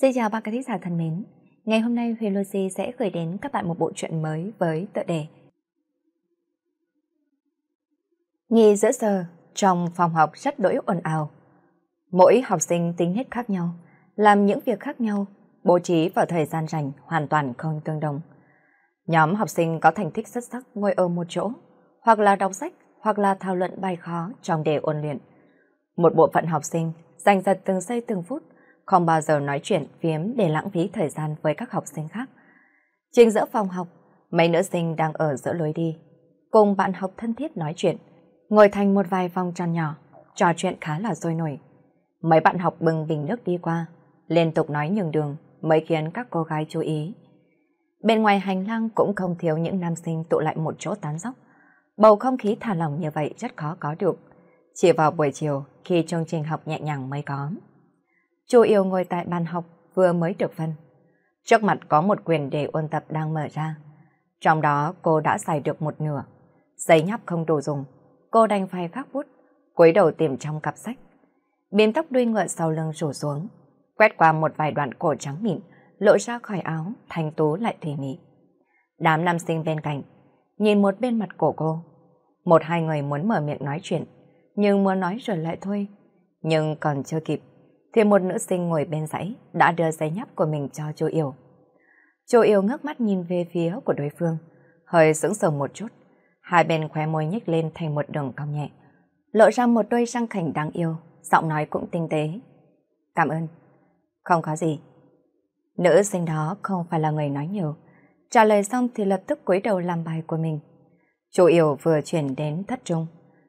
Xin chào các cái thính giả thân mến. Ngày hôm nay Huyền Lucy sẽ gửi đến các bạn một bộ truyện mới với tựa đề Nghỉ giữa giờ trong phòng học rất đổi ồn ào. Mỗi học sinh tính hết khác nhau, làm những việc khác nhau, bố trí vào thời gian rảnh hoàn toàn không tương đồng. Nhóm học sinh có thành tích xuất sắc ngồi ở một chỗ, hoặc là đọc sách, hoặc là thảo luận bài khó trong đề ôn luyện. Một bộ phận học sinh dành giật từng giây từng phút không bao giờ nói chuyện phiếm để lãng phí thời gian với các học sinh khác. Trên giữa phòng học, mấy nữ sinh đang ở giữa lối đi, cùng bạn học thân thiết nói chuyện, ngồi thành một vài vòng tròn nhỏ, trò chuyện khá là sôi nổi. Mấy bạn học bưng bình nước đi qua, liên tục nói nhường đường mới khiến các cô gái chú ý. Bên ngoài hành lang cũng không thiếu những nam sinh tụ lại một chỗ tán dóc. Bầu không khí thả lỏng như vậy rất khó có được. Chỉ vào buổi chiều khi chương trình học nhẹ nhàng mới có. Chu Yêu ngồi tại bàn học vừa mới được phân. Trước mặt có một quyển đề ôn tập đang mở ra. Trong đó cô đã xài được một nửa. Giấy nháp không đủ dùng, cô đành phải phát bút, cúi đầu tìm trong cặp sách. Biếm tóc đuôi ngựa sau lưng rủ xuống, quét qua một vài đoạn cổ trắng mịn, lộ ra khỏi áo, thành tú lại thủy mị. Đám nam sinh bên cạnh, nhìn một bên mặt cổ cô. Một hai người muốn mở miệng nói chuyện, nhưng muốn nói rồi lại thôi. Nhưng còn chưa kịp, thì một nữ sinh ngồi bên dãy đã đưa giấy nháp của mình cho Chu Yêu. Chu Yêu ngước mắt nhìn về phía của đối phương, hơi sững sờ một chút, hai bên khóe môi nhếch lên thành một đường cong nhẹ, lộ ra một đôi răng khảnh đáng yêu, giọng nói cũng tinh tế. Cảm ơn. Không có gì. Nữ sinh đó không phải là người nói nhiều, trả lời xong thì lập tức cúi đầu làm bài của mình. Chu Yêu vừa chuyển đến thất trung,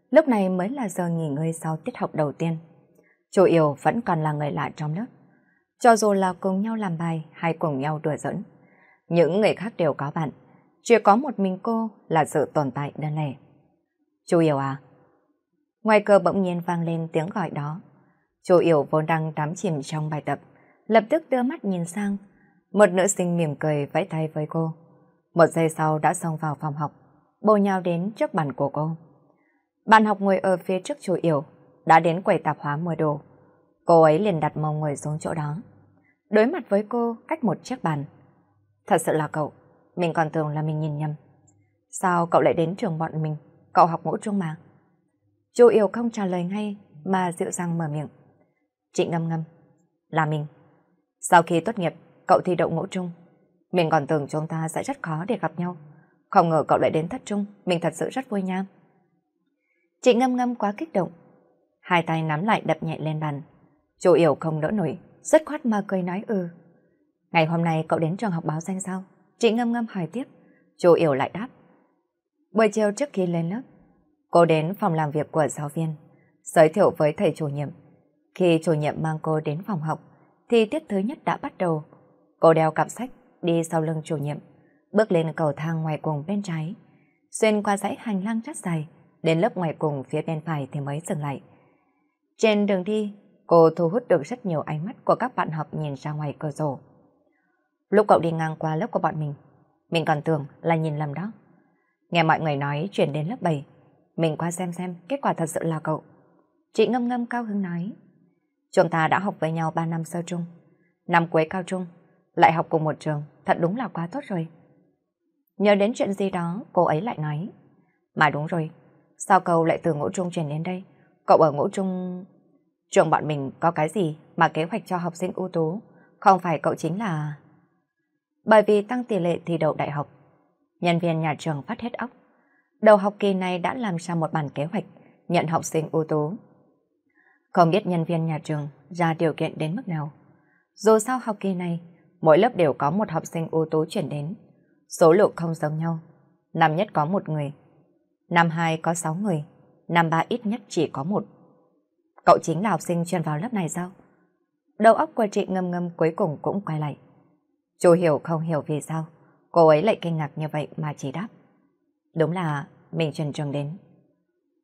lúc này mới là giờ nghỉ ngơi sau tiết học đầu tiên. Chu Yếu vẫn còn là người lạ trong lớp. Cho dù là cùng nhau làm bài hay cùng nhau đùa dẫn, những người khác đều có bạn, chỉ có một mình cô là sự tồn tại đơn lẻ. Chu Yêu à? Ngoài cửa bỗng nhiên vang lên tiếng gọi đó. Chu Yêu vốn đang đắm chìm trong bài tập, lập tức đưa mắt nhìn sang. Một nữ sinh mỉm cười vẫy tay với cô. Một giây sau đã xông vào phòng học, bồ nhau đến trước bàn của cô. Bạn học ngồi ở phía trước Chu Yêu đã đến quầy tạp hóa mua đồ. Cô ấy liền đặt mông người xuống chỗ đó. Đối mặt với cô cách một chiếc bàn. Thật sự là cậu, mình còn tưởng là mình nhìn nhầm. Sao cậu lại đến trường bọn mình, cậu học ngũ trung mà. Chú yêu không trả lời ngay mà dịu dàng mở miệng. Chị ngâm ngâm, là mình. Sau khi tốt nghiệp, cậu thi đậu ngũ trung. Mình còn tưởng chúng ta sẽ rất khó để gặp nhau. Không ngờ cậu lại đến thất trung, mình thật sự rất vui nha. Chị ngâm ngâm quá kích động, hai tay nắm lại đập nhẹ lên bàn. Chu Yểu không đỡ nổi, rất khoát mà cười nói ừ. Ngày hôm nay cậu đến trường học báo danh sao? Chị ngâm ngâm hỏi tiếp. Chu Yểu lại đáp. Buổi chiều trước khi lên lớp, cô đến phòng làm việc của giáo viên, giới thiệu với thầy chủ nhiệm. Khi chủ nhiệm mang cô đến phòng học, thì tiết thứ nhất đã bắt đầu. Cô đeo cặp sách, đi sau lưng chủ nhiệm, bước lên cầu thang ngoài cùng bên trái. Xuyên qua dãy hành lang rất dài, đến lớp ngoài cùng phía bên phải thì mới dừng lại. Trên đường đi, cô thu hút được rất nhiều ánh mắt của các bạn học nhìn ra ngoài cửa sổ. Lúc cậu đi ngang qua lớp của bọn mình, mình còn tưởng là nhìn lầm đó. Nghe mọi người nói chuyển đến lớp 7, mình qua xem xem kết quả thật sự là cậu. Chị ngâm ngâm cao hứng nói, chúng ta đã học với nhau 3 năm sơ trung, năm cuối cao trung, lại học cùng một trường, thật đúng là quá tốt rồi. Nhớ đến chuyện gì đó, cô ấy lại nói, mà đúng rồi, sao cậu lại từ ngũ trung chuyển đến đây? Cậu ở ngũ trung... Trường bọn mình có cái gì mà kế hoạch cho học sinh ưu tú? Không phải cậu chính là... Bởi vì tăng tỷ lệ thi đậu đại học, nhân viên nhà trường phát hết óc. Đầu học kỳ này đã làm ra một bản kế hoạch nhận học sinh ưu tú. Không biết nhân viên nhà trường ra điều kiện đến mức nào. Dù sao học kỳ này, mỗi lớp đều có một học sinh ưu tú chuyển đến. Số lượng không giống nhau. Năm nhất có một người, năm hai có sáu người, năm ba ít nhất chỉ có một. Cậu chính là học sinh chuyên vào lớp này sao? Đầu óc của chị ngâm ngâm cuối cùng cũng quay lại. Chú hiểu không hiểu vì sao, cô ấy lại kinh ngạc như vậy mà chỉ đáp. Đúng là mình truyền trường đến.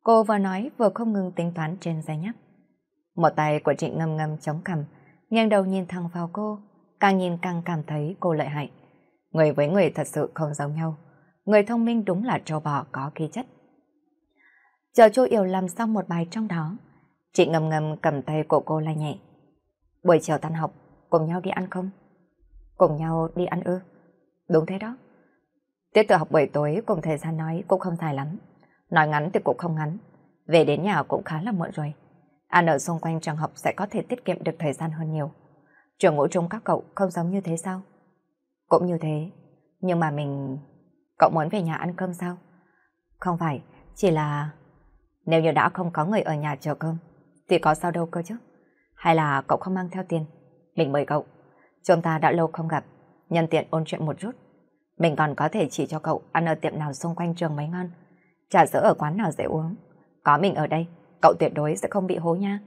Cô vừa nói vừa không ngừng tính toán trên giấy nhắc. Một tay của chị ngâm ngâm chống cằm, nghiêng đầu nhìn thẳng vào cô, càng nhìn càng cảm thấy cô lợi hại. Người với người thật sự không giống nhau. Người thông minh đúng là trâu bò có khí chất, chờ Chu Yểu làm xong một bài trong đó. Chị ngầm ngầm cầm tay của cô la nhẹ. Buổi chiều tan học, cùng nhau đi ăn không? Cùng nhau đi ăn ư? Đúng thế đó. Tiết tự học buổi tối cùng thời gian nói cũng không dài lắm. Nói ngắn thì cũng không ngắn. Về đến nhà cũng khá là muộn rồi. Ăn ở xung quanh trường học sẽ có thể tiết kiệm được thời gian hơn nhiều. Trường ngũ trung các cậu không giống như thế sao? Cũng như thế. Nhưng mà mình... Cậu muốn về nhà ăn cơm sao? Không phải, chỉ là... Nếu như đã không có người ở nhà chờ cơm, thì có sao đâu cơ chứ? Hay là cậu không mang theo tiền? Mình mời cậu. Chúng ta đã lâu không gặp, nhân tiện ôn chuyện một chút. Mình còn có thể chỉ cho cậu ăn ở tiệm nào xung quanh trường mấy ngon, trả sữa ở quán nào dễ uống. Có mình ở đây, cậu tuyệt đối sẽ không bị hố nha.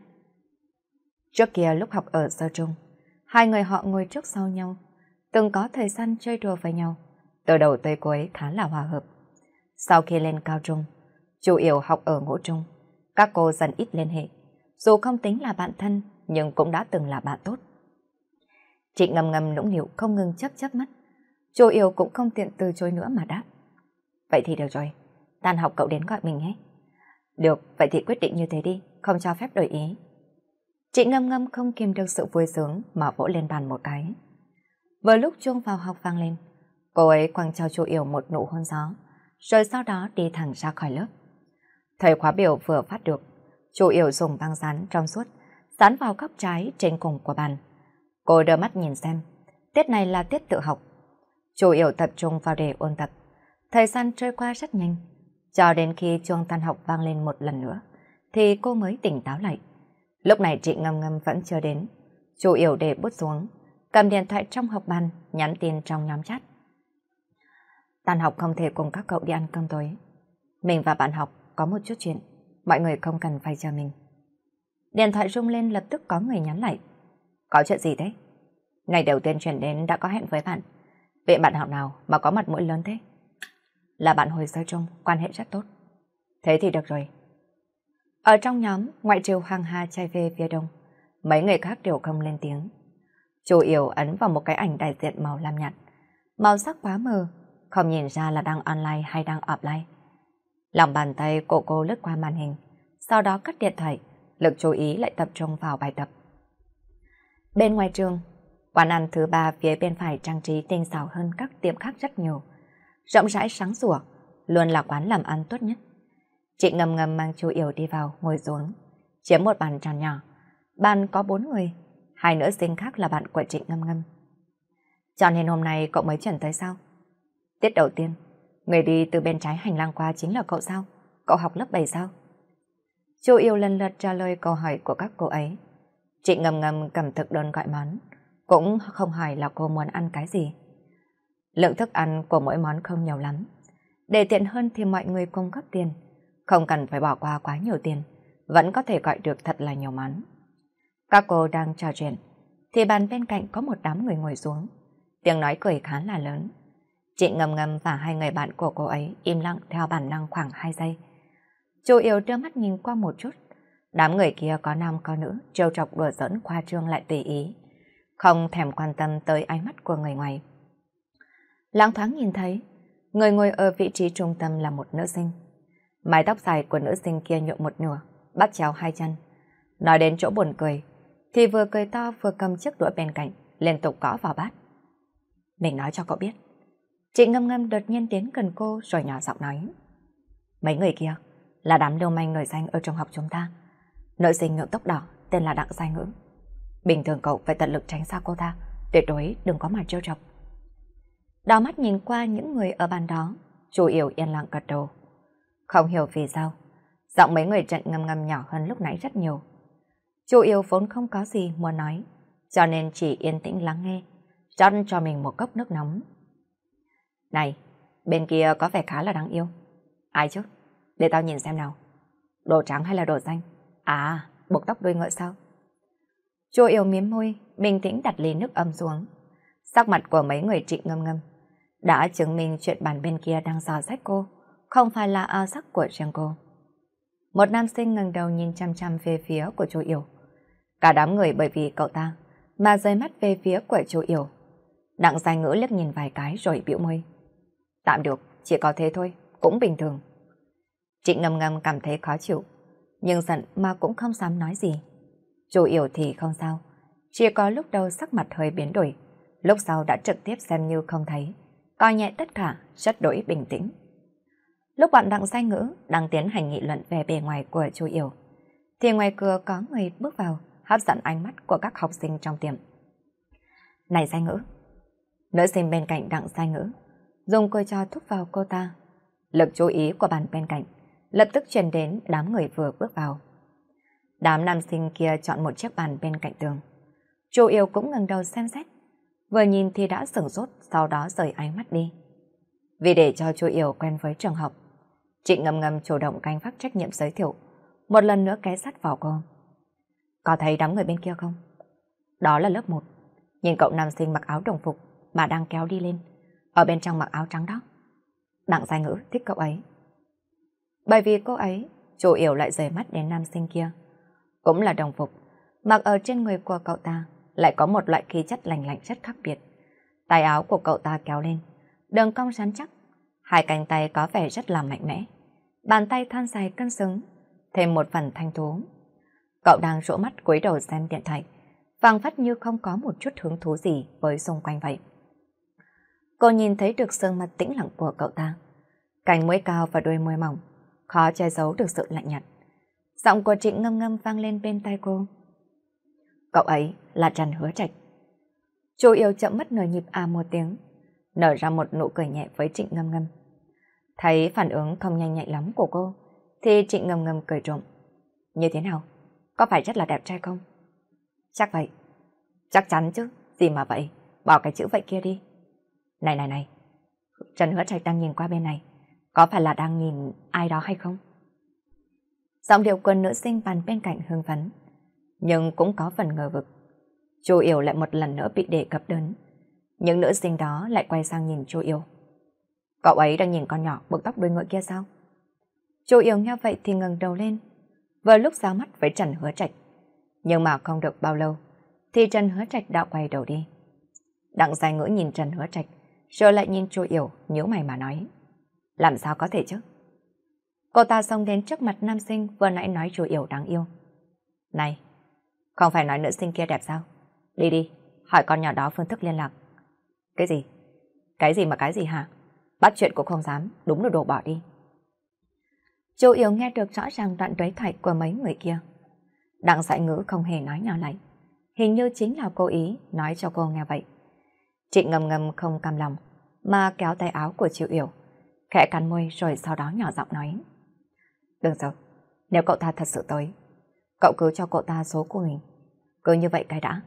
Trước kia lúc học ở sơ trung, hai người họ ngồi trước sau nhau, từng có thời gian chơi đùa với nhau, từ đầu tới cuối khá là hòa hợp. Sau khi lên cao trung, chủ yếu học ở ngũ trung. Các cô dần ít liên hệ, dù không tính là bạn thân nhưng cũng đã từng là bạn tốt. Chị ngầm ngầm nũng nịu không ngừng chấp chấp mắt. Chủ yếu cũng không tiện từ chối nữa mà đáp. Vậy thì được rồi, tan học cậu đến gọi mình hết. Được, vậy thì quyết định như thế đi, không cho phép đổi ý. Chị ngâm ngâm không kìm được sự vui sướng mà vỗ lên bàn một cái. Vừa lúc chuông vào học vang lên, cô ấy quăng cho chú Yếu một nụ hôn gió, rồi sau đó đi thẳng ra khỏi lớp. Thời khóa biểu vừa phát được, chủ yếu dùng băng rán trong suốt, dán vào góc trái trên cùng của bàn. Cô đưa mắt nhìn xem, tiết này là tiết tự học. Chủ yếu tập trung vào đề ôn tập. Thời gian trôi qua rất nhanh, cho đến khi chuông tan học vang lên một lần nữa, thì cô mới tỉnh táo lại. Lúc này chị ngâm ngâm vẫn chưa đến, chủ yếu để bút xuống, cầm điện thoại trong học bàn, nhắn tin trong nhóm chat. Tan học không thể cùng các cậu đi ăn cơm tối. Mình và bạn học có một chút chuyện, mọi người không cần phải chờ mình. Điện thoại rung lên lập tức có người nhắn lại. Có chuyện gì thế? Ngày đầu tiên chuyển đến đã có hẹn với bạn. Vậy bạn học nào mà có mặt mũi lớn thế? Là bạn hồi sơ trung, quan hệ rất tốt. Thế thì được rồi. Ở trong nhóm, ngoại trừ Hoàng Hà trai về phía đông, mấy người khác đều không lên tiếng. Chủ yếu ấn vào một cái ảnh đại diện màu lam nhạt. Màu sắc quá mờ, không nhìn ra là đang online hay đang offline. Lòng bàn tay của cô lướt qua màn hình, sau đó cắt điện thoại, lực chú ý lại tập trung vào bài tập. Bên ngoài trường, quán ăn thứ ba phía bên phải trang trí tinh xảo hơn các tiệm khác rất nhiều. Rộng rãi sáng sủa, luôn là quán làm ăn tốt nhất. Chị ngầm ngầm mang chú Yểu đi vào ngồi xuống, chiếm một bàn tròn nhỏ. Bàn có bốn người, hai nữ sinh khác là bạn của chị ngâm ngâm. Cho nên hôm nay cậu mới chuyển tới sao? Tiết đầu tiên, Người đi từ bên trái hành lang qua chính là cậu sao? Cậu học lớp 7 sao? Chu yêu lần lượt trả lời câu hỏi của các cô ấy. Chị ngầm ngầm cầm thực đơn gọi món, cũng không hỏi là cô muốn ăn cái gì. Lượng thức ăn của mỗi món không nhiều lắm. Để tiện hơn thì mọi người cung cấp tiền, không cần phải bỏ qua quá nhiều tiền, vẫn có thể gọi được thật là nhiều món. Các cô đang trò chuyện, thì bàn bên cạnh có một đám người ngồi xuống. Tiếng nói cười khá là lớn. Chị ngầm ngầm và hai người bạn của cô ấy im lặng theo bản năng khoảng 2 giây. Chú yếu đưa mắt nhìn qua một chút. Đám người kia có nam có nữ, trêu chọc đùa giỡn khoa trương lại tùy ý. Không thèm quan tâm tới ánh mắt của người ngoài. Lãng thoáng nhìn thấy, người ngồi ở vị trí trung tâm là một nữ sinh. Mái tóc dài của nữ sinh kia nhuộm một nửa, bắt chéo hai chân. Nói đến chỗ buồn cười, thì vừa cười to vừa cầm chiếc đũa bên cạnh, liên tục gõ vào bát. Mình nói cho cậu biết, Chị ngâm ngâm đột nhiên tiến gần cô rồi nhỏ giọng nói. Mấy người kia là đám lưu manh nổi danh ở trong học chúng ta. Nội sinh ngưỡng tóc đỏ tên là Đặng Sai Ngữ. Bình thường cậu phải tận lực tránh xa cô ta, tuyệt đối đừng có mà trêu chọc. Đào mắt nhìn qua những người ở bàn đó, chủ yếu yên lặng gật đầu. Không hiểu vì sao, giọng mấy người trận ngâm ngâm nhỏ hơn lúc nãy rất nhiều. Chủ yếu vốn không có gì muốn nói, cho nên chỉ yên tĩnh lắng nghe, chọn cho mình một cốc nước nóng này, bên kia có vẻ khá là đáng yêu. Ai chứ? Để tao nhìn xem nào. Đồ trắng hay là đồ xanh? À, buộc tóc đuôi ngựa sao? Chua yêu miếm môi, bình tĩnh đặt ly nước âm xuống. Sắc mặt của mấy người trịnh ngâm ngâm. Đã chứng minh chuyện bàn bên kia đang dò xét cô, không phải là ao sắc của riêng cô. Một nam sinh ngẩng đầu nhìn chăm chăm về phía của chú Yểu. Cả đám người bởi vì cậu ta mà rơi mắt về phía của chú Yểu. Đặng dài ngữ liếc nhìn vài cái rồi biểu môi. Tạm được, chỉ có thế thôi, cũng bình thường. Chị ngầm ngầm cảm thấy khó chịu, nhưng giận mà cũng không dám nói gì. Chủ yếu thì không sao, chỉ có lúc đầu sắc mặt hơi biến đổi, lúc sau đã trực tiếp xem như không thấy, coi nhẹ tất cả, rất đổi bình tĩnh. Lúc bạn đặng say ngữ đang tiến hành nghị luận về bề ngoài của chú Yểu, thì ngoài cửa có người bước vào, hấp dẫn ánh mắt của các học sinh trong tiệm. Này say ngữ, nữ sinh bên cạnh đặng say ngữ dùng côi cho thúc vào cô ta. Lực chú ý của bàn bên cạnh lập tức truyền đến đám người vừa bước vào. Đám nam sinh kia chọn một chiếc bàn bên cạnh tường. Chu yêu cũng ngẩng đầu xem xét. Vừa nhìn thì đã sửng sốt, sau đó rời ánh mắt đi. Vì để cho chu yêu quen với trường học, chị ngầm ngầm chủ động canh phát trách nhiệm giới thiệu, một lần nữa ké sát vào cô. Có thấy đám người bên kia không? Đó là lớp 1. Nhìn cậu nam sinh mặc áo đồng phục mà đang kéo đi lên ở bên trong mặc áo trắng đó. Đặng Giai Ngữ thích cậu ấy. Bởi vì cô ấy, chủ yếu lại rời mắt đến nam sinh kia. Cũng là đồng phục, mặc ở trên người của cậu ta lại có một loại khí chất lành lạnh rất khác biệt. Tay áo của cậu ta kéo lên, đường cong sắn chắc, hai cánh tay có vẻ rất là mạnh mẽ. Bàn tay than dài cân xứng, thêm một phần thanh thú. Cậu đang rũ mắt cúi đầu xem điện thoại, phảng phát như không có một chút hứng thú gì với xung quanh vậy cô nhìn thấy được sương mặt tĩnh lặng của cậu ta. Cánh mũi cao và đôi môi mỏng, khó che giấu được sự lạnh nhạt. Giọng của Trịnh ngâm ngâm vang lên bên tai cô. Cậu ấy là Trần Hứa Trạch. Chú yêu chậm mất nửa nhịp à một tiếng, nở ra một nụ cười nhẹ với Trịnh ngâm ngâm. Thấy phản ứng không nhanh nhạy lắm của cô, thì Trịnh ngâm ngâm cười trộm. Như thế nào? Có phải rất là đẹp trai không? Chắc vậy. Chắc chắn chứ, gì mà vậy, bỏ cái chữ vậy kia đi. Này này này, Trần Hứa Trạch đang nhìn qua bên này, có phải là đang nhìn ai đó hay không? Giọng điệu quân nữ sinh bàn bên cạnh hương phấn, nhưng cũng có phần ngờ vực. Chu Yểu lại một lần nữa bị đề cập đến. Những nữ sinh đó lại quay sang nhìn Chu Yểu. Cậu ấy đang nhìn con nhỏ buộc tóc đuôi ngựa kia sao? Chu Yểu nghe vậy thì ngẩng đầu lên, vừa lúc giao mắt với Trần Hứa Trạch. Nhưng mà không được bao lâu, thì Trần Hứa Trạch đã quay đầu đi. Đặng dài ngữ nhìn Trần Hứa Trạch, rồi lại nhìn Chu Yểu, nhíu mày mà nói. Làm sao có thể chứ? Cô ta xông đến trước mặt nam sinh vừa nãy nói Chu Yểu đáng yêu. Này, không phải nói nữ sinh kia đẹp sao? Đi đi, hỏi con nhỏ đó phương thức liên lạc. Cái gì? Cái gì mà cái gì hả? Bắt chuyện cũng không dám, đúng là đồ bỏ đi. Chu Yểu nghe được rõ ràng đoạn đối thoại của mấy người kia. Đặng sải ngữ không hề nói nhỏ lại. Hình như chính là cô ý nói cho cô nghe vậy chị ngầm ngầm không cam lòng, mà kéo tay áo của Triệu Yểu, khẽ cắn môi rồi sau đó nhỏ giọng nói. Đừng sợ, nếu cậu ta thật sự tới, cậu cứ cho cậu ta số của mình. Cứ như vậy cái đã.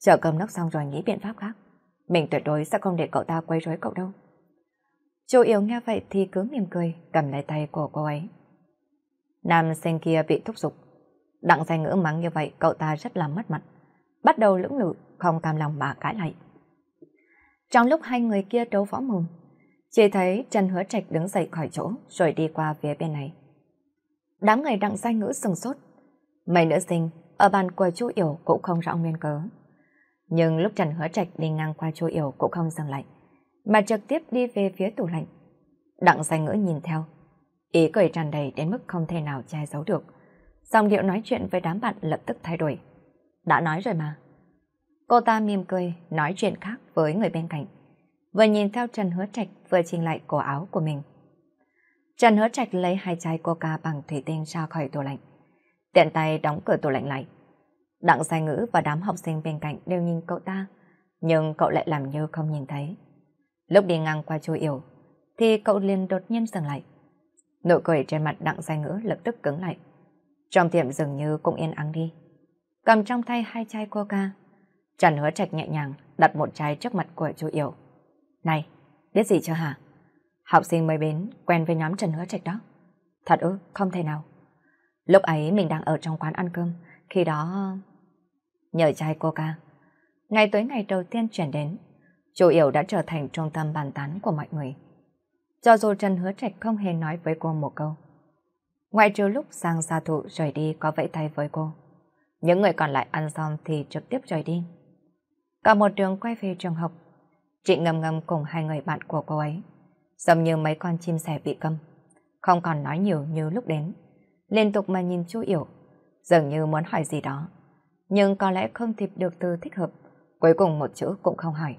Chờ cầm nước xong rồi nghĩ biện pháp khác. Mình tuyệt đối sẽ không để cậu ta quấy rối cậu đâu. Chú Yểu nghe vậy thì cứ mỉm cười, cầm lấy tay của cô ấy. Nam sinh kia bị thúc giục. Đặng danh ngữ mắng như vậy cậu ta rất là mất mặt. Bắt đầu lưỡng lự, không cam lòng mà cãi lại. Trong lúc hai người kia đấu võ mồm, chỉ thấy Trần Hứa Trạch đứng dậy khỏi chỗ rồi đi qua phía bên này. Đám người đặng danh ngữ sừng sốt. Mấy nữ sinh ở bàn của chú Yểu cũng không rõ nguyên cớ. Nhưng lúc Trần Hứa Trạch đi ngang qua chú Yểu cũng không dừng lại, mà trực tiếp đi về phía tủ lạnh. Đặng danh ngữ nhìn theo, ý cười tràn đầy đến mức không thể nào che giấu được. Dòng điệu nói chuyện với đám bạn lập tức thay đổi. Đã nói rồi mà, Cô ta mỉm cười, nói chuyện khác với người bên cạnh. Vừa nhìn theo Trần Hứa Trạch vừa chỉnh lại cổ áo của mình. Trần Hứa Trạch lấy hai chai coca bằng thủy tinh ra khỏi tủ lạnh. Tiện tay đóng cửa tủ lạnh lại. Đặng Sai Ngữ và đám học sinh bên cạnh đều nhìn cậu ta, nhưng cậu lại làm như không nhìn thấy. Lúc đi ngang qua Chu Yểu, thì cậu liền đột nhiên dừng lại. Nụ cười trên mặt Đặng Sai Ngữ lập tức cứng lại. Trong tiệm dường như cũng yên ắng đi. Cầm trong tay hai chai coca, Trần hứa trạch nhẹ nhàng đặt một chai trước mặt của chú Yểu. Này, biết gì chưa hả? Học sinh mới đến quen với nhóm Trần hứa trạch đó. Thật ư, không thể nào. Lúc ấy mình đang ở trong quán ăn cơm, khi đó... Nhờ chai coca. Ngày tới ngày đầu tiên chuyển đến, chú Yểu đã trở thành trung tâm bàn tán của mọi người. Cho dù Trần hứa trạch không hề nói với cô một câu. Ngoại trừ lúc sang gia thụ rời đi có vẫy tay với cô. Những người còn lại ăn xong thì trực tiếp rời đi. Cả một đường quay về trường học. Chị ngầm ngầm cùng hai người bạn của cô ấy. Giống như mấy con chim sẻ bị câm. Không còn nói nhiều như lúc đến. Liên tục mà nhìn chú Yểu. Dường như muốn hỏi gì đó. Nhưng có lẽ không kịp được từ thích hợp. Cuối cùng một chữ cũng không hỏi.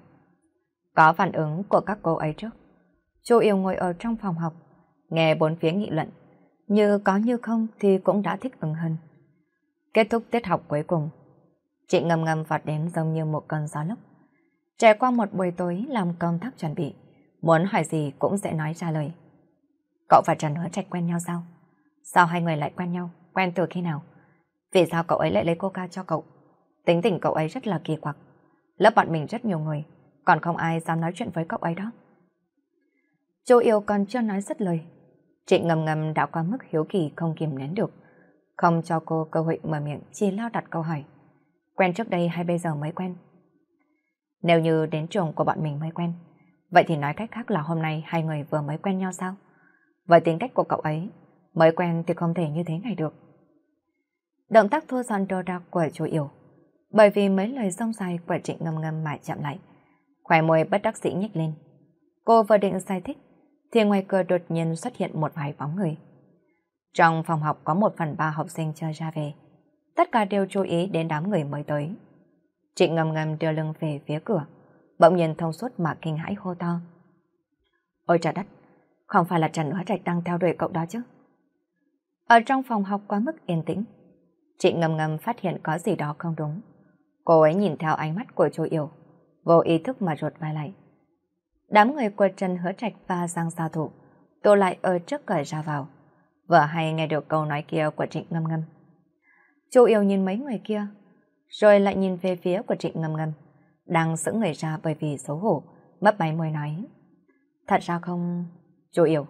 Có phản ứng của các cô ấy trước. Chú Yểu ngồi ở trong phòng học. Nghe bốn phía nghị luận. Như có như không thì cũng đã thích ứng hơn. Kết thúc tiết học cuối cùng, Chị ngầm ngầm vọt đến giống như một cơn gió lốc. Trải qua một buổi tối làm công tác chuẩn bị, muốn hỏi gì cũng sẽ nói trả lời. Cậu và Trần Hứa Trạch quen nhau sao? Sao hai người lại quen nhau? Quen từ khi nào? Vì sao cậu ấy lại lấy coca cho cậu? Tính tình cậu ấy rất là kỳ quặc. Lớp bọn mình rất nhiều người, còn không ai dám nói chuyện với cậu ấy đó. Chú yêu còn chưa nói rất lời. Chị ngầm ngầm đã qua mức hiếu kỳ không kìm nén được. Không cho cô cơ hội mở miệng, chỉ lao đặt câu hỏi quen trước đây hay bây giờ mới quen? Nếu như đến trường của bọn mình mới quen, vậy thì nói cách khác là hôm nay hai người vừa mới quen nhau sao? Với tính cách của cậu ấy, mới quen thì không thể như thế này được. Động tác thua son đồ đạc của chú yếu. bởi vì mấy lời song dài của chị ngâm ngâm mãi chậm lại. Khỏe môi bất đắc dĩ nhích lên. Cô vừa định giải thích, thì ngoài cửa đột nhiên xuất hiện một vài bóng người. Trong phòng học có một phần ba học sinh chơi ra về tất cả đều chú ý đến đám người mới tới. Trịnh ngầm ngầm đưa lưng về phía cửa, bỗng nhiên thông suốt mà kinh hãi hô to. Ôi trời đất, không phải là Trần Hóa Trạch đang theo đuổi cậu đó chứ? Ở trong phòng học quá mức yên tĩnh, trịnh ngầm ngầm phát hiện có gì đó không đúng. Cô ấy nhìn theo ánh mắt của chú Yểu, vô ý thức mà rụt vai lại. Đám người của Trần Hứa Trạch và Giang Gia Thụ tụ lại ở trước cửa ra vào. Vừa hay nghe được câu nói kia của Trịnh Ngâm Ngâm. Chú yêu nhìn mấy người kia, rồi lại nhìn về phía của Trịnh Ngầm Ngầm, đang sững người ra bởi vì xấu hổ, mấp máy môi nói. Thật ra không, chú yêu.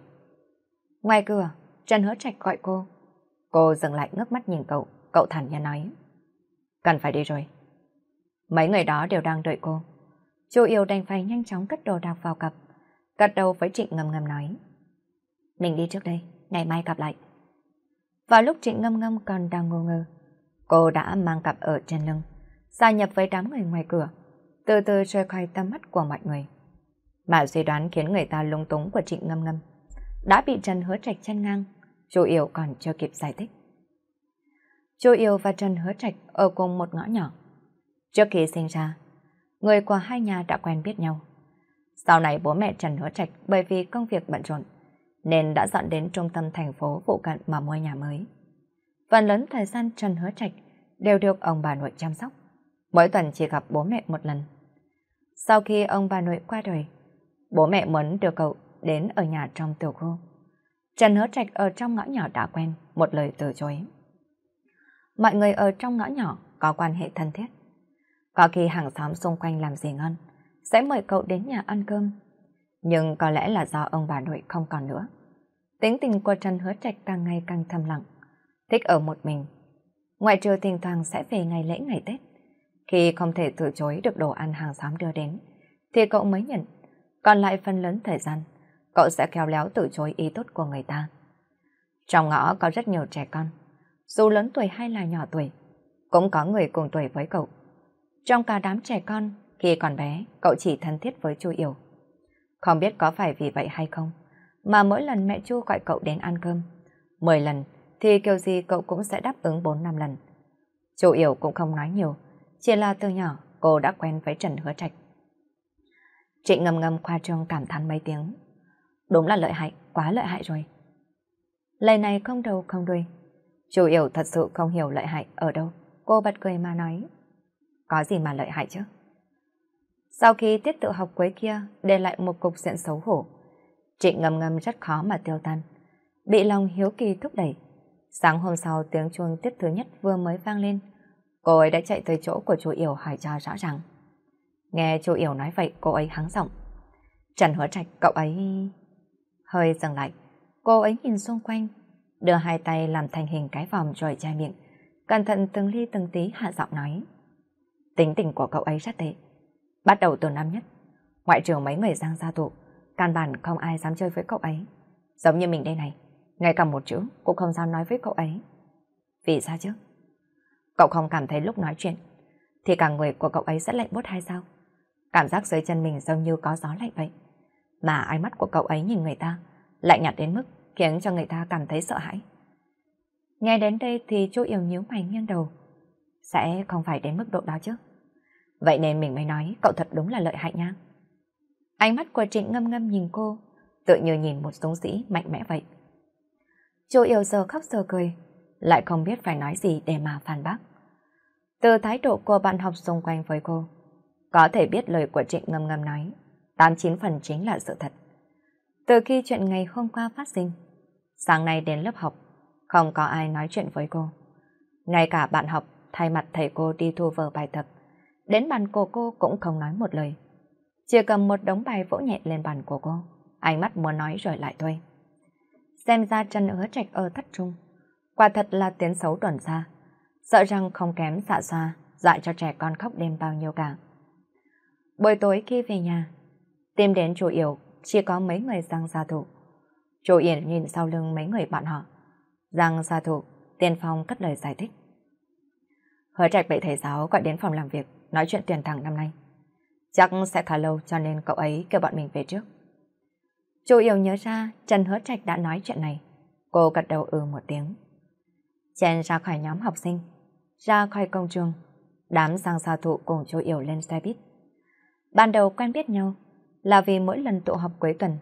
Ngoài cửa, Trần Hứa Trạch gọi cô. Cô dừng lại ngước mắt nhìn cậu, cậu thản nhiên nói. Cần phải đi rồi. Mấy người đó đều đang đợi cô. Chú yêu đành phải nhanh chóng cất đồ đạc vào cặp, cắt đầu với Trịnh Ngầm Ngầm nói. Mình đi trước đây, ngày mai gặp lại. Vào lúc Trịnh Ngâm Ngâm còn đang ngô ngơ, Cô đã mang cặp ở trên lưng, gia nhập với đám người ngoài cửa, từ từ rời khỏi tầm mắt của mọi người. Mà suy đoán khiến người ta lung túng của Trịnh Ngâm Ngâm đã bị Trần Hứa Trạch chen ngang, Chu yếu còn chưa kịp giải thích. Chu Yêu và Trần Hứa Trạch ở cùng một ngõ nhỏ. Trước khi sinh ra, người của hai nhà đã quen biết nhau. Sau này bố mẹ Trần Hứa Trạch bởi vì công việc bận rộn nên đã dọn đến trung tâm thành phố phụ cận mà mua nhà mới phần lớn thời gian Trần Hứa Trạch đều được ông bà nội chăm sóc. Mỗi tuần chỉ gặp bố mẹ một lần. Sau khi ông bà nội qua đời, bố mẹ muốn đưa cậu đến ở nhà trong tiểu khu. Trần Hứa Trạch ở trong ngõ nhỏ đã quen, một lời từ chối. Mọi người ở trong ngõ nhỏ có quan hệ thân thiết. Có khi hàng xóm xung quanh làm gì ngon, sẽ mời cậu đến nhà ăn cơm. Nhưng có lẽ là do ông bà nội không còn nữa. Tính tình của Trần Hứa Trạch càng ngày càng thầm lặng thích ở một mình. Ngoại trừ thỉnh thoảng sẽ về ngày lễ ngày Tết. Khi không thể từ chối được đồ ăn hàng xóm đưa đến, thì cậu mới nhận. Còn lại phần lớn thời gian, cậu sẽ khéo léo từ chối ý tốt của người ta. Trong ngõ có rất nhiều trẻ con, dù lớn tuổi hay là nhỏ tuổi, cũng có người cùng tuổi với cậu. Trong cả đám trẻ con, khi còn bé, cậu chỉ thân thiết với chú Yểu. Không biết có phải vì vậy hay không, mà mỗi lần mẹ chu gọi cậu đến ăn cơm, 10 lần thì kiểu gì cậu cũng sẽ đáp ứng 4-5 lần. Chú yếu cũng không nói nhiều, chỉ là từ nhỏ cô đã quen với Trần Hứa Trạch. Trịnh ngầm ngầm khoa trương cảm thán mấy tiếng. Đúng là lợi hại, quá lợi hại rồi. Lời này không đầu không đuôi. Chú yếu thật sự không hiểu lợi hại ở đâu. Cô bật cười mà nói. Có gì mà lợi hại chứ? Sau khi tiết tự học quấy kia để lại một cục diện xấu hổ, Trịnh ngầm ngầm rất khó mà tiêu tan. Bị lòng hiếu kỳ thúc đẩy, Sáng hôm sau tiếng chuông tiết thứ nhất vừa mới vang lên, cô ấy đã chạy tới chỗ của chú Yểu hỏi cho rõ ràng. Nghe chú Yểu nói vậy cô ấy hắng giọng. Trần hứa trạch cậu ấy... Hơi dừng lại, cô ấy nhìn xung quanh, đưa hai tay làm thành hình cái vòng rồi chai miệng, cẩn thận từng ly từng tí hạ giọng nói. Tính tình của cậu ấy rất tệ. Bắt đầu từ năm nhất, ngoại trừ mấy người giang gia tụ, căn bản không ai dám chơi với cậu ấy. Giống như mình đây này ngay cả một chữ cũng không dám nói với cậu ấy. Vì sao chứ? Cậu không cảm thấy lúc nói chuyện thì cả người của cậu ấy sẽ lạnh bốt hay sao? Cảm giác dưới chân mình giống như có gió lạnh vậy. Mà ánh mắt của cậu ấy nhìn người ta lại nhạt đến mức khiến cho người ta cảm thấy sợ hãi. Nghe đến đây thì chú yêu nhíu mày nghiêng đầu. Sẽ không phải đến mức độ đó chứ. Vậy nên mình mới nói cậu thật đúng là lợi hại nha. Ánh mắt của Trịnh ngâm ngâm nhìn cô, tự như nhìn một súng sĩ mạnh mẽ vậy. Chu Yêu giờ khóc giờ cười, lại không biết phải nói gì để mà phản bác. Từ thái độ của bạn học xung quanh với cô, có thể biết lời của Trịnh Ngâm Ngâm nói, 89 phần chính là sự thật. Từ khi chuyện ngày hôm qua phát sinh, sáng nay đến lớp học, không có ai nói chuyện với cô. Ngay cả bạn học thay mặt thầy cô đi thu vở bài tập, đến bàn cô, cô cũng không nói một lời. Chỉ cầm một đống bài vỗ nhẹ lên bàn của cô, ánh mắt muốn nói rồi lại thôi xem ra chân Hứa Trạch ở thất trung. Quả thật là tiếng xấu tuần xa, sợ rằng không kém dạ xa, dạy cho trẻ con khóc đêm bao nhiêu cả. Buổi tối khi về nhà, tìm đến chủ yếu chỉ có mấy người giang gia thủ. Chủ Yển nhìn sau lưng mấy người bạn họ. Giang gia thủ, tiên phong cất lời giải thích. Hứa trạch bị thầy giáo gọi đến phòng làm việc, nói chuyện tuyển thẳng năm nay. Chắc sẽ khá lâu cho nên cậu ấy kêu bọn mình về trước. Chu yêu nhớ ra Trần Hứa Trạch đã nói chuyện này. Cô gật đầu ừ một tiếng. Chen ra khỏi nhóm học sinh, ra khỏi công trường. Đám sang xa thụ cùng Chu yêu lên xe buýt. Ban đầu quen biết nhau là vì mỗi lần tụ họp cuối tuần,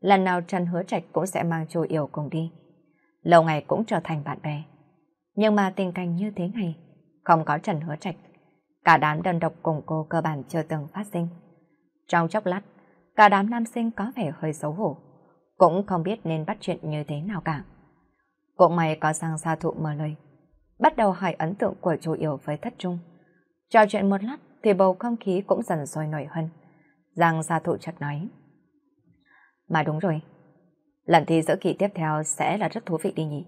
lần nào Trần Hứa Trạch cũng sẽ mang Chu yêu cùng đi. Lâu ngày cũng trở thành bạn bè. Nhưng mà tình cảnh như thế này, không có Trần Hứa Trạch. Cả đám đơn độc cùng cô cơ bản chưa từng phát sinh. Trong chốc lát, Cả đám nam sinh có vẻ hơi xấu hổ, cũng không biết nên bắt chuyện như thế nào cả. Cũng mày có sang xa thụ mở lời, bắt đầu hỏi ấn tượng của chú yếu với thất trung. Trò chuyện một lát thì bầu không khí cũng dần sôi nổi hơn. Giang xa thụ chợt nói. Mà đúng rồi, lần thi giữa kỳ tiếp theo sẽ là rất thú vị đi nhỉ.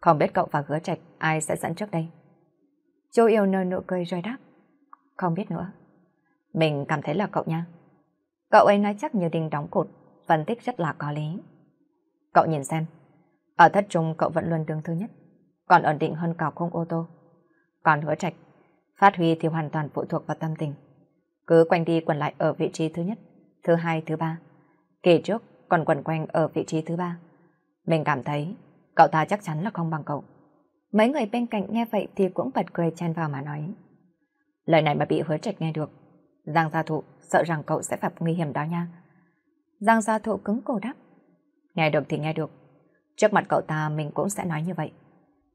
Không biết cậu và hứa trạch ai sẽ dẫn trước đây. Chú yêu nơ nụ cười rồi đáp. Không biết nữa. Mình cảm thấy là cậu nha. Cậu ấy nói chắc như đinh đóng cột, phân tích rất là có lý. Cậu nhìn xem, ở thất trung cậu vẫn luôn đứng thứ nhất, còn ổn định hơn cả không ô tô. Còn hứa trạch, phát huy thì hoàn toàn phụ thuộc vào tâm tình. Cứ quanh đi quẩn lại ở vị trí thứ nhất, thứ hai, thứ ba. kể trước còn quẩn quanh ở vị trí thứ ba. Mình cảm thấy cậu ta chắc chắn là không bằng cậu. Mấy người bên cạnh nghe vậy thì cũng bật cười chen vào mà nói. Lời này mà bị hứa trạch nghe được. Giang gia thụ sợ rằng cậu sẽ gặp nguy hiểm đó nha. Giang gia thụ cứng cổ đáp. Nghe được thì nghe được. Trước mặt cậu ta mình cũng sẽ nói như vậy.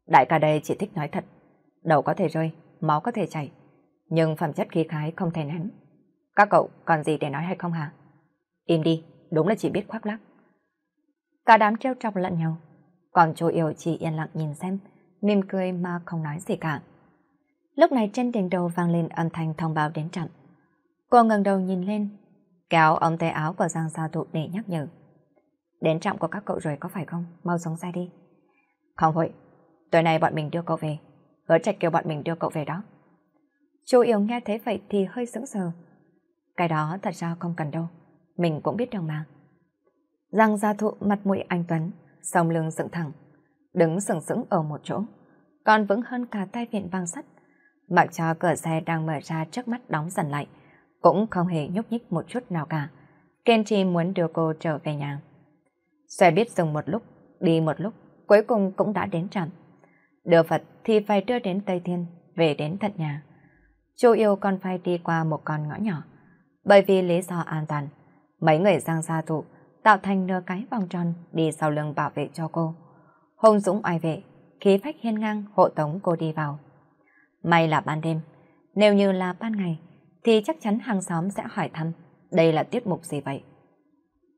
Đại ca đây chỉ thích nói thật. Đầu có thể rơi, máu có thể chảy. Nhưng phẩm chất khí khái không thể nén. Các cậu còn gì để nói hay không hả? Im đi, đúng là chỉ biết khoác lác. Cả đám treo trọc lẫn nhau. Còn chú yêu chỉ yên lặng nhìn xem, mỉm cười mà không nói gì cả. Lúc này trên đỉnh đầu vang lên âm thanh thông báo đến trận. Cô ngẩng đầu nhìn lên, kéo ống tay áo của Giang Sa Thụ để nhắc nhở. Đến trạm của các cậu rồi có phải không? Mau xuống xe đi. Không hội, tối nay bọn mình đưa cậu về. Hứa trạch kêu bọn mình đưa cậu về đó. Chú Yếu nghe thế vậy thì hơi sững sờ. Cái đó thật ra không cần đâu, mình cũng biết đường mà. Giang Gia Thụ mặt mũi anh Tuấn, song lưng dựng thẳng, đứng sừng sững ở một chỗ, còn vững hơn cả tay viện băng sắt. Mặc cho cửa xe đang mở ra trước mắt đóng dần lại, cũng không hề nhúc nhích một chút nào cả. Kenji muốn đưa cô trở về nhà. Xe biết dừng một lúc, đi một lúc, cuối cùng cũng đã đến trạm. Đưa Phật thì phải đưa đến Tây Thiên, về đến tận nhà. Chu yêu còn phải đi qua một con ngõ nhỏ. Bởi vì lý do an toàn, mấy người giang gia tụ tạo thành nơ cái vòng tròn đi sau lưng bảo vệ cho cô. Hùng Dũng oai vệ, khí phách hiên ngang hộ tống cô đi vào. May là ban đêm, nếu như là ban ngày, thì chắc chắn hàng xóm sẽ hỏi thăm đây là tiết mục gì vậy.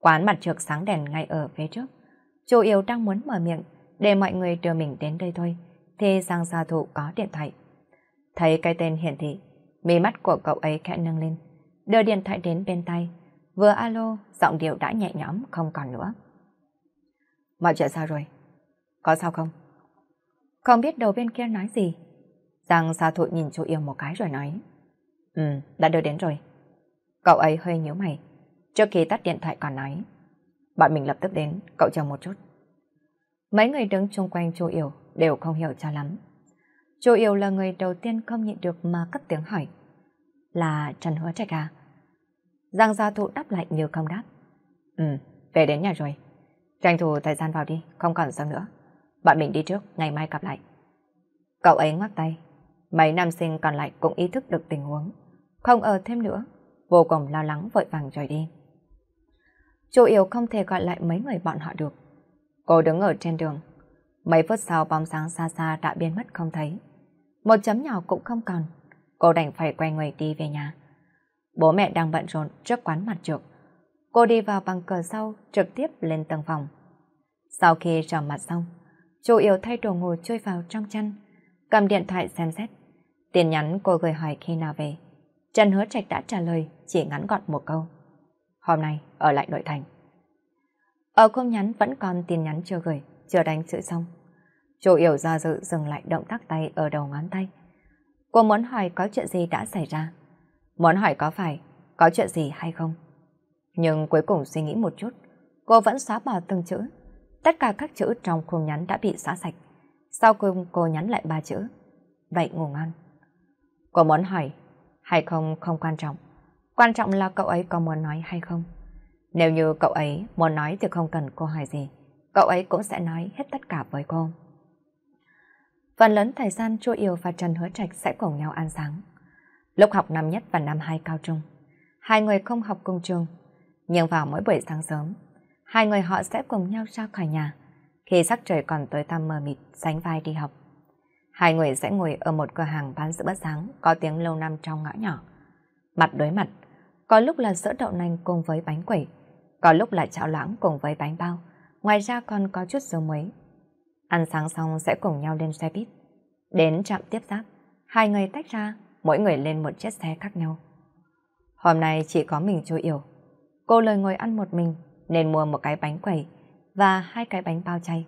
Quán mặt trược sáng đèn ngay ở phía trước. Chủ yếu đang muốn mở miệng để mọi người đưa mình đến đây thôi thì Giang gia thụ có điện thoại. Thấy cái tên hiển thị, mí mắt của cậu ấy khẽ nâng lên, đưa điện thoại đến bên tay. Vừa alo, giọng điệu đã nhẹ nhõm không còn nữa. Mọi chuyện sao rồi? Có sao không? Không biết đầu bên kia nói gì. Giang gia thụ nhìn chú yêu một cái rồi nói. Ừ, đã đưa đến rồi. Cậu ấy hơi nhíu mày, trước khi tắt điện thoại còn nói. bạn mình lập tức đến, cậu chờ một chút. Mấy người đứng chung quanh chú Yêu đều không hiểu cho lắm. Chú Yêu là người đầu tiên không nhịn được mà cất tiếng hỏi. Là Trần Hứa Trạch à? Giang gia thụ đáp lại như không đáp. Ừ, về đến nhà rồi. Tranh thủ thời gian vào đi, không còn sớm nữa. bạn mình đi trước, ngày mai gặp lại. Cậu ấy ngoắc tay. Mấy nam sinh còn lại cũng ý thức được tình huống không ở thêm nữa, vô cùng lo lắng vội vàng rời đi. Chu Yếu không thể gọi lại mấy người bọn họ được. Cô đứng ở trên đường, mấy phút sau bóng sáng xa xa đã biến mất không thấy. Một chấm nhỏ cũng không còn, cô đành phải quay người đi về nhà. Bố mẹ đang bận rộn trước quán mặt trược. Cô đi vào bằng cửa sau trực tiếp lên tầng phòng. Sau khi rửa mặt xong, Chu Yếu thay đồ ngồi chui vào trong chăn, cầm điện thoại xem xét. tiền nhắn cô gửi hỏi khi nào về. Trần Hứa Trạch đã trả lời chỉ ngắn gọn một câu. Hôm nay ở lại nội thành. Ở không nhắn vẫn còn tin nhắn chưa gửi, chưa đánh chữ xong. Chủ yếu ra dự dừng lại động tác tay ở đầu ngón tay. Cô muốn hỏi có chuyện gì đã xảy ra. Muốn hỏi có phải có chuyện gì hay không. Nhưng cuối cùng suy nghĩ một chút, cô vẫn xóa bỏ từng chữ. Tất cả các chữ trong khung nhắn đã bị xóa sạch. Sau cùng cô nhắn lại ba chữ. Vậy ngủ ngon. Cô muốn hỏi hay không không quan trọng. Quan trọng là cậu ấy có muốn nói hay không. Nếu như cậu ấy muốn nói thì không cần cô hỏi gì, cậu ấy cũng sẽ nói hết tất cả với cô. Phần lớn thời gian Chu Yêu và Trần Hứa Trạch sẽ cùng nhau ăn sáng. Lúc học năm nhất và năm hai cao trung, hai người không học cùng trường, nhưng vào mỗi buổi sáng sớm, hai người họ sẽ cùng nhau ra khỏi nhà, khi sắc trời còn tối tăm mờ mịt, sánh vai đi học. Hai người sẽ ngồi ở một cửa hàng bán sữa bớt sáng có tiếng lâu năm trong ngõ nhỏ. Mặt đối mặt, có lúc là sữa đậu nành cùng với bánh quẩy, có lúc là chảo lãng cùng với bánh bao, ngoài ra còn có chút dầu muối. Ăn sáng xong sẽ cùng nhau lên xe buýt. Đến trạm tiếp giáp, hai người tách ra, mỗi người lên một chiếc xe khác nhau. Hôm nay chỉ có mình chú Yểu. Cô lời ngồi ăn một mình nên mua một cái bánh quẩy và hai cái bánh bao chay.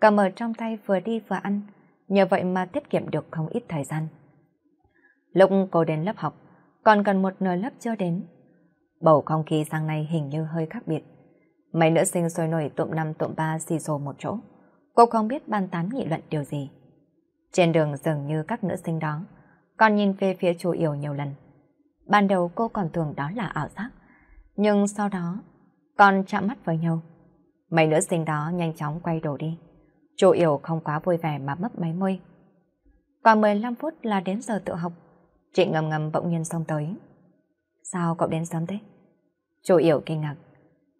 Cầm ở trong tay vừa đi vừa ăn, nhờ vậy mà tiết kiệm được không ít thời gian. Lúc cô đến lớp học, còn cần một nửa lớp chưa đến. Bầu không khí sáng nay hình như hơi khác biệt. Mấy nữ sinh sôi nổi tụm năm tụm ba xì xồ một chỗ. Cô không biết bàn tán nghị luận điều gì. Trên đường dường như các nữ sinh đó, còn nhìn về phía chủ yếu nhiều lần. Ban đầu cô còn tưởng đó là ảo giác, nhưng sau đó còn chạm mắt với nhau. Mấy nữ sinh đó nhanh chóng quay đổ đi. Chu yếu không quá vui vẻ mà mất máy môi. Còn 15 phút là đến giờ tự học. Chị ngầm ngầm bỗng nhiên xong tới. Sao cậu đến sớm thế? Chu yếu kinh ngạc.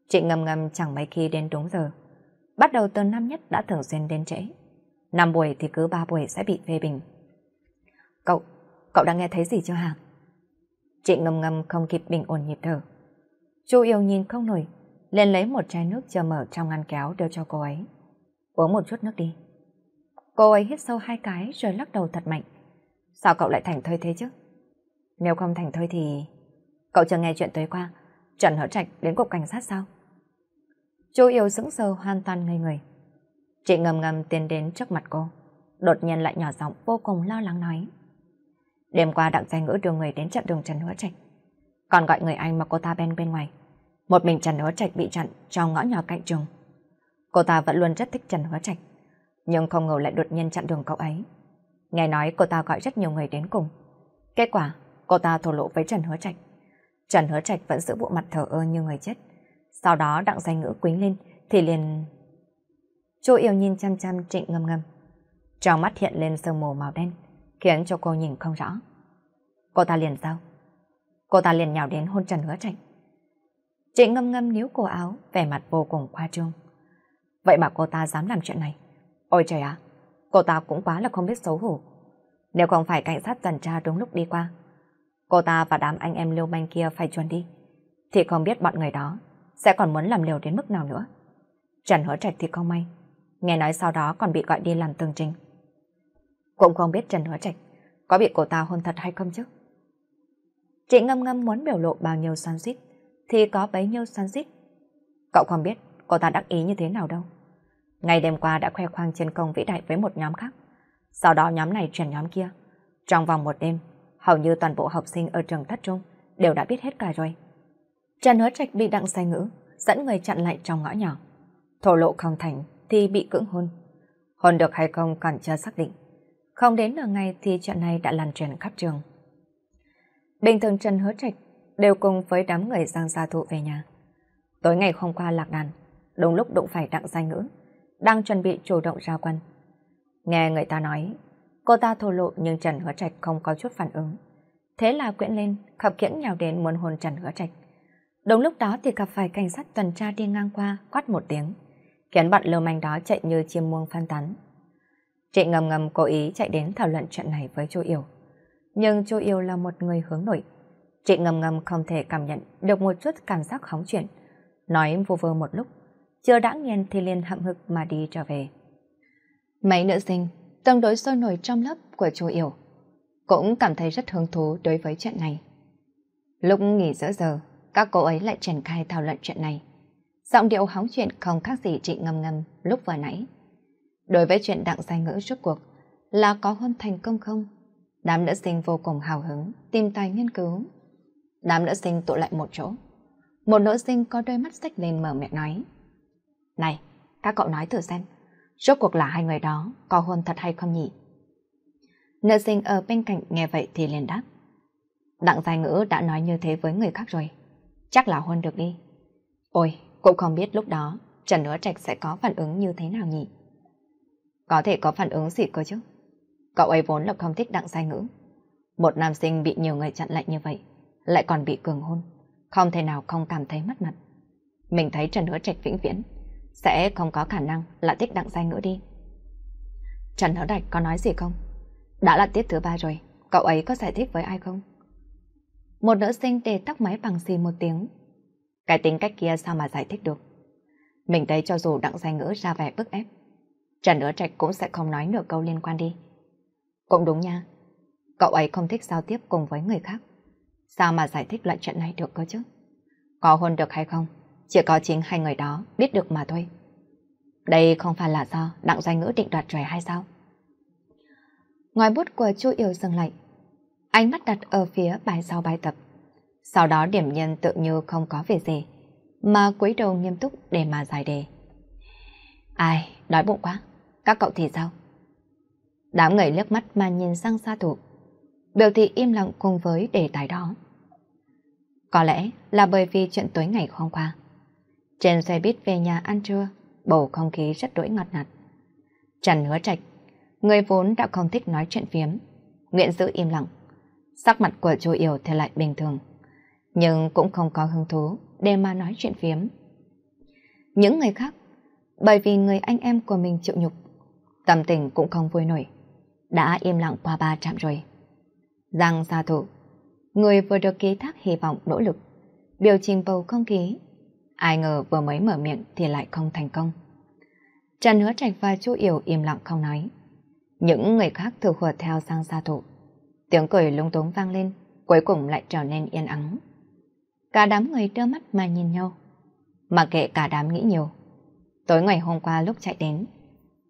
Chị ngầm ngầm chẳng mấy khi đến đúng giờ. Bắt đầu từ năm nhất đã thường xuyên đến trễ. Năm buổi thì cứ ba buổi sẽ bị phê bình. Cậu, cậu đã nghe thấy gì chưa hả? Chị ngầm ngầm không kịp bình ổn nhịp thở. Chu yếu nhìn không nổi, liền lấy một chai nước chờ mở trong ngăn kéo đưa cho cô ấy. Uống một chút nước đi. Cô ấy hít sâu hai cái rồi lắc đầu thật mạnh. Sao cậu lại thành thơi thế chứ? Nếu không thành thơi thì... Cậu chưa nghe chuyện tối qua, Trần Hở Trạch đến cục cảnh sát sao? Chú yêu sững sờ hoàn toàn ngây người. Chị ngầm ngầm tiến đến trước mặt cô, đột nhiên lại nhỏ giọng vô cùng lo lắng nói. Đêm qua đặng danh ngữ đưa người đến chặn đường Trần Hứa Trạch, còn gọi người anh mà cô ta bên bên ngoài. Một mình Trần Hứa Trạch bị chặn trong ngõ nhỏ cạnh trường. Cô ta vẫn luôn rất thích Trần hứa Trạch, nhưng không ngờ lại đột nhiên chặn đường cậu ấy. Nghe nói cô ta gọi rất nhiều người đến cùng. Kết quả, cô ta thổ lộ với Trần Hứa Trạch. Trần Hứa Trạch vẫn giữ bộ mặt thờ ơ như người chết. Sau đó đặng danh ngữ quính lên, thì liền... Chú yêu nhìn chăm chăm trịnh ngâm ngâm. Trong mắt hiện lên sương mù màu đen, khiến cho cô nhìn không rõ. Cô ta liền sao? Cô ta liền nhào đến hôn Trần Hứa Trạch. Trịnh ngâm ngâm níu cổ áo, vẻ mặt vô cùng khoa trương. Vậy mà cô ta dám làm chuyện này. Ôi trời ạ, cô ta cũng quá là không biết xấu hổ. Nếu không phải cảnh sát tuần tra đúng lúc đi qua, cô ta và đám anh em lưu manh kia phải chuồn đi, thì không biết bọn người đó sẽ còn muốn làm liều đến mức nào nữa. Trần Hứa Trạch thì không may, nghe nói sau đó còn bị gọi đi làm tường trình. Cũng không biết Trần Hứa Trạch có bị cô ta hôn thật hay không chứ. Chị ngâm ngâm muốn biểu lộ bao nhiêu xoắn xít, thì có bấy nhiêu xoắn xít. Cậu không biết cô ta đắc ý như thế nào đâu. Ngày đêm qua đã khoe khoang chiến công vĩ đại với một nhóm khác. Sau đó nhóm này chuyển nhóm kia. Trong vòng một đêm, hầu như toàn bộ học sinh ở trường thất trung đều đã biết hết cả rồi. Trần hứa trạch bị đặng Sai ngữ, dẫn người chặn lại trong ngõ nhỏ. Thổ lộ không thành thì bị cưỡng hôn. Hôn được hay không còn chưa xác định. Không đến nửa ngày thì chuyện này đã lan truyền khắp trường. Bình thường Trần Hứa Trạch đều cùng với đám người Giang Gia Thụ về nhà. Tối ngày hôm qua lạc đàn, đúng lúc đụng phải đặng Sai ngữ, đang chuẩn bị chủ động ra quân. Nghe người ta nói, cô ta thổ lộ nhưng Trần Hứa Trạch không có chút phản ứng. Thế là quyện lên, khập khiễng nhào đến muốn hôn Trần Hứa Trạch. Đúng lúc đó thì gặp phải cảnh sát tuần tra đi ngang qua, quát một tiếng, khiến bọn lưu manh đó chạy như chim muông phan tán. Chị ngầm ngầm cố ý chạy đến thảo luận chuyện này với chú Yêu. Nhưng chú Yêu là một người hướng nội. Chị ngầm ngầm không thể cảm nhận được một chút cảm giác hóng chuyện. Nói vô vơ một lúc, chưa đã nghiền thì liền hậm hực mà đi trở về. Mấy nữ sinh tương đối sôi nổi trong lớp của chú Yểu cũng cảm thấy rất hứng thú đối với chuyện này. Lúc nghỉ giữa giờ, các cô ấy lại triển khai thảo luận chuyện này. Giọng điệu hóng chuyện không khác gì chị ngâm ngầm lúc vừa nãy. Đối với chuyện đặng sai ngữ rốt cuộc, là có hôn thành công không? Đám nữ sinh vô cùng hào hứng, tìm tài nghiên cứu. Đám nữ sinh tụ lại một chỗ. Một nữ sinh có đôi mắt sách lên mở miệng nói. Này, các cậu nói thử xem, rốt cuộc là hai người đó có hôn thật hay không nhỉ? Nữ sinh ở bên cạnh nghe vậy thì liền đáp. Đặng Giai Ngữ đã nói như thế với người khác rồi, chắc là hôn được đi. Ôi, cũng không biết lúc đó Trần Hứa Trạch sẽ có phản ứng như thế nào nhỉ? Có thể có phản ứng gì cơ chứ? Cậu ấy vốn là không thích Đặng Giai Ngữ. Một nam sinh bị nhiều người chặn lại như vậy, lại còn bị cường hôn, không thể nào không cảm thấy mất mặt. Mình thấy Trần Hứa Trạch vĩnh viễn sẽ không có khả năng là thích đặng danh nữa đi. Trần Hữu Đạch có nói gì không? Đã là tiết thứ ba rồi, cậu ấy có giải thích với ai không? Một nữ sinh để tóc máy bằng xì một tiếng. Cái tính cách kia sao mà giải thích được? Mình thấy cho dù đặng danh ngữ ra vẻ bức ép, Trần Hữu Trạch cũng sẽ không nói nửa câu liên quan đi. Cũng đúng nha, cậu ấy không thích giao tiếp cùng với người khác. Sao mà giải thích loại chuyện này được cơ chứ? Có hôn được hay không chỉ có chính hai người đó biết được mà thôi. Đây không phải là do Đặng Doanh Ngữ định đoạt trời hay sao? Ngoài bút của Chu Yêu dừng lại, ánh mắt đặt ở phía bài sau bài tập. Sau đó điểm nhân tự như không có việc gì, mà cúi đầu nghiêm túc để mà giải đề. Ai, đói bụng quá, các cậu thì sao? Đám người liếc mắt mà nhìn sang xa thủ, biểu thị im lặng cùng với đề tài đó. Có lẽ là bởi vì chuyện tối ngày hôm qua. Trên xe buýt về nhà ăn trưa, bầu không khí rất đỗi ngọt ngạt. Trần hứa trạch, người vốn đã không thích nói chuyện phiếm, nguyện giữ im lặng. Sắc mặt của chú Yểu thì lại bình thường, nhưng cũng không có hứng thú để mà nói chuyện phiếm. Những người khác, bởi vì người anh em của mình chịu nhục, tâm tình cũng không vui nổi, đã im lặng qua ba trạm rồi. Giang xa thủ, người vừa được ký thác hy vọng nỗ lực, điều chỉnh bầu không khí Ai ngờ vừa mới mở miệng thì lại không thành công. Trần hứa trạch và chú Yểu im lặng không nói. Những người khác thừa hùa theo sang xa thụ. Tiếng cười lung túng vang lên, cuối cùng lại trở nên yên ắng. Cả đám người đưa mắt mà nhìn nhau. Mà kệ cả đám nghĩ nhiều. Tối ngày hôm qua lúc chạy đến,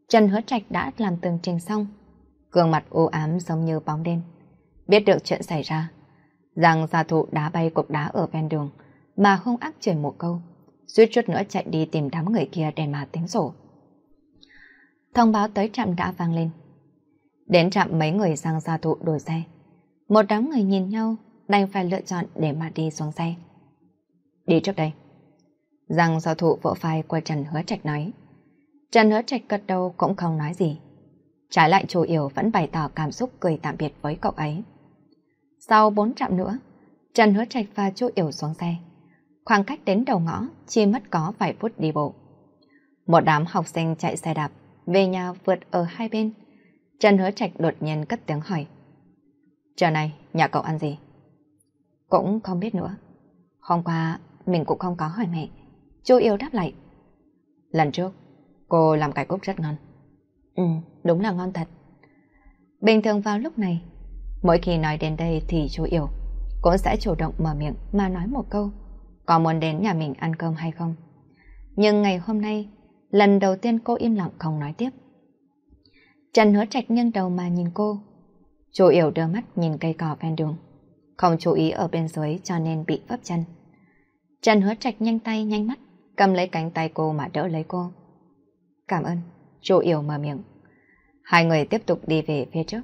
Trần hứa trạch đã làm tường trình xong. Gương mặt u ám giống như bóng đêm. Biết được chuyện xảy ra, rằng gia thụ đá bay cục đá ở ven đường, mà không ác chuyển một câu suýt chút nữa chạy đi tìm đám người kia để mà tính sổ. Thông báo tới trạm đã vang lên. Đến trạm mấy người sang gia thụ đổi xe. Một đám người nhìn nhau, đành phải lựa chọn để mà đi xuống xe. Đi trước đây. Giang giao thụ vỗ vai của Trần Hứa Trạch nói. Trần Hứa Trạch cất đầu cũng không nói gì. Trái lại chủ yếu vẫn bày tỏ cảm xúc cười tạm biệt với cậu ấy. Sau bốn trạm nữa, Trần Hứa Trạch và Chu Yểu xuống xe. Khoảng cách đến đầu ngõ chỉ mất có vài phút đi bộ. Một đám học sinh chạy xe đạp về nhà vượt ở hai bên. Trần Hứa Trạch đột nhiên cất tiếng hỏi. Trời này, nhà cậu ăn gì? Cũng không biết nữa. Hôm qua mình cũng không có hỏi mẹ. Chú yêu đáp lại. Lần trước, cô làm cải cúc rất ngon. Ừ, đúng là ngon thật. Bình thường vào lúc này, mỗi khi nói đến đây thì chú yêu cũng sẽ chủ động mở miệng mà nói một câu có muốn đến nhà mình ăn cơm hay không. Nhưng ngày hôm nay, lần đầu tiên cô im lặng không nói tiếp. Trần hứa trạch nghiêng đầu mà nhìn cô. Chú Yểu đưa mắt nhìn cây cỏ ven đường. Không chú ý ở bên dưới cho nên bị vấp chân. Trần hứa trạch nhanh tay nhanh mắt, cầm lấy cánh tay cô mà đỡ lấy cô. Cảm ơn, chú Yểu mở miệng. Hai người tiếp tục đi về phía trước.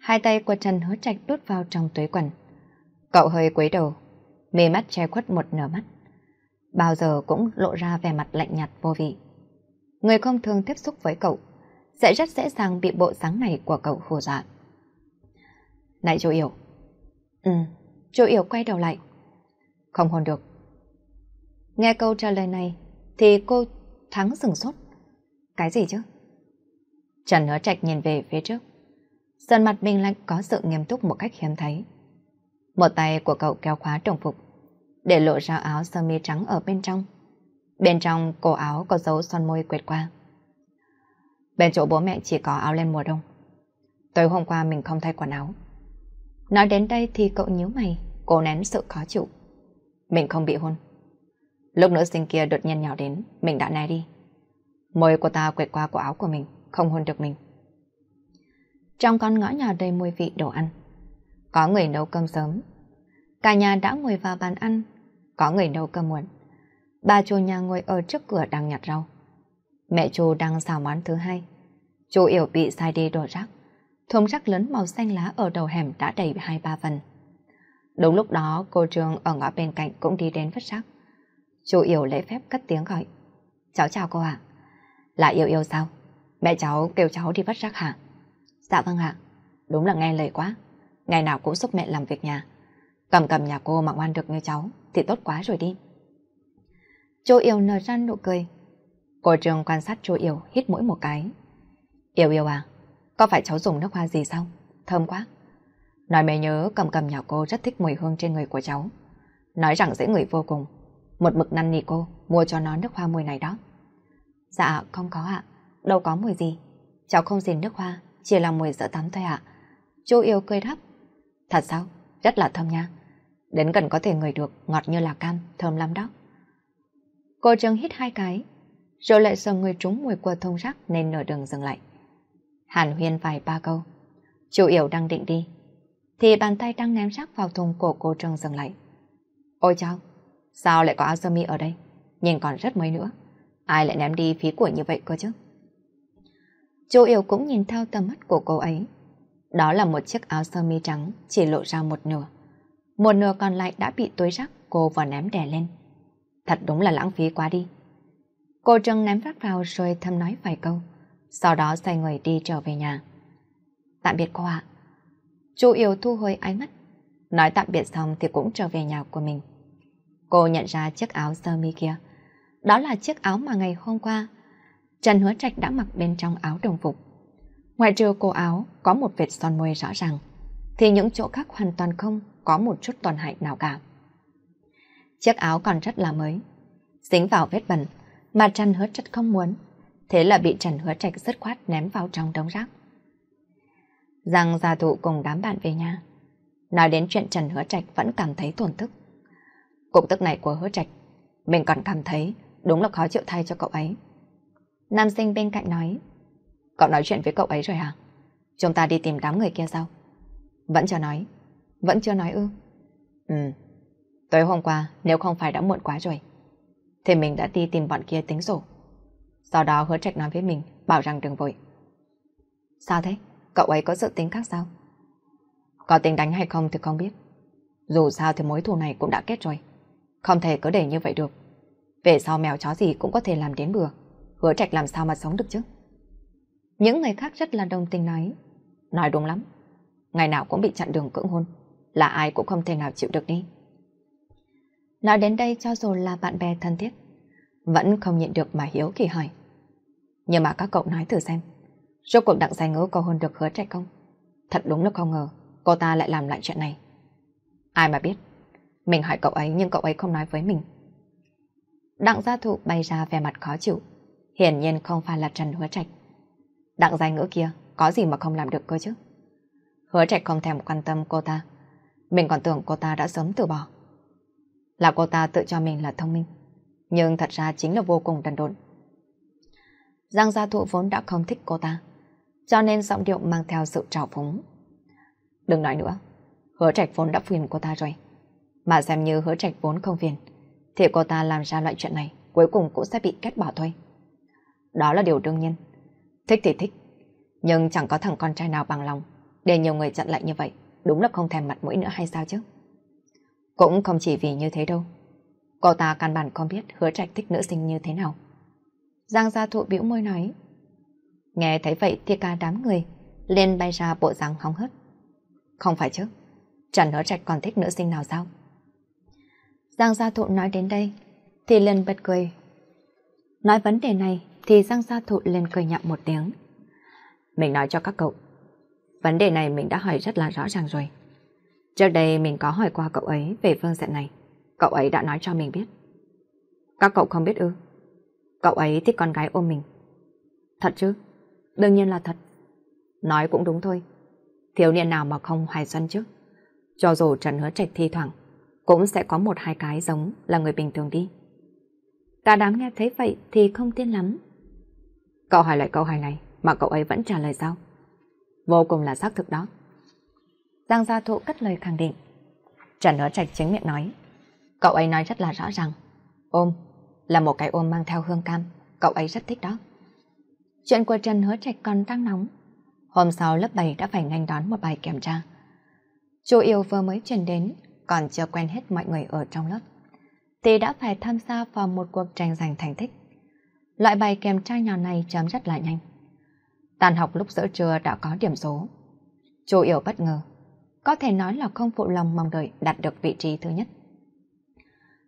Hai tay của Trần hứa trạch đút vào trong túi quần. Cậu hơi quấy đầu, mê mắt che khuất một nửa mắt. Bao giờ cũng lộ ra vẻ mặt lạnh nhạt vô vị. Người không thường tiếp xúc với cậu, sẽ rất dễ dàng bị bộ dáng này của cậu hù dọa. Này chú Yểu. Ừ, chú Yểu quay đầu lại. Không hôn được. Nghe câu trả lời này thì cô thắng sừng sốt. Cái gì chứ? Trần Hứa Trạch nhìn về phía trước. Dần mặt mình lạnh có sự nghiêm túc một cách hiếm thấy. Một tay của cậu kéo khóa đồng phục, để lộ ra áo sơ mi trắng ở bên trong. Bên trong cổ áo có dấu son môi quệt qua. Bên chỗ bố mẹ chỉ có áo len mùa đông. Tối hôm qua mình không thay quần áo. Nói đến đây thì cậu nhíu mày, cố nén sự khó chịu. Mình không bị hôn. Lúc nữ sinh kia đột nhiên nhào đến, mình đã né đi. Môi của ta quệt qua cổ áo của mình, không hôn được mình. Trong con ngõ nhỏ đầy mùi vị đồ ăn, có người nấu cơm sớm. Cả nhà đã ngồi vào bàn ăn, có người nấu cơm muộn. Bà chủ nhà ngồi ở trước cửa đang nhặt rau. Mẹ chú đang xào món thứ hai. Chú Yểu bị sai đi đổ rác. Thùng rác lớn màu xanh lá ở đầu hẻm đã đầy hai ba phần. Đúng lúc đó, cô trường ở ngõ bên cạnh cũng đi đến vứt rác. Chú Yểu lễ phép cất tiếng gọi. Cháu chào cô ạ. Là yêu yêu sao? Mẹ cháu kêu cháu đi vứt rác hả? Dạ vâng ạ. Đúng là nghe lời quá ngày nào cũng giúp mẹ làm việc nhà. Cầm cầm nhà cô mà ngoan được như cháu thì tốt quá rồi đi. Chú Yêu nở ra nụ cười. Cô trường quan sát chú Yêu hít mũi một cái. Yêu Yêu à, có phải cháu dùng nước hoa gì sao? Thơm quá. Nói mẹ nhớ cầm cầm nhà cô rất thích mùi hương trên người của cháu. Nói rằng dễ người vô cùng. Một mực năn nỉ cô mua cho nó nước hoa mùi này đó. Dạ không có ạ, đâu có mùi gì. Cháu không xin nước hoa, chỉ là mùi sợ tắm thôi ạ. Chú Yêu cười đáp. Thật sao? Rất là thơm nha. Đến gần có thể ngửi được, ngọt như là cam, thơm lắm đó. Cô Trần hít hai cái, rồi lại sợ người trúng mùi của thông rác nên nửa đường dừng lại. Hàn huyên vài ba câu. Chủ yếu đang định đi, thì bàn tay đang ném rác vào thùng cổ cô Trần dừng lại. Ôi chao, sao lại có áo sơ mi ở đây? Nhìn còn rất mới nữa. Ai lại ném đi phí của như vậy cơ chứ? Chú Yêu cũng nhìn theo tầm mắt của cô ấy. Đó là một chiếc áo sơ mi trắng chỉ lộ ra một nửa. Một nửa còn lại đã bị túi rác cô vào ném đè lên. Thật đúng là lãng phí quá đi. Cô Trân ném rác vào rồi thầm nói vài câu. Sau đó xoay người đi trở về nhà. Tạm biệt cô ạ. À. Chú Yêu thu hồi ánh mắt. Nói tạm biệt xong thì cũng trở về nhà của mình. Cô nhận ra chiếc áo sơ mi kia. Đó là chiếc áo mà ngày hôm qua Trần Hứa Trạch đã mặc bên trong áo đồng phục. Ngoài trừ cổ áo có một vệt son môi rõ ràng, thì những chỗ khác hoàn toàn không có một chút tổn hại nào cả. Chiếc áo còn rất là mới, dính vào vết bẩn mà Trần Hứa Trạch không muốn, thế là bị Trần Hứa Trạch dứt khoát ném vào trong đống rác. Giang gia thụ cùng đám bạn về nhà. Nói đến chuyện Trần Hứa Trạch vẫn cảm thấy tổn thức. Cục tức này của Hứa Trạch, mình còn cảm thấy đúng là khó chịu thay cho cậu ấy. Nam sinh bên cạnh nói, Cậu nói chuyện với cậu ấy rồi hả? Chúng ta đi tìm đám người kia sao? Vẫn chưa nói. Vẫn chưa nói ư? Ừ. Tối hôm qua, nếu không phải đã muộn quá rồi, thì mình đã đi tìm bọn kia tính sổ. Sau đó hứa trạch nói với mình, bảo rằng đừng vội. Sao thế? Cậu ấy có sự tính khác sao? Có tính đánh hay không thì không biết. Dù sao thì mối thù này cũng đã kết rồi. Không thể cứ để như vậy được. Về sau mèo chó gì cũng có thể làm đến bừa. Hứa trạch làm sao mà sống được chứ? Những người khác rất là đồng tình nói. Nói đúng lắm. Ngày nào cũng bị chặn đường cưỡng hôn. Là ai cũng không thể nào chịu được đi. Nói đến đây cho dù là bạn bè thân thiết. Vẫn không nhịn được mà hiếu kỳ hỏi. Nhưng mà các cậu nói thử xem. Rốt cuộc đặng giải ngữ có hôn được hứa trạch không? Thật đúng là không ngờ cô ta lại làm lại chuyện này. Ai mà biết. Mình hỏi cậu ấy nhưng cậu ấy không nói với mình. Đặng gia thụ bay ra vẻ mặt khó chịu. Hiển nhiên không phải là Trần Hứa Trạch. Đặng dài ngữ kia có gì mà không làm được cơ chứ? Hứa trạch không thèm quan tâm cô ta. Mình còn tưởng cô ta đã sớm từ bỏ. Là cô ta tự cho mình là thông minh. Nhưng thật ra chính là vô cùng đần độn. Giang gia thụ vốn đã không thích cô ta. Cho nên giọng điệu mang theo sự trào phúng. Đừng nói nữa. Hứa trạch vốn đã phiền cô ta rồi. Mà xem như hứa trạch vốn không phiền. Thì cô ta làm ra loại chuyện này cuối cùng cũng sẽ bị kết bỏ thôi. Đó là điều đương nhiên. Thích thì thích, nhưng chẳng có thằng con trai nào bằng lòng để nhiều người chặn lại như vậy, đúng là không thèm mặt mũi nữa hay sao chứ? Cũng không chỉ vì như thế đâu. Cô ta căn bản không biết hứa trạch thích nữ sinh như thế nào. Giang gia thụ bĩu môi nói. Nghe thấy vậy thì ca đám người lên bay ra bộ dáng hóng hớt. Không phải chứ, chẳng hứa trạch còn thích nữ sinh nào sao? Giang gia thụ nói đến đây thì liền bật cười. Nói vấn đề này thì Giang Gia Thụ lên cười nhạo một tiếng. Mình nói cho các cậu, vấn đề này mình đã hỏi rất là rõ ràng rồi. Trước đây mình có hỏi qua cậu ấy về phương diện này, cậu ấy đã nói cho mình biết. Các cậu không biết ư? Cậu ấy thích con gái ôm mình. Thật chứ? Đương nhiên là thật. Nói cũng đúng thôi. Thiếu niên nào mà không hoài xuân chứ? Cho dù Trần Hứa Trạch thi thoảng, cũng sẽ có một hai cái giống là người bình thường đi. Cả đám nghe thấy vậy thì không tin lắm, Cậu hỏi lại câu hỏi này mà cậu ấy vẫn trả lời sao? Vô cùng là xác thực đó. Giang gia thụ cất lời khẳng định. Trần Hứa Trạch chính miệng nói. Cậu ấy nói rất là rõ ràng. Ôm, là một cái ôm mang theo hương cam. Cậu ấy rất thích đó. Chuyện của Trần Hứa Trạch còn đang nóng. Hôm sau lớp 7 đã phải nhanh đón một bài kiểm tra. Chú yêu vừa mới chuyển đến, còn chưa quen hết mọi người ở trong lớp. Thì đã phải tham gia vào một cuộc tranh giành thành tích. Loại bài kèm trai nhỏ này chấm rất là nhanh. Tàn học lúc giữa trưa đã có điểm số. Chú Yểu bất ngờ, có thể nói là không phụ lòng mong đợi đạt được vị trí thứ nhất.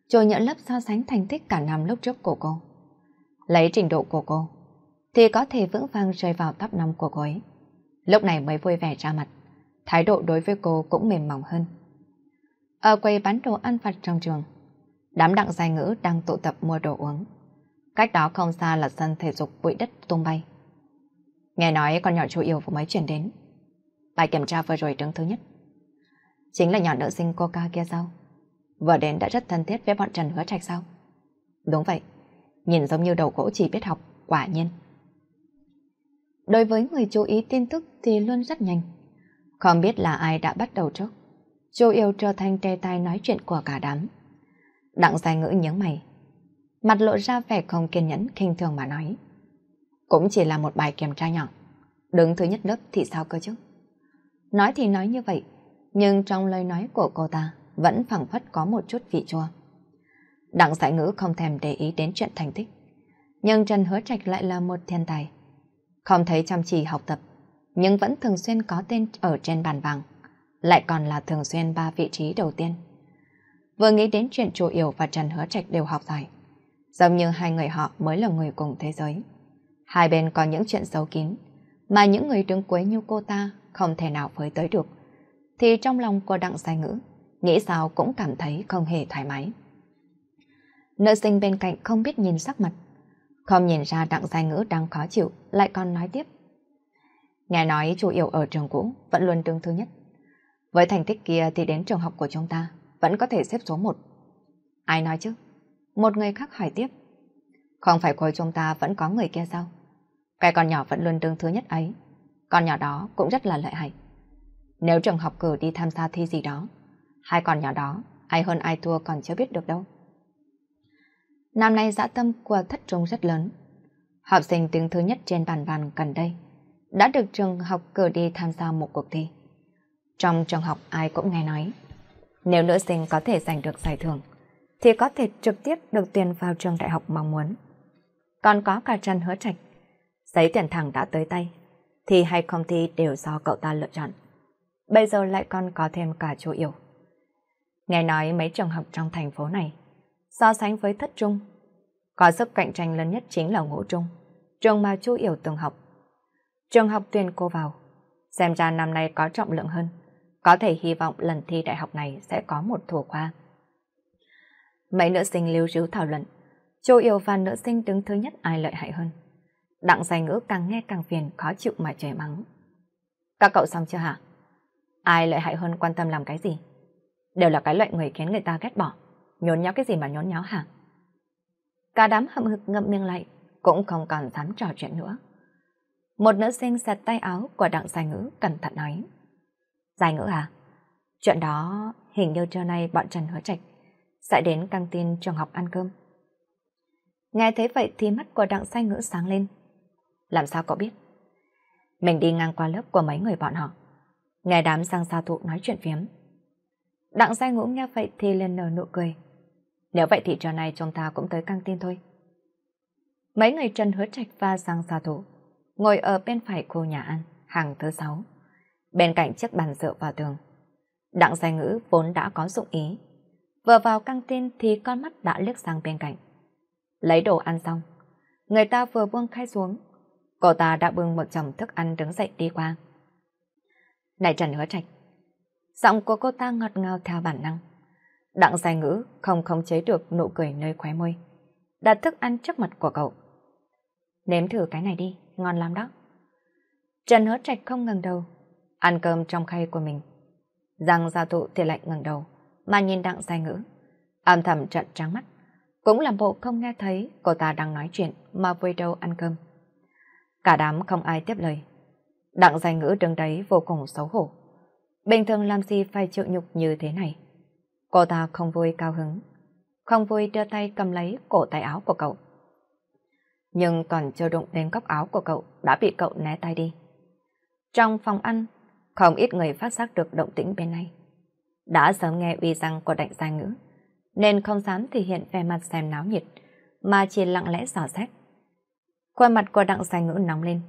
Chú nhận lớp so sánh thành tích cả năm lúc trước của cô. Lấy trình độ của cô, thì có thể vững vàng rơi vào top 5 của cô ấy. Lúc này mới vui vẻ ra mặt, thái độ đối với cô cũng mềm mỏng hơn. Ở quầy bán đồ ăn vặt trong trường, đám đặng dài ngữ đang tụ tập mua đồ uống cách đó không xa là sân thể dục bụi đất tung bay. Nghe nói con nhỏ chú yêu vừa mới chuyển đến. Bài kiểm tra vừa rồi đứng thứ nhất. Chính là nhỏ nữ sinh coca kia sao? Vừa đến đã rất thân thiết với bọn Trần Hứa Trạch sao? Đúng vậy, nhìn giống như đầu gỗ chỉ biết học, quả nhiên. Đối với người chú ý tin tức thì luôn rất nhanh. Không biết là ai đã bắt đầu trước. Chú yêu trở thành tre tay nói chuyện của cả đám. Đặng dài ngữ nhớ mày, mặt lộ ra vẻ không kiên nhẫn khinh thường mà nói. Cũng chỉ là một bài kiểm tra nhỏ, đứng thứ nhất lớp thì sao cơ chứ? Nói thì nói như vậy, nhưng trong lời nói của cô ta vẫn phẳng phất có một chút vị chua. Đặng giải ngữ không thèm để ý đến chuyện thành tích, nhưng Trần Hứa Trạch lại là một thiên tài. Không thấy chăm chỉ học tập, nhưng vẫn thường xuyên có tên ở trên bàn vàng, lại còn là thường xuyên ba vị trí đầu tiên. Vừa nghĩ đến chuyện chủ yếu và Trần Hứa Trạch đều học giỏi, giống như hai người họ mới là người cùng thế giới. Hai bên có những chuyện giấu kín, mà những người đứng cuối như cô ta không thể nào với tới được. Thì trong lòng của Đặng Sai Ngữ, nghĩ sao cũng cảm thấy không hề thoải mái. Nữ sinh bên cạnh không biết nhìn sắc mặt, không nhìn ra Đặng Sai Ngữ đang khó chịu, lại còn nói tiếp. Nghe nói chủ yếu ở trường cũ vẫn luôn đứng thứ nhất. Với thành tích kia thì đến trường học của chúng ta vẫn có thể xếp số 1. Ai nói chứ? Một người khác hỏi tiếp. Không phải khối chúng ta vẫn có người kia sao? Cái con nhỏ vẫn luôn đứng thứ nhất ấy. Con nhỏ đó cũng rất là lợi hại. Nếu trường học cử đi tham gia thi gì đó, hai con nhỏ đó, ai hơn ai thua còn chưa biết được đâu. Năm nay dã tâm của thất trung rất lớn. Học sinh tiếng thứ nhất trên bàn bàn gần đây đã được trường học cử đi tham gia một cuộc thi. Trong trường học ai cũng nghe nói, nếu nữ sinh có thể giành được giải thưởng, thì có thể trực tiếp được tiền vào trường đại học mong muốn. Còn có cả Trần Hứa Trạch. Giấy tiền thẳng đã tới tay, thì hay không thì đều do cậu ta lựa chọn. Bây giờ lại còn có thêm cả chú Yểu. Nghe nói mấy trường học trong thành phố này, so sánh với thất trung, có sức cạnh tranh lớn nhất chính là ngũ trung, trường mà chú Yểu từng học. Trường học tuyển cô vào, xem ra năm nay có trọng lượng hơn, có thể hy vọng lần thi đại học này sẽ có một thủ khoa. Mấy nữ sinh lưu rú thảo luận, Châu Yêu và nữ sinh đứng thứ nhất ai lợi hại hơn. Đặng giải ngữ càng nghe càng phiền, khó chịu mà trời mắng. Các cậu xong chưa hả? Ai lợi hại hơn quan tâm làm cái gì? Đều là cái loại người khiến người ta ghét bỏ. Nhốn nháo cái gì mà nhốn nháo hả? Cả đám hậm hực ngậm miệng lại, cũng không còn dám trò chuyện nữa. Một nữ sinh sạch tay áo của đặng giải ngữ cẩn thận nói. Giải ngữ à? Chuyện đó hình như trưa nay bọn Trần Hứa Trạch sẽ đến căng tin trường học ăn cơm. Nghe thấy vậy thì mắt của đặng say ngữ sáng lên. Làm sao cậu biết? Mình đi ngang qua lớp của mấy người bọn họ. Nghe đám sang xa thụ nói chuyện phiếm. Đặng say ngũ nghe vậy thì liền nở nụ cười. Nếu vậy thì trò này chúng ta cũng tới căng tin thôi. Mấy người Trần Hứa Trạch và Giang Sa Thủ ngồi ở bên phải khu nhà ăn, hàng thứ sáu, bên cạnh chiếc bàn dựa vào tường. Đặng Giai Ngữ vốn đã có dụng ý Vừa vào căng tin thì con mắt đã liếc sang bên cạnh. Lấy đồ ăn xong, người ta vừa buông khay xuống. Cô ta đã bưng một chồng thức ăn đứng dậy đi qua. Này Trần Hứa Trạch, giọng của cô ta ngọt ngào theo bản năng. Đặng dài ngữ không khống chế được nụ cười nơi khóe môi. Đặt thức ăn trước mặt của cậu. Nếm thử cái này đi, ngon lắm đó. Trần Hứa Trạch không ngừng đầu, ăn cơm trong khay của mình. Giang gia tụ thì lạnh ngừng đầu mà nhìn đặng dài ngữ. Âm thầm trận trắng mắt, cũng làm bộ không nghe thấy cô ta đang nói chuyện mà vơi đầu ăn cơm. Cả đám không ai tiếp lời. Đặng dài ngữ đứng đấy vô cùng xấu hổ. Bình thường làm gì phải chịu nhục như thế này. Cô ta không vui cao hứng, không vui đưa tay cầm lấy cổ tay áo của cậu. Nhưng còn chưa đụng đến góc áo của cậu đã bị cậu né tay đi. Trong phòng ăn, không ít người phát giác được động tĩnh bên này đã sớm nghe uy răng của đại gia ngữ, nên không dám thể hiện vẻ mặt xem náo nhiệt, mà chỉ lặng lẽ dò xét. Khuôn mặt của đặng gia ngữ nóng lên,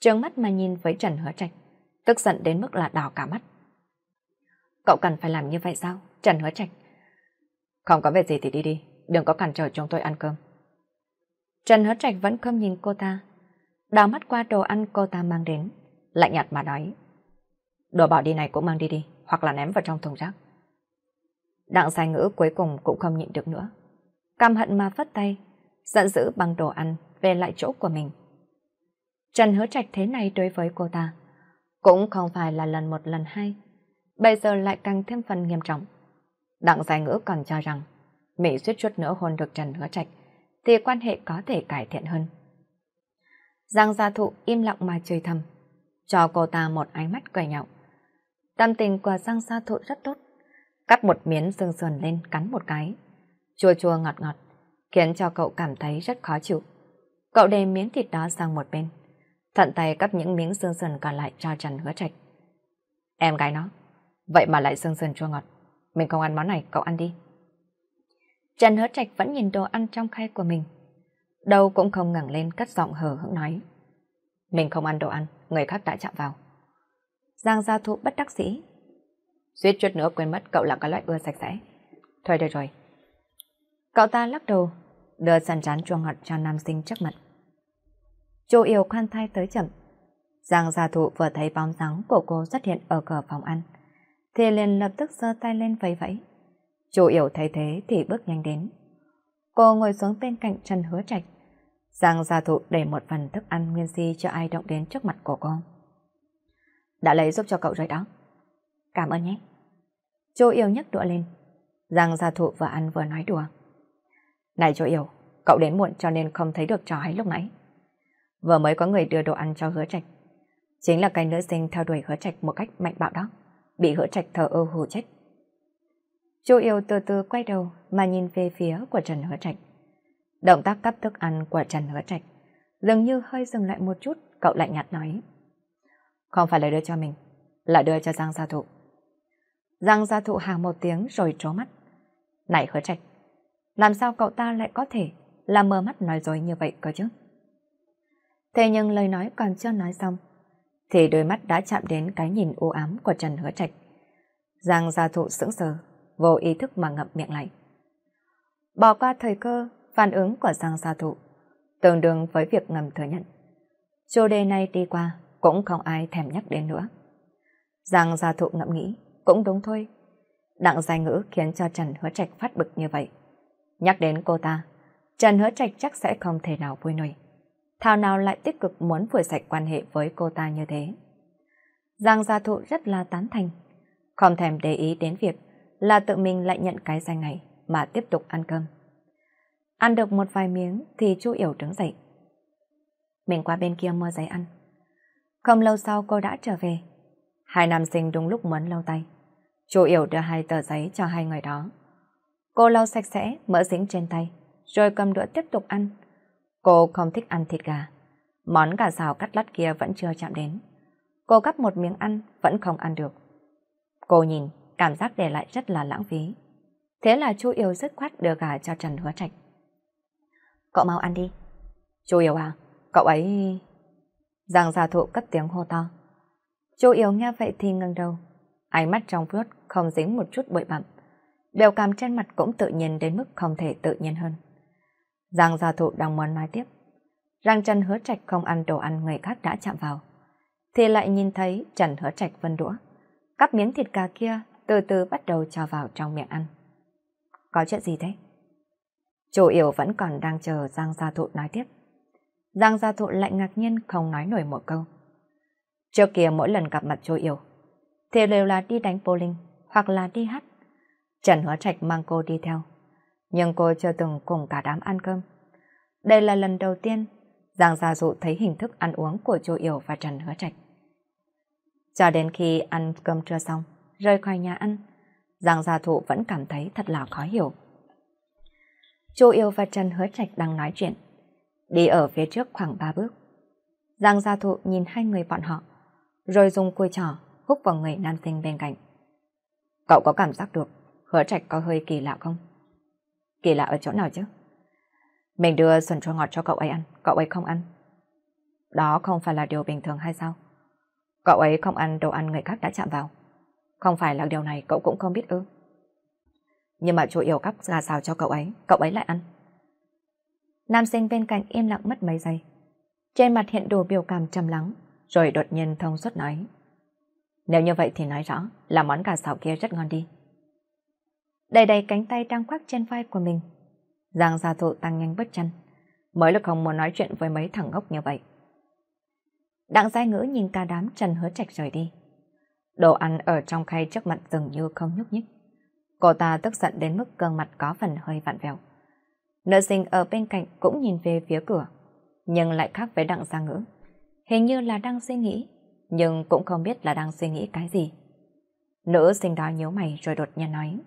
trướng mắt mà nhìn với Trần Hứa Trạch, tức giận đến mức là đỏ cả mắt. Cậu cần phải làm như vậy sao, Trần Hứa Trạch? Không có việc gì thì đi đi, đừng có cản trở chúng tôi ăn cơm. Trần Hứa Trạch vẫn không nhìn cô ta, đào mắt qua đồ ăn cô ta mang đến, lạnh nhạt mà nói. Đồ bỏ đi này cũng mang đi đi hoặc là ném vào trong thùng rác. Đặng sai ngữ cuối cùng cũng không nhịn được nữa. Căm hận mà phất tay, giận dữ bằng đồ ăn về lại chỗ của mình. Trần hứa trạch thế này đối với cô ta, cũng không phải là lần một lần hai, bây giờ lại càng thêm phần nghiêm trọng. Đặng giải ngữ còn cho rằng, Mỹ suýt chút nữa hôn được Trần hứa trạch, thì quan hệ có thể cải thiện hơn. Giang gia thụ im lặng mà chơi thầm, cho cô ta một ánh mắt cười nhạo. Tâm tình của Giang Sa Thụ rất tốt. Cắt một miếng xương sườn lên cắn một cái. Chua chua ngọt ngọt, khiến cho cậu cảm thấy rất khó chịu. Cậu để miếng thịt đó sang một bên. Thận tay cắp những miếng xương sườn còn lại cho Trần Hứa Trạch. Em gái nó, vậy mà lại xương sườn chua ngọt. Mình không ăn món này, cậu ăn đi. Trần Hứa Trạch vẫn nhìn đồ ăn trong khay của mình. Đầu cũng không ngẩng lên cất giọng hờ hững nói. Mình không ăn đồ ăn, người khác đã chạm vào. Giang gia thụ bất đắc sĩ Suýt chút nữa quên mất cậu là cái loại ưa sạch sẽ. Thôi được rồi. Cậu ta lắc đầu, đưa sàn chán chuông ngọt cho nam sinh trước mặt. Chu yêu khoan thai tới chậm. Giang gia thụ vừa thấy bóng dáng của cô xuất hiện ở cửa phòng ăn. Thì liền lập tức giơ tay lên vẫy vẫy. Chu yêu thấy thế thì bước nhanh đến. Cô ngồi xuống bên cạnh Trần Hứa Trạch. Giang gia thụ để một phần thức ăn nguyên si cho ai động đến trước mặt của cô đã lấy giúp cho cậu rồi đó. Cảm ơn nhé. Chú yêu nhấc đũa lên. Giang gia thụ vừa ăn vừa nói đùa. Này chú yêu, cậu đến muộn cho nên không thấy được trò hay lúc nãy. Vừa mới có người đưa đồ ăn cho hứa trạch. Chính là cái nữ sinh theo đuổi hứa trạch một cách mạnh bạo đó. Bị hứa trạch thờ ơ hù chết. Chú yêu từ từ quay đầu mà nhìn về phía của Trần Hứa Trạch. Động tác cắp thức ăn của Trần Hứa Trạch dường như hơi dừng lại một chút, cậu lại nhạt nói. Không phải là đưa cho mình, là đưa cho Giang gia thụ. Giang gia thụ hàng một tiếng rồi trố mắt. Này hứa trạch, làm sao cậu ta lại có thể là mờ mắt nói dối như vậy cơ chứ? Thế nhưng lời nói còn chưa nói xong, thì đôi mắt đã chạm đến cái nhìn u ám của Trần Hứa Trạch. Giang gia thụ sững sờ, vô ý thức mà ngậm miệng lại. Bỏ qua thời cơ, phản ứng của Giang gia thụ, tương đương với việc ngầm thừa nhận. Chủ đề này đi qua, cũng không ai thèm nhắc đến nữa. Giang gia thụ ngẫm nghĩ, cũng đúng thôi. Đặng dài ngữ khiến cho Trần Hứa Trạch phát bực như vậy. Nhắc đến cô ta, Trần Hứa Trạch chắc sẽ không thể nào vui nổi. Thảo nào lại tích cực muốn phủi sạch quan hệ với cô ta như thế. Giang gia thụ rất là tán thành, không thèm để ý đến việc là tự mình lại nhận cái danh này mà tiếp tục ăn cơm. Ăn được một vài miếng thì Chu Yểu đứng dậy. Mình qua bên kia mua giấy ăn. Không lâu sau cô đã trở về. Hai nam sinh đúng lúc muốn lau tay. Chú Yểu đưa hai tờ giấy cho hai người đó. Cô lau sạch sẽ, mỡ dính trên tay, rồi cầm đũa tiếp tục ăn. Cô không thích ăn thịt gà. Món gà xào cắt lát kia vẫn chưa chạm đến. Cô gắp một miếng ăn, vẫn không ăn được. Cô nhìn, cảm giác để lại rất là lãng phí. Thế là chú Yểu dứt khoát đưa gà cho Trần Hứa Trạch. Cậu mau ăn đi. Chú Yểu à, cậu ấy... Giang gia thụ cất tiếng hô to. Chú yếu nghe vậy thì ngừng đầu. Ánh mắt trong vuốt không dính một chút bụi bặm. Biểu cảm trên mặt cũng tự nhiên đến mức không thể tự nhiên hơn. Giang gia thụ đang muốn nói tiếp. Răng chân hứa trạch không ăn đồ ăn người khác đã chạm vào. Thì lại nhìn thấy trần hứa trạch vân đũa. cắp miếng thịt gà kia từ từ bắt đầu cho vào trong miệng ăn. Có chuyện gì thế? Chủ yếu vẫn còn đang chờ Giang gia thụ nói tiếp. Giang gia thụ lại ngạc nhiên không nói nổi một câu. Trước kia mỗi lần gặp mặt Chu Yểu, thì đều là đi đánh bowling hoặc là đi hát. Trần Hóa Trạch mang cô đi theo, nhưng cô chưa từng cùng cả đám ăn cơm. Đây là lần đầu tiên Giang Gia Dụ thấy hình thức ăn uống của Chu Yểu và Trần Hứa Trạch. Cho đến khi ăn cơm trưa xong, rời khỏi nhà ăn, Giang Gia Thụ vẫn cảm thấy thật là khó hiểu. Chu Yểu và Trần Hứa Trạch đang nói chuyện đi ở phía trước khoảng ba bước. Giang gia thụ nhìn hai người bọn họ, rồi dùng cùi trỏ hút vào người nam sinh bên cạnh. Cậu có cảm giác được hứa trạch có hơi kỳ lạ không? Kỳ lạ ở chỗ nào chứ? Mình đưa sườn chua ngọt cho cậu ấy ăn, cậu ấy không ăn. Đó không phải là điều bình thường hay sao? Cậu ấy không ăn đồ ăn người khác đã chạm vào. Không phải là điều này cậu cũng không biết ư. Nhưng mà chú yêu cắp gà xào cho cậu ấy, cậu ấy lại ăn. Nam sinh bên cạnh im lặng mất mấy giây. Trên mặt hiện đồ biểu cảm trầm lắng, rồi đột nhiên thông suốt nói. Nếu như vậy thì nói rõ là món cà xào kia rất ngon đi. Đầy đầy cánh tay đang khoác trên vai của mình. Giang gia thụ tăng nhanh bất chân. Mới là không muốn nói chuyện với mấy thằng ngốc như vậy. Đặng giai ngữ nhìn cả đám trần hứa trạch rời đi. Đồ ăn ở trong khay trước mặt dường như không nhúc nhích. Cô ta tức giận đến mức gương mặt có phần hơi vặn vẹo. Nữ sinh ở bên cạnh cũng nhìn về phía cửa, nhưng lại khác với đặng gia ngữ. Hình như là đang suy nghĩ, nhưng cũng không biết là đang suy nghĩ cái gì. Nữ sinh đó nhíu mày rồi đột nhiên nói.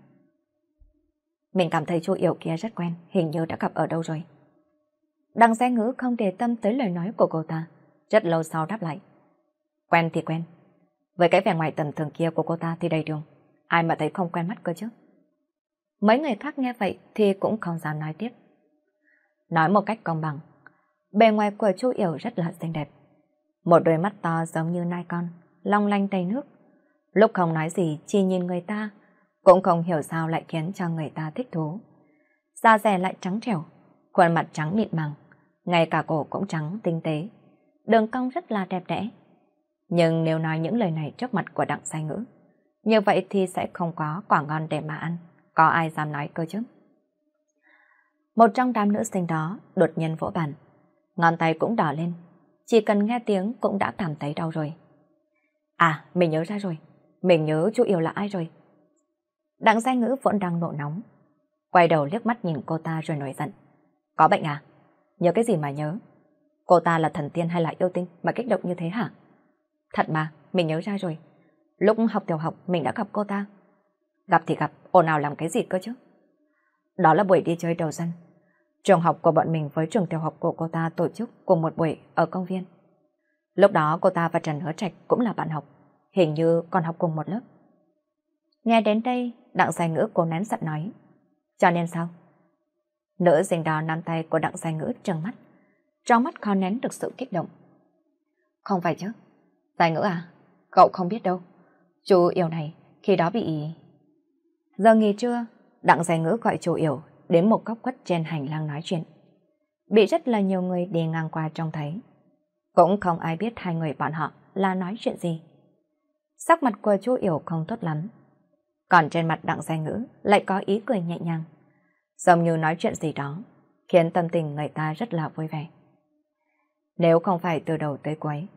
Mình cảm thấy chú Yểu kia rất quen, hình như đã gặp ở đâu rồi. Đặng gia ngữ không để tâm tới lời nói của cô ta, rất lâu sau đáp lại. Quen thì quen, với cái vẻ ngoài tầm thường kia của cô ta thì đầy đường, ai mà thấy không quen mắt cơ chứ. Mấy người khác nghe vậy thì cũng không dám nói tiếp. Nói một cách công bằng, bề ngoài của chú Yểu rất là xinh đẹp. Một đôi mắt to giống như nai con, long lanh tay nước. Lúc không nói gì chỉ nhìn người ta, cũng không hiểu sao lại khiến cho người ta thích thú. Da rẻ lại trắng trẻo, khuôn mặt trắng mịn màng, ngay cả cổ cũng trắng tinh tế. Đường cong rất là đẹp đẽ. Nhưng nếu nói những lời này trước mặt của đặng sai ngữ, như vậy thì sẽ không có quả ngon để mà ăn. Có ai dám nói cơ chứ? Một trong đám nữ sinh đó đột nhiên vỗ bàn. Ngón tay cũng đỏ lên. Chỉ cần nghe tiếng cũng đã cảm thấy đau rồi. À, mình nhớ ra rồi. Mình nhớ chú yêu là ai rồi. Đặng giai ngữ vẫn đang nộ nóng. Quay đầu liếc mắt nhìn cô ta rồi nổi giận. Có bệnh à? Nhớ cái gì mà nhớ? Cô ta là thần tiên hay là yêu tinh mà kích động như thế hả? Thật mà, mình nhớ ra rồi. Lúc học tiểu học mình đã gặp cô ta. Gặp thì gặp, ồn ào làm cái gì cơ chứ? Đó là buổi đi chơi đầu dân Trường học của bọn mình với trường tiểu học của cô ta tổ chức cùng một buổi ở công viên. Lúc đó cô ta và Trần Hứa Trạch cũng là bạn học, hình như còn học cùng một lớp. Nghe đến đây, Đặng Giai Ngữ cố nén giận nói. Cho nên sao? Nữ dình đó nắm tay của Đặng Giai Ngữ trừng mắt. Trong mắt khó nén được sự kích động. Không phải chứ. Giai Ngữ à, cậu không biết đâu. Chú yêu này, khi đó bị... Giờ nghỉ trưa, Đặng Giai Ngữ gọi chú yêu đến một góc khuất trên hành lang nói chuyện. Bị rất là nhiều người đi ngang qua trông thấy. Cũng không ai biết hai người bọn họ là nói chuyện gì. Sắc mặt của chú Yểu không tốt lắm. Còn trên mặt đặng xe ngữ lại có ý cười nhẹ nhàng. Giống như nói chuyện gì đó, khiến tâm tình người ta rất là vui vẻ. Nếu không phải từ đầu tới cuối,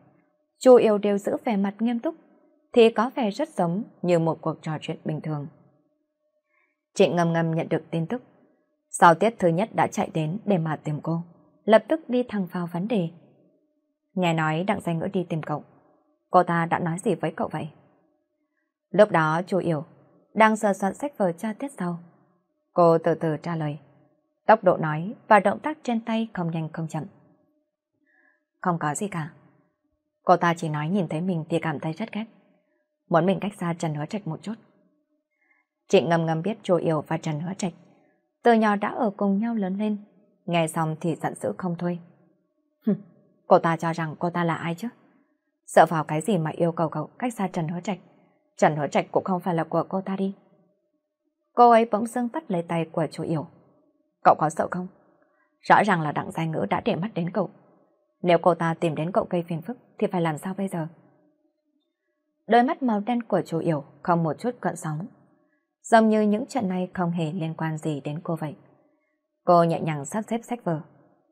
chú Yểu đều giữ vẻ mặt nghiêm túc, thì có vẻ rất giống như một cuộc trò chuyện bình thường. Chị ngầm ngầm nhận được tin tức sau tiết thứ nhất đã chạy đến để mà tìm cô, lập tức đi thẳng vào vấn đề. Nghe nói đặng danh ngữ đi tìm cậu, cô ta đã nói gì với cậu vậy? Lúc đó chú Yểu đang sờ soạn sách vở cho tiết sau. Cô từ từ trả lời, tốc độ nói và động tác trên tay không nhanh không chậm. Không có gì cả. Cô ta chỉ nói nhìn thấy mình thì cảm thấy rất ghét. Muốn mình cách xa Trần Hứa Trạch một chút. Chị ngầm ngầm biết chú Yểu và Trần Hứa Trạch từ nhỏ đã ở cùng nhau lớn lên, nghe xong thì giận dữ không thôi. Hừm, cô ta cho rằng cô ta là ai chứ? Sợ vào cái gì mà yêu cầu cậu cách xa Trần Hứa Trạch? Trần Hứa Trạch cũng không phải là của cô ta đi. Cô ấy bỗng dưng bắt lấy tay của chủ Yểu. Cậu có sợ không? Rõ ràng là đặng giai ngữ đã để mắt đến cậu. Nếu cô ta tìm đến cậu gây phiền phức thì phải làm sao bây giờ? Đôi mắt màu đen của chủ Yểu không một chút cận sóng, giống như những trận này không hề liên quan gì đến cô vậy. Cô nhẹ nhàng sắp xếp sách vở,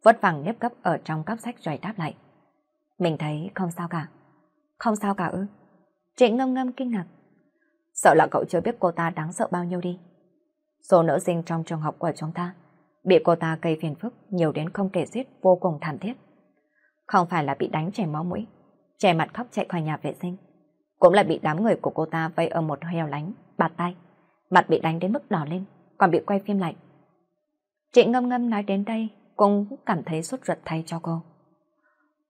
vất vẳng nếp gấp ở trong cắp sách rồi đáp lại. Mình thấy không sao cả. Không sao cả ư? Chị ngâm ngâm kinh ngạc. Sợ là cậu chưa biết cô ta đáng sợ bao nhiêu đi. Số nữ sinh trong trường học của chúng ta bị cô ta gây phiền phức nhiều đến không kể giết vô cùng thảm thiết. Không phải là bị đánh chảy máu mũi, chảy mặt khóc chạy khỏi nhà vệ sinh. Cũng là bị đám người của cô ta vây ở một heo lánh, bạt tay mặt bị đánh đến mức đỏ lên, còn bị quay phim lại. Chị ngâm ngâm nói đến đây, cũng cảm thấy sốt ruột thay cho cô.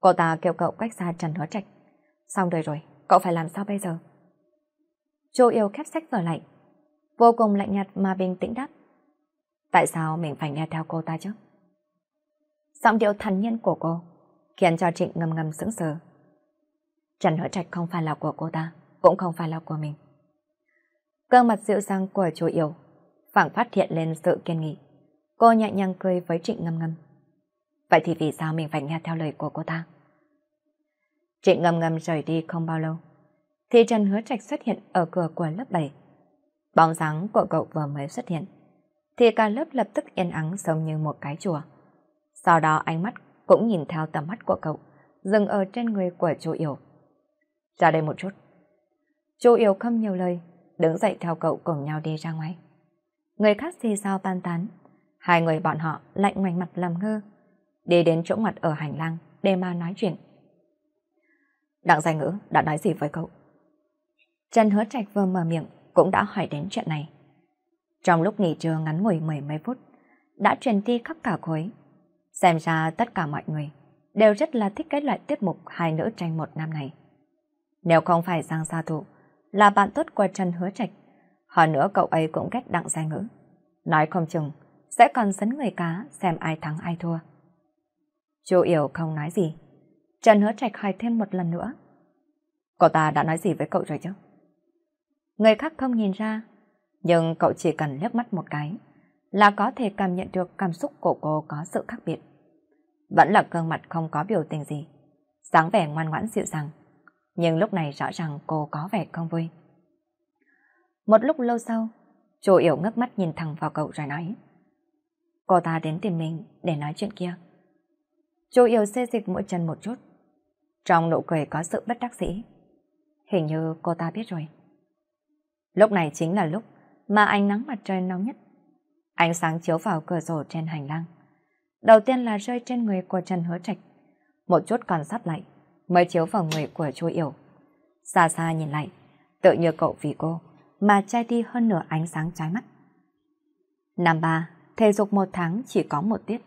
Cô ta kêu cậu cách xa Trần Hứa Trạch. Xong đời rồi, cậu phải làm sao bây giờ? Chu yêu khép sách vở lạnh, vô cùng lạnh nhạt mà bình tĩnh đáp. Tại sao mình phải nghe theo cô ta chứ? Giọng điệu thần nhiên của cô khiến cho Trịnh ngầm ngầm sững sờ. Trần Hứa Trạch không phải là của cô ta, cũng không phải là của mình gương mặt dịu dàng của chú Yếu phảng phát hiện lên sự kiên nghị cô nhẹ nhàng cười với trịnh ngâm ngâm vậy thì vì sao mình phải nghe theo lời của cô ta trịnh ngâm ngâm rời đi không bao lâu thì trần hứa trạch xuất hiện ở cửa của lớp 7 bóng dáng của cậu vừa mới xuất hiện thì cả lớp lập tức yên ắng giống như một cái chùa sau đó ánh mắt cũng nhìn theo tầm mắt của cậu dừng ở trên người của chú Yếu ra đây một chút chú Yếu không nhiều lời đứng dậy theo cậu cùng nhau đi ra ngoài. Người khác xì sao ban tán, hai người bọn họ lạnh ngoảnh mặt làm ngơ, đi đến chỗ ngoặt ở hành lang để mà nói chuyện. Đặng Giai Ngữ đã nói gì với cậu? Trần Hứa Trạch vừa mở miệng cũng đã hỏi đến chuyện này. Trong lúc nghỉ trưa ngắn ngủi mười mấy phút, đã truyền đi khắp cả khối. Xem ra tất cả mọi người đều rất là thích cái loại tiết mục hai nữ tranh một nam này. Nếu không phải sang Gia Thụ là bạn tốt của Trần Hứa Trạch. Hơn nữa cậu ấy cũng ghét đặng gia ngữ. Nói không chừng, sẽ còn sấn người cá xem ai thắng ai thua. Chú Yểu không nói gì. Trần Hứa Trạch hỏi thêm một lần nữa. Cậu ta đã nói gì với cậu rồi chứ? Người khác không nhìn ra, nhưng cậu chỉ cần liếc mắt một cái là có thể cảm nhận được cảm xúc của cô có sự khác biệt. Vẫn là gương mặt không có biểu tình gì, dáng vẻ ngoan ngoãn dịu dàng nhưng lúc này rõ ràng cô có vẻ không vui. Một lúc lâu sau, chú Yểu ngước mắt nhìn thẳng vào cậu rồi nói. Cô ta đến tìm mình để nói chuyện kia. Chú Yểu xê dịch mỗi chân một chút. Trong nụ cười có sự bất đắc dĩ. Hình như cô ta biết rồi. Lúc này chính là lúc mà ánh nắng mặt trời nóng nhất. Ánh sáng chiếu vào cửa sổ trên hành lang. Đầu tiên là rơi trên người của Trần Hứa Trạch. Một chút còn sắp lại mới chiếu vào người của Chu Yểu. Xa xa nhìn lại, tự như cậu vì cô mà che đi hơn nửa ánh sáng trái mắt. Năm ba, thể dục một tháng chỉ có một tiết.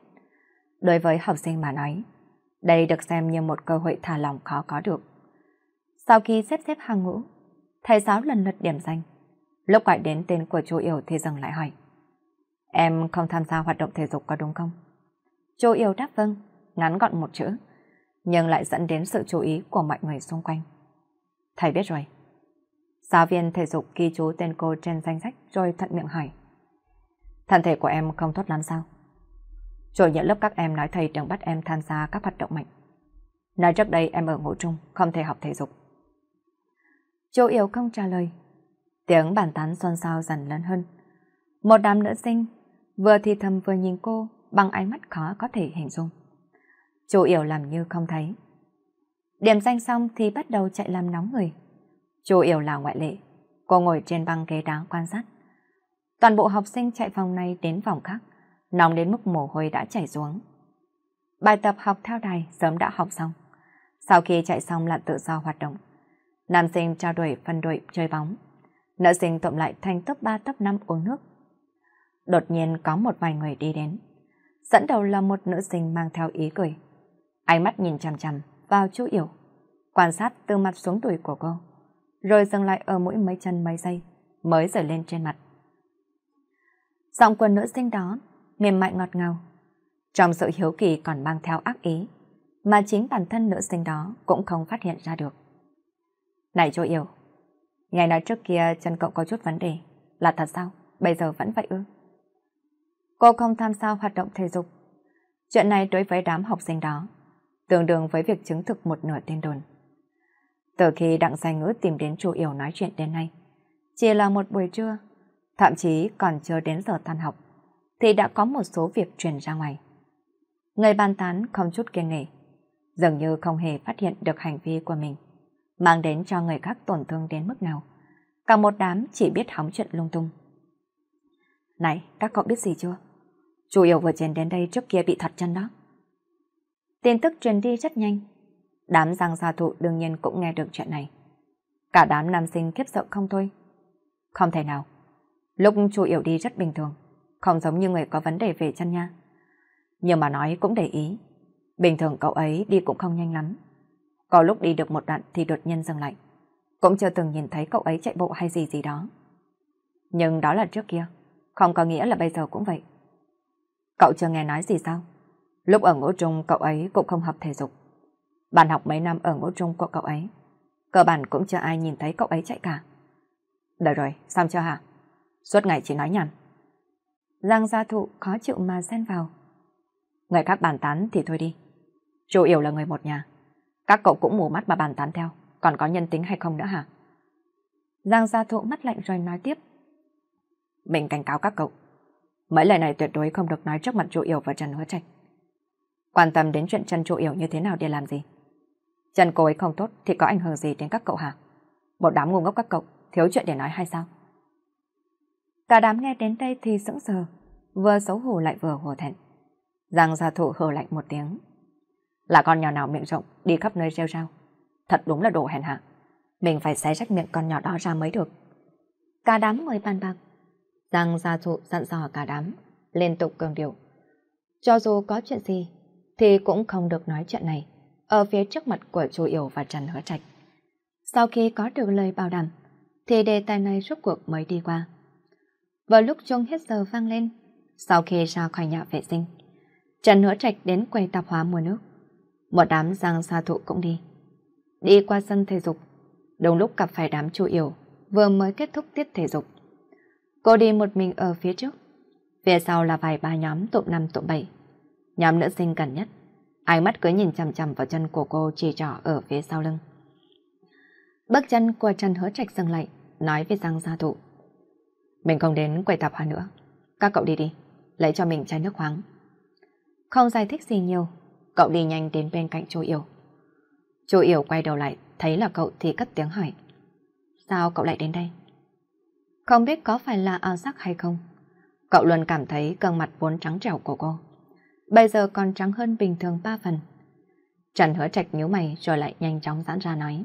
Đối với học sinh mà nói, đây được xem như một cơ hội thả lòng khó có được. Sau khi xếp xếp hàng ngũ, thầy giáo lần lượt điểm danh. Lúc gọi đến tên của chú Yểu thì dừng lại hỏi. Em không tham gia hoạt động thể dục có đúng không? Chú Yểu đáp vâng, ngắn gọn một chữ nhưng lại dẫn đến sự chú ý của mọi người xung quanh. Thầy biết rồi. Giáo viên thể dục ghi chú tên cô trên danh sách rồi thận miệng hỏi. Thân thể của em không tốt lắm sao? Chủ nhận lớp các em nói thầy đừng bắt em tham gia các hoạt động mạnh. Nói trước đây em ở ngủ trung, không thể học thể dục. Chú Yếu không trả lời. Tiếng bàn tán xôn xao dần lớn hơn. Một đám nữ sinh vừa thì thầm vừa nhìn cô bằng ánh mắt khó có thể hình dung. Chu Yểu làm như không thấy. Điểm danh xong thì bắt đầu chạy làm nóng người. Chu Yểu là ngoại lệ, cô ngồi trên băng ghế đá quan sát. Toàn bộ học sinh chạy phòng này đến phòng khác, nóng đến mức mồ hôi đã chảy xuống. Bài tập học theo đài sớm đã học xong. Sau khi chạy xong là tự do hoạt động. Nam sinh trao đổi phân đội chơi bóng. Nữ sinh tụm lại thành top 3 top 5 uống nước. Đột nhiên có một vài người đi đến. Dẫn đầu là một nữ sinh mang theo ý cười. Ánh mắt nhìn chằm chằm vào chú Yểu, quan sát từ mặt xuống đùi của cô, rồi dừng lại ở mũi mấy chân mấy giây, mới rời lên trên mặt. Giọng quần nữ sinh đó, mềm mại ngọt ngào. Trong sự hiếu kỳ còn mang theo ác ý, mà chính bản thân nữ sinh đó cũng không phát hiện ra được. Này chú Yểu, ngày nói trước kia chân cậu có chút vấn đề, là thật sao? Bây giờ vẫn vậy ư? Cô không tham gia hoạt động thể dục. Chuyện này đối với đám học sinh đó tương đương với việc chứng thực một nửa tin đồn. Từ khi Đặng Giai Ngữ tìm đến Chu Yểu nói chuyện đến nay, chỉ là một buổi trưa, thậm chí còn chưa đến giờ tan học, thì đã có một số việc truyền ra ngoài. Người bàn tán không chút kiêng nể, dường như không hề phát hiện được hành vi của mình, mang đến cho người khác tổn thương đến mức nào. Cả một đám chỉ biết hóng chuyện lung tung. Này, các cậu biết gì chưa? Chủ yếu vừa trên đến đây trước kia bị thật chân đó. Tin tức truyền đi rất nhanh. Đám giang gia thụ đương nhiên cũng nghe được chuyện này. Cả đám nam sinh kiếp sợ không thôi. Không thể nào. Lúc chu yếu đi rất bình thường. Không giống như người có vấn đề về chân nha. Nhưng mà nói cũng để ý. Bình thường cậu ấy đi cũng không nhanh lắm. Có lúc đi được một đoạn thì đột nhiên dừng lại. Cũng chưa từng nhìn thấy cậu ấy chạy bộ hay gì gì đó. Nhưng đó là trước kia. Không có nghĩa là bây giờ cũng vậy. Cậu chưa nghe nói gì sao? Lúc ở ngũ trung cậu ấy cũng không học thể dục. Bạn học mấy năm ở ngũ trung của cậu ấy, cơ bản cũng chưa ai nhìn thấy cậu ấy chạy cả. Đợi rồi, xong chưa hả? Suốt ngày chỉ nói nhằn. Giang gia thụ khó chịu mà xen vào. Người khác bàn tán thì thôi đi. Chủ yếu là người một nhà. Các cậu cũng mù mắt mà bàn tán theo, còn có nhân tính hay không nữa hả? Giang gia thụ mắt lạnh rồi nói tiếp. Mình cảnh cáo các cậu, mấy lời này tuyệt đối không được nói trước mặt chủ yếu và Trần Hứa Trạch. Quan tâm đến chuyện chân chủ yếu như thế nào để làm gì? Chân cô ấy không tốt thì có ảnh hưởng gì đến các cậu hả? Một đám ngu ngốc các cậu, thiếu chuyện để nói hay sao? Cả đám nghe đến đây thì sững sờ, vừa xấu hổ lại vừa hổ thẹn. Giang gia thụ hờ lạnh một tiếng. Là con nhỏ nào miệng rộng, đi khắp nơi rêu rao. Thật đúng là đồ hèn hạ. Mình phải xé rách miệng con nhỏ đó ra mới được. Cả đám mới bàn bạc. Giang gia thụ dặn dò cả đám, liên tục cường điệu. Cho dù có chuyện gì, thì cũng không được nói chuyện này ở phía trước mặt của chú Yểu và Trần Hứa Trạch. Sau khi có được lời bảo đảm, thì đề tài này rốt cuộc mới đi qua. Vào lúc chuông hết giờ vang lên, sau khi ra khỏi nhà vệ sinh, Trần Hứa Trạch đến quầy tạp hóa mua nước. Một đám giang xa thụ cũng đi. Đi qua sân thể dục, đúng lúc gặp phải đám chú Yểu vừa mới kết thúc tiết thể dục. Cô đi một mình ở phía trước, phía sau là vài ba nhóm tụm năm tụm bảy Nhóm nữ sinh gần nhất, ánh mắt cứ nhìn chằm chằm vào chân của cô chỉ trỏ ở phía sau lưng. Bước chân qua chân Hứa Trạch dừng lại, nói với Giang Gia Thụ. Mình không đến quầy tạp hóa nữa, các cậu đi đi, lấy cho mình chai nước khoáng. Không giải thích gì nhiều, cậu đi nhanh đến bên cạnh Chu Yểu. Chu Yểu quay đầu lại, thấy là cậu thì cất tiếng hỏi. Sao cậu lại đến đây? Không biết có phải là ảo giác hay không? Cậu luôn cảm thấy gương mặt vốn trắng trẻo của cô bây giờ còn trắng hơn bình thường ba phần. Trần hứa trạch nhíu mày rồi lại nhanh chóng giãn ra nói.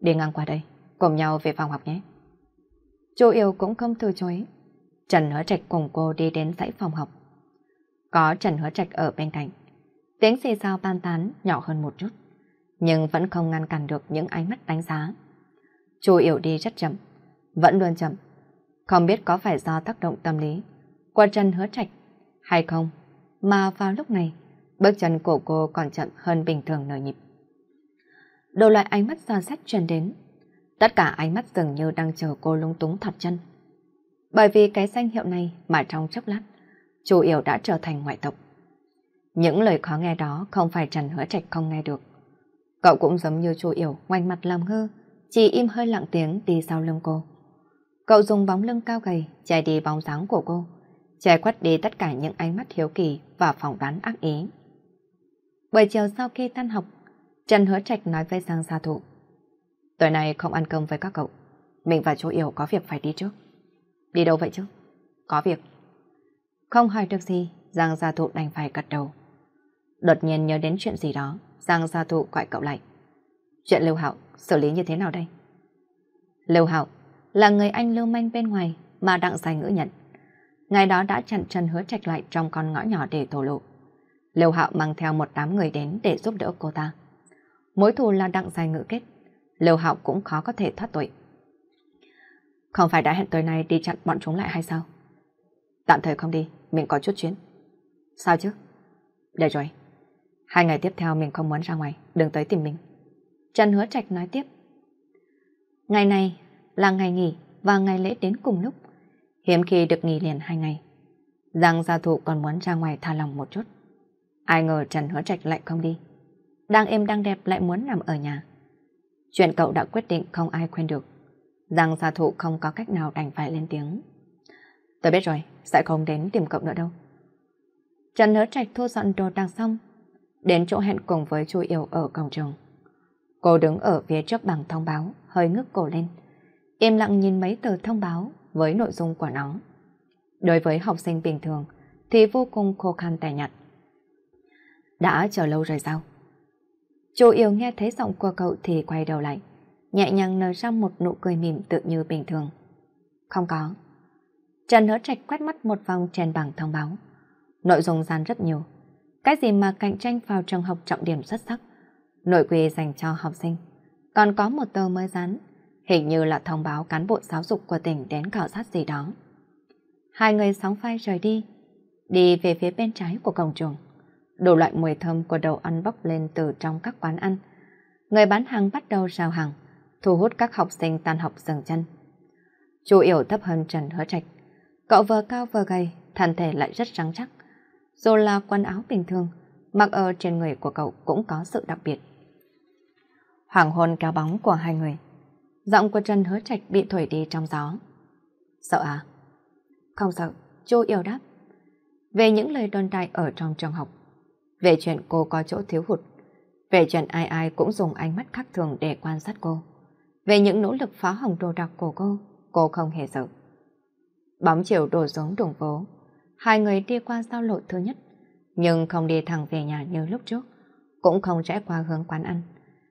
Đi ngang qua đây, cùng nhau về phòng học nhé. Chú yêu cũng không từ chối. Trần hứa trạch cùng cô đi đến dãy phòng học. Có Trần hứa trạch ở bên cạnh. Tiếng xì xào ban tán nhỏ hơn một chút, nhưng vẫn không ngăn cản được những ánh mắt đánh giá. Chú yêu đi rất chậm, vẫn luôn chậm. Không biết có phải do tác động tâm lý của Trần hứa trạch hay không mà vào lúc này, bước chân của cô còn chậm hơn bình thường nửa nhịp. Đồ loại ánh mắt xa xét truyền đến, tất cả ánh mắt dường như đang chờ cô lung túng thọt chân. Bởi vì cái danh hiệu này mà trong chốc lát, chủ yếu đã trở thành ngoại tộc. Những lời khó nghe đó không phải Trần Hứa Trạch không nghe được. Cậu cũng giống như chú Yểu, ngoanh mặt làm ngơ, chỉ im hơi lặng tiếng đi sau lưng cô. Cậu dùng bóng lưng cao gầy, che đi bóng dáng của cô, che khuất đi tất cả những ánh mắt hiếu kỳ và phỏng đoán ác ý. Buổi chiều sau khi tan học, Trần Hứa Trạch nói với Giang Gia Thụ. Tối nay không ăn cơm với các cậu, mình và chú Yêu có việc phải đi trước. Đi đâu vậy chứ? Có việc. Không hỏi được gì, Giang Gia Thụ đành phải gật đầu. Đột nhiên nhớ đến chuyện gì đó, Giang Gia Thụ gọi cậu lại. Chuyện Lưu Hạo xử lý như thế nào đây? Lưu Hạo là người anh lưu manh bên ngoài mà đặng giải ngữ nhận ngày đó đã chặn chân hứa trạch lại trong con ngõ nhỏ để thổ lộ. Lưu Hạo mang theo một đám người đến để giúp đỡ cô ta. Mối thù là đặng dài ngự kết, Lưu Hạo cũng khó có thể thoát tội. Không phải đã hẹn tối nay đi chặn bọn chúng lại hay sao? Tạm thời không đi, mình có chút chuyến. Sao chứ? Để rồi. Hai ngày tiếp theo mình không muốn ra ngoài, đừng tới tìm mình. Trần Hứa Trạch nói tiếp. Ngày này là ngày nghỉ và ngày lễ đến cùng lúc hiếm khi được nghỉ liền hai ngày. Giang gia thụ còn muốn ra ngoài tha lòng một chút. Ai ngờ Trần Hứa Trạch lại không đi. Đang êm đang đẹp lại muốn nằm ở nhà. Chuyện cậu đã quyết định không ai quên được. Giang gia thụ không có cách nào đành phải lên tiếng. Tôi biết rồi, sẽ không đến tìm cậu nữa đâu. Trần Hứa Trạch thu dọn đồ đạc xong, đến chỗ hẹn cùng với chú Yêu ở cổng trường. Cô đứng ở phía trước bảng thông báo, hơi ngước cổ lên. Im lặng nhìn mấy tờ thông báo với nội dung của nó. Đối với học sinh bình thường thì vô cùng khô khan tẻ nhặt. Đã chờ lâu rồi sao? Chú yêu nghe thấy giọng của cậu thì quay đầu lại, nhẹ nhàng nở ra một nụ cười mỉm tự như bình thường. Không có. Trần Hứa Trạch quét mắt một vòng trên bảng thông báo. Nội dung gian rất nhiều. Cái gì mà cạnh tranh vào trường học trọng điểm xuất sắc, nội quy dành cho học sinh. Còn có một tờ mới dán hình như là thông báo cán bộ giáo dục của tỉnh đến khảo sát gì đó. Hai người sóng phai rời đi, đi về phía bên trái của cổng trường. Đủ loại mùi thơm của đầu ăn bốc lên từ trong các quán ăn. Người bán hàng bắt đầu rào hàng, thu hút các học sinh tan học dừng chân. Chú Yểu thấp hơn Trần Hứa Trạch. Cậu vừa cao vừa gầy, thân thể lại rất trắng chắc. Dù là quần áo bình thường, mặc ở trên người của cậu cũng có sự đặc biệt. Hoàng hôn kéo bóng của hai người Giọng của Trần Hứa Trạch bị thổi đi trong gió. Sợ à? Không sợ, chú yêu đáp. Về những lời đồn đại ở trong trường học, về chuyện cô có chỗ thiếu hụt, về chuyện ai ai cũng dùng ánh mắt khác thường để quan sát cô, về những nỗ lực phá hỏng đồ đạc của cô, cô không hề sợ. Bóng chiều đổ xuống đường phố, hai người đi qua giao lộ thứ nhất, nhưng không đi thẳng về nhà như lúc trước, cũng không rẽ qua hướng quán ăn.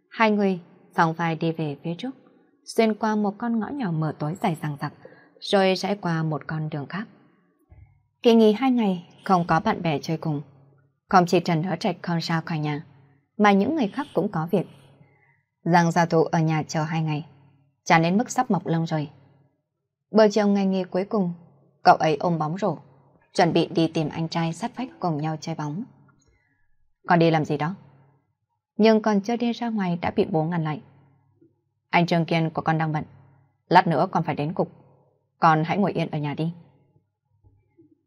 Hai người song vai đi về phía trước xuyên qua một con ngõ nhỏ mở tối dài dằng dặc, rồi rẽ qua một con đường khác. Kỳ nghỉ hai ngày, không có bạn bè chơi cùng. Không chỉ Trần Hứa Trạch không sao khỏi nhà, mà những người khác cũng có việc. Giang gia thụ ở nhà chờ hai ngày, chán đến mức sắp mọc lông rồi. Bờ chiều ngày nghỉ cuối cùng, cậu ấy ôm bóng rổ, chuẩn bị đi tìm anh trai sát vách cùng nhau chơi bóng. Còn đi làm gì đó? Nhưng còn chưa đi ra ngoài đã bị bố ngăn lại. Anh Trương Kiên của con đang bận. Lát nữa con phải đến cục. Con hãy ngồi yên ở nhà đi.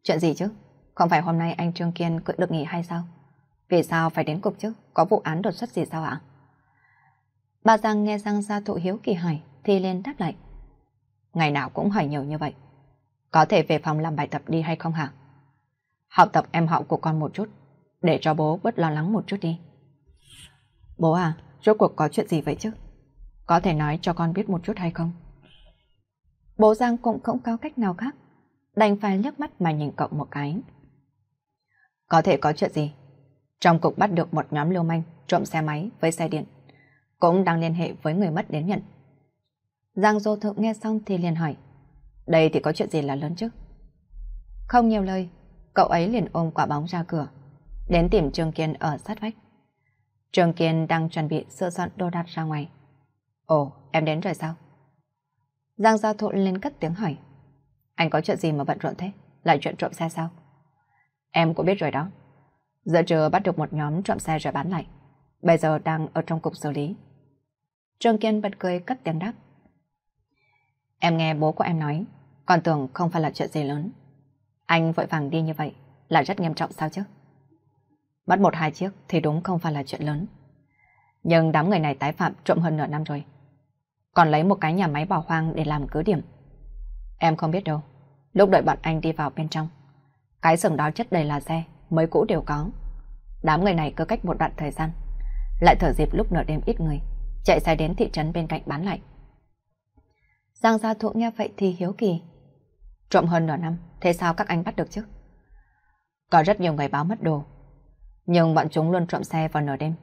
Chuyện gì chứ? Không phải hôm nay anh Trương Kiên cưỡi được nghỉ hay sao? Vì sao phải đến cục chứ? Có vụ án đột xuất gì sao ạ? Bà Giang nghe Giang gia thụ hiếu kỳ hỏi thì lên đáp lại. Ngày nào cũng hỏi nhiều như vậy. Có thể về phòng làm bài tập đi hay không hả? Học tập em họ của con một chút, để cho bố bớt lo lắng một chút đi. Bố à, rốt cuộc có chuyện gì vậy chứ? Có thể nói cho con biết một chút hay không? Bố Giang cũng không có cách nào khác, đành phải liếc mắt mà nhìn cậu một cái. Có thể có chuyện gì? Trong cục bắt được một nhóm lưu manh trộm xe máy với xe điện, cũng đang liên hệ với người mất đến nhận. Giang Dô Thượng nghe xong thì liền hỏi, đây thì có chuyện gì là lớn chứ? Không nhiều lời, cậu ấy liền ôm quả bóng ra cửa, đến tìm trường Kiên ở sát vách. Trường Kiên đang chuẩn bị sơ soạn đồ đạc ra ngoài. Ồ, em đến rồi sao? Giang Gia Thụn lên cất tiếng hỏi. Anh có chuyện gì mà bận rộn thế? Lại chuyện trộm xe sao? Em cũng biết rồi đó. Giờ trưa bắt được một nhóm trộm xe rồi bán lại. Bây giờ đang ở trong cục xử lý. Trương Kiên bật cười cất tiếng đáp. Em nghe bố của em nói, còn tưởng không phải là chuyện gì lớn. Anh vội vàng đi như vậy là rất nghiêm trọng sao chứ? Bắt một hai chiếc thì đúng không phải là chuyện lớn. Nhưng đám người này tái phạm trộm hơn nửa năm rồi. Còn lấy một cái nhà máy bỏ hoang để làm cứ điểm. Em không biết đâu. Lúc đợi bọn anh đi vào bên trong. Cái xưởng đó chất đầy là xe, mới cũ đều có. Đám người này cứ cách một đoạn thời gian. Lại thở dịp lúc nửa đêm ít người. Chạy xe đến thị trấn bên cạnh bán lại. Giang gia thụ nghe vậy thì hiếu kỳ. Trộm hơn nửa năm, thế sao các anh bắt được chứ? Có rất nhiều người báo mất đồ. Nhưng bọn chúng luôn trộm xe vào nửa đêm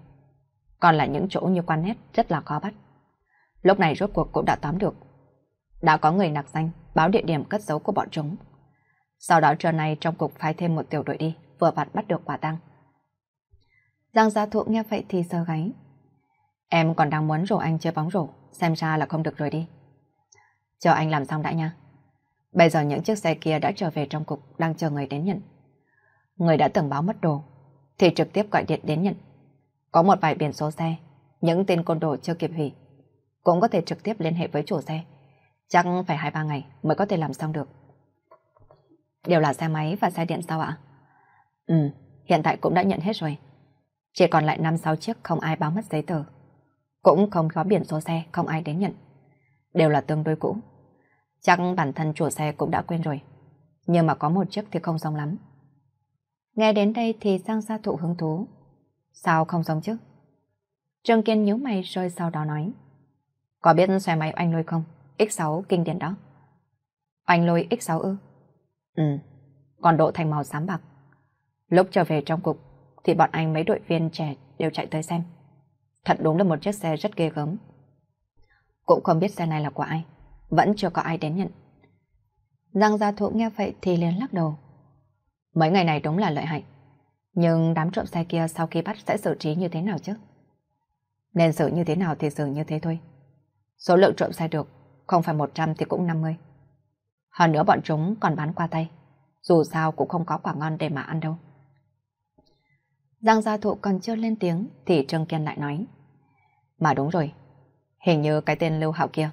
còn là những chỗ như quan nét rất là khó bắt. Lúc này rốt cuộc cũng đã tóm được. Đã có người nặc danh báo địa điểm cất giấu của bọn chúng. Sau đó trưa nay trong cục phái thêm một tiểu đội đi, vừa vặn bắt được quả tăng. Giang gia thụ nghe vậy thì sơ gáy. Em còn đang muốn rủ anh chơi bóng rổ, xem ra là không được rồi đi. Chờ anh làm xong đã nha. Bây giờ những chiếc xe kia đã trở về trong cục đang chờ người đến nhận. Người đã từng báo mất đồ, thì trực tiếp gọi điện đến nhận. Có một vài biển số xe, những tên côn đồ chưa kịp hủy, cũng có thể trực tiếp liên hệ với chủ xe. Chắc phải 2-3 ngày mới có thể làm xong được. Đều là xe máy và xe điện sao ạ? Ừ, hiện tại cũng đã nhận hết rồi. Chỉ còn lại 5-6 chiếc không ai báo mất giấy tờ. Cũng không có biển số xe, không ai đến nhận. Đều là tương đối cũ. Chắc bản thân chủ xe cũng đã quên rồi. Nhưng mà có một chiếc thì không xong lắm. Nghe đến đây thì sang gia thụ hứng thú Sao không giống chứ? Trương Kiên nhíu mày rồi sau đó nói. Có biết xe máy anh lôi không? X6 kinh điển đó. Anh lôi X6 ư? Ừ, còn độ thành màu xám bạc. Lúc trở về trong cục, thì bọn anh mấy đội viên trẻ đều chạy tới xem. Thật đúng là một chiếc xe rất ghê gớm. Cũng không biết xe này là của ai, vẫn chưa có ai đến nhận. Giang gia thụ nghe vậy thì liền lắc đầu. Mấy ngày này đúng là lợi hại. Nhưng đám trộm xe kia sau khi bắt sẽ xử trí như thế nào chứ? Nên xử như thế nào thì xử như thế thôi. Số lượng trộm xe được, không phải 100 thì cũng 50. Hơn nữa bọn chúng còn bán qua tay, dù sao cũng không có quả ngon để mà ăn đâu. Giang gia thụ còn chưa lên tiếng thì Trương Kiên lại nói. Mà đúng rồi, hình như cái tên Lưu Hạo kia,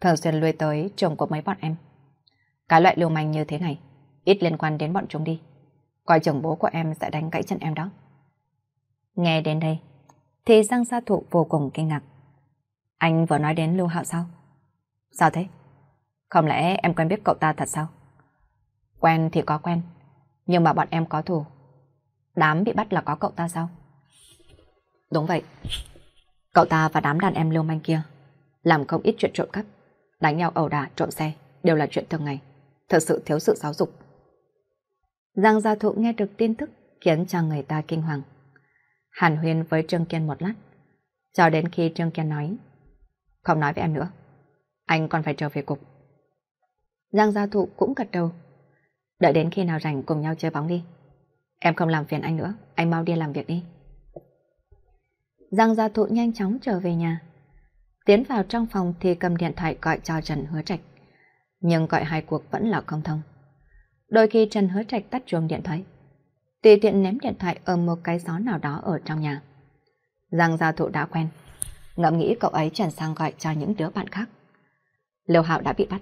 thường xuyên lui tới trường của mấy bọn em. Cái loại lưu manh như thế này, ít liên quan đến bọn chúng đi. Coi chồng bố của em sẽ đánh gãy chân em đó. Nghe đến đây, thì Giang Sa Thụ vô cùng kinh ngạc. Anh vừa nói đến Lưu Hạo sao? Sao thế? Không lẽ em quen biết cậu ta thật sao? Quen thì có quen, nhưng mà bọn em có thù. Đám bị bắt là có cậu ta sao? Đúng vậy. Cậu ta và đám đàn em lưu manh kia làm không ít chuyện trộm cắp, đánh nhau ẩu đả, trộm xe đều là chuyện thường ngày. Thật sự thiếu sự giáo dục, Giang gia thụ nghe được tin tức khiến cho người ta kinh hoàng. Hàn huyên với Trương Kiên một lát, cho đến khi Trương Kiên nói, không nói với em nữa, anh còn phải trở về cục. Giang gia thụ cũng gật đầu, đợi đến khi nào rảnh cùng nhau chơi bóng đi. Em không làm phiền anh nữa, anh mau đi làm việc đi. Giang gia thụ nhanh chóng trở về nhà. Tiến vào trong phòng thì cầm điện thoại gọi cho Trần Hứa Trạch. Nhưng gọi hai cuộc vẫn là không thông đôi khi Trần Hứa Trạch tắt chuông điện thoại. Tùy tiện ném điện thoại ở một cái gió nào đó ở trong nhà. Giang gia thụ đã quen. Ngẫm nghĩ cậu ấy chuyển sang gọi cho những đứa bạn khác. Lưu Hạo đã bị bắt.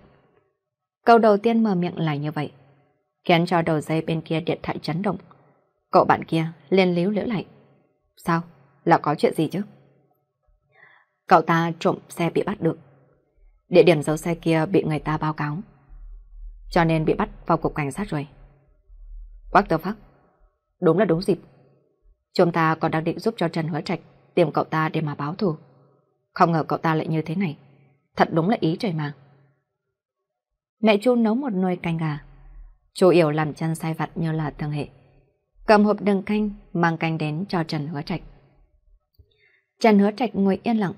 Câu đầu tiên mở miệng lại như vậy. Khiến cho đầu dây bên kia điện thoại chấn động. Cậu bạn kia liền líu lưỡi lại. Sao? Là có chuyện gì chứ? Cậu ta trộm xe bị bắt được. Địa điểm giấu xe kia bị người ta báo cáo cho nên bị bắt vào cục cảnh sát rồi. Quắc tờ phắc, đúng là đúng dịp. Chúng ta còn đang định giúp cho Trần Hứa Trạch tìm cậu ta để mà báo thù. Không ngờ cậu ta lại như thế này, thật đúng là ý trời mà. Mẹ Chu nấu một nồi canh gà, Chu Yểu làm chân sai vặt như là thường hệ. Cầm hộp đựng canh, mang canh đến cho Trần Hứa Trạch. Trần Hứa Trạch ngồi yên lặng,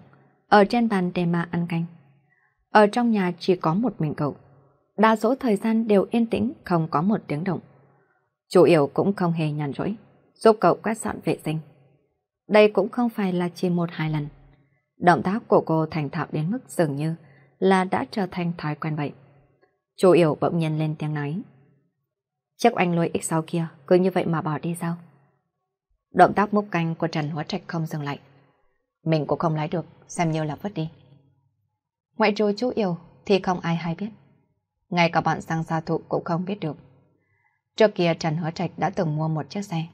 ở trên bàn để mà ăn canh. Ở trong nhà chỉ có một mình cậu đa số thời gian đều yên tĩnh, không có một tiếng động. Chủ yếu cũng không hề nhàn rỗi, giúp cậu quét dọn vệ sinh. Đây cũng không phải là chỉ một hai lần. Động tác của cô thành thạo đến mức dường như là đã trở thành thói quen vậy. Chủ yếu bỗng nhiên lên tiếng nói. Chiếc anh lôi X6 kia cứ như vậy mà bỏ đi sao? Động tác múc canh của Trần Hóa Trạch không dừng lại. Mình cũng không lái được, xem như là vứt đi. Ngoại trừ chú yêu thì không ai hay biết ngay cả bạn sang gia thụ cũng không biết được. Trước kia Trần Hứa Trạch đã từng mua một chiếc xe.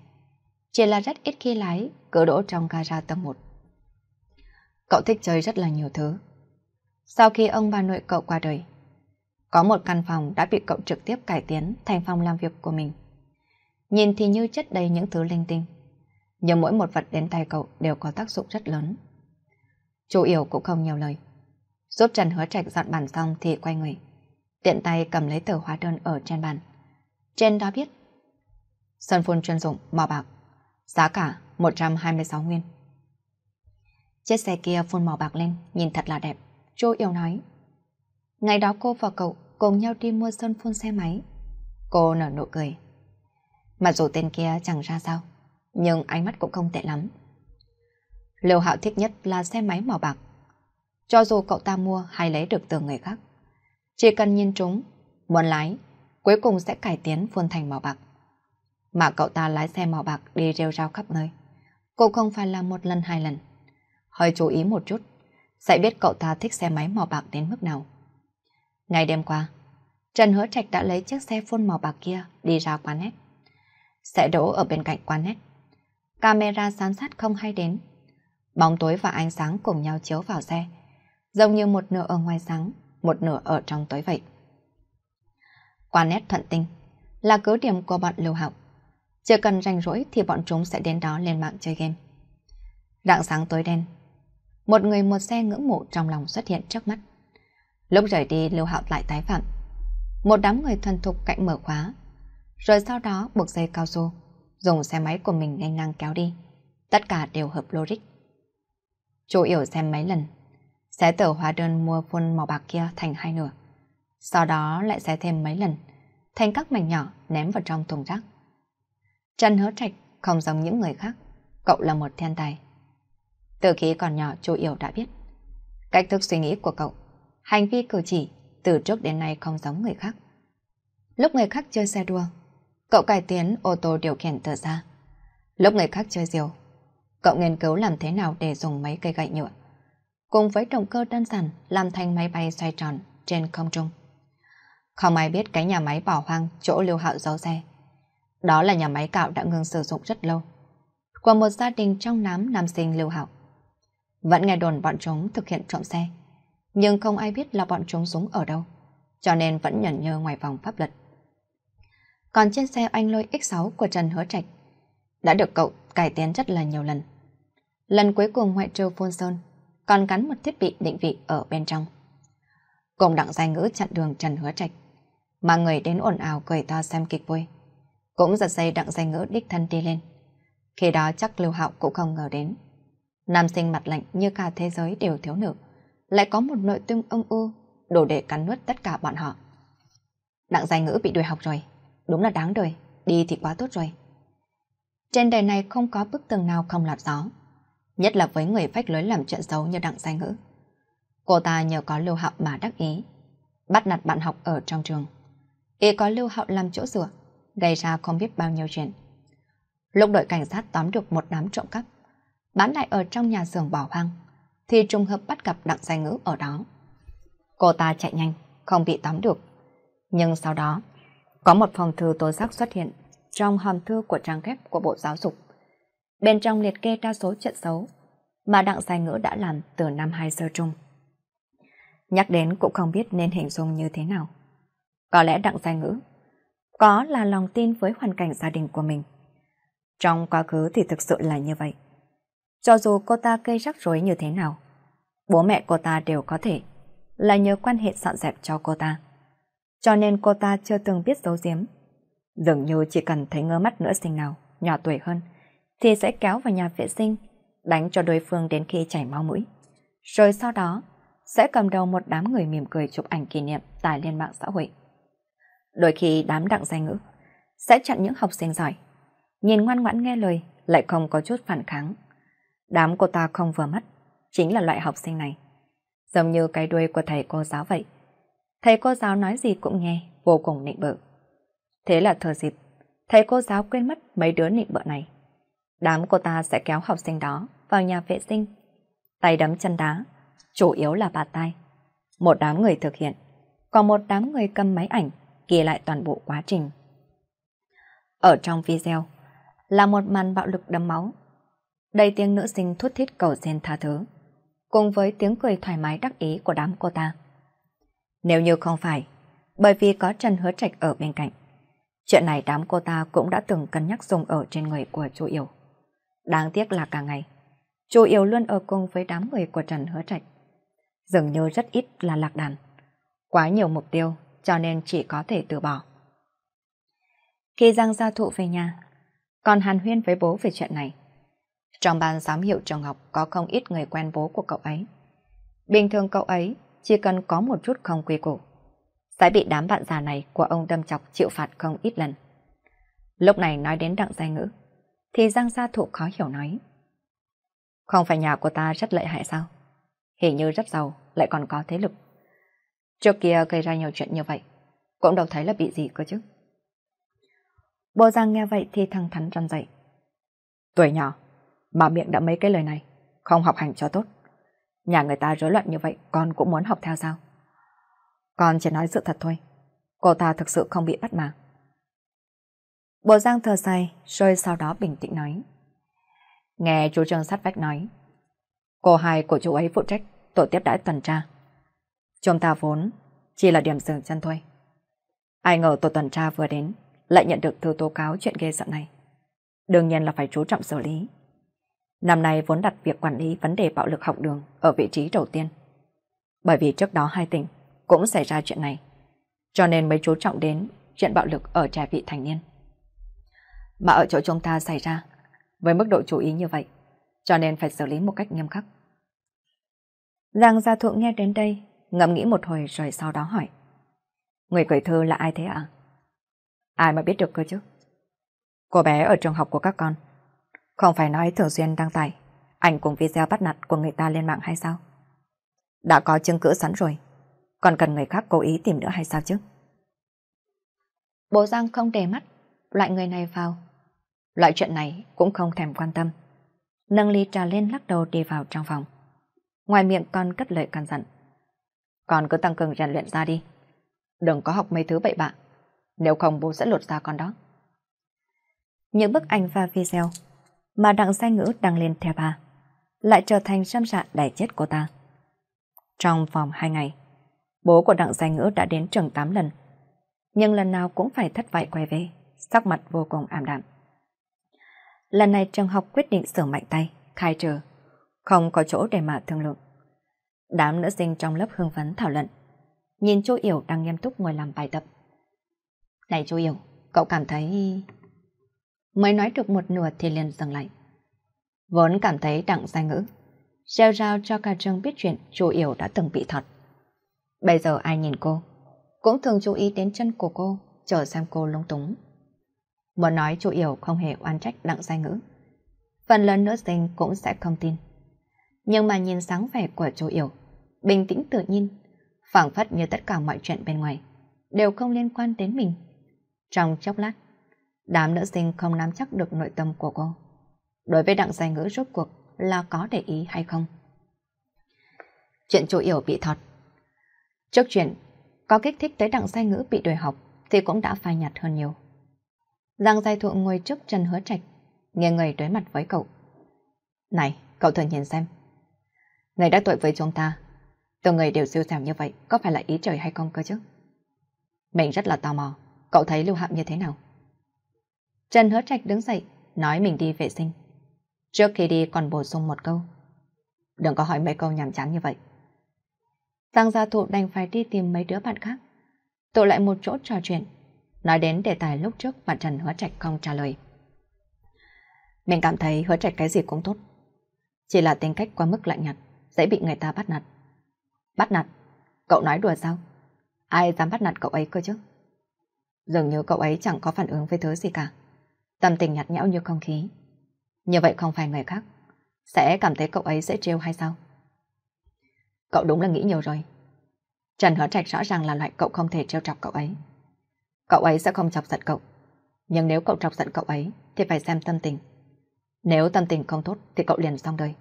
Chỉ là rất ít khi lái, cửa đỗ trong gara tầng 1. Cậu thích chơi rất là nhiều thứ. Sau khi ông bà nội cậu qua đời, có một căn phòng đã bị cậu trực tiếp cải tiến thành phòng làm việc của mình. Nhìn thì như chất đầy những thứ linh tinh, nhưng mỗi một vật đến tay cậu đều có tác dụng rất lớn. Chú Yểu cũng không nhiều lời. Giúp Trần Hứa Trạch dọn bàn xong thì quay người tiện tay cầm lấy tờ hóa đơn ở trên bàn. Trên đó biết. Sơn phun chuyên dụng màu bạc, giá cả 126 nguyên. Chiếc xe kia phun màu bạc lên, nhìn thật là đẹp. Chú yêu nói. Ngày đó cô và cậu cùng nhau đi mua sơn phun xe máy. Cô nở nụ cười. Mặc dù tên kia chẳng ra sao, nhưng ánh mắt cũng không tệ lắm. liều Hạo thích nhất là xe máy màu bạc. Cho dù cậu ta mua hay lấy được từ người khác, chỉ cần nhìn chúng, muốn lái, cuối cùng sẽ cải tiến phun thành màu bạc. Mà cậu ta lái xe màu bạc đi rêu rao khắp nơi. cô không phải là một lần hai lần. Hơi chú ý một chút, sẽ biết cậu ta thích xe máy màu bạc đến mức nào. Ngày đêm qua, Trần Hứa Trạch đã lấy chiếc xe phun màu bạc kia đi ra quán nét. Sẽ đỗ ở bên cạnh quán nét. Camera giám sát không hay đến. Bóng tối và ánh sáng cùng nhau chiếu vào xe, giống như một nửa ở ngoài sáng, một nửa ở trong tối vậy. Qua nét thuận tinh là cứ điểm của bọn lưu học. chưa cần rảnh rỗi thì bọn chúng sẽ đến đó lên mạng chơi game. Rạng sáng tối đen, một người một xe ngưỡng mộ trong lòng xuất hiện trước mắt. Lúc rời đi lưu hạo lại tái phạm. Một đám người thuần thục cạnh mở khóa, rồi sau đó buộc dây cao su, dùng xe máy của mình nhanh năng kéo đi. Tất cả đều hợp logic. Chú Yểu xem mấy lần, xé tờ hóa đơn mua phun màu bạc kia thành hai nửa. Sau đó lại xé thêm mấy lần, thành các mảnh nhỏ ném vào trong thùng rác. Trần hứa trạch không giống những người khác, cậu là một thiên tài. Từ khi còn nhỏ chú Yểu đã biết. Cách thức suy nghĩ của cậu, hành vi cử chỉ từ trước đến nay không giống người khác. Lúc người khác chơi xe đua, cậu cải tiến ô tô điều khiển từ xa. Lúc người khác chơi diều, cậu nghiên cứu làm thế nào để dùng mấy cây gậy nhựa cùng với động cơ đơn giản làm thành máy bay xoay tròn trên không trung. Không ai biết cái nhà máy bỏ hoang chỗ Lưu Hạo giấu xe. Đó là nhà máy cạo đã ngừng sử dụng rất lâu. Của một gia đình trong nám nam sinh Lưu Hạo. Vẫn nghe đồn bọn chúng thực hiện trộm xe. Nhưng không ai biết là bọn chúng súng ở đâu. Cho nên vẫn nhẫn nhơ ngoài vòng pháp luật. Còn trên xe anh lôi X6 của Trần Hứa Trạch đã được cậu cải tiến rất là nhiều lần. Lần cuối cùng ngoại trừ Phun Sơn còn gắn một thiết bị định vị ở bên trong. Cùng đặng danh ngữ chặn đường Trần Hứa Trạch, mà người đến ồn ào cười to xem kịch vui. Cũng giật dây đặng danh ngữ đích thân đi lên. Khi đó chắc Lưu Hạo cũng không ngờ đến. Nam sinh mặt lạnh như cả thế giới đều thiếu nữ, lại có một nội tâm âm u, đủ để cắn nuốt tất cả bọn họ. Đặng danh ngữ bị đuổi học rồi, đúng là đáng đời, đi thì quá tốt rồi. Trên đời này không có bức tường nào không lọt gió nhất là với người phách lối làm chuyện xấu như đặng danh ngữ. Cô ta nhờ có lưu hạo mà đắc ý, bắt nạt bạn học ở trong trường. Ý có lưu hạo làm chỗ dựa, gây ra không biết bao nhiêu chuyện. Lúc đội cảnh sát tóm được một đám trộm cắp, bán lại ở trong nhà xưởng bỏ hoang, thì trùng hợp bắt gặp đặng danh ngữ ở đó. Cô ta chạy nhanh, không bị tóm được. Nhưng sau đó, có một phòng thư tố giác xuất hiện trong hòm thư của trang ghép của Bộ Giáo dục bên trong liệt kê đa số chuyện xấu mà Đặng Sai Ngữ đã làm từ năm hai sơ trung. Nhắc đến cũng không biết nên hình dung như thế nào. Có lẽ Đặng Sai Ngữ có là lòng tin với hoàn cảnh gia đình của mình. Trong quá khứ thì thực sự là như vậy. Cho dù cô ta gây rắc rối như thế nào, bố mẹ cô ta đều có thể là nhờ quan hệ dọn dẹp cho cô ta. Cho nên cô ta chưa từng biết giấu giếm. Dường như chỉ cần thấy ngơ mắt nữa sinh nào, nhỏ tuổi hơn, thì sẽ kéo vào nhà vệ sinh, đánh cho đối phương đến khi chảy máu mũi. Rồi sau đó, sẽ cầm đầu một đám người mỉm cười chụp ảnh kỷ niệm tải lên mạng xã hội. Đôi khi đám đặng danh ngữ sẽ chặn những học sinh giỏi, nhìn ngoan ngoãn nghe lời lại không có chút phản kháng. Đám cô ta không vừa mắt, chính là loại học sinh này. Giống như cái đuôi của thầy cô giáo vậy. Thầy cô giáo nói gì cũng nghe, vô cùng nịnh bợ. Thế là thờ dịp, thầy cô giáo quên mất mấy đứa nịnh bợ này. Đám cô ta sẽ kéo học sinh đó vào nhà vệ sinh. Tay đấm chân đá, chủ yếu là bà tay. Một đám người thực hiện, còn một đám người cầm máy ảnh ghi lại toàn bộ quá trình. Ở trong video là một màn bạo lực đấm máu. Đầy tiếng nữ sinh thút thít cầu xin tha thứ, cùng với tiếng cười thoải mái đắc ý của đám cô ta. Nếu như không phải, bởi vì có Trần Hứa Trạch ở bên cạnh, chuyện này đám cô ta cũng đã từng cân nhắc dùng ở trên người của chủ yếu. Đáng tiếc là cả ngày, chủ yếu luôn ở cùng với đám người của Trần Hứa Trạch. Dường như rất ít là lạc đàn. Quá nhiều mục tiêu, cho nên chỉ có thể từ bỏ. Khi Giang gia thụ về nhà, còn hàn huyên với bố về chuyện này. Trong ban giám hiệu trường học có không ít người quen bố của cậu ấy. Bình thường cậu ấy chỉ cần có một chút không quy củ, sẽ bị đám bạn già này của ông đâm chọc chịu phạt không ít lần. Lúc này nói đến đặng giai ngữ thì Giang gia thụ khó hiểu nói. Không phải nhà của ta rất lợi hại sao? Hình như rất giàu, lại còn có thế lực. Trước kia gây ra nhiều chuyện như vậy, cũng đâu thấy là bị gì cơ chứ. Bộ Giang nghe vậy thì thăng thắn răn dậy. Tuổi nhỏ, mà miệng đã mấy cái lời này, không học hành cho tốt. Nhà người ta rối loạn như vậy, con cũng muốn học theo sao? Con chỉ nói sự thật thôi, cô ta thực sự không bị bắt mà. Bộ Giang thờ dài, rồi sau đó bình tĩnh nói. Nghe chú Trương sát vách nói, cô hai của chú ấy phụ trách tổ tiếp đãi tuần tra. Chúng ta vốn chỉ là điểm dừng chân thôi. Ai ngờ tổ tuần tra vừa đến lại nhận được thư tố cáo chuyện ghê sợ này. Đương nhiên là phải chú trọng xử lý. Năm nay vốn đặt việc quản lý vấn đề bạo lực học đường ở vị trí đầu tiên. Bởi vì trước đó hai tỉnh cũng xảy ra chuyện này. Cho nên mới chú trọng đến chuyện bạo lực ở trẻ vị thành niên mà ở chỗ chúng ta xảy ra với mức độ chú ý như vậy, cho nên phải xử lý một cách nghiêm khắc. Giang Gia Thượng nghe đến đây, ngẫm nghĩ một hồi rồi sau đó hỏi. Người gửi thư là ai thế ạ? À? Ai mà biết được cơ chứ? Cô bé ở trường học của các con. Không phải nói thường xuyên đăng tải ảnh cùng video bắt nạt của người ta lên mạng hay sao? Đã có chứng cứ sẵn rồi, còn cần người khác cố ý tìm nữa hay sao chứ? Bố Giang không để mắt loại người này vào. Loại chuyện này cũng không thèm quan tâm. Nâng ly trà lên lắc đầu đi vào trong phòng. Ngoài miệng con cất lời căn dặn. Con cứ tăng cường rèn luyện ra đi. Đừng có học mấy thứ bậy bạ. Nếu không bố sẽ lột ra con đó. Những bức ảnh và video mà đặng danh ngữ đăng lên theo bà lại trở thành trăm sạn đẻ chết của ta. Trong vòng 2 ngày, bố của đặng danh ngữ đã đến trường 8 lần, nhưng lần nào cũng phải thất bại quay về sắc mặt vô cùng ảm đạm. Lần này trường học quyết định sửa mạnh tay, khai trừ, không có chỗ để mà thương lượng. Đám nữ sinh trong lớp hương phấn thảo luận, nhìn chú Yểu đang nghiêm túc ngồi làm bài tập. Này chú Yểu, cậu cảm thấy... Mới nói được một nửa thì liền dừng lại. Vốn cảm thấy đặng danh ngữ, gieo rao cho cả trường biết chuyện chú Yểu đã từng bị thật. Bây giờ ai nhìn cô, cũng thường chú ý đến chân của cô, chờ xem cô lung túng. Muốn nói chú Yếu không hề oan trách đặng sai ngữ. Phần lớn nữ sinh cũng sẽ không tin. Nhưng mà nhìn sáng vẻ của chú Yếu bình tĩnh tự nhiên, phảng phất như tất cả mọi chuyện bên ngoài, đều không liên quan đến mình. Trong chốc lát, đám nữ sinh không nắm chắc được nội tâm của cô. Đối với đặng sai ngữ rốt cuộc là có để ý hay không? Chuyện chú Yếu bị thọt. Trước chuyện, có kích thích tới đặng sai ngữ bị đuổi học thì cũng đã phai nhạt hơn nhiều. Giang Giai Thụ ngồi trước Trần Hứa Trạch, nghe người đối mặt với cậu. Này, cậu thử nhìn xem. Người đã tội với chúng ta, từng người đều siêu xẻo như vậy, có phải là ý trời hay không cơ chứ? Mình rất là tò mò, cậu thấy Lưu Hạm như thế nào? Trần Hứa Trạch đứng dậy, nói mình đi vệ sinh. Trước khi đi còn bổ sung một câu. Đừng có hỏi mấy câu nhảm chán như vậy. Giang gia thụ đành phải đi tìm mấy đứa bạn khác. Tụ lại một chỗ trò chuyện, Nói đến đề tài lúc trước mà Trần Hứa Trạch không trả lời. Mình cảm thấy Hứa Trạch cái gì cũng tốt. Chỉ là tính cách quá mức lạnh nhạt, dễ bị người ta bắt nạt. Bắt nạt? Cậu nói đùa sao? Ai dám bắt nạt cậu ấy cơ chứ? Dường như cậu ấy chẳng có phản ứng với thứ gì cả. Tâm tình nhạt nhẽo như không khí. Như vậy không phải người khác. Sẽ cảm thấy cậu ấy dễ trêu hay sao? Cậu đúng là nghĩ nhiều rồi. Trần Hứa Trạch rõ ràng là loại cậu không thể trêu chọc cậu ấy. Cậu ấy sẽ không chọc giận cậu. Nhưng nếu cậu chọc giận cậu ấy thì phải xem tâm tình. Nếu tâm tình không tốt thì cậu liền xong đời.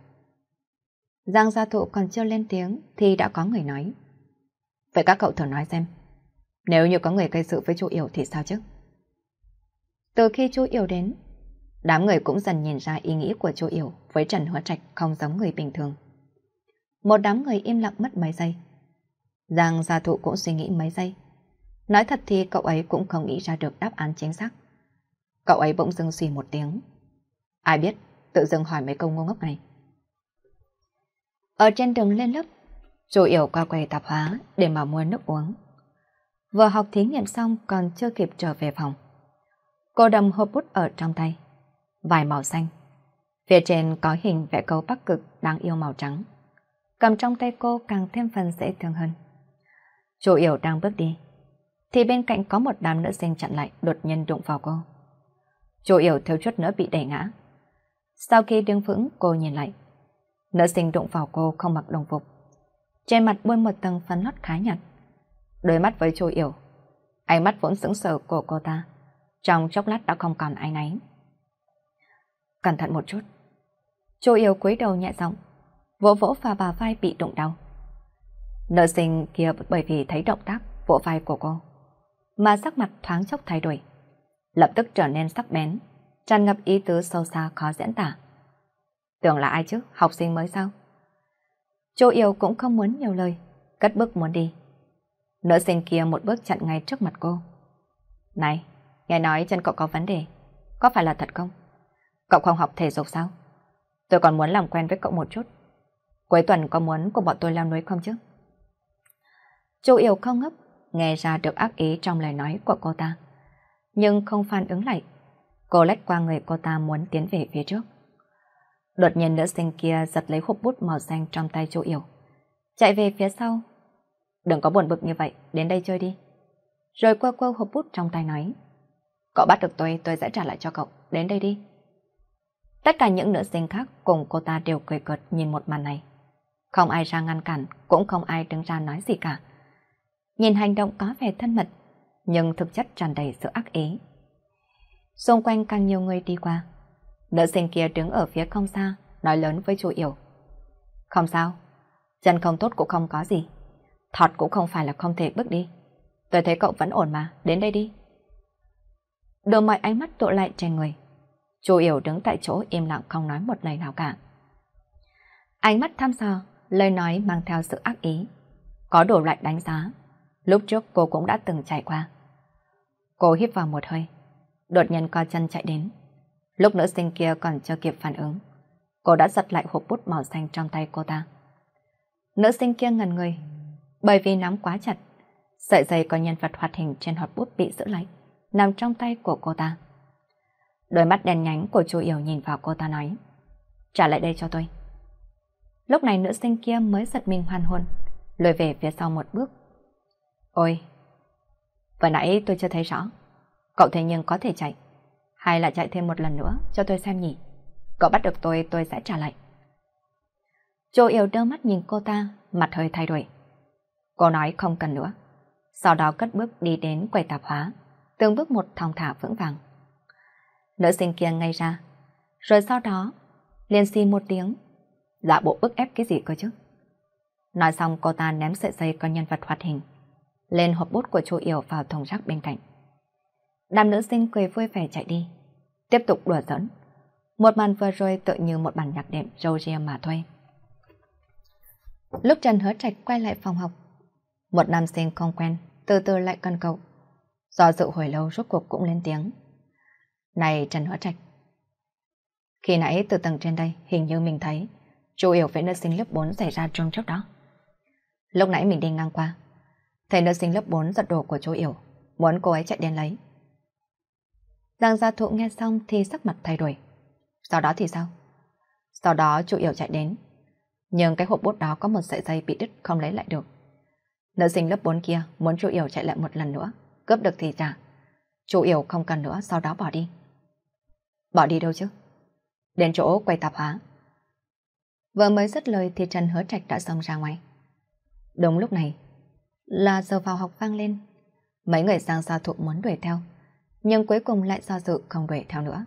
Giang gia thụ còn chưa lên tiếng thì đã có người nói. Vậy các cậu thử nói xem. Nếu như có người gây sự với chú Yểu thì sao chứ? Từ khi chú Yểu đến, đám người cũng dần nhìn ra ý nghĩ của chú Yểu với Trần hóa Trạch không giống người bình thường. Một đám người im lặng mất mấy giây. Giang gia thụ cũng suy nghĩ mấy giây Nói thật thì cậu ấy cũng không nghĩ ra được đáp án chính xác. Cậu ấy bỗng dưng suy một tiếng. Ai biết, tự dưng hỏi mấy câu ngu ngốc này. Ở trên đường lên lớp, chủ yếu qua quầy tạp hóa để mà mua nước uống. Vừa học thí nghiệm xong còn chưa kịp trở về phòng. Cô đầm hộp bút ở trong tay. Vài màu xanh. Phía trên có hình vẽ cấu bắc cực đáng yêu màu trắng. Cầm trong tay cô càng thêm phần dễ thương hơn. Chủ yếu đang bước đi thì bên cạnh có một đám nữ sinh chặn lại đột nhiên đụng vào cô. Chú Yểu theo chút nữa bị đẩy ngã. Sau khi đứng vững, cô nhìn lại. Nữ sinh đụng vào cô không mặc đồng phục. Trên mặt bôi một tầng phấn lót khá nhạt. Đôi mắt với chú Yểu. Ánh mắt vốn sững sờ của cô ta. Trong chốc lát đã không còn ai náy. Cẩn thận một chút. Chú Yểu cúi đầu nhẹ giọng, vỗ vỗ và bà vai bị đụng đau. Nữ sinh kia bởi vì thấy động tác vỗ vai của cô mà sắc mặt thoáng chốc thay đổi. Lập tức trở nên sắc bén, tràn ngập ý tứ sâu xa khó diễn tả. Tưởng là ai chứ, học sinh mới sao? Chỗ yêu cũng không muốn nhiều lời, cất bước muốn đi. Nữ sinh kia một bước chặn ngay trước mặt cô. Này, nghe nói chân cậu có vấn đề, có phải là thật không? Cậu không học thể dục sao? Tôi còn muốn làm quen với cậu một chút. Cuối tuần có muốn cùng bọn tôi leo núi không chứ? Châu Yêu không ngấp nghe ra được ác ý trong lời nói của cô ta. Nhưng không phản ứng lại, cô lách qua người cô ta muốn tiến về phía trước. Đột nhiên nữ sinh kia giật lấy hộp bút màu xanh trong tay chú Yểu. Chạy về phía sau. Đừng có buồn bực như vậy, đến đây chơi đi. Rồi quơ quơ hộp bút trong tay nói. Cậu bắt được tôi, tôi sẽ trả lại cho cậu, đến đây đi. Tất cả những nữ sinh khác cùng cô ta đều cười cợt nhìn một màn này. Không ai ra ngăn cản, cũng không ai đứng ra nói gì cả nhìn hành động có vẻ thân mật, nhưng thực chất tràn đầy sự ác ý. Xung quanh càng nhiều người đi qua. Nữ sinh kia đứng ở phía không xa, nói lớn với chú Yểu. Không sao, chân không tốt cũng không có gì. Thọt cũng không phải là không thể bước đi. Tôi thấy cậu vẫn ổn mà, đến đây đi. đôi mọi ánh mắt tụ lại trên người. Chú Yểu đứng tại chỗ im lặng không nói một lời nào cả. Ánh mắt thăm dò, lời nói mang theo sự ác ý. Có đủ loại đánh giá, Lúc trước cô cũng đã từng trải qua. Cô hít vào một hơi. Đột nhiên co chân chạy đến. Lúc nữ sinh kia còn chưa kịp phản ứng. Cô đã giật lại hộp bút màu xanh trong tay cô ta. Nữ sinh kia ngần người. Bởi vì nắm quá chặt. Sợi dây có nhân vật hoạt hình trên hộp bút bị giữ lại, Nằm trong tay của cô ta. Đôi mắt đèn nhánh của chú Yểu nhìn vào cô ta nói. Trả lại đây cho tôi. Lúc này nữ sinh kia mới giật mình hoàn hồn. Lùi về phía sau một bước Ôi! Vừa nãy tôi chưa thấy rõ. Cậu thế nhưng có thể chạy. Hay là chạy thêm một lần nữa cho tôi xem nhỉ. Cậu bắt được tôi, tôi sẽ trả lại. Châu yêu đơ mắt nhìn cô ta, mặt hơi thay đổi. Cô nói không cần nữa. Sau đó cất bước đi đến quầy tạp hóa, từng bước một thong thả vững vàng. Nữ sinh kia ngay ra, rồi sau đó liền xin một tiếng. Dạ bộ bức ép cái gì cơ chứ? Nói xong cô ta ném sợi dây con nhân vật hoạt hình lên hộp bút của chú Yểu vào thùng rác bên cạnh. Nam nữ sinh cười vui vẻ chạy đi, tiếp tục đùa giỡn. Một màn vừa rồi tự như một bản nhạc đệm râu ria mà thuê. Lúc Trần Hứa Trạch quay lại phòng học, một nam sinh không quen, từ từ lại gần cậu. Do dự hồi lâu rốt cuộc cũng lên tiếng. Này Trần Hứa Trạch, khi nãy từ tầng trên đây hình như mình thấy chú Yểu với nữ sinh lớp 4 xảy ra trong trước đó. Lúc nãy mình đi ngang qua, thầy nữ sinh lớp 4 giật đồ của chú Yểu, muốn cô ấy chạy đến lấy. Giang gia thụ nghe xong thì sắc mặt thay đổi. Sau đó thì sao? Sau đó chú Yểu chạy đến. Nhưng cái hộp bút đó có một sợi dây bị đứt không lấy lại được. Nữ sinh lớp 4 kia muốn chú Yểu chạy lại một lần nữa, cướp được thì trả. Chú Yểu không cần nữa sau đó bỏ đi. Bỏ đi đâu chứ? Đến chỗ quay tạp hóa. Vừa mới dứt lời thì Trần Hứa Trạch đã xông ra ngoài. Đúng lúc này, là giờ vào học vang lên. Mấy người sang xa thụ muốn đuổi theo, nhưng cuối cùng lại do dự không đuổi theo nữa.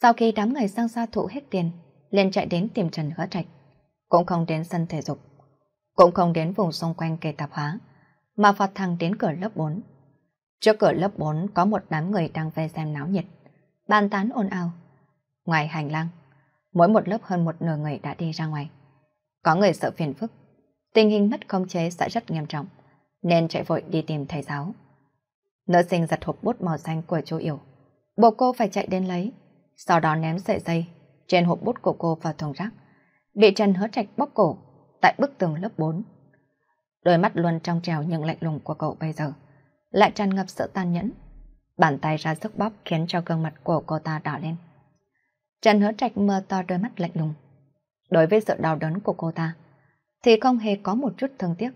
Sau khi đám người sang xa thụ hết tiền, liền chạy đến tìm Trần Hứa Trạch, cũng không đến sân thể dục, cũng không đến vùng xung quanh cây tạp hóa, mà phạt thẳng đến cửa lớp 4. Trước cửa lớp 4 có một đám người đang về xem náo nhiệt, bàn tán ồn ào. Ngoài hành lang, mỗi một lớp hơn một nửa người đã đi ra ngoài. Có người sợ phiền phức, tình hình mất khống chế sẽ rất nghiêm trọng, nên chạy vội đi tìm thầy giáo. Nữ sinh giật hộp bút màu xanh của chú Yểu. Bộ cô phải chạy đến lấy, sau đó ném sợi dây trên hộp bút của cô vào thùng rác. Bị Trần Hứa Trạch bóc cổ tại bức tường lớp 4. Đôi mắt luôn trong trèo những lạnh lùng của cậu bây giờ lại tràn ngập sự tàn nhẫn. Bàn tay ra sức bóp khiến cho gương mặt của cô ta đỏ lên. Trần Hứa Trạch mơ to đôi mắt lạnh lùng. Đối với sự đau đớn của cô ta, thì không hề có một chút thương tiếc,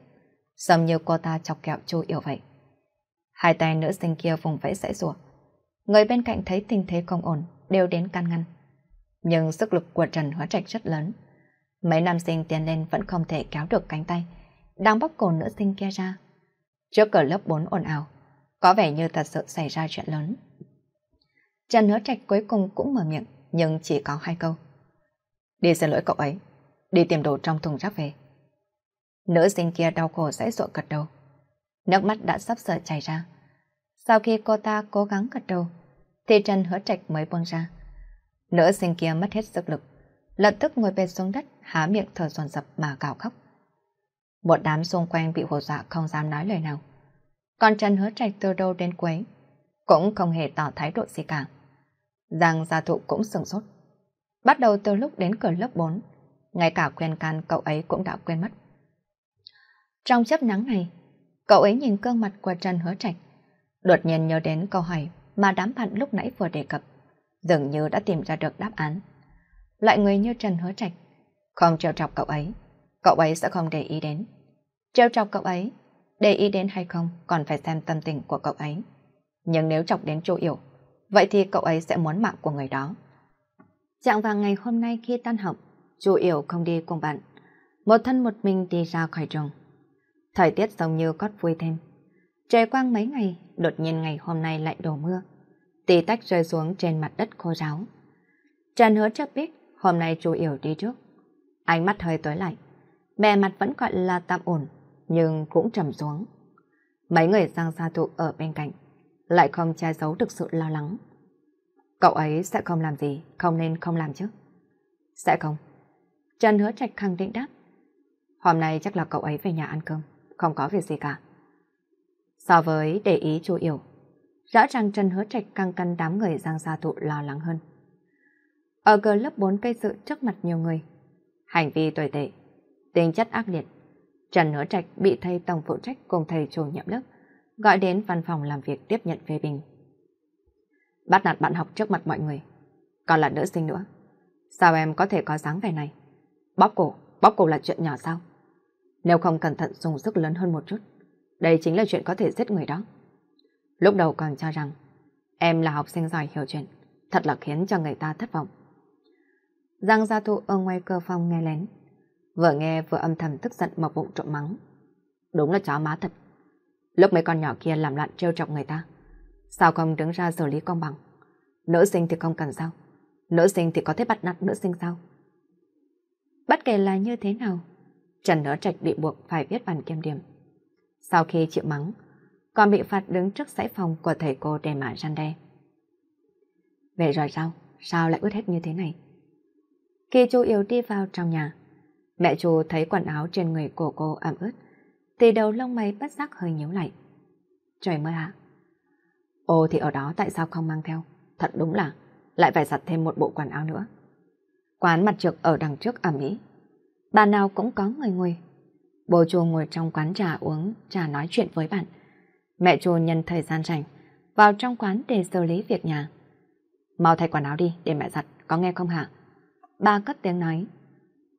giống như cô ta chọc kẹo chu yêu vậy. Hai tay nữ sinh kia vùng vẫy dãy rủa. Người bên cạnh thấy tình thế không ổn, đều đến can ngăn. Nhưng sức lực của Trần Hóa Trạch rất lớn. Mấy nam sinh tiến lên vẫn không thể kéo được cánh tay, đang bóc cổ nữ sinh kia ra. Trước cửa lớp 4 ồn ào, có vẻ như thật sự xảy ra chuyện lớn. Trần Hóa Trạch cuối cùng cũng mở miệng, nhưng chỉ có hai câu. Đi xin lỗi cậu ấy, đi tìm đồ trong thùng rác về. Nữ sinh kia đau khổ dãy ruộng gật đầu. Nước mắt đã sắp sợ chảy ra. Sau khi cô ta cố gắng gật đầu, thì Trần Hứa Trạch mới buông ra. Nữ sinh kia mất hết sức lực, lập tức ngồi bệt xuống đất, há miệng thở dồn dập mà gào khóc. Một đám xung quanh bị hù dọa không dám nói lời nào. Còn Trần Hứa Trạch từ đâu đến cuối, cũng không hề tỏ thái độ gì cả. Giang gia thụ cũng sừng sốt. Bắt đầu từ lúc đến cửa lớp 4, ngay cả khuyên can cậu ấy cũng đã quên mất. Trong chấp nắng này, cậu ấy nhìn cơn mặt của Trần Hứa Trạch, đột nhiên nhớ đến câu hỏi mà đám bạn lúc nãy vừa đề cập, dường như đã tìm ra được đáp án. Loại người như Trần Hứa Trạch, không trêu chọc cậu ấy, cậu ấy sẽ không để ý đến. Trêu chọc cậu ấy, để ý đến hay không còn phải xem tâm tình của cậu ấy. Nhưng nếu chọc đến Chu Yểu, vậy thì cậu ấy sẽ muốn mạng của người đó. Dạng vào ngày hôm nay khi tan học, Chu Yểu không đi cùng bạn, một thân một mình đi ra khỏi trường. Thời tiết giống như cót vui thêm. Trời quang mấy ngày, đột nhiên ngày hôm nay lại đổ mưa. tì tách rơi xuống trên mặt đất khô ráo. Trần hứa cho biết, hôm nay chú Yểu đi trước. Ánh mắt hơi tối lạnh. Bề mặt vẫn gọi là tạm ổn, nhưng cũng trầm xuống. Mấy người sang xa thụ ở bên cạnh, lại không che giấu được sự lo lắng. Cậu ấy sẽ không làm gì, không nên không làm chứ. Sẽ không. Trần hứa trạch khẳng định đáp. Hôm nay chắc là cậu ấy về nhà ăn cơm không có việc gì cả. So với để ý chú Yểu, rõ ràng Trần Hứa Trạch căng căn đám người Giang Gia Thụ lo lắng hơn. Ở cờ lớp 4 cây sự trước mặt nhiều người, hành vi tồi tệ, tính chất ác liệt. Trần Hứa Trạch bị thầy tổng phụ trách cùng thầy chủ nhiệm lớp gọi đến văn phòng làm việc tiếp nhận phê bình. Bắt nạt bạn học trước mặt mọi người, còn là nữ sinh nữa. Sao em có thể có dáng vẻ này? Bóp cổ, bóp cổ là chuyện nhỏ sao? Nếu không cẩn thận dùng sức lớn hơn một chút, đây chính là chuyện có thể giết người đó. Lúc đầu còn cho rằng, em là học sinh giỏi hiểu chuyện, thật là khiến cho người ta thất vọng. Giang Gia Thu ở ngoài cơ phòng nghe lén, vừa nghe vừa âm thầm tức giận mà bụng trộm mắng. Đúng là chó má thật. Lúc mấy con nhỏ kia làm loạn trêu chọc người ta, sao không đứng ra xử lý công bằng? Nữ sinh thì không cần sao? Nữ sinh thì có thể bắt nạt nữ sinh sao? Bất kể là như thế nào, Trần Nỡ Trạch bị buộc phải viết bản kiểm điểm. Sau khi chịu mắng, còn bị phạt đứng trước sãy phòng của thầy cô để mà răn đe. Về rồi sao? Sao lại ướt hết như thế này? Khi chú Yếu đi vào trong nhà, mẹ chú thấy quần áo trên người của cô ẩm ướt, thì đầu lông mày bất giác hơi nhíu lại. Trời mới ạ! Ô thì ở đó tại sao không mang theo? Thật đúng là lại phải giặt thêm một bộ quần áo nữa. Quán mặt trược ở đằng trước ẩm ý, bàn nào cũng có người ngồi. Bố chùa ngồi trong quán trà uống, trà nói chuyện với bạn. Mẹ chùa nhân thời gian rảnh, vào trong quán để xử lý việc nhà. Mau thay quần áo đi để mẹ giặt, có nghe không hả? Ba cất tiếng nói.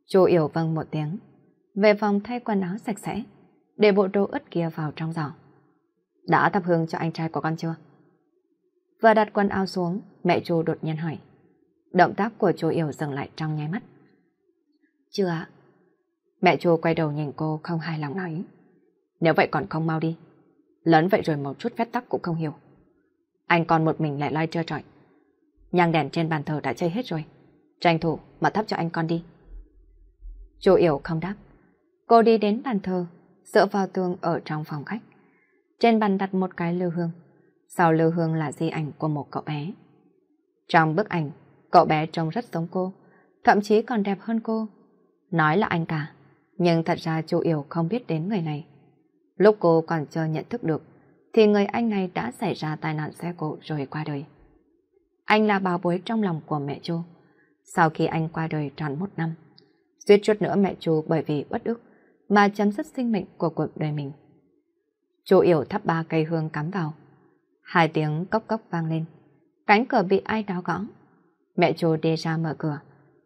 Chùa yểu vâng một tiếng. Về phòng thay quần áo sạch sẽ, để bộ đồ ướt kia vào trong giỏ. Đã thập hương cho anh trai của con chưa? Vừa đặt quần áo xuống, mẹ chùa đột nhiên hỏi. Động tác của chùa yểu dừng lại trong nháy mắt. Chưa ạ. Mẹ Chu quay đầu nhìn cô không hài lòng nói. Nếu vậy còn không mau đi. Lớn vậy rồi một chút phép tắc cũng không hiểu. Anh còn một mình lại loi trơ trọi. Nhang đèn trên bàn thờ đã chơi hết rồi. Tranh thủ mà thắp cho anh con đi. Chu Yểu không đáp. Cô đi đến bàn thờ, dựa vào tường ở trong phòng khách. Trên bàn đặt một cái lưu hương. Sau lưu hương là di ảnh của một cậu bé. Trong bức ảnh, cậu bé trông rất giống cô, thậm chí còn đẹp hơn cô. Nói là anh cả, nhưng thật ra Chu Yểu không biết đến người này. Lúc cô còn chưa nhận thức được, thì người anh này đã xảy ra tai nạn xe cộ rồi qua đời. Anh là bảo bối trong lòng của mẹ Chu. Sau khi anh qua đời tròn một năm, suýt chút nữa mẹ Chu bởi vì bất ức mà chấm dứt sinh mệnh của cuộc đời mình. Chu Yểu thắp ba cây hương cắm vào. Hai tiếng cốc cốc vang lên. Cánh cửa bị ai đó gõ. Mẹ Chu đi ra mở cửa,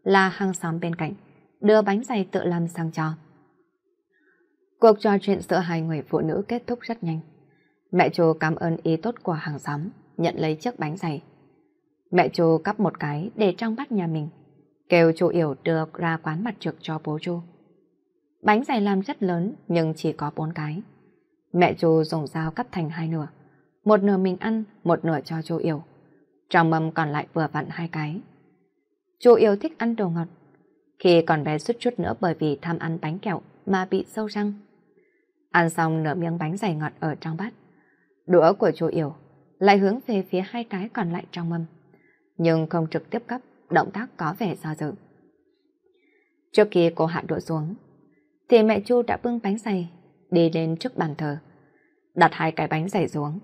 là hàng xóm bên cạnh đưa bánh giày tự làm sang cho. Cuộc trò chuyện giữa hai người phụ nữ kết thúc rất nhanh. Mẹ chú cảm ơn ý tốt của hàng xóm, nhận lấy chiếc bánh giày. Mẹ chú cắp một cái để trong bát nhà mình, kêu chú Yểu đưa ra quán mặt trực cho bố chú. Bánh giày làm rất lớn nhưng chỉ có bốn cái. Mẹ chú dùng dao cắt thành hai nửa, một nửa mình ăn, một nửa cho chú Yểu. Trong mâm còn lại vừa vặn hai cái. Chú Yểu thích ăn đồ ngọt khi còn bé suốt chút nữa bởi vì tham ăn bánh kẹo mà bị sâu răng. Ăn xong nửa miếng bánh dày ngọt ở trong bát. Đũa của chú Yểu lại hướng về phía hai cái còn lại trong mâm. Nhưng không trực tiếp cấp, động tác có vẻ do dự. Trước khi cô hạ đũa xuống, thì mẹ Chu đã bưng bánh dày đi đến trước bàn thờ, đặt hai cái bánh dày xuống,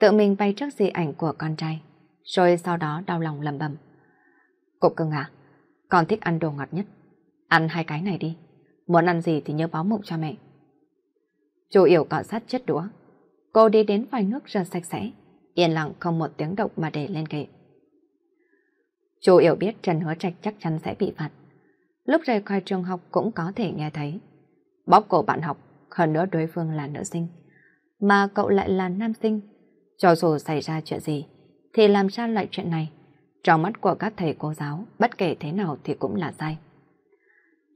tự mình vay trước di ảnh của con trai, rồi sau đó đau lòng lầm bầm. Cục cưng à, con thích ăn đồ ngọt nhất. Ăn hai cái này đi. Muốn ăn gì thì nhớ báo mộng cho mẹ. Chú Yểu cọ sát chất đũa. Cô đi đến vài nước rửa sạch sẽ, yên lặng không một tiếng động mà để lên kệ. Chú Yểu biết Trần Hứa Trạch chắc chắn sẽ bị phạt. Lúc rời khỏi trường học cũng có thể nghe thấy. Bóp cổ bạn học, hơn nữa đối phương là nữ sinh. Mà cậu lại là nam sinh. Cho dù xảy ra chuyện gì, thì làm sao lại chuyện này? Trong mắt của các thầy cô giáo, bất kể thế nào thì cũng là sai.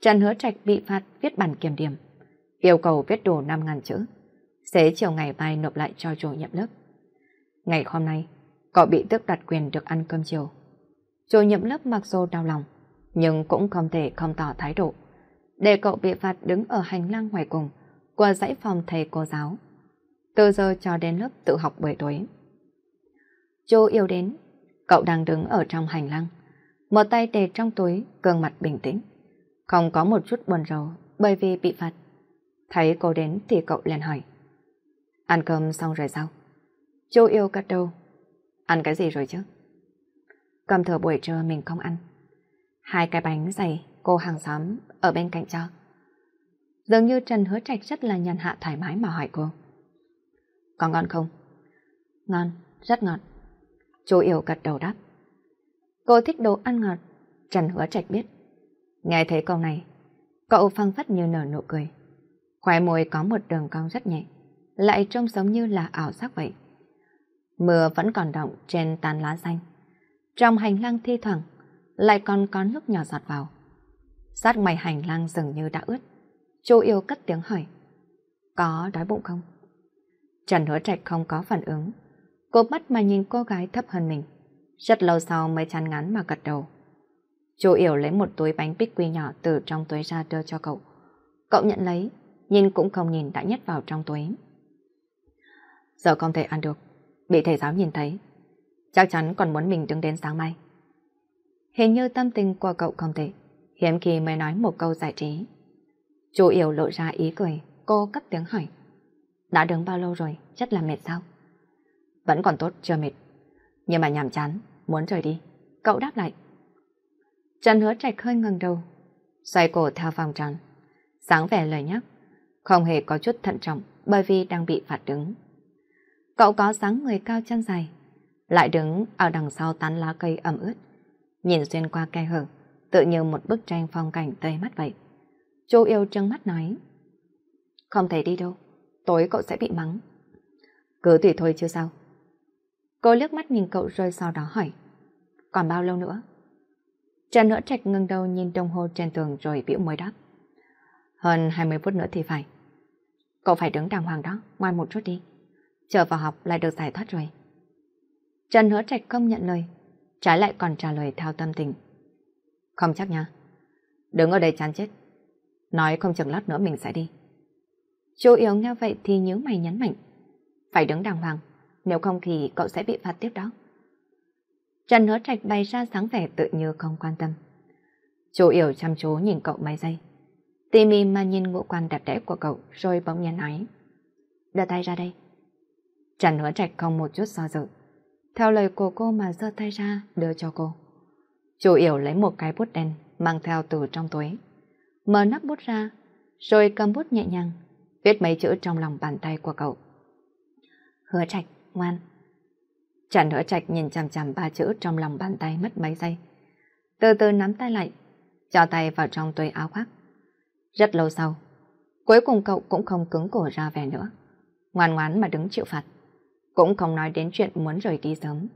Trần Hứa Trạch bị phạt viết bản kiểm điểm, yêu cầu viết đồ 5.000 chữ, Sẽ chiều ngày mai nộp lại cho chủ nhiệm lớp. Ngày hôm nay, cậu bị tước đoạt quyền được ăn cơm chiều. Chủ nhiệm lớp mặc dù đau lòng, nhưng cũng không thể không tỏ thái độ. Để cậu bị phạt đứng ở hành lang ngoài cùng của dãy phòng thầy cô giáo. Từ giờ cho đến lớp tự học buổi tối. Chú yêu đến Cậu đang đứng ở trong hành lang. Một tay để trong túi, gương mặt bình tĩnh. Không có một chút buồn rầu bởi vì bị phạt. Thấy cô đến thì cậu liền hỏi. Ăn cơm xong rồi sao? Châu yêu cắt đầu. Ăn cái gì rồi chứ? Cầm thừa buổi trưa mình không ăn. Hai cái bánh dày cô hàng xóm ở bên cạnh cho. Dường như Trần Hứa Trạch rất là nhàn hạ thoải mái mà hỏi cô. Có ngon không? Ngon, rất ngọt. Chú yêu gật đầu đáp. Cô thích đồ ăn ngọt. Trần Hứa Trạch biết. Nghe thấy câu này, cậu phăng phất như nở nụ cười. Khóe môi có một đường cong rất nhẹ, lại trông giống như là ảo giác vậy. Mưa vẫn còn động trên tàn lá xanh. Trong hành lang thi thoảng, lại còn có nước nhỏ giọt vào. Sát mày hành lang dường như đã ướt. Chú yêu cất tiếng hỏi. Có đói bụng không? Trần Hứa Trạch không có phản ứng, Cô mắt mà nhìn cô gái thấp hơn mình. Rất lâu sau mới chán ngắn mà gật đầu. Chú Yểu lấy một túi bánh bích quy nhỏ từ trong túi ra đưa cho cậu. Cậu nhận lấy, nhìn cũng không nhìn đã nhét vào trong túi. Giờ không thể ăn được, bị thầy giáo nhìn thấy. Chắc chắn còn muốn mình đứng đến sáng mai. Hình như tâm tình của cậu không thể, hiếm khi mới nói một câu giải trí. Chú Yểu lộ ra ý cười, cô cất tiếng hỏi. Đã đứng bao lâu rồi, rất là mệt sao? Vẫn còn tốt chưa mệt Nhưng mà nhàm chán Muốn rời đi Cậu đáp lại Trần hứa trạch hơi ngừng đầu Xoay cổ theo vòng tròn Sáng vẻ lời nhắc Không hề có chút thận trọng Bởi vì đang bị phạt đứng Cậu có dáng người cao chân dài Lại đứng ở đằng sau tán lá cây ẩm ướt Nhìn xuyên qua cây hở Tự như một bức tranh phong cảnh tây mắt vậy Chú yêu trừng mắt nói Không thể đi đâu Tối cậu sẽ bị mắng Cứ tùy thôi chưa sao Cô liếc mắt nhìn cậu rồi sau đó hỏi. Còn bao lâu nữa? Trần Hữu Trạch ngưng đầu nhìn đồng hồ trên tường rồi biểu môi đáp. Hơn 20 phút nữa thì phải. Cậu phải đứng đàng hoàng đó, ngoan một chút đi. Chờ vào học lại được giải thoát rồi. Trần hứa Trạch không nhận lời, trái lại còn trả lời theo tâm tình. Không chắc nha. Đứng ở đây chán chết. Nói không chừng lát nữa mình sẽ đi. Chú Yếu nghe vậy thì nhớ mày nhấn mạnh. Phải đứng đàng hoàng, nếu không thì cậu sẽ bị phạt tiếp đó. Trần hứa trạch bày ra sáng vẻ tự như không quan tâm. Chú Yểu chăm chú nhìn cậu mấy giây. Tì mì mà nhìn ngũ quan đẹp đẽ của cậu rồi bỗng nhiên nói. Đưa tay ra đây. Trần hứa trạch không một chút do dự. Theo lời của cô mà giơ tay ra đưa cho cô. Chú Yểu lấy một cái bút đen mang theo từ trong túi. Mở nắp bút ra rồi cầm bút nhẹ nhàng viết mấy chữ trong lòng bàn tay của cậu. Hứa trạch, ngoan. Chả nữa trạch nhìn chằm chằm ba chữ trong lòng bàn tay mất mấy giây. Từ từ nắm tay lại, cho tay vào trong túi áo khoác. Rất lâu sau, cuối cùng cậu cũng không cứng cổ ra về nữa. Ngoan ngoãn mà đứng chịu phạt. Cũng không nói đến chuyện muốn rời đi sớm.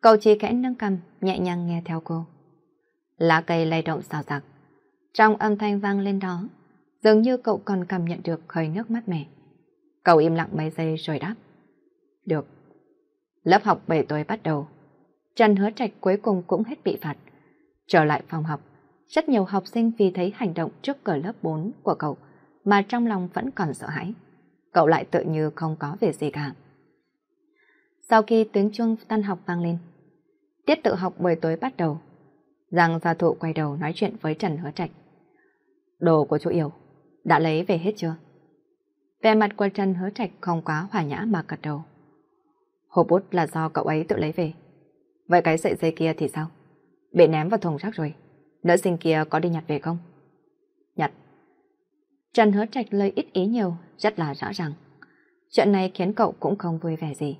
Cậu chỉ khẽ nâng cầm, nhẹ nhàng nghe theo cô. Lá cây lay động xào xạc. Trong âm thanh vang lên đó, dường như cậu còn cảm nhận được hơi nước mát mẻ. Cậu im lặng mấy giây rồi đáp. Được. Lớp học 7 tuổi bắt đầu. Trần hứa trạch cuối cùng cũng hết bị phạt. Trở lại phòng học, rất nhiều học sinh vì thấy hành động trước cửa lớp 4 của cậu mà trong lòng vẫn còn sợ hãi. Cậu lại tự như không có về gì cả. Sau khi tiếng chuông tan học vang lên, tiết tự học buổi tối bắt đầu. Giang gia thụ quay đầu nói chuyện với Trần Hứa Trạch. Đồ của chú Yểu, đã lấy về hết chưa? Về mặt của Trần Hứa Trạch không quá hòa nhã mà gật đầu. Hộp bút là do cậu ấy tự lấy về. Vậy cái sợi dây kia thì sao? Bị ném vào thùng rác rồi. Nữ sinh kia có đi nhặt về không? Nhặt. Trần hứa trạch lời ít ý nhiều, rất là rõ ràng. Chuyện này khiến cậu cũng không vui vẻ gì.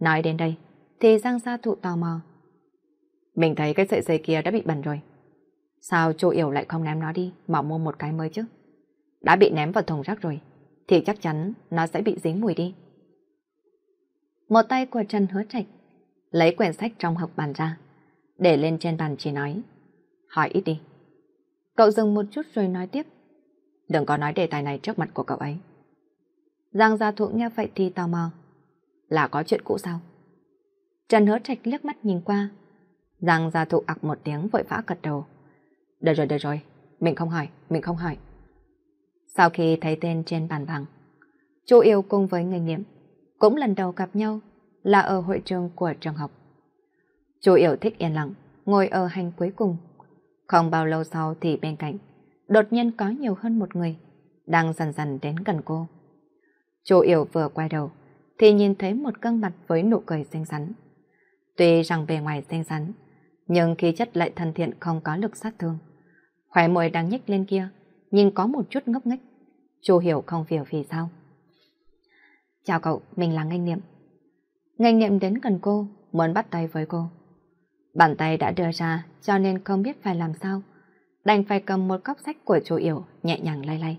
Nói đến đây, thì Giang Gia Thụ tò mò. Mình thấy cái sợi dây kia đã bị bẩn rồi. Sao chú Yểu lại không ném nó đi mà mua một cái mới chứ? Đã bị ném vào thùng rác rồi, thì chắc chắn nó sẽ bị dính mùi đi một tay của Trần Hứa Trạch lấy quyển sách trong học bàn ra, để lên trên bàn chỉ nói, hỏi ít đi. Cậu dừng một chút rồi nói tiếp, đừng có nói đề tài này trước mặt của cậu ấy. Giang Gia Thụ nghe vậy thì tò mò, là có chuyện cũ sao? Trần Hứa Trạch liếc mắt nhìn qua, Giang Gia Thụ ạc một tiếng vội vã cật đầu. Được rồi, được rồi, mình không hỏi, mình không hỏi. Sau khi thấy tên trên bàn bằng, chú yêu cùng với người nghiệm cũng lần đầu gặp nhau là ở hội trường của trường học. Chú Yểu thích yên lặng, ngồi ở hành cuối cùng. Không bao lâu sau thì bên cạnh, đột nhiên có nhiều hơn một người, đang dần dần đến gần cô. Chú Yểu vừa quay đầu, thì nhìn thấy một gương mặt với nụ cười xinh xắn. Tuy rằng bề ngoài xinh xắn, nhưng khí chất lại thân thiện không có lực sát thương. Khóe môi đang nhích lên kia, nhưng có một chút ngốc nghếch. Chú Hiểu không hiểu vì sao. Chào cậu, mình là Nganh Niệm. Nganh Niệm đến gần cô, muốn bắt tay với cô. Bàn tay đã đưa ra cho nên không biết phải làm sao. Đành phải cầm một cốc sách của chú Yểu nhẹ nhàng lay lay.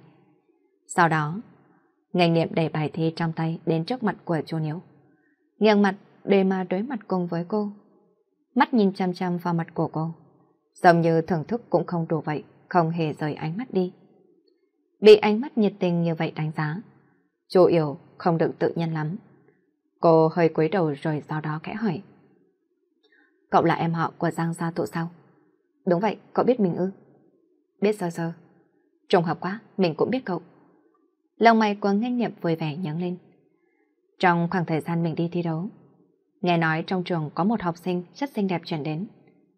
Sau đó, Ngành niệm đẩy bài thi trong tay đến trước mặt của chú Niếu. Nghiêng mặt để mà đối mặt cùng với cô. Mắt nhìn chăm chăm vào mặt của cô. Giống như thưởng thức cũng không đủ vậy, không hề rời ánh mắt đi. Bị ánh mắt nhiệt tình như vậy đánh giá. Chú Yểu không được tự nhiên lắm. Cô hơi cúi đầu rồi sau đó khẽ hỏi. Cậu là em họ của Giang Gia Tụ sao? Đúng vậy, cậu biết mình ư? Biết sơ sơ. Trùng hợp quá, mình cũng biết cậu. Lòng mày của nghe niệm vui vẻ nhấn lên. Trong khoảng thời gian mình đi thi đấu, nghe nói trong trường có một học sinh rất xinh đẹp chuyển đến.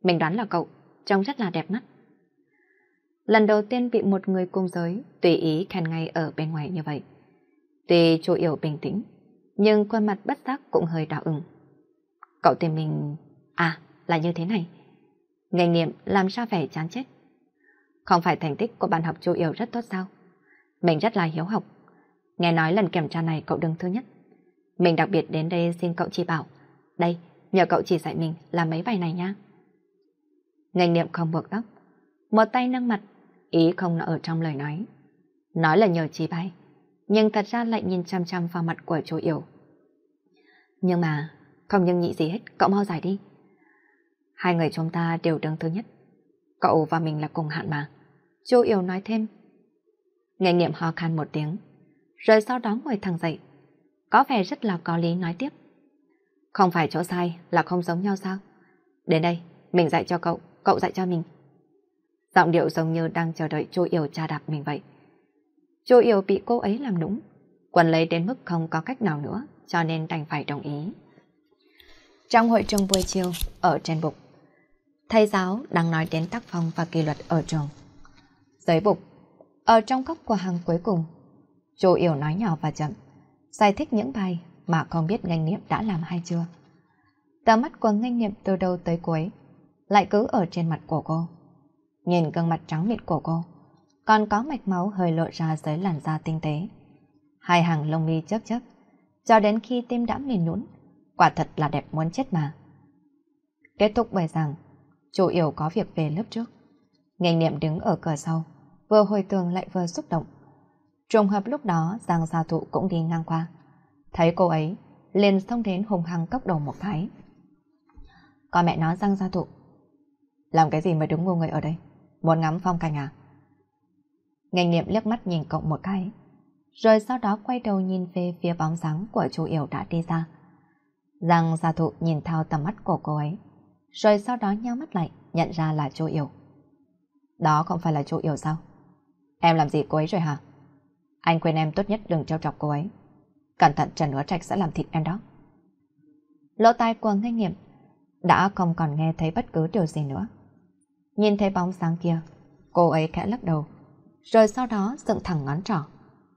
Mình đoán là cậu, trông rất là đẹp mắt. Lần đầu tiên bị một người cùng giới tùy ý khen ngay ở bên ngoài như vậy. Tuy chú yếu bình tĩnh, nhưng khuôn mặt bất giác cũng hơi đỏ ửng. Cậu tìm mình... À, là như thế này. Nghề nghiệm làm sao vẻ chán chết. Không phải thành tích của bạn học chú yếu rất tốt sao? Mình rất là hiếu học. Nghe nói lần kiểm tra này cậu đứng thứ nhất. Mình đặc biệt đến đây xin cậu chỉ bảo. Đây, nhờ cậu chỉ dạy mình làm mấy bài này nha. Ngành niệm không buộc tóc. Một tay nâng mặt, ý không ở trong lời nói. Nói là nhờ chỉ bài nhưng thật ra lại nhìn chăm chăm vào mặt của chú Yểu. Nhưng mà, không nhưng nghĩ gì hết, cậu mau giải đi. Hai người chúng ta đều đứng thứ nhất. Cậu và mình là cùng hạn mà. Chú Yểu nói thêm. Nghệ nghiệm ho khan một tiếng, rồi sau đó ngồi thẳng dậy. Có vẻ rất là có lý nói tiếp. Không phải chỗ sai là không giống nhau sao? Đến đây, mình dạy cho cậu, cậu dạy cho mình. Giọng điệu giống như đang chờ đợi chú Yểu tra đạp mình vậy. Chu Yêu bị cô ấy làm nũng, quần lấy đến mức không có cách nào nữa, cho nên đành phải đồng ý. Trong hội trường buổi chiều, ở trên bục, thầy giáo đang nói đến tác phong và kỷ luật ở trường. Dưới bục, ở trong góc của hàng cuối cùng, Chu Yêu nói nhỏ và chậm, giải thích những bài mà không biết ngành niệm đã làm hay chưa. Tà mắt của ngành niệm từ đầu tới cuối, lại cứ ở trên mặt của cô. Nhìn gương mặt trắng mịn của cô, còn có mạch máu hơi lộ ra dưới làn da tinh tế. Hai hàng lông mi chớp chớp, cho đến khi tim đã mềm nhũn, quả thật là đẹp muốn chết mà. Kết thúc bài giảng, chủ yếu có việc về lớp trước. Ngành niệm đứng ở cửa sau, vừa hồi tường lại vừa xúc động. Trùng hợp lúc đó Giang Gia Thụ cũng đi ngang qua. Thấy cô ấy, liền thông đến hùng hăng cốc đầu một cái. Con mẹ nó Giang Gia Thụ. Làm cái gì mà đứng ngô người ở đây? Muốn ngắm phong cảnh à? Ngành nghiệm liếc mắt nhìn cậu một cái. Rồi sau đó quay đầu nhìn về phía bóng dáng của chú Yểu đã đi ra. Giang gia thụ nhìn thao tầm mắt của cô ấy. Rồi sau đó nheo mắt lại, nhận ra là chú Yểu. Đó không phải là chú Yểu sao? Em làm gì cô ấy rồi hả? Anh khuyên em tốt nhất đừng trêu chọc cô ấy. Cẩn thận Trần Hứa Trạch sẽ làm thịt em đó. Lỗ tai của ngay nghiệm đã không còn nghe thấy bất cứ điều gì nữa. Nhìn thấy bóng sáng kia, cô ấy khẽ lắc đầu, rồi sau đó dựng thẳng ngón trỏ,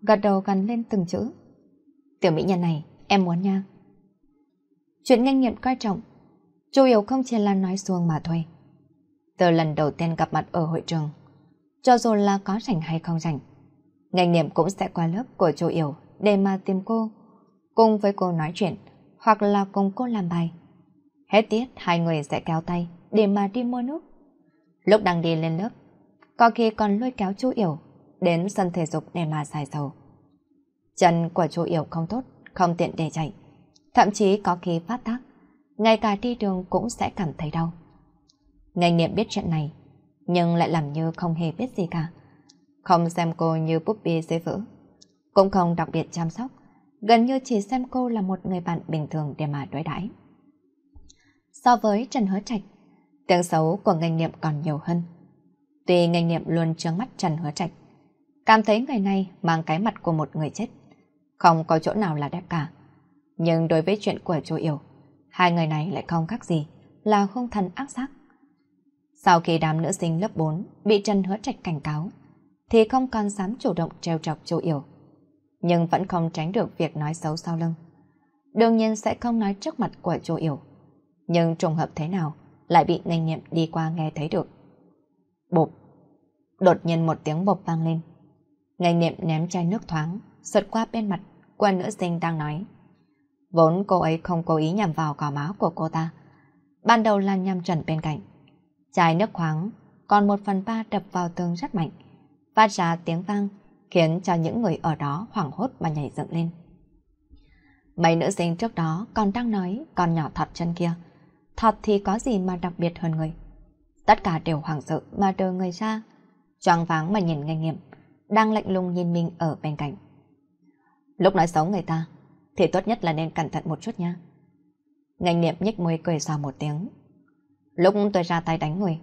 gật đầu gắn lên từng chữ. Tiểu mỹ nhân này, em muốn nha. Chuyện nhanh nhẹn quan trọng, chủ yếu không chỉ là nói xuông mà thôi. Từ lần đầu tiên gặp mặt ở hội trường, cho dù là có rảnh hay không rảnh, ngành niệm cũng sẽ qua lớp của chủ yếu để mà tìm cô, cùng với cô nói chuyện hoặc là cùng cô làm bài. Hết tiết hai người sẽ kéo tay để mà đi mua nước. Lúc đang đi lên lớp, có khi còn lôi kéo chú Yểu đến sân thể dục để mà giải sầu. Chân của chú Yểu không tốt, không tiện để chạy, thậm chí có khi phát tác, ngay cả đi đường cũng sẽ cảm thấy đau. ngành nghiệm biết chuyện này, nhưng lại làm như không hề biết gì cả. Không xem cô như búp bê dễ vỡ, cũng không đặc biệt chăm sóc, gần như chỉ xem cô là một người bạn bình thường để mà đối đãi. So với Trần Hứa Trạch, tiếng xấu của ngành niệm còn nhiều hơn. Tuy ngành niệm luôn trướng mắt Trần Hứa Trạch, cảm thấy người này mang cái mặt của một người chết. Không có chỗ nào là đẹp cả. Nhưng đối với chuyện của chú Yểu, hai người này lại không khác gì là hung thần ác sắc Sau khi đám nữ sinh lớp 4 bị Trần Hứa Trạch cảnh cáo, thì không còn dám chủ động treo chọc chú Yểu. Nhưng vẫn không tránh được việc nói xấu sau lưng. Đương nhiên sẽ không nói trước mặt của chú Yểu. Nhưng trùng hợp thế nào lại bị ngành niệm đi qua nghe thấy được. Bộp. Đột nhiên một tiếng bộp vang lên. Ngày niệm ném chai nước thoáng, sượt qua bên mặt qua nữ sinh đang nói. Vốn cô ấy không cố ý nhằm vào cỏ máu của cô ta. Ban đầu là nhằm chuẩn bên cạnh. Chai nước khoáng, còn một phần ba đập vào tường rất mạnh. Phát ra tiếng vang, khiến cho những người ở đó hoảng hốt mà nhảy dựng lên. Mấy nữ sinh trước đó còn đang nói con nhỏ thật chân kia. thật thì có gì mà đặc biệt hơn người. Tất cả đều hoảng sợ mà đưa người ra, choáng váng mà nhìn ngành nghiệm, đang lạnh lùng nhìn mình ở bên cạnh. Lúc nói xấu người ta, thì tốt nhất là nên cẩn thận một chút nha. Ngành niệm nhếch môi cười xòa một tiếng. Lúc tôi ra tay đánh người,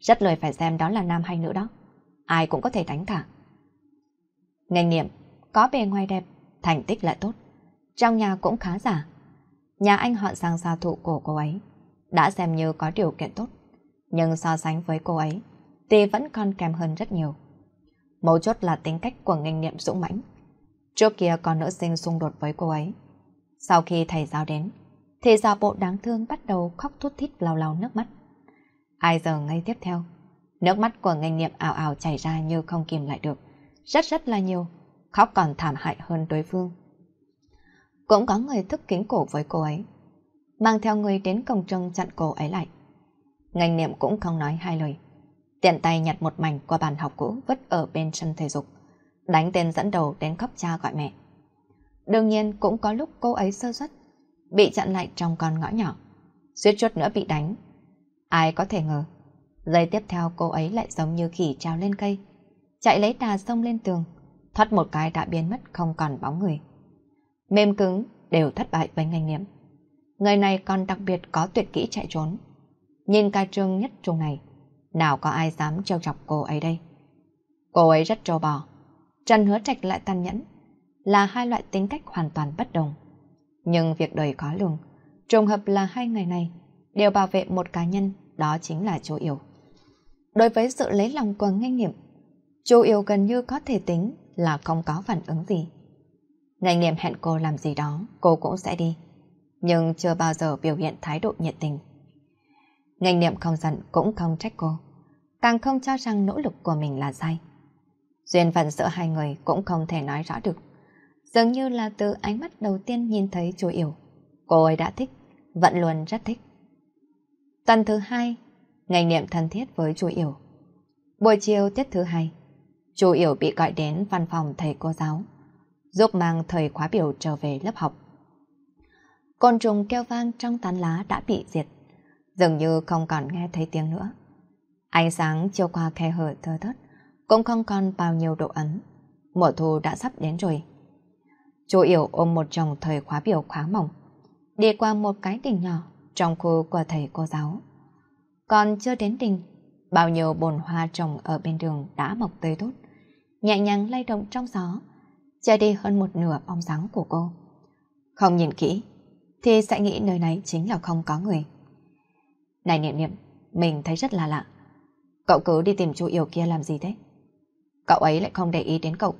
rất lời phải xem đó là nam hay nữ đó. Ai cũng có thể đánh cả. Ngành niệm, có bề ngoài đẹp, thành tích lại tốt. Trong nhà cũng khá giả. Nhà anh họ sang xa thụ của cô ấy, đã xem như có điều kiện tốt nhưng so sánh với cô ấy, thì vẫn còn kém hơn rất nhiều. Mấu chốt là tính cách của nghênh niệm dũng mãnh. Trước kia còn nữ sinh xung đột với cô ấy. Sau khi thầy giáo đến, thì giả bộ đáng thương bắt đầu khóc thút thít lau lau nước mắt. Ai giờ ngay tiếp theo, nước mắt của nghênh niệm ảo ảo chảy ra như không kìm lại được. Rất rất là nhiều, khóc còn thảm hại hơn đối phương. Cũng có người thức kính cổ với cô ấy, mang theo người đến cổng trường chặn cô ấy lại ngành niệm cũng không nói hai lời. Tiện tay nhặt một mảnh qua bàn học cũ vứt ở bên sân thể dục. Đánh tên dẫn đầu đến khóc cha gọi mẹ. Đương nhiên cũng có lúc cô ấy sơ xuất, bị chặn lại trong con ngõ nhỏ. Suýt chút nữa bị đánh. Ai có thể ngờ, giây tiếp theo cô ấy lại giống như khỉ treo lên cây, chạy lấy đà sông lên tường, thoát một cái đã biến mất không còn bóng người. Mềm cứng đều thất bại với ngành niệm. Người này còn đặc biệt có tuyệt kỹ chạy trốn. Nhìn ca trương nhất trung này, nào có ai dám trêu chọc cô ấy đây? Cô ấy rất trâu bò. Trần hứa trạch lại tàn nhẫn, là hai loại tính cách hoàn toàn bất đồng. Nhưng việc đời có lường, trùng hợp là hai ngày này đều bảo vệ một cá nhân, đó chính là chú Yêu. Đối với sự lấy lòng của nghe nghiệm, chú Yêu gần như có thể tính là không có phản ứng gì. Nhanh nghiệm hẹn cô làm gì đó, cô cũng sẽ đi, nhưng chưa bao giờ biểu hiện thái độ nhiệt tình. Nhanh niệm không giận cũng không trách cô. Càng không cho rằng nỗ lực của mình là sai. Duyên phận giữa hai người cũng không thể nói rõ được. Dường như là từ ánh mắt đầu tiên nhìn thấy chú Yểu. Cô ấy đã thích, vẫn luôn rất thích. Tuần thứ hai, ngày niệm thân thiết với chú Yểu. Buổi chiều tiết thứ hai, chú Yểu bị gọi đến văn phòng thầy cô giáo, giúp mang thời khóa biểu trở về lớp học. Côn trùng kêu vang trong tán lá đã bị diệt dường như không còn nghe thấy tiếng nữa. Ánh sáng chiếu qua khe hở thơ thớt, cũng không còn bao nhiêu độ ấm. Mùa thu đã sắp đến rồi. Chú Yểu ôm một chồng thời khóa biểu khóa mỏng, đi qua một cái đình nhỏ trong khu của thầy cô giáo. Còn chưa đến đình, bao nhiêu bồn hoa trồng ở bên đường đã mọc tươi tốt, nhẹ nhàng lay động trong gió, che đi hơn một nửa bóng dáng của cô. Không nhìn kỹ, thì sẽ nghĩ nơi này chính là không có người. Này niệm niệm, mình thấy rất là lạ. Cậu cứ đi tìm chú yêu kia làm gì thế? Cậu ấy lại không để ý đến cậu.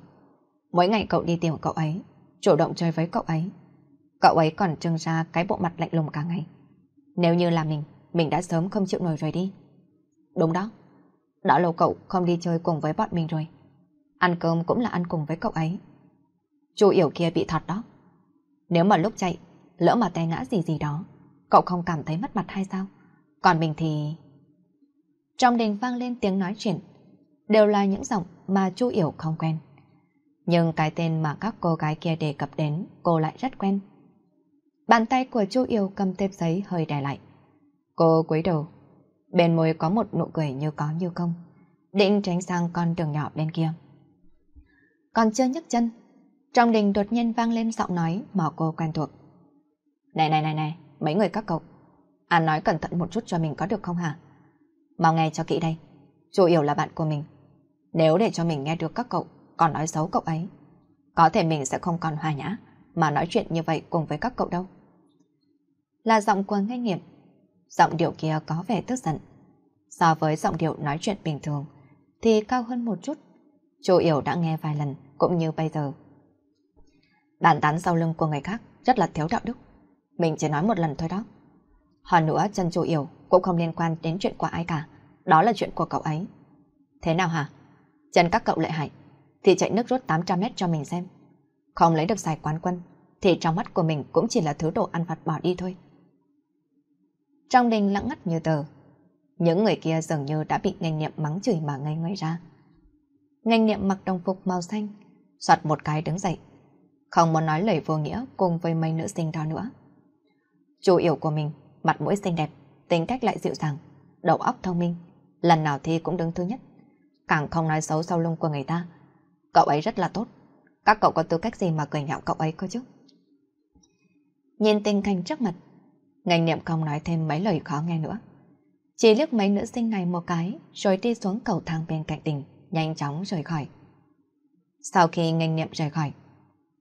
Mỗi ngày cậu đi tìm cậu ấy, chủ động chơi với cậu ấy. Cậu ấy còn trưng ra cái bộ mặt lạnh lùng cả ngày. Nếu như là mình, mình đã sớm không chịu nổi rồi đi. Đúng đó, đã lâu cậu không đi chơi cùng với bọn mình rồi. Ăn cơm cũng là ăn cùng với cậu ấy. Chú yêu kia bị thật đó. Nếu mà lúc chạy, lỡ mà té ngã gì gì đó, cậu không cảm thấy mất mặt hay sao? Còn mình thì... Trong đình vang lên tiếng nói chuyện, đều là những giọng mà Chu Yểu không quen. Nhưng cái tên mà các cô gái kia đề cập đến, cô lại rất quen. Bàn tay của Chu Yểu cầm tệp giấy hơi đè lại. Cô cúi đầu, bên môi có một nụ cười như có như không, định tránh sang con đường nhỏ bên kia. Còn chưa nhấc chân, trong đình đột nhiên vang lên giọng nói mà cô quen thuộc. Này này này này, mấy người các cậu, An à, nói cẩn thận một chút cho mình có được không hả? Mau nghe cho kỹ đây. Chủ yếu là bạn của mình. Nếu để cho mình nghe được các cậu còn nói xấu cậu ấy, có thể mình sẽ không còn hòa nhã mà nói chuyện như vậy cùng với các cậu đâu. Là giọng của ngay nghiệp. Giọng điệu kia có vẻ tức giận. So với giọng điệu nói chuyện bình thường thì cao hơn một chút. Chủ yếu đã nghe vài lần cũng như bây giờ. Đàn tán sau lưng của người khác rất là thiếu đạo đức. Mình chỉ nói một lần thôi đó. Hơn nữa Trần Chu Yểu cũng không liên quan đến chuyện của ai cả. Đó là chuyện của cậu ấy. Thế nào hả? Trần các cậu lợi hại. Thì chạy nước rút 800 mét cho mình xem. Không lấy được giải quán quân. Thì trong mắt của mình cũng chỉ là thứ đồ ăn vặt bỏ đi thôi. Trong đình lặng ngắt như tờ. Những người kia dường như đã bị ngành niệm mắng chửi mà ngây ngây ra. Ngành niệm mặc đồng phục màu xanh. Xoạt một cái đứng dậy. Không muốn nói lời vô nghĩa cùng với mấy nữ sinh đó nữa. Chủ yếu của mình mặt mũi xinh đẹp, tính cách lại dịu dàng, đầu óc thông minh, lần nào thi cũng đứng thứ nhất. Càng không nói xấu sau lưng của người ta. Cậu ấy rất là tốt, các cậu có tư cách gì mà cười nhạo cậu ấy cơ chứ? Nhìn tình cảnh trước mặt, ngành niệm không nói thêm mấy lời khó nghe nữa. Chỉ liếc mấy nữ sinh này một cái, rồi đi xuống cầu thang bên cạnh đình, nhanh chóng rời khỏi. Sau khi ngành niệm rời khỏi,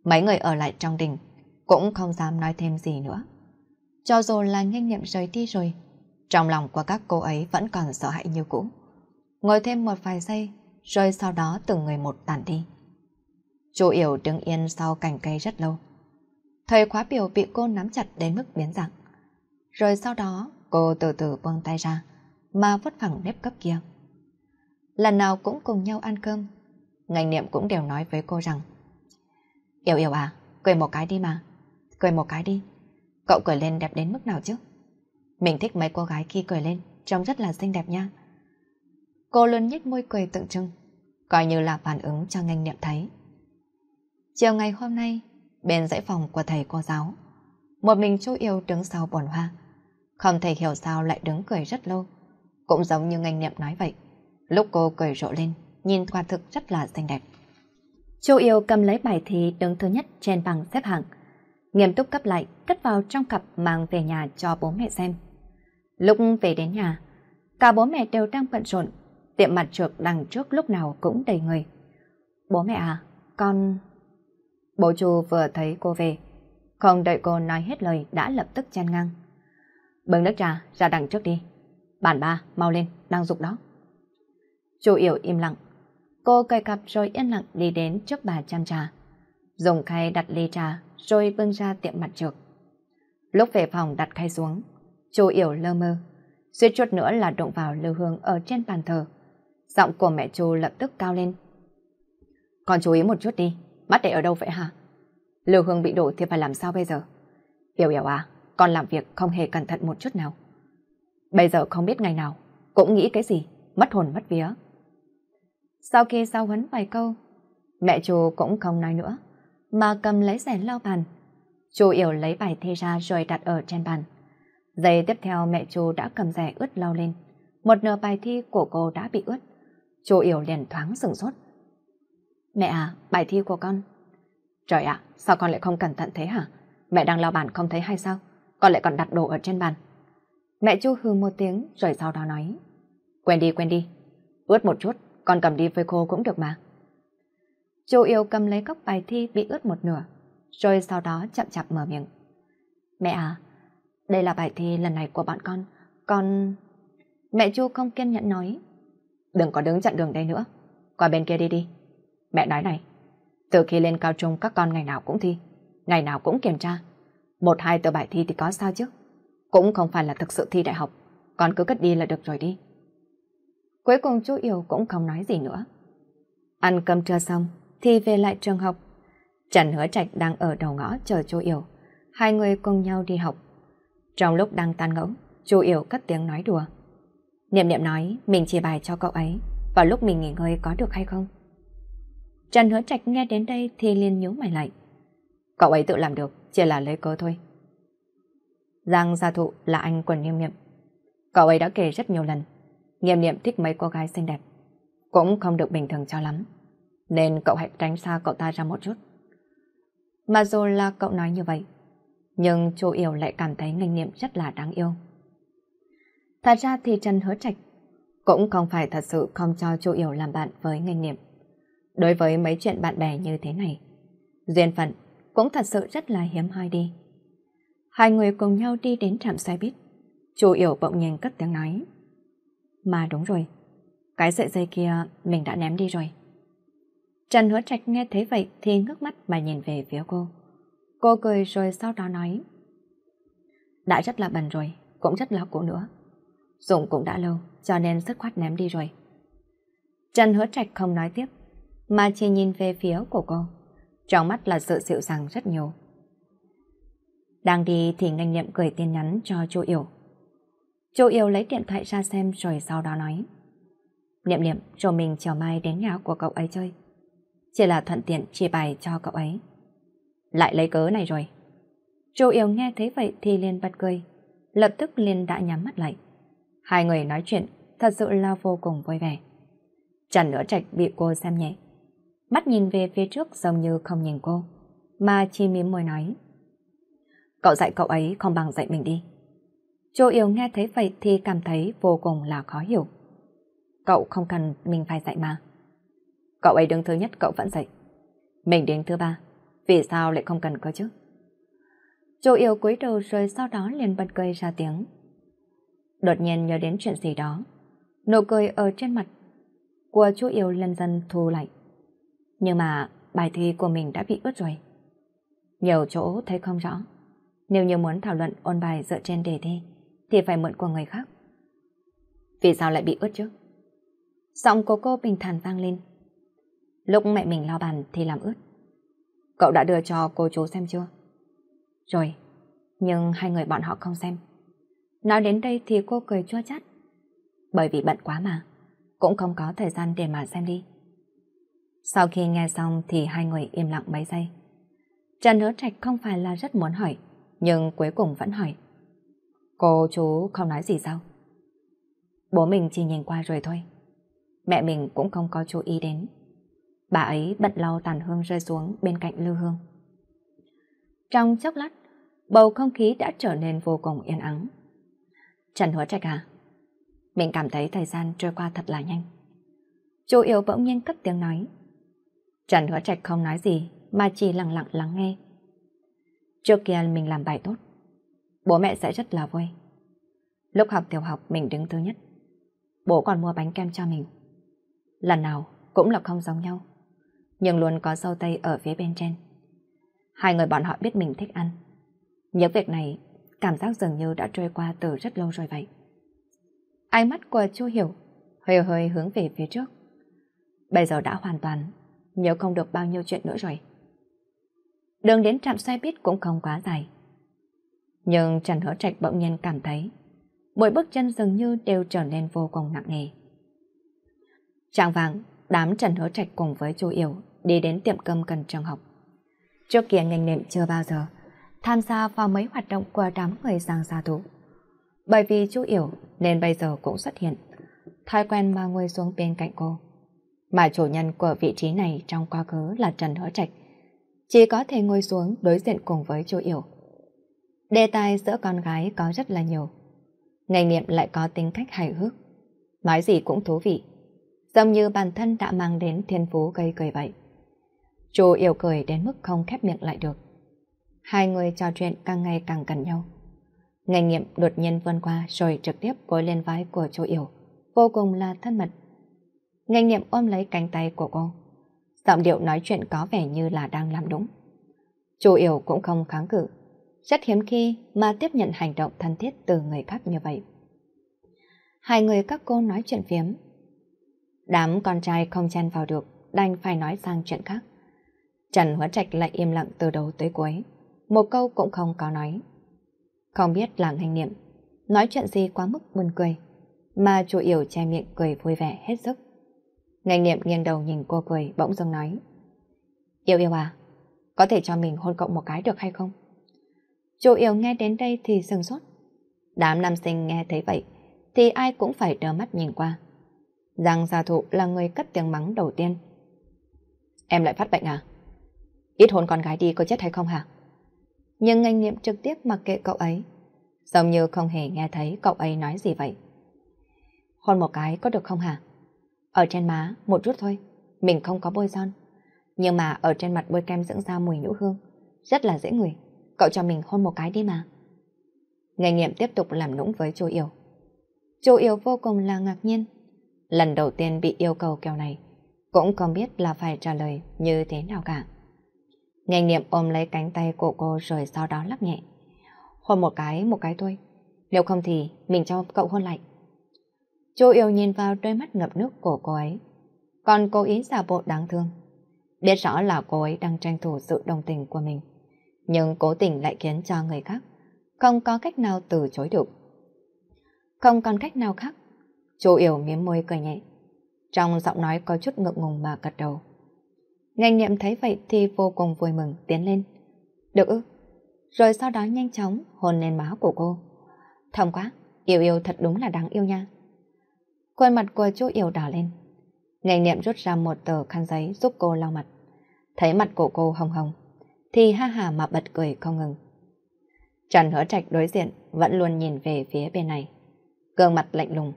mấy người ở lại trong đình cũng không dám nói thêm gì nữa. Cho dù là nhanh nhẹm rời đi rồi, trong lòng của các cô ấy vẫn còn sợ hãi như cũ. Ngồi thêm một vài giây, rồi sau đó từng người một tàn đi. Chú Yểu đứng yên sau cành cây rất lâu. Thời khóa biểu bị cô nắm chặt đến mức biến dạng. Rồi sau đó, cô từ từ buông tay ra, mà vứt phẳng nếp cấp kia. Lần nào cũng cùng nhau ăn cơm, ngành niệm cũng đều nói với cô rằng Yểu Yểu à, cười một cái đi mà, cười một cái đi. Cậu cười lên đẹp đến mức nào chứ? Mình thích mấy cô gái khi cười lên, trông rất là xinh đẹp nha. Cô luôn nhếch môi cười tượng trưng, coi như là phản ứng cho ngành niệm thấy. Chiều ngày hôm nay, bên dãy phòng của thầy cô giáo, một mình chú yêu đứng sau bồn hoa. Không thể hiểu sao lại đứng cười rất lâu, cũng giống như ngành niệm nói vậy. Lúc cô cười rộ lên, nhìn quả thực rất là xinh đẹp. Chú yêu cầm lấy bài thi đứng thứ nhất trên bằng xếp hạng nghiêm túc cấp lại, cất vào trong cặp mang về nhà cho bố mẹ xem. Lúc về đến nhà, cả bố mẹ đều đang bận rộn, tiệm mặt trượt đằng trước lúc nào cũng đầy người. Bố mẹ à, con... Bố chú vừa thấy cô về, không đợi cô nói hết lời đã lập tức chen ngang. Bưng nước trà ra đằng trước đi. Bản ba, mau lên, đang dục đó. Chú Yểu im lặng. Cô cởi cặp rồi yên lặng đi đến trước bà chăm trà. Dùng khay đặt ly trà rồi bưng ra tiệm mặt trược. Lúc về phòng đặt khay xuống, chú Yểu lơ mơ, suýt chút nữa là đụng vào lưu hương ở trên bàn thờ. Giọng của mẹ chú lập tức cao lên. còn chú ý một chút đi, mắt để ở đâu vậy hả? Lưu hương bị đổ thì phải làm sao bây giờ? Yểu Yểu à, con làm việc không hề cẩn thận một chút nào. Bây giờ không biết ngày nào, cũng nghĩ cái gì, mất hồn mất vía. Sau khi giao huấn vài câu, mẹ chú cũng không nói nữa mà cầm lấy rẻ lau bàn. Chú Yểu lấy bài thi ra rồi đặt ở trên bàn. Giây tiếp theo mẹ chú đã cầm rẻ ướt lau lên. Một nửa bài thi của cô đã bị ướt. Chú Yểu liền thoáng sửng sốt. Mẹ à, bài thi của con. Trời ạ, sao con lại không cẩn thận thế hả? Mẹ đang lau bàn không thấy hay sao? Con lại còn đặt đồ ở trên bàn. Mẹ chú hư một tiếng rồi sau đó nói. Quên đi, quên đi. Ướt một chút, con cầm đi với cô cũng được mà. Chu yêu cầm lấy cốc bài thi bị ướt một nửa, rồi sau đó chậm chạp mở miệng. Mẹ à, đây là bài thi lần này của bọn con, con... Mẹ Chu không kiên nhẫn nói. Đừng có đứng chặn đường đây nữa, qua bên kia đi đi. Mẹ nói này, từ khi lên cao trung các con ngày nào cũng thi, ngày nào cũng kiểm tra. Một hai tờ bài thi thì có sao chứ? Cũng không phải là thực sự thi đại học, con cứ cất đi là được rồi đi. Cuối cùng chú Yêu cũng không nói gì nữa. Ăn cơm trưa xong, thì về lại trường học. Trần Hứa Trạch đang ở đầu ngõ chờ chú Yểu. Hai người cùng nhau đi học. Trong lúc đang tan ngẫu, chú Yểu cất tiếng nói đùa. Niệm niệm nói mình chia bài cho cậu ấy vào lúc mình nghỉ ngơi có được hay không? Trần Hứa Trạch nghe đến đây thì liền nhíu mày lại. Cậu ấy tự làm được, chỉ là lấy cớ thôi. Giang gia thụ là anh quần niêm niệm. Cậu ấy đã kể rất nhiều lần. Niệm niệm thích mấy cô gái xinh đẹp. Cũng không được bình thường cho lắm nên cậu hãy tránh xa cậu ta ra một chút. Mà dù là cậu nói như vậy, nhưng chú Yểu lại cảm thấy ngành niệm rất là đáng yêu. Thật ra thì Trần Hứa Trạch cũng không phải thật sự không cho chú Yểu làm bạn với ngành niệm. Đối với mấy chuyện bạn bè như thế này, duyên phận cũng thật sự rất là hiếm hoi đi. Hai người cùng nhau đi đến trạm xe buýt. Chú Yểu bỗng nhiên cất tiếng nói. Mà đúng rồi, cái sợi dây kia mình đã ném đi rồi. Trần Hứa Trạch nghe thấy vậy thì ngước mắt mà nhìn về phía cô. Cô cười rồi sau đó nói. Đã rất là bần rồi, cũng rất là cũ nữa. Dùng cũng đã lâu, cho nên sức khoát ném đi rồi. Trần Hứa Trạch không nói tiếp, mà chỉ nhìn về phía của cô. Trong mắt là sự dịu dàng rất nhiều. Đang đi thì ngành niệm cười tin nhắn cho chú Yểu. Chú Yểu lấy điện thoại ra xem rồi sau đó nói. Niệm niệm, rồi mình chiều mai đến nhà của cậu ấy chơi chỉ là thuận tiện chia bài cho cậu ấy. Lại lấy cớ này rồi. Châu Yêu nghe thấy vậy thì liền bật cười, lập tức liền đã nhắm mắt lại. Hai người nói chuyện thật sự là vô cùng vui vẻ. Trần Nữa Trạch bị cô xem nhẹ, mắt nhìn về phía trước giống như không nhìn cô, mà chỉ mím môi nói. Cậu dạy cậu ấy không bằng dạy mình đi. Châu Yêu nghe thấy vậy thì cảm thấy vô cùng là khó hiểu. Cậu không cần mình phải dạy mà. Cậu ấy đứng thứ nhất cậu vẫn dậy. Mình đứng thứ ba, vì sao lại không cần cơ chứ? Chú yêu cúi đầu rồi sau đó liền bật cười ra tiếng. Đột nhiên nhớ đến chuyện gì đó. Nụ cười ở trên mặt của chú yêu lần dần thu lại. Nhưng mà bài thi của mình đã bị ướt rồi. Nhiều chỗ thấy không rõ. Nếu như muốn thảo luận ôn bài dựa trên đề thi, thì phải mượn của người khác. Vì sao lại bị ướt chứ? Giọng của cô bình thản vang lên, Lúc mẹ mình lau bàn thì làm ướt. Cậu đã đưa cho cô chú xem chưa? Rồi, nhưng hai người bọn họ không xem. Nói đến đây thì cô cười chua chát. Bởi vì bận quá mà, cũng không có thời gian để mà xem đi. Sau khi nghe xong thì hai người im lặng mấy giây. Trần hứa trạch không phải là rất muốn hỏi, nhưng cuối cùng vẫn hỏi. Cô chú không nói gì sao? Bố mình chỉ nhìn qua rồi thôi. Mẹ mình cũng không có chú ý đến. Bà ấy bận lau tàn hương rơi xuống bên cạnh lưu hương. Trong chốc lát, bầu không khí đã trở nên vô cùng yên ắng. Trần Hứa Trạch à? Mình cảm thấy thời gian trôi qua thật là nhanh. Chú Yếu bỗng nhiên cất tiếng nói. Trần Hứa Trạch không nói gì mà chỉ lặng lặng lắng nghe. Trước kia mình làm bài tốt. Bố mẹ sẽ rất là vui. Lúc học tiểu học mình đứng thứ nhất. Bố còn mua bánh kem cho mình. Lần nào cũng là không giống nhau nhưng luôn có dâu tây ở phía bên trên. Hai người bọn họ biết mình thích ăn. nhớ việc này, cảm giác dường như đã trôi qua từ rất lâu rồi vậy. Ánh mắt của Chu Hiểu hơi hơi hướng về phía trước. Bây giờ đã hoàn toàn nhớ không được bao nhiêu chuyện nữa rồi. Đường đến trạm xe buýt cũng không quá dài. Nhưng Trần Hứa Trạch bỗng nhiên cảm thấy mỗi bước chân dường như đều trở nên vô cùng nặng nề. Trạng vàng đám Trần Hứa Trạch cùng với Chu Yểu đi đến tiệm cơm gần trường học. Trước kia ngành niệm chưa bao giờ tham gia vào mấy hoạt động của đám người giang gia thủ. Bởi vì Chu Yểu nên bây giờ cũng xuất hiện, thói quen mà ngồi xuống bên cạnh cô. Mà chủ nhân của vị trí này trong quá khứ là Trần Hứa Trạch, chỉ có thể ngồi xuống đối diện cùng với Chu Yểu. Đề tài giữa con gái có rất là nhiều. Ngành niệm lại có tính cách hài hước. Nói gì cũng thú vị giống như bản thân đã mang đến thiên phú gây cười vậy. Chu yêu cười đến mức không khép miệng lại được. Hai người trò chuyện càng ngày càng gần nhau. Ngày nghiệm đột nhiên vươn qua rồi trực tiếp gối lên vai của Chu Yểu, vô cùng là thân mật. Ngày nghiệm ôm lấy cánh tay của cô. Giọng điệu nói chuyện có vẻ như là đang làm đúng. Chu Yểu cũng không kháng cự, rất hiếm khi mà tiếp nhận hành động thân thiết từ người khác như vậy. Hai người các cô nói chuyện phiếm, Đám con trai không chen vào được, đành phải nói sang chuyện khác. Trần Huấn Trạch lại im lặng từ đầu tới cuối, một câu cũng không có nói. Không biết là hành niệm, nói chuyện gì quá mức buồn cười, mà chủ yếu che miệng cười vui vẻ hết sức. Ngành niệm nghiêng đầu nhìn cô cười bỗng dưng nói. Yêu yêu à, có thể cho mình hôn cộng một cái được hay không? Chủ yếu nghe đến đây thì sừng sốt. Đám nam sinh nghe thấy vậy thì ai cũng phải đờ mắt nhìn qua. Giang gia thụ là người cất tiếng mắng đầu tiên. Em lại phát bệnh à? Ít hôn con gái đi có chết hay không hả? Nhưng anh Niệm trực tiếp mặc kệ cậu ấy. Giống như không hề nghe thấy cậu ấy nói gì vậy. Hôn một cái có được không hả? Ở trên má, một chút thôi. Mình không có bôi son. Nhưng mà ở trên mặt bôi kem dưỡng da mùi nhũ hương. Rất là dễ người. Cậu cho mình hôn một cái đi mà. Ngày nghiệm tiếp tục làm nũng với Chu Yêu. Chu Yêu vô cùng là ngạc nhiên lần đầu tiên bị yêu cầu kiểu này, cũng không biết là phải trả lời như thế nào cả. Nghe niệm ôm lấy cánh tay của cô rồi sau đó lắc nhẹ. Hôn một cái, một cái thôi. Nếu không thì mình cho cậu hôn lại. Chú yêu nhìn vào đôi mắt ngập nước của cô ấy. Còn cô ý giả bộ đáng thương. Biết rõ là cô ấy đang tranh thủ sự đồng tình của mình. Nhưng cố tình lại khiến cho người khác. Không có cách nào từ chối được. Không còn cách nào khác Chú Yểu miếm môi cười nhẹ. Trong giọng nói có chút ngượng ngùng mà gật đầu. Ngành niệm thấy vậy thì vô cùng vui mừng tiến lên. Được ư? Rồi sau đó nhanh chóng hôn lên má của cô. Thầm quá, yêu yêu thật đúng là đáng yêu nha. Khuôn mặt của chú Yểu đỏ lên. Ngành niệm rút ra một tờ khăn giấy giúp cô lau mặt. Thấy mặt của cô hồng hồng, thì ha hà mà bật cười không ngừng. Trần hứa trạch đối diện vẫn luôn nhìn về phía bên này. Gương mặt lạnh lùng,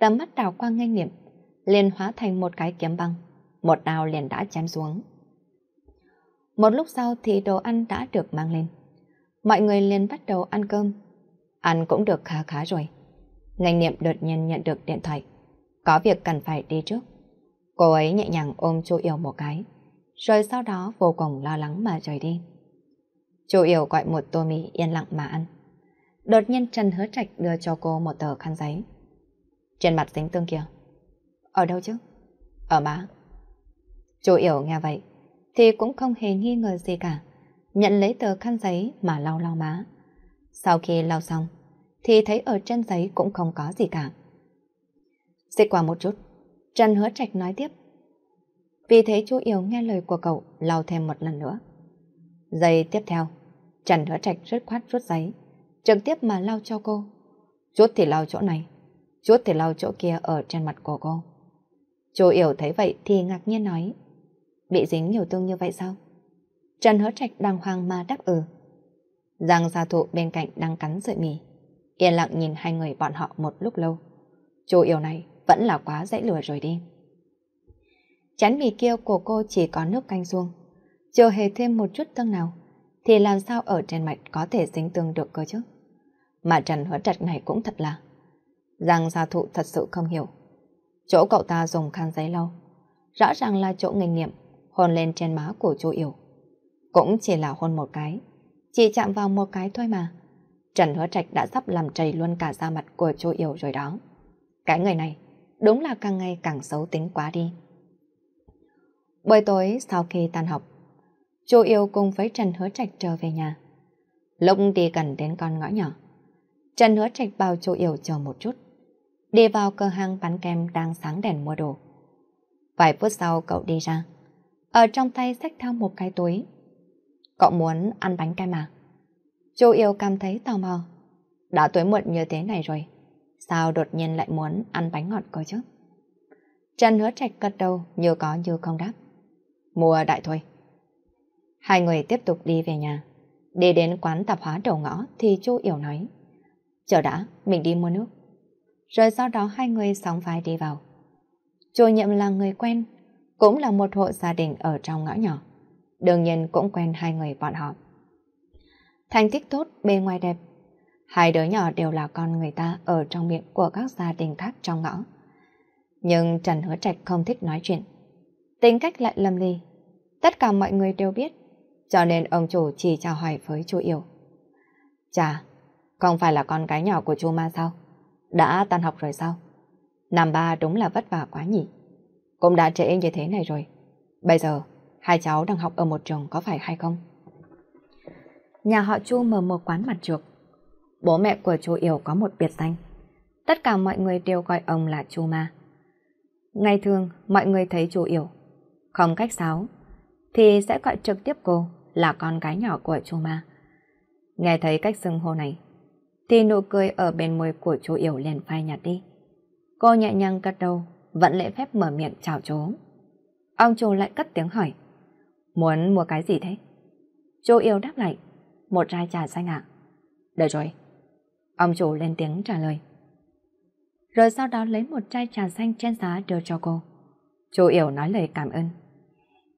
tầm mắt đào qua ngay niệm liền hóa thành một cái kiếm băng, một đào liền đã chém xuống. Một lúc sau thì đồ ăn đã được mang lên. Mọi người liền bắt đầu ăn cơm. Ăn cũng được khá khá rồi. Ngành niệm đột nhiên nhận được điện thoại. Có việc cần phải đi trước. Cô ấy nhẹ nhàng ôm chú Yêu một cái. Rồi sau đó vô cùng lo lắng mà rời đi. Chú Yêu gọi một tô mì yên lặng mà ăn. Đột nhiên Trần Hứa Trạch đưa cho cô một tờ khăn giấy trên mặt dính tương kia. Ở đâu chứ? Ở má. Chú Yểu nghe vậy, thì cũng không hề nghi ngờ gì cả, nhận lấy tờ khăn giấy mà lau lau má. Sau khi lau xong, thì thấy ở trên giấy cũng không có gì cả. Dịch qua một chút, Trần Hứa Trạch nói tiếp. Vì thế chú Yểu nghe lời của cậu lau thêm một lần nữa. Giây tiếp theo, Trần Hứa Trạch rất khoát rút giấy, trực tiếp mà lau cho cô. Chút thì lau chỗ này, Chút thì lau chỗ kia ở trên mặt của cô. Chú Yểu thấy vậy thì ngạc nhiên nói. Bị dính nhiều tương như vậy sao? Trần hứa trạch đang hoang ma đáp ừ. Giang gia thụ bên cạnh đang cắn sợi mì. Yên lặng nhìn hai người bọn họ một lúc lâu. Chú Yểu này vẫn là quá dễ lừa rồi đi. Chán mì kia của cô chỉ có nước canh ruông. Chưa hề thêm một chút tương nào thì làm sao ở trên mạch có thể dính tương được cơ chứ? Mà Trần Hứa Trạch này cũng thật là Giang gia thụ thật sự không hiểu. Chỗ cậu ta dùng khăn giấy lau, rõ ràng là chỗ nghề nghiệm, hôn lên trên má của chú Yểu. Cũng chỉ là hôn một cái, chỉ chạm vào một cái thôi mà. Trần Hứa Trạch đã sắp làm trầy luôn cả da mặt của chú Yểu rồi đó. Cái người này, đúng là càng ngày càng xấu tính quá đi. Buổi tối sau khi tan học, chú Yêu cùng với Trần Hứa Trạch trở về nhà. Lúc đi gần đến con ngõ nhỏ, Trần Hứa Trạch bao chú Yêu chờ một chút đi vào cửa hàng bán kem đang sáng đèn mua đồ. Vài phút sau cậu đi ra, ở trong tay xách theo một cái túi. Cậu muốn ăn bánh kem à? Chú yêu cảm thấy tò mò. Đã tối muộn như thế này rồi, sao đột nhiên lại muốn ăn bánh ngọt cơ chứ? Trần hứa trạch cất đầu như có như không đáp. Mua đại thôi. Hai người tiếp tục đi về nhà. Đi đến quán tạp hóa đầu ngõ thì chú Yểu nói. Chờ đã, mình đi mua nước rồi sau đó hai người sóng vai đi vào. Chủ nhiệm là người quen, cũng là một hộ gia đình ở trong ngõ nhỏ. Đương nhiên cũng quen hai người bọn họ. Thành tích tốt, bề ngoài đẹp. Hai đứa nhỏ đều là con người ta ở trong miệng của các gia đình khác trong ngõ. Nhưng Trần Hứa Trạch không thích nói chuyện. Tính cách lại lầm ly, Tất cả mọi người đều biết, cho nên ông chủ chỉ chào hỏi với chú Yêu. Chà, không phải là con gái nhỏ của chú Ma sao? Đã tan học rồi sao? Nam ba đúng là vất vả quá nhỉ. Cũng đã trễ như thế này rồi. Bây giờ, hai cháu đang học ở một trường có phải hay không? Nhà họ Chu mở một quán mặt trược. Bố mẹ của Chu Yểu có một biệt danh. Tất cả mọi người đều gọi ông là Chu Ma. Ngày thường, mọi người thấy Chu Yểu. Không cách sáo, thì sẽ gọi trực tiếp cô là con gái nhỏ của Chu Ma. Nghe thấy cách xưng hô này, thì nụ cười ở bên môi của chú Yểu liền phai nhạt đi. Cô nhẹ nhàng cắt đầu, vẫn lễ phép mở miệng chào chú. Ông chú lại cất tiếng hỏi, muốn mua cái gì thế? Chú Yểu đáp lại, một chai trà xanh ạ. À? Được rồi. Ông chủ lên tiếng trả lời. Rồi sau đó lấy một chai trà xanh trên giá đưa cho cô. Chú Yểu nói lời cảm ơn.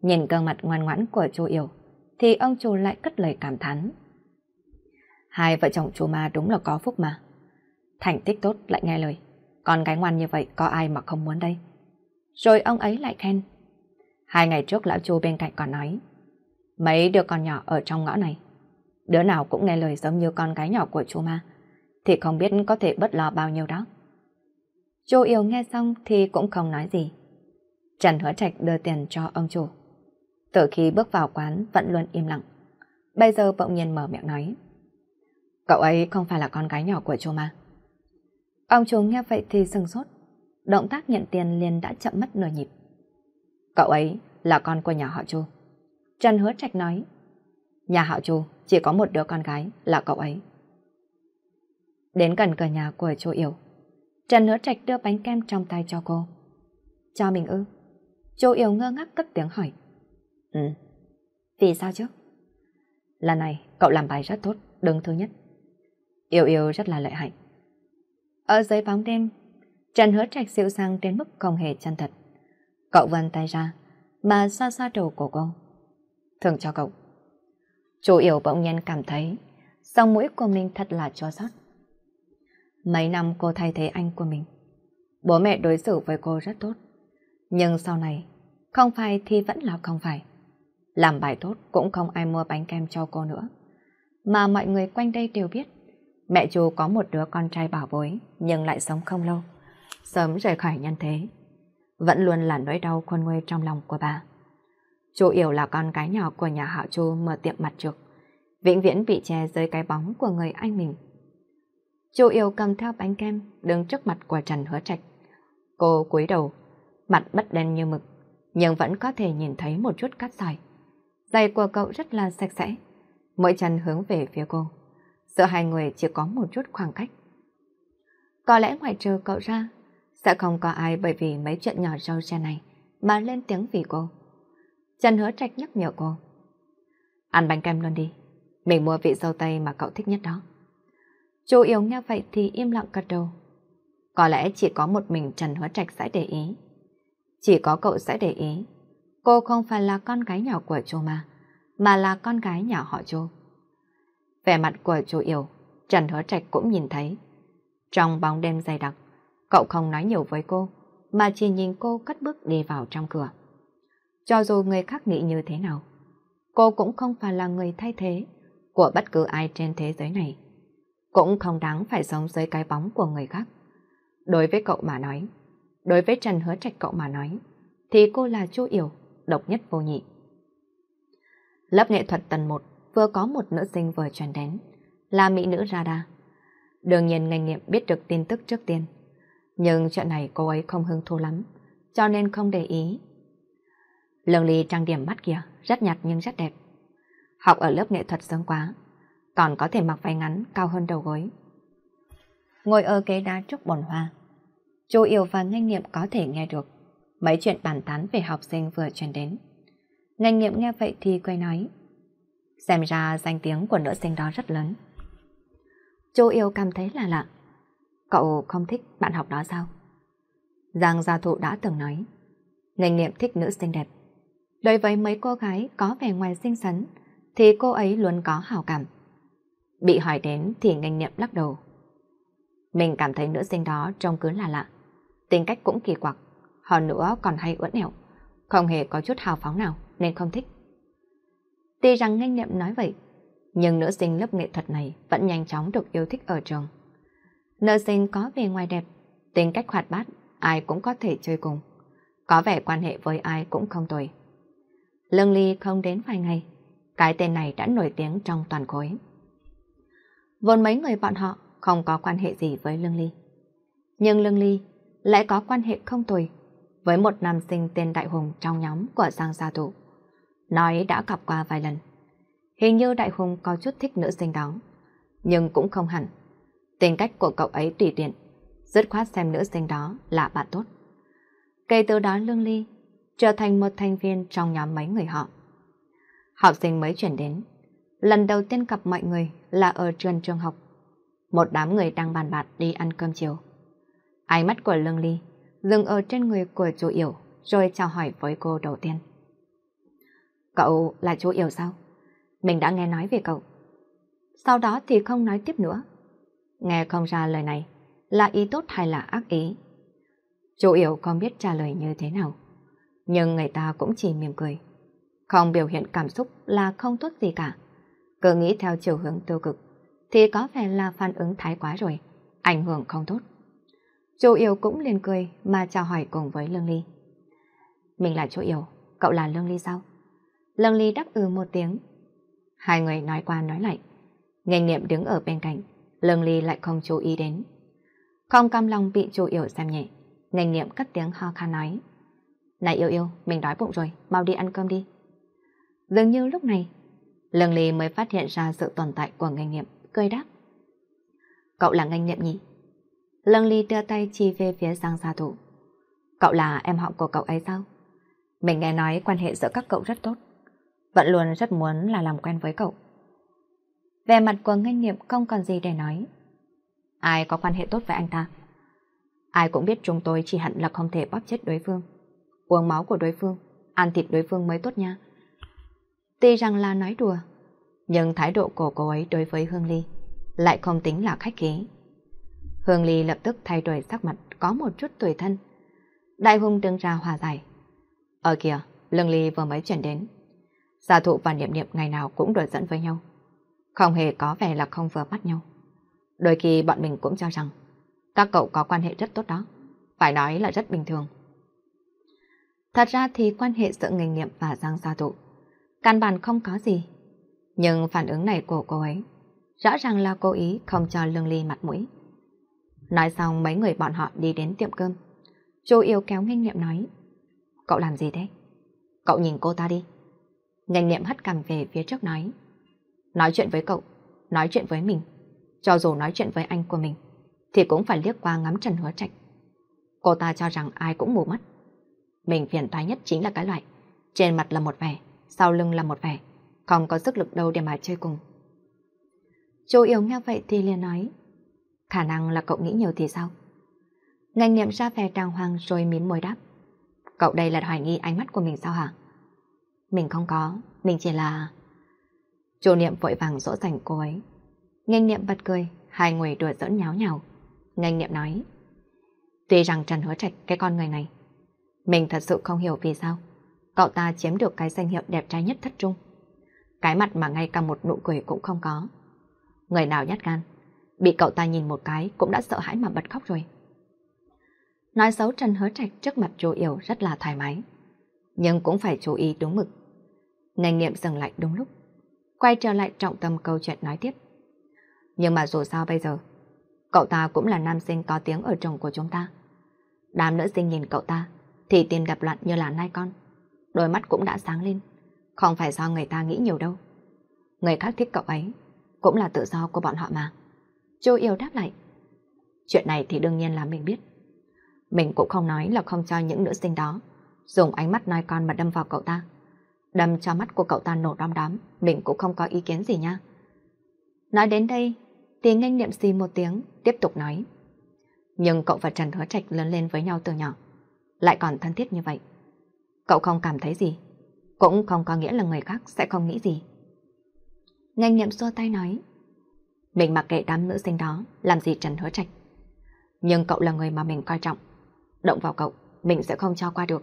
Nhìn gương mặt ngoan ngoãn của chú Yểu, thì ông chủ lại cất lời cảm thán. Hai vợ chồng chú ma đúng là có phúc mà. Thành tích tốt lại nghe lời. Con gái ngoan như vậy có ai mà không muốn đây. Rồi ông ấy lại khen. Hai ngày trước lão chú bên cạnh còn nói. Mấy đứa con nhỏ ở trong ngõ này. Đứa nào cũng nghe lời giống như con gái nhỏ của chú ma. Thì không biết có thể bất lo bao nhiêu đó. Chú yêu nghe xong thì cũng không nói gì. Trần Hứa Trạch đưa tiền cho ông chủ. Từ khi bước vào quán vẫn luôn im lặng. Bây giờ bỗng nhiên mở miệng nói. Cậu ấy không phải là con gái nhỏ của chú mà. Ông chú nghe vậy thì sừng sốt. Động tác nhận tiền liền đã chậm mất nửa nhịp. Cậu ấy là con của nhà họ chu. Trần Hứa Trạch nói. Nhà họ chu chỉ có một đứa con gái là cậu ấy. Đến gần cửa nhà của chú Yếu Trần Hứa Trạch đưa bánh kem trong tay cho cô. Cho mình ư. Chú Yếu ngơ ngác cất tiếng hỏi. Ừ. Vì sao chứ? Lần này cậu làm bài rất tốt, đứng thứ nhất. Yêu yêu rất là lợi hại. Ở dưới bóng đêm, Trần Hứa Trạch dịu sang đến mức không hề chân thật. Cậu vươn tay ra, mà xoa xoa đầu của cô. Thường cho cậu. Chú Yểu bỗng nhiên cảm thấy song mũi của mình thật là cho xót. Mấy năm cô thay thế anh của mình. Bố mẹ đối xử với cô rất tốt. Nhưng sau này, không phải thì vẫn là không phải. Làm bài tốt cũng không ai mua bánh kem cho cô nữa. Mà mọi người quanh đây đều biết Mẹ chú có một đứa con trai bảo bối, nhưng lại sống không lâu. Sớm rời khỏi nhân thế. Vẫn luôn là nỗi đau khôn nguôi trong lòng của bà. Chú yếu là con gái nhỏ của nhà họ Chu mở tiệm mặt trược. Vĩnh viễn bị che dưới cái bóng của người anh mình. Chu Yểu cầm theo bánh kem đứng trước mặt của Trần Hứa Trạch. Cô cúi đầu, mặt bất đen như mực, nhưng vẫn có thể nhìn thấy một chút cát sỏi. Giày của cậu rất là sạch sẽ, mỗi chân hướng về phía cô. Giữa hai người chỉ có một chút khoảng cách. Có lẽ ngoài trừ cậu ra, sẽ không có ai bởi vì mấy chuyện nhỏ râu xe này mà lên tiếng vì cô. Trần hứa trạch nhắc nhở cô. Ăn bánh kem luôn đi, mình mua vị dâu tây mà cậu thích nhất đó. Chú yếu nghe vậy thì im lặng gật đầu. Có lẽ chỉ có một mình Trần Hứa Trạch sẽ để ý. Chỉ có cậu sẽ để ý. Cô không phải là con gái nhỏ của chú mà, mà là con gái nhỏ họ chú. Vẻ mặt của chú Yêu, Trần Hứa Trạch cũng nhìn thấy. Trong bóng đêm dày đặc, cậu không nói nhiều với cô, mà chỉ nhìn cô cất bước đi vào trong cửa. Cho dù người khác nghĩ như thế nào, cô cũng không phải là người thay thế của bất cứ ai trên thế giới này. Cũng không đáng phải sống dưới cái bóng của người khác. Đối với cậu mà nói, đối với Trần Hứa Trạch cậu mà nói, thì cô là chú Yểu, độc nhất vô nhị. Lớp nghệ thuật tầng 1 vừa có một nữ sinh vừa truyền đến, là mỹ nữ Rada. Đương nhiên ngành nghiệm biết được tin tức trước tiên. Nhưng chuyện này cô ấy không hứng thú lắm, cho nên không để ý. Lương Ly trang điểm mắt kìa rất nhạt nhưng rất đẹp. Học ở lớp nghệ thuật sớm quá, còn có thể mặc váy ngắn cao hơn đầu gối. Ngồi ở ghế đá trước bồn hoa, chú yếu và ngành nghiệm có thể nghe được mấy chuyện bàn tán về học sinh vừa truyền đến. Ngành nghiệm nghe vậy thì quay nói. Xem ra danh tiếng của nữ sinh đó rất lớn. Chú yêu cảm thấy là lạ. Cậu không thích bạn học đó sao? Giang gia thụ đã từng nói. Ngành niệm thích nữ sinh đẹp. Đối với mấy cô gái có vẻ ngoài xinh xắn, thì cô ấy luôn có hào cảm. Bị hỏi đến thì ngành niệm lắc đầu. Mình cảm thấy nữ sinh đó trông cứ là lạ. Tính cách cũng kỳ quặc. Họ nữa còn hay ưỡn nẹo. Không hề có chút hào phóng nào nên không thích. Tuy rằng nganh niệm nói vậy, nhưng nữ sinh lớp nghệ thuật này vẫn nhanh chóng được yêu thích ở trường. Nữ sinh có vẻ ngoài đẹp, tính cách hoạt bát, ai cũng có thể chơi cùng. Có vẻ quan hệ với ai cũng không tồi. Lương Ly không đến vài ngày, cái tên này đã nổi tiếng trong toàn khối. Vốn mấy người bọn họ không có quan hệ gì với Lương Ly. Nhưng Lương Ly lại có quan hệ không tồi với một nam sinh tên Đại Hùng trong nhóm của Giang Gia Tụ nói đã gặp qua vài lần. Hình như Đại Hùng có chút thích nữ sinh đó, nhưng cũng không hẳn. Tính cách của cậu ấy tùy tiện, dứt khoát xem nữ sinh đó là bạn tốt. Kể từ đó Lương Ly trở thành một thành viên trong nhóm mấy người họ. Học sinh mới chuyển đến, lần đầu tiên gặp mọi người là ở trường trường học. Một đám người đang bàn bạc đi ăn cơm chiều. Ánh mắt của Lương Ly dừng ở trên người của chủ yếu, rồi chào hỏi với cô đầu tiên. Cậu là chú yêu sao? Mình đã nghe nói về cậu. Sau đó thì không nói tiếp nữa. Nghe không ra lời này là ý tốt hay là ác ý. Chú yêu không biết trả lời như thế nào. Nhưng người ta cũng chỉ mỉm cười. Không biểu hiện cảm xúc là không tốt gì cả. Cứ nghĩ theo chiều hướng tiêu cực thì có vẻ là phản ứng thái quá rồi, ảnh hưởng không tốt. Chú yêu cũng liền cười mà chào hỏi cùng với Lương Ly. Mình là chú yêu, cậu là Lương Ly sao? Lâm Ly đáp ừ một tiếng. Hai người nói qua nói lại. Nghề niệm đứng ở bên cạnh, Lâm Ly lại không chú ý đến. Không cam lòng bị chú Yểu xem nhẹ, nghề niệm cất tiếng ho khan nói. Này yêu yêu, mình đói bụng rồi, mau đi ăn cơm đi. Dường như lúc này, Lương Ly mới phát hiện ra sự tồn tại của ngành niệm, cười đáp. Cậu là ngành niệm nhỉ? Lương Ly đưa tay chỉ về phía sang xa Thủ. Cậu là em họ của cậu ấy sao? Mình nghe nói quan hệ giữa các cậu rất tốt vẫn luôn rất muốn là làm quen với cậu. Về mặt của ngân niệm không còn gì để nói. Ai có quan hệ tốt với anh ta? Ai cũng biết chúng tôi chỉ hẳn là không thể bóp chết đối phương. Uống máu của đối phương, ăn thịt đối phương mới tốt nha. Tuy rằng là nói đùa, nhưng thái độ của cô ấy đối với Hương Ly lại không tính là khách khí. Hương Ly lập tức thay đổi sắc mặt có một chút tuổi thân. Đại hung đứng ra hòa giải. Ở kìa, lương Ly vừa mới chuyển đến. Gia thụ và niệm niệm ngày nào cũng đổi dẫn với nhau. Không hề có vẻ là không vừa mắt nhau. Đôi khi bọn mình cũng cho rằng các cậu có quan hệ rất tốt đó. Phải nói là rất bình thường. Thật ra thì quan hệ giữa nghề nghiệm và Giang Gia Thụ căn bản không có gì. Nhưng phản ứng này của cô ấy rõ ràng là cố ý không cho Lương Ly mặt mũi. Nói xong mấy người bọn họ đi đến tiệm cơm. Chú yêu kéo nghênh nghiệm nói Cậu làm gì thế? Cậu nhìn cô ta đi nhanh niệm hất cằm về phía trước nói. Nói chuyện với cậu, nói chuyện với mình, cho dù nói chuyện với anh của mình, thì cũng phải liếc qua ngắm Trần Hứa Trạch. Cô ta cho rằng ai cũng mù mắt. Mình phiền toái nhất chính là cái loại, trên mặt là một vẻ, sau lưng là một vẻ, không có sức lực đâu để mà chơi cùng. Chú yếu nghe vậy thì liền nói, khả năng là cậu nghĩ nhiều thì sao? Ngành niệm ra vẻ đàng hoàng rồi mím môi đáp. Cậu đây là hoài nghi ánh mắt của mình sao hả? Mình không có, mình chỉ là... Chủ niệm vội vàng dỗ dành cô ấy. Nhanh niệm bật cười, hai người đùa giỡn nháo nhào. Nhanh niệm nói. Tuy rằng Trần Hứa Trạch cái con người này, mình thật sự không hiểu vì sao cậu ta chiếm được cái danh hiệu đẹp trai nhất thất trung. Cái mặt mà ngay cả một nụ cười cũng không có. Người nào nhát gan, bị cậu ta nhìn một cái cũng đã sợ hãi mà bật khóc rồi. Nói xấu Trần Hứa Trạch trước mặt chú Yểu rất là thoải mái. Nhưng cũng phải chú ý đúng mực. Nhanh nghiệm dừng lại đúng lúc. Quay trở lại trọng tâm câu chuyện nói tiếp. Nhưng mà dù sao bây giờ, cậu ta cũng là nam sinh có tiếng ở trường của chúng ta. Đám nữ sinh nhìn cậu ta, thì tiền gặp loạn như là nai con. Đôi mắt cũng đã sáng lên, không phải do người ta nghĩ nhiều đâu. Người khác thích cậu ấy, cũng là tự do của bọn họ mà. Chú yêu đáp lại. Chuyện này thì đương nhiên là mình biết. Mình cũng không nói là không cho những nữ sinh đó dùng ánh mắt nai con mà đâm vào cậu ta đâm cho mắt của cậu ta nổ đom đóm, mình cũng không có ý kiến gì nha. Nói đến đây, tiếng anh niệm xì một tiếng, tiếp tục nói. Nhưng cậu và Trần Hứa Trạch lớn lên với nhau từ nhỏ, lại còn thân thiết như vậy. Cậu không cảm thấy gì, cũng không có nghĩa là người khác sẽ không nghĩ gì. Ngành niệm xua tay nói, mình mặc kệ đám nữ sinh đó, làm gì Trần Hứa Trạch. Nhưng cậu là người mà mình coi trọng, động vào cậu, mình sẽ không cho qua được.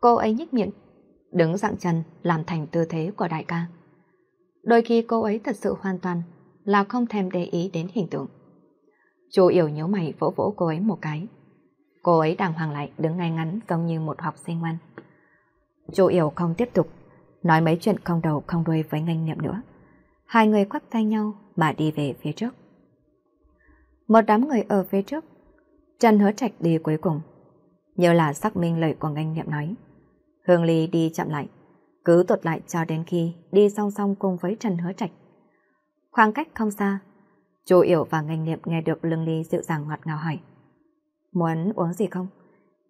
Cô ấy nhích miệng, đứng dạng chân làm thành tư thế của đại ca. Đôi khi cô ấy thật sự hoàn toàn là không thèm để ý đến hình tượng. Chú Yểu nhớ mày vỗ vỗ cô ấy một cái. Cô ấy đàng hoàng lại đứng ngay ngắn giống như một học sinh ngoan. Chú Yểu không tiếp tục, nói mấy chuyện không đầu không đuôi với ngành niệm nữa. Hai người quắp tay nhau mà đi về phía trước. Một đám người ở phía trước, Trần Hứa Trạch đi cuối cùng. Nhớ là xác minh lời của ngành niệm nói. Hương Ly đi chậm lại, cứ tụt lại cho đến khi đi song song cùng với Trần Hứa Trạch. Khoảng cách không xa, Chu Yểu và Ngành Niệm nghe được Lương Ly dịu dàng ngọt ngào hỏi. Muốn uống gì không?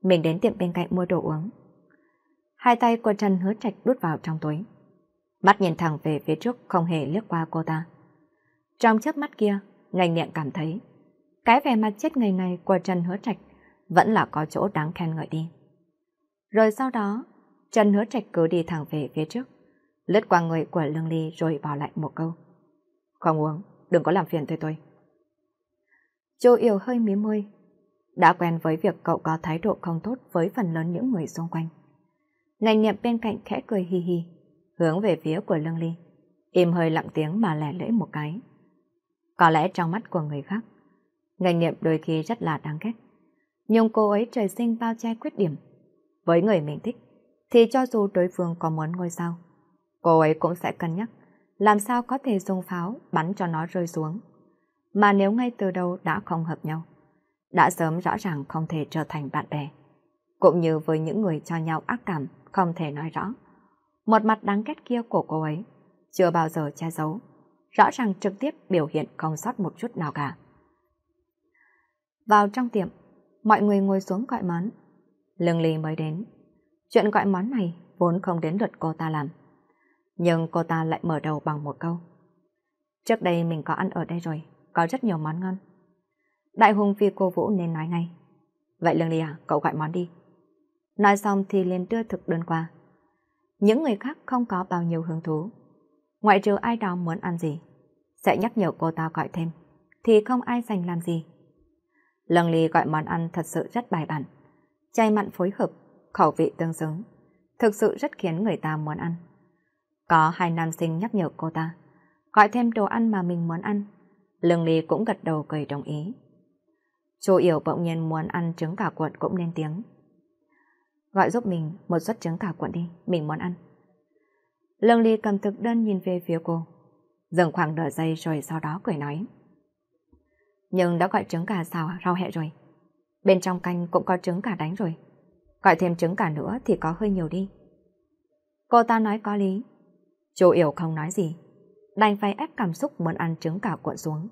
Mình đến tiệm bên cạnh mua đồ uống. Hai tay của Trần Hứa Trạch đút vào trong túi. Mắt nhìn thẳng về phía trước không hề liếc qua cô ta. Trong chớp mắt kia, Ngành Niệm cảm thấy cái vẻ mặt chết người này của Trần Hứa Trạch vẫn là có chỗ đáng khen ngợi đi. Rồi sau đó, chân hứa trạch cứ đi thẳng về phía trước, lướt qua người của Lương Ly rồi bỏ lại một câu. Không uống, đừng có làm phiền tôi tôi. Châu Yêu hơi mí môi, đã quen với việc cậu có thái độ không tốt với phần lớn những người xung quanh. Ngành niệm bên cạnh khẽ cười hi hi, hướng về phía của Lương Ly, im hơi lặng tiếng mà lẻ lưỡi một cái. Có lẽ trong mắt của người khác, ngành niệm đôi khi rất là đáng ghét. Nhưng cô ấy trời sinh bao che khuyết điểm. Với người mình thích, thì cho dù đối phương có muốn ngôi sao, cô ấy cũng sẽ cân nhắc làm sao có thể dùng pháo bắn cho nó rơi xuống. Mà nếu ngay từ đầu đã không hợp nhau, đã sớm rõ ràng không thể trở thành bạn bè. Cũng như với những người cho nhau ác cảm, không thể nói rõ. Một mặt đáng ghét kia của cô ấy, chưa bao giờ che giấu, rõ ràng trực tiếp biểu hiện không sót một chút nào cả. Vào trong tiệm, mọi người ngồi xuống gọi món. Lương Ly mới đến, Chuyện gọi món này vốn không đến lượt cô ta làm. Nhưng cô ta lại mở đầu bằng một câu. Trước đây mình có ăn ở đây rồi, có rất nhiều món ngon. Đại hùng phi cô Vũ nên nói ngay. Vậy Lương Ly à, cậu gọi món đi. Nói xong thì liền đưa thực đơn qua. Những người khác không có bao nhiêu hứng thú. Ngoại trừ ai đó muốn ăn gì, sẽ nhắc nhở cô ta gọi thêm, thì không ai dành làm gì. Lương Ly gọi món ăn thật sự rất bài bản, chay mặn phối hợp khẩu vị tương xứng, thực sự rất khiến người ta muốn ăn. Có hai nam sinh nhắc nhở cô ta, gọi thêm đồ ăn mà mình muốn ăn. Lương Ly cũng gật đầu cười đồng ý. Chu Yểu bỗng nhiên muốn ăn trứng cả cuộn cũng lên tiếng. Gọi giúp mình một suất trứng cả cuộn đi, mình muốn ăn. Lương Ly cầm thực đơn nhìn về phía cô, dừng khoảng nửa giây rồi sau đó cười nói. Nhưng đã gọi trứng cả xào rau hẹ rồi, bên trong canh cũng có trứng cả đánh rồi. Gọi thêm trứng cả nữa thì có hơi nhiều đi. Cô ta nói có lý. Chú Yểu không nói gì. Đành phải ép cảm xúc muốn ăn trứng cả cuộn xuống.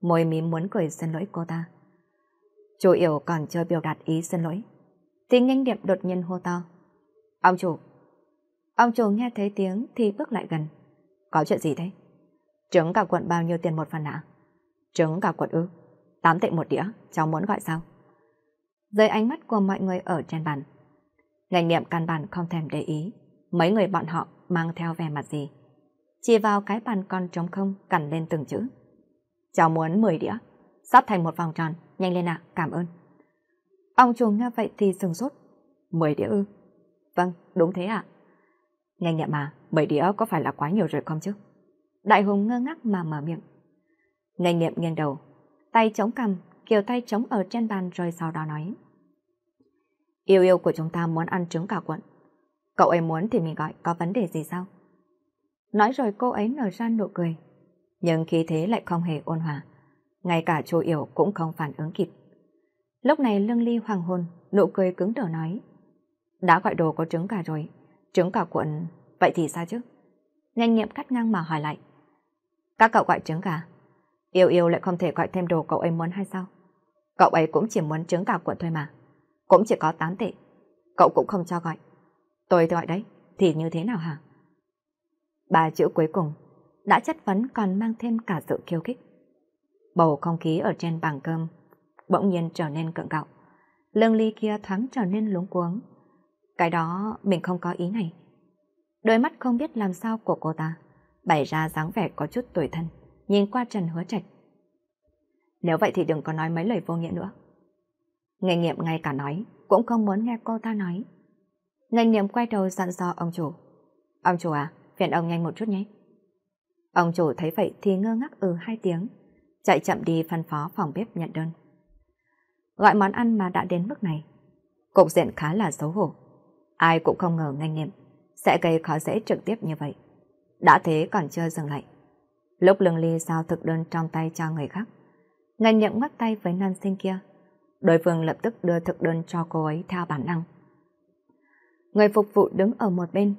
Môi mím muốn cười xin lỗi cô ta. Chú Yểu còn chưa biểu đạt ý xin lỗi. tiếng nhanh điệp đột nhiên hô to. Ông chủ. Ông chủ nghe thấy tiếng thì bước lại gần. Có chuyện gì thế? Trứng cả cuộn bao nhiêu tiền một phần ạ? Trứng cả cuộn ư? tám tệ một đĩa, cháu muốn gọi sao? dưới ánh mắt của mọi người ở trên bàn. Ngành niệm căn bản không thèm để ý, mấy người bọn họ mang theo vẻ mặt gì. Chỉ vào cái bàn con trống không cằn lên từng chữ. Cháu muốn 10 đĩa, sắp thành một vòng tròn, nhanh lên ạ, cảm ơn. Ông chủ nghe vậy thì sừng sốt. 10 đĩa ư? Vâng, đúng thế ạ. Ngành niệm mà, 10 đĩa có phải là quá nhiều rồi không chứ? Đại hùng ngơ ngác mà mở miệng. Ngành niệm nghiêng đầu, tay chống cằm Kiều tay chống ở trên bàn rồi sau đó nói. Yêu yêu của chúng ta muốn ăn trứng cả cuộn. Cậu ấy muốn thì mình gọi có vấn đề gì sao? Nói rồi cô ấy nở ra nụ cười. Nhưng khi thế lại không hề ôn hòa. Ngay cả chú Yểu cũng không phản ứng kịp. Lúc này lương ly hoàng hồn, nụ cười cứng đờ nói. Đã gọi đồ có trứng cả rồi, trứng cả cuộn, vậy thì sao chứ? Nhanh nghiệm cắt ngang mà hỏi lại. Các cậu gọi trứng cả, yêu yêu lại không thể gọi thêm đồ cậu ấy muốn hay sao? Cậu ấy cũng chỉ muốn trứng gà của thôi mà. Cũng chỉ có 8 tệ. Cậu cũng không cho gọi. Tôi gọi đấy, thì như thế nào hả? Ba chữ cuối cùng đã chất vấn còn mang thêm cả sự khiêu khích. Bầu không khí ở trên bàn cơm bỗng nhiên trở nên cận gạo. Lương ly kia thoáng trở nên luống cuống. Cái đó mình không có ý này. Đôi mắt không biết làm sao của cô ta bày ra dáng vẻ có chút tuổi thân, nhìn qua Trần Hứa Trạch nếu vậy thì đừng có nói mấy lời vô nghĩa nữa. Nghề nghiệm ngay cả nói, cũng không muốn nghe cô ta nói. Nghề nghiệm quay đầu dặn dò ông chủ. Ông chủ à, phiền ông nhanh một chút nhé. Ông chủ thấy vậy thì ngơ ngác ừ hai tiếng, chạy chậm đi phân phó phòng bếp nhận đơn. Gọi món ăn mà đã đến mức này, cục diện khá là xấu hổ. Ai cũng không ngờ ngành nghiệm sẽ gây khó dễ trực tiếp như vậy. Đã thế còn chưa dừng lại. Lúc lương ly giao thực đơn trong tay cho người khác, Ngân nhậm ngoắc tay với nam sinh kia. Đối phương lập tức đưa thực đơn cho cô ấy theo bản năng. Người phục vụ đứng ở một bên,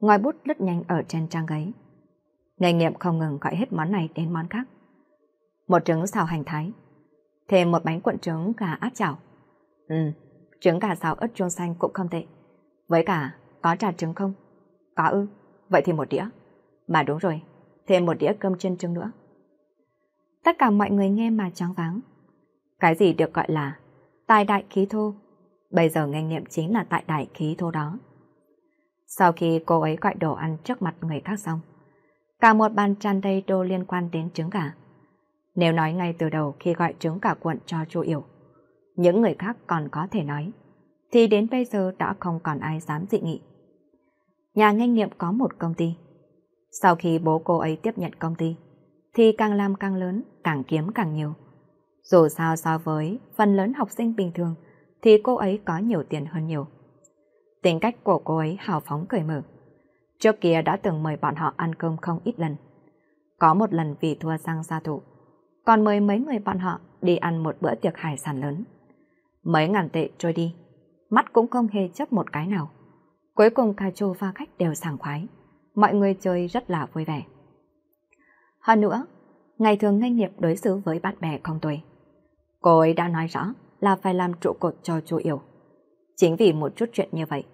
ngòi bút lướt nhanh ở trên trang giấy. Nghề nghiệm không ngừng gọi hết món này đến món khác. Một trứng xào hành thái, thêm một bánh cuộn trứng gà áp chảo. Ừ, trứng gà xào ớt chuông xanh cũng không tệ. Với cả, có trà trứng không? Có ư, vậy thì một đĩa. Mà đúng rồi, thêm một đĩa cơm chiên trứng nữa tất cả mọi người nghe mà choáng váng. Cái gì được gọi là tài đại khí thô? Bây giờ nghe niệm chính là tại đại khí thô đó. Sau khi cô ấy gọi đồ ăn trước mặt người khác xong, cả một bàn tràn đầy đồ liên quan đến trứng gà. Nếu nói ngay từ đầu khi gọi trứng gà cuộn cho chú Yểu, những người khác còn có thể nói, thì đến bây giờ đã không còn ai dám dị nghị. Nhà nghe niệm có một công ty. Sau khi bố cô ấy tiếp nhận công ty, thì càng làm càng lớn, càng kiếm càng nhiều. Dù sao so với phần lớn học sinh bình thường thì cô ấy có nhiều tiền hơn nhiều. Tính cách của cô ấy hào phóng cởi mở. Trước kia đã từng mời bọn họ ăn cơm không ít lần. Có một lần vì thua sang gia thủ, còn mời mấy người bọn họ đi ăn một bữa tiệc hải sản lớn. Mấy ngàn tệ trôi đi, mắt cũng không hề chấp một cái nào. Cuối cùng cà chua và khách đều sảng khoái, mọi người chơi rất là vui vẻ. Hơn nữa, ngày thường ngay nghiệp đối xử với bạn bè không tuổi. Cô ấy đã nói rõ là phải làm trụ cột cho chú Yểu. Chính vì một chút chuyện như vậy,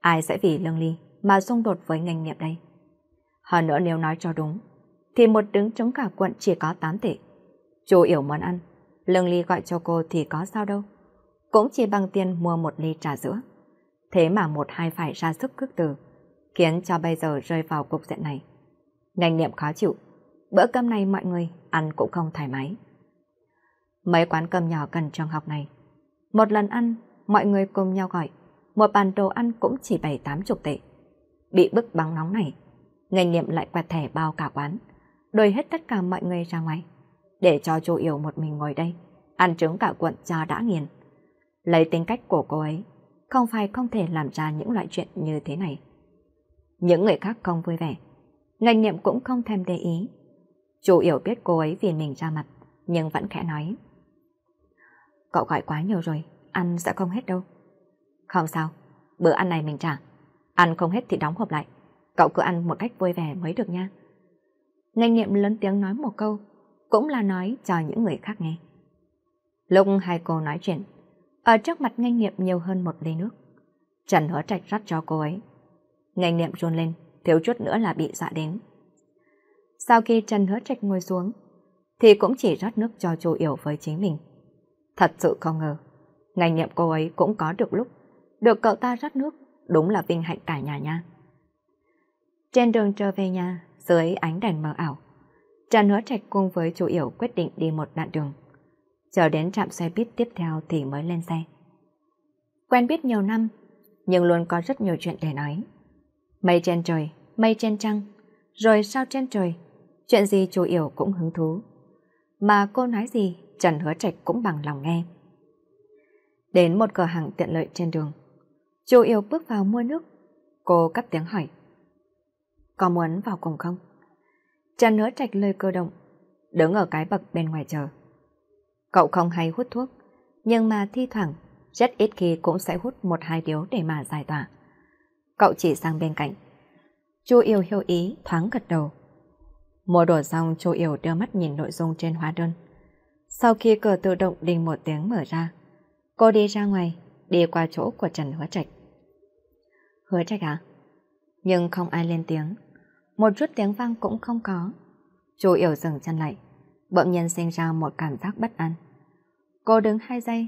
ai sẽ vì lương ly mà xung đột với ngành nghiệp đây? Hơn nữa nếu nói cho đúng, thì một đứng chống cả quận chỉ có 8 tỷ. Chú Yểu muốn ăn, lương ly gọi cho cô thì có sao đâu. Cũng chỉ bằng tiền mua một ly trà sữa. Thế mà một hai phải ra sức cước từ, khiến cho bây giờ rơi vào cục diện này. Ngành nghiệp khó chịu, bữa cơm này mọi người ăn cũng không thoải mái. Mấy quán cơm nhỏ gần trường học này, một lần ăn, mọi người cùng nhau gọi, một bàn đồ ăn cũng chỉ bảy tám chục tệ. Bị bức băng nóng này, người niệm lại quẹt thẻ bao cả quán, đuổi hết tất cả mọi người ra ngoài, để cho chú yếu một mình ngồi đây, ăn trứng cả cuộn cho đã nghiền. Lấy tính cách của cô ấy, không phải không thể làm ra những loại chuyện như thế này. Những người khác không vui vẻ, ngành niệm cũng không thèm để ý, Chú Yểu biết cô ấy vì mình ra mặt, nhưng vẫn khẽ nói. Cậu gọi quá nhiều rồi, ăn sẽ không hết đâu. Không sao, bữa ăn này mình trả. Ăn không hết thì đóng hộp lại. Cậu cứ ăn một cách vui vẻ mới được nha. Nhanh niệm lớn tiếng nói một câu, cũng là nói cho những người khác nghe. Lúc hai cô nói chuyện, ở trước mặt nhanh niệm nhiều hơn một ly nước. Trần hứa trạch rắt cho cô ấy. Nhanh niệm run lên, thiếu chút nữa là bị dọa đến sau khi Trần Hứa Trạch ngồi xuống, thì cũng chỉ rót nước cho chú Yểu với chính mình. Thật sự không ngờ, ngành nghiệm cô ấy cũng có được lúc, được cậu ta rót nước, đúng là vinh hạnh cả nhà nha. Trên đường trở về nhà, dưới ánh đèn mờ ảo, Trần Hứa Trạch cùng với chú Yểu quyết định đi một đoạn đường. Chờ đến trạm xe buýt tiếp theo thì mới lên xe. Quen biết nhiều năm, nhưng luôn có rất nhiều chuyện để nói. Mây trên trời, mây trên trăng, rồi sao trên trời, chuyện gì chú Yểu cũng hứng thú. Mà cô nói gì, Trần Hứa Trạch cũng bằng lòng nghe. Đến một cửa hàng tiện lợi trên đường, chú Yểu bước vào mua nước. Cô cắt tiếng hỏi. Có muốn vào cùng không? Trần Hứa Trạch lời cơ động, đứng ở cái bậc bên ngoài chờ. Cậu không hay hút thuốc, nhưng mà thi thoảng, rất ít khi cũng sẽ hút một hai điếu để mà giải tỏa. Cậu chỉ sang bên cạnh. Chu yêu hiểu ý, thoáng gật đầu. Mua đồ xong Chu Yểu đưa mắt nhìn nội dung trên hóa đơn. Sau khi cửa tự động đình một tiếng mở ra, cô đi ra ngoài, đi qua chỗ của Trần Hứa Trạch. Hứa Trạch à? Nhưng không ai lên tiếng, một chút tiếng vang cũng không có. Chu Yểu dừng chân lại, bỗng nhiên sinh ra một cảm giác bất an. Cô đứng hai giây,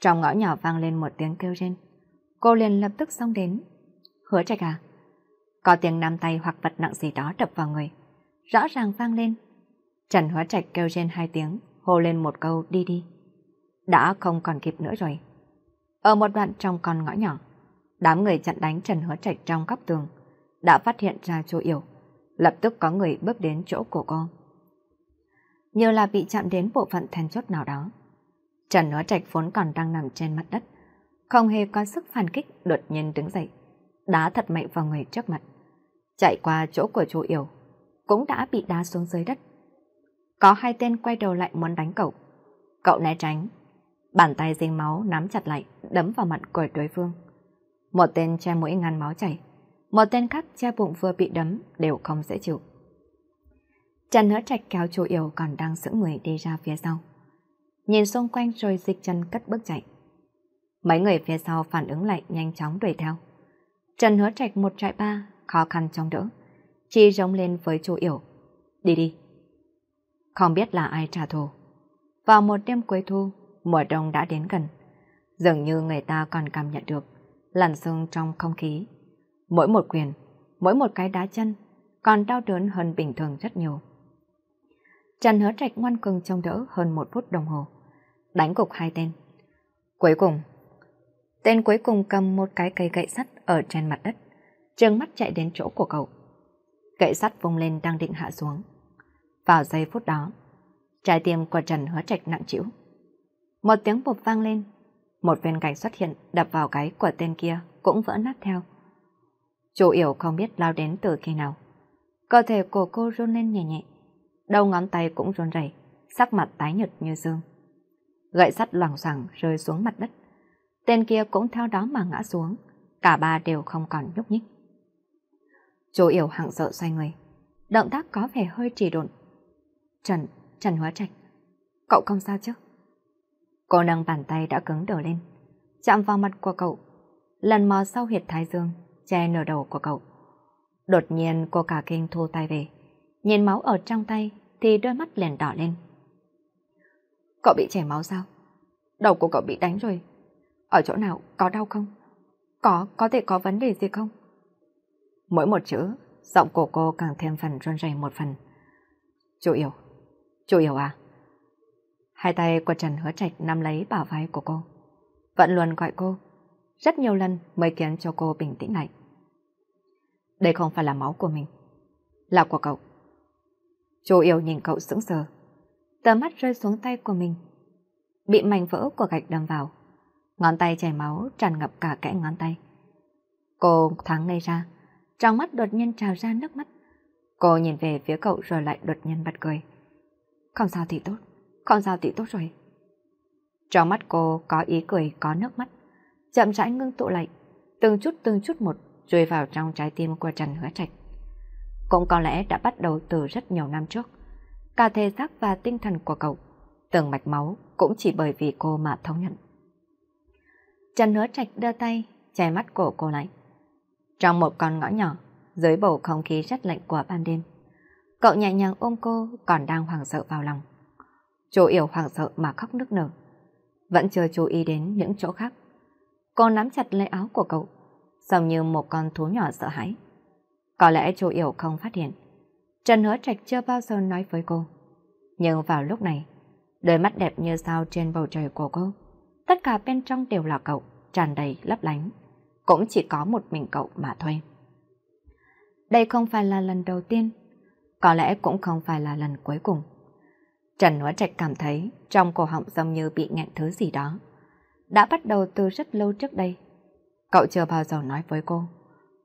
trong ngõ nhỏ vang lên một tiếng kêu rên. Cô liền lập tức xông đến. Hứa Trạch à? Có tiếng nắm tay hoặc vật nặng gì đó đập vào người rõ ràng vang lên. Trần Hóa Trạch kêu trên hai tiếng, hô lên một câu đi đi. Đã không còn kịp nữa rồi. Ở một đoạn trong con ngõ nhỏ, đám người chặn đánh Trần Hóa Trạch trong góc tường, đã phát hiện ra chỗ Yếu, Lập tức có người bước đến chỗ của cô. Như là bị chạm đến bộ phận then chốt nào đó. Trần Hóa Trạch vốn còn đang nằm trên mặt đất, không hề có sức phản kích đột nhiên đứng dậy, đá thật mạnh vào người trước mặt. Chạy qua chỗ của chú Yểu, cũng đã bị đá xuống dưới đất. Có hai tên quay đầu lại muốn đánh cậu. Cậu né tránh, bàn tay dính máu nắm chặt lại, đấm vào mặt của đối phương. Một tên che mũi ngăn máu chảy, một tên khác che bụng vừa bị đấm đều không dễ chịu. Trần hứa trạch kéo chú yêu còn đang sững người đi ra phía sau. Nhìn xung quanh rồi dịch chân cất bước chạy. Mấy người phía sau phản ứng lại nhanh chóng đuổi theo. Trần hứa trạch một trại ba, khó khăn chống đỡ chi rống lên với chú Yểu. Đi đi. Không biết là ai trả thù. Vào một đêm cuối thu, mùa đông đã đến gần. Dường như người ta còn cảm nhận được làn sương trong không khí. Mỗi một quyền, mỗi một cái đá chân còn đau đớn hơn bình thường rất nhiều. Trần hứa trạch ngoan cường trông đỡ hơn một phút đồng hồ. Đánh cục hai tên. Cuối cùng, tên cuối cùng cầm một cái cây gậy sắt ở trên mặt đất. Trương mắt chạy đến chỗ của cậu gậy sắt vung lên đang định hạ xuống. Vào giây phút đó, trái tim của Trần Hứa Trạch nặng trĩu. Một tiếng bột vang lên, một viên gạch xuất hiện đập vào cái của tên kia cũng vỡ nát theo. Chú yếu không biết lao đến từ khi nào. Cơ thể của cô run lên nhẹ nhẹ, đầu ngón tay cũng run rẩy, sắc mặt tái nhợt như dương. Gậy sắt loảng xoảng rơi xuống mặt đất. Tên kia cũng theo đó mà ngã xuống, cả ba đều không còn nhúc nhích. Chú Yểu hạng sợ xoay người. Động tác có vẻ hơi trì độn. Trần, Trần Hóa Trạch. Cậu không sao chứ? Cô nâng bàn tay đã cứng đờ lên. Chạm vào mặt của cậu. Lần mò sau huyệt thái dương, che nửa đầu của cậu. Đột nhiên cô cả kinh thu tay về. Nhìn máu ở trong tay thì đôi mắt liền đỏ lên. Cậu bị chảy máu sao? Đầu của cậu bị đánh rồi. Ở chỗ nào có đau không? Có, có thể có vấn đề gì không? Mỗi một chữ, giọng của cô càng thêm phần run rẩy một phần. Chú yếu chú yếu à? Hai tay của Trần Hứa Trạch nắm lấy bả vai của cô. Vẫn luôn gọi cô, rất nhiều lần mới khiến cho cô bình tĩnh lại. Đây không phải là máu của mình, là của cậu. Chú yếu nhìn cậu sững sờ, tờ mắt rơi xuống tay của mình, bị mảnh vỡ của gạch đâm vào. Ngón tay chảy máu tràn ngập cả kẽ ngón tay. Cô thoáng ngây ra, trong mắt đột nhiên trào ra nước mắt. Cô nhìn về phía cậu rồi lại đột nhiên bật cười. Không sao thì tốt, không sao thì tốt rồi. Trong mắt cô có ý cười có nước mắt, chậm rãi ngưng tụ lại, từng chút từng chút một rơi vào trong trái tim của Trần Hứa Trạch. Cũng có lẽ đã bắt đầu từ rất nhiều năm trước. Cả thể xác và tinh thần của cậu, từng mạch máu cũng chỉ bởi vì cô mà thông nhận. Trần Hứa Trạch đưa tay, che mắt cổ cô lại. Trong một con ngõ nhỏ, dưới bầu không khí rất lạnh của ban đêm, cậu nhẹ nhàng ôm cô còn đang hoảng sợ vào lòng. Chú Yểu hoảng sợ mà khóc nức nở, vẫn chưa chú ý đến những chỗ khác. Cô nắm chặt lấy áo của cậu, giống như một con thú nhỏ sợ hãi. Có lẽ chú Yểu không phát hiện. Trần Hứa Trạch chưa bao giờ nói với cô. Nhưng vào lúc này, đôi mắt đẹp như sao trên bầu trời của cô, tất cả bên trong đều là cậu, tràn đầy lấp lánh cũng chỉ có một mình cậu mà thôi. Đây không phải là lần đầu tiên, có lẽ cũng không phải là lần cuối cùng. Trần Hóa Trạch cảm thấy trong cổ họng giống như bị nghẹn thứ gì đó. Đã bắt đầu từ rất lâu trước đây. Cậu chưa bao giờ nói với cô.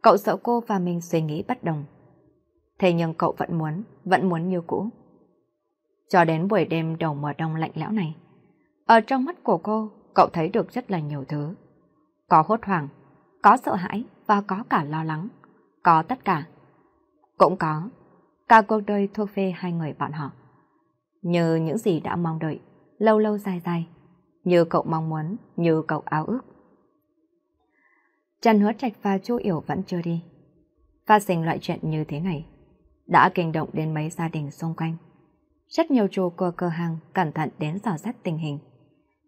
Cậu sợ cô và mình suy nghĩ bất đồng. Thế nhưng cậu vẫn muốn, vẫn muốn như cũ. Cho đến buổi đêm đầu mùa đông lạnh lẽo này, ở trong mắt của cô, cậu thấy được rất là nhiều thứ. Có hốt hoảng, có sợ hãi và có cả lo lắng, có tất cả. Cũng có, cả cuộc đời thuộc về hai người bọn họ. Như những gì đã mong đợi, lâu lâu dài dài, như cậu mong muốn, như cậu áo ước. Trần hứa trạch và chu yểu vẫn chưa đi. Phát sinh loại chuyện như thế này, đã kinh động đến mấy gia đình xung quanh. Rất nhiều chủ của cửa hàng cẩn thận đến dò xét tình hình.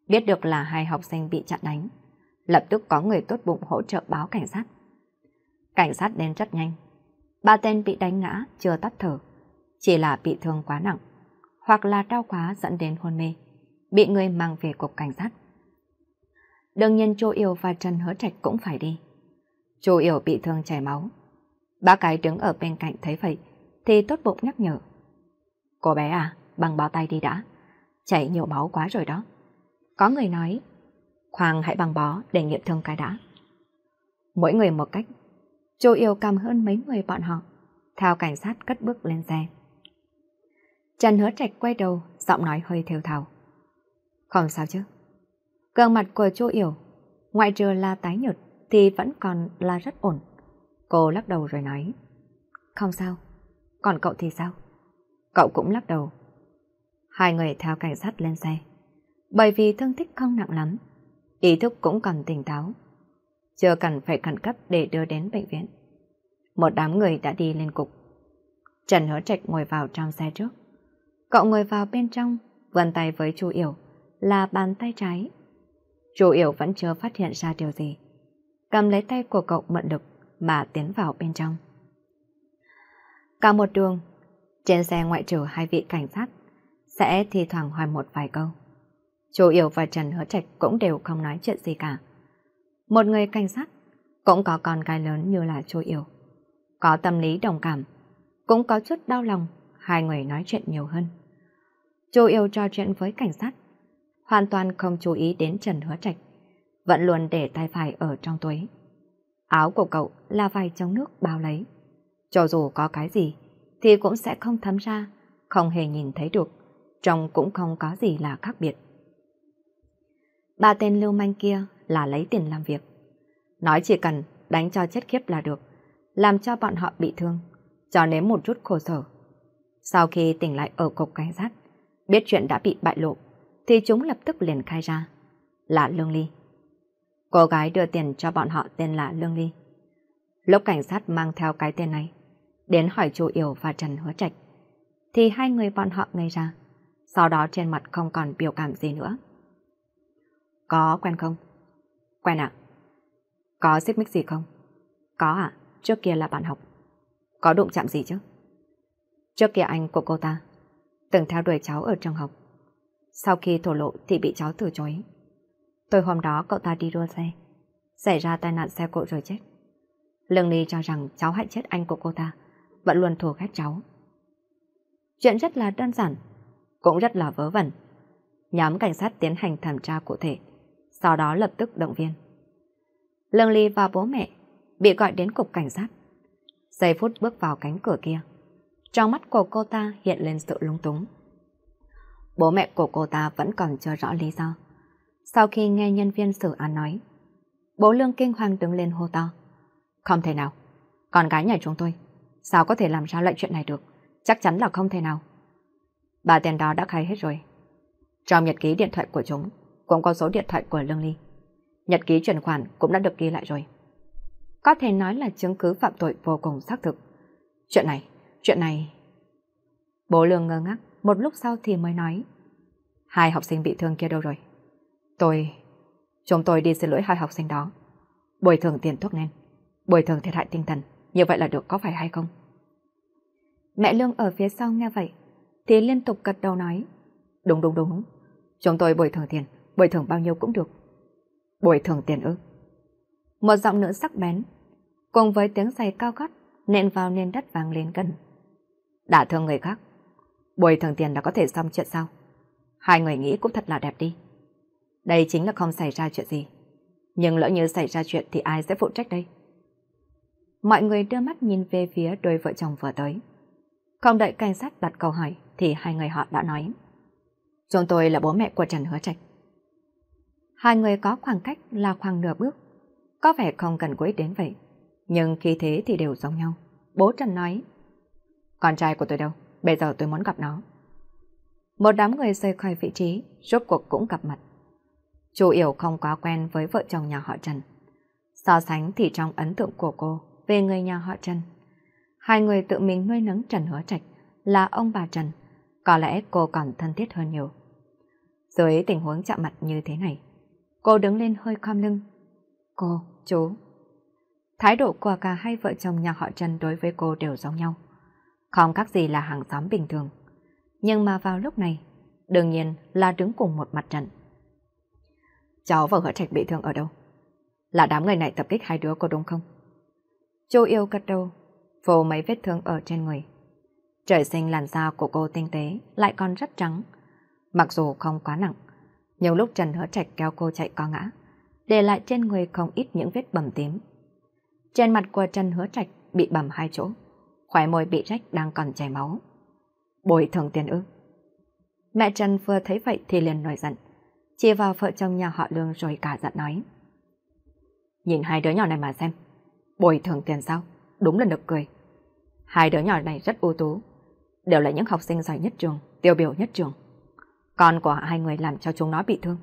Biết được là hai học sinh bị chặn đánh, Lập tức có người tốt bụng hỗ trợ báo cảnh sát. Cảnh sát đến rất nhanh. Ba tên bị đánh ngã, chưa tắt thở. Chỉ là bị thương quá nặng, hoặc là đau quá dẫn đến hôn mê, bị người mang về cục cảnh sát. Đương nhiên Chu Yêu và Trần Hứa Trạch cũng phải đi. Chu Yêu bị thương chảy máu. Ba cái đứng ở bên cạnh thấy vậy, thì tốt bụng nhắc nhở. Cô bé à, bằng bao tay đi đã. Chảy nhiều máu quá rồi đó. Có người nói, Khoang hãy băng bó để nghiệm thương cái đã. Mỗi người một cách. Châu yêu cảm hơn mấy người bọn họ. Theo cảnh sát cất bước lên xe. Trần hứa trạch quay đầu, giọng nói hơi thều thào. Không sao chứ. Gương mặt của Châu Yểu, ngoại trừ là tái nhợt thì vẫn còn là rất ổn. Cô lắc đầu rồi nói. Không sao. Còn cậu thì sao? Cậu cũng lắc đầu. Hai người theo cảnh sát lên xe. Bởi vì thương tích không nặng lắm, ý thức cũng còn tỉnh táo. Chưa cần phải khẩn cấp để đưa đến bệnh viện. Một đám người đã đi lên cục. Trần Hứa Trạch ngồi vào trong xe trước. Cậu ngồi vào bên trong, vươn tay với Chu Yểu, là bàn tay trái. Chu Yểu vẫn chưa phát hiện ra điều gì. Cầm lấy tay của cậu mượn lực mà tiến vào bên trong. Cả một đường, trên xe ngoại trừ hai vị cảnh sát, sẽ thi thoảng hỏi một vài câu. Chu Yêu và Trần Hứa Trạch cũng đều không nói chuyện gì cả. Một người cảnh sát cũng có con gái lớn như là Chu Yêu. Có tâm lý đồng cảm, cũng có chút đau lòng, hai người nói chuyện nhiều hơn. Chu Yêu trò chuyện với cảnh sát, hoàn toàn không chú ý đến Trần Hứa Trạch, vẫn luôn để tay phải ở trong túi. Áo của cậu là vải trong nước bao lấy. Cho dù có cái gì, thì cũng sẽ không thấm ra, không hề nhìn thấy được, trông cũng không có gì là khác biệt. Ba tên lưu manh kia là lấy tiền làm việc. Nói chỉ cần đánh cho chết khiếp là được, làm cho bọn họ bị thương, cho nếm một chút khổ sở. Sau khi tỉnh lại ở cục cảnh sát, biết chuyện đã bị bại lộ, thì chúng lập tức liền khai ra. Là Lương Ly. Cô gái đưa tiền cho bọn họ tên là Lương Ly. Lúc cảnh sát mang theo cái tên này, đến hỏi chú yếu và Trần Hứa Trạch, thì hai người bọn họ ngây ra. Sau đó trên mặt không còn biểu cảm gì nữa. Có quen không? Quen ạ. Có xích mích gì không? Có ạ, trước kia là bạn học. Có đụng chạm gì chứ? Trước kia anh của cô ta từng theo đuổi cháu ở trường học. Sau khi thổ lộ thì bị cháu từ chối. Tôi hôm đó cậu ta đi đua xe, xảy ra tai nạn xe cộ rồi chết. Lương Ly cho rằng cháu hại chết anh của cô ta, vẫn luôn thù ghét cháu. Chuyện rất là đơn giản, cũng rất là vớ vẩn. Nhóm cảnh sát tiến hành thẩm tra cụ thể, sau đó lập tức động viên. Lương Ly và bố mẹ bị gọi đến cục cảnh sát. Giây phút bước vào cánh cửa kia, trong mắt của cô ta hiện lên sự lung túng. Bố mẹ của cô ta vẫn còn chưa rõ lý do. Sau khi nghe nhân viên xử án nói, bố Lương kinh hoàng đứng lên hô to. Không thể nào, con gái nhà chúng tôi, sao có thể làm ra loại chuyện này được, chắc chắn là không thể nào. Bà tiền đó đã khai hết rồi. Trong nhật ký điện thoại của chúng, cũng có số điện thoại của Lương Ly. Nhật ký chuyển khoản cũng đã được ghi lại rồi. Có thể nói là chứng cứ phạm tội vô cùng xác thực. Chuyện này, chuyện này... Bố Lương ngơ ngác, một lúc sau thì mới nói. Hai học sinh bị thương kia đâu rồi? Tôi... Chúng tôi đi xin lỗi hai học sinh đó. Bồi thường tiền thuốc nên. Bồi thường thiệt hại tinh thần. Như vậy là được có phải hay không? Mẹ Lương ở phía sau nghe vậy. Thì liên tục gật đầu nói. Đúng đúng đúng. Chúng tôi bồi thường tiền bồi thường bao nhiêu cũng được. Bồi thường tiền ư. Một giọng nữ sắc bén, cùng với tiếng giày cao gót nện vào nền đất vàng lên gần. Đã thương người khác, bồi thường tiền đã có thể xong chuyện sao? Hai người nghĩ cũng thật là đẹp đi. Đây chính là không xảy ra chuyện gì. Nhưng lỡ như xảy ra chuyện thì ai sẽ phụ trách đây? Mọi người đưa mắt nhìn về phía đôi vợ chồng vừa tới. Không đợi cảnh sát đặt câu hỏi thì hai người họ đã nói. Chúng tôi là bố mẹ của Trần Hứa Trạch. Hai người có khoảng cách là khoảng nửa bước. Có vẻ không cần quấy đến vậy. Nhưng khi thế thì đều giống nhau. Bố Trần nói. Con trai của tôi đâu? Bây giờ tôi muốn gặp nó. Một đám người rời khỏi vị trí, rốt cuộc cũng gặp mặt. Chú Yểu không quá quen với vợ chồng nhà họ Trần. So sánh thì trong ấn tượng của cô về người nhà họ Trần. Hai người tự mình nuôi nấng Trần Hứa Trạch là ông bà Trần, có lẽ cô còn thân thiết hơn nhiều. Dưới tình huống chạm mặt như thế này, Cô đứng lên hơi khom lưng. Cô, chú. Thái độ của cả hai vợ chồng nhà họ Trần đối với cô đều giống nhau. Không khác gì là hàng xóm bình thường. Nhưng mà vào lúc này, đương nhiên là đứng cùng một mặt trận. Cháu và hứa trạch bị thương ở đâu? Là đám người này tập kích hai đứa cô đúng không? Chú yêu cất đầu, phô mấy vết thương ở trên người. Trời sinh làn da của cô tinh tế lại còn rất trắng. Mặc dù không quá nặng, nhiều lúc Trần Hứa Trạch kéo cô chạy co ngã, để lại trên người không ít những vết bầm tím. Trên mặt của Trần Hứa Trạch bị bầm hai chỗ, khóe môi bị rách đang còn chảy máu. Bồi thường tiền ư? Mẹ Trần vừa thấy vậy thì liền nổi giận, chia vào vợ chồng nhà họ Lương rồi cả giận nói. Nhìn hai đứa nhỏ này mà xem, bồi thường tiền sao? Đúng là nực cười. Hai đứa nhỏ này rất ưu tú, đều là những học sinh giỏi nhất trường, tiêu biểu nhất trường. Con của hai người làm cho chúng nó bị thương.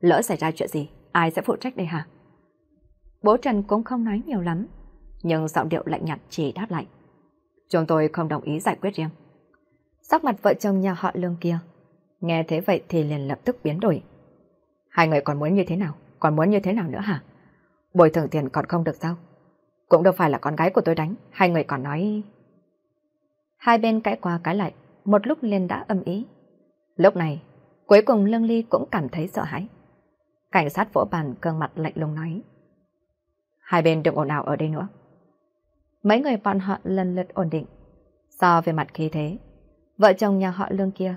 Lỡ xảy ra chuyện gì, ai sẽ phụ trách đây hả? Bố Trần cũng không nói nhiều lắm, nhưng giọng điệu lạnh nhạt chỉ đáp lại. Chúng tôi không đồng ý giải quyết riêng. Sắc mặt vợ chồng nhà họ lương kia, nghe thế vậy thì liền lập tức biến đổi. Hai người còn muốn như thế nào, còn muốn như thế nào nữa hả? Bồi thường tiền còn không được sao? Cũng đâu phải là con gái của tôi đánh, hai người còn nói... Hai bên cãi qua cãi lại, một lúc liền đã âm ý. Lúc này, Cuối cùng Lương Ly cũng cảm thấy sợ hãi. Cảnh sát vỗ bàn cơn mặt lạnh lùng nói. Hai bên đừng ồn ào ở đây nữa. Mấy người bọn họ lần lượt ổn định. So về mặt khí thế, vợ chồng nhà họ Lương kia,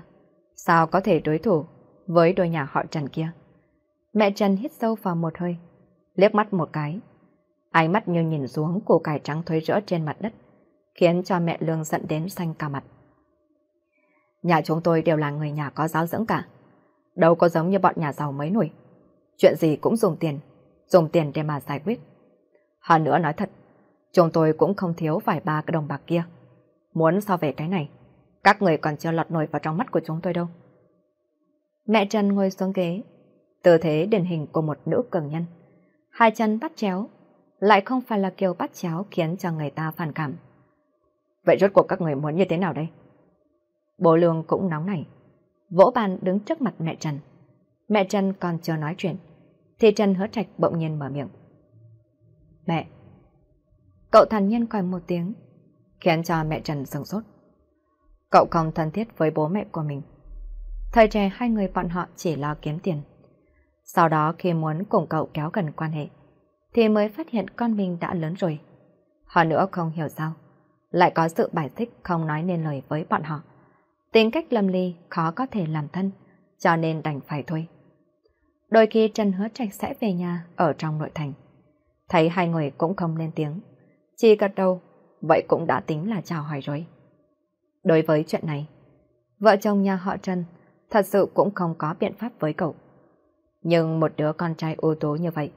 sao có thể đối thủ với đôi nhà họ Trần kia? Mẹ Trần hít sâu vào một hơi, liếc mắt một cái. Ánh mắt như nhìn xuống củ cải trắng thối rỡ trên mặt đất, khiến cho mẹ Lương giận đến xanh cả mặt. Nhà chúng tôi đều là người nhà có giáo dưỡng cả đâu có giống như bọn nhà giàu mấy nổi. Chuyện gì cũng dùng tiền, dùng tiền để mà giải quyết. Hơn nữa nói thật, chúng tôi cũng không thiếu vài ba cái đồng bạc kia. Muốn so về cái này, các người còn chưa lọt nổi vào trong mắt của chúng tôi đâu. Mẹ Trần ngồi xuống ghế, tư thế điển hình của một nữ cường nhân. Hai chân bắt chéo, lại không phải là kiểu bắt chéo khiến cho người ta phản cảm. Vậy rốt cuộc các người muốn như thế nào đây? Bố Lương cũng nóng nảy vỗ bàn đứng trước mặt mẹ Trần. Mẹ Trần còn chưa nói chuyện, thì Trần hứa trạch bỗng nhiên mở miệng. Mẹ! Cậu thần nhiên coi một tiếng, khiến cho mẹ Trần sừng sốt. Cậu không thân thiết với bố mẹ của mình. Thời trẻ hai người bọn họ chỉ lo kiếm tiền. Sau đó khi muốn cùng cậu kéo gần quan hệ, thì mới phát hiện con mình đã lớn rồi. Họ nữa không hiểu sao, lại có sự bài thích không nói nên lời với bọn họ tính cách lâm ly khó có thể làm thân, cho nên đành phải thôi. Đôi khi Trần Hứa Trạch sẽ về nhà ở trong nội thành. Thấy hai người cũng không lên tiếng, chỉ gật đầu, vậy cũng đã tính là chào hỏi rồi. Đối với chuyện này, vợ chồng nhà họ Trần thật sự cũng không có biện pháp với cậu. Nhưng một đứa con trai ưu tú như vậy,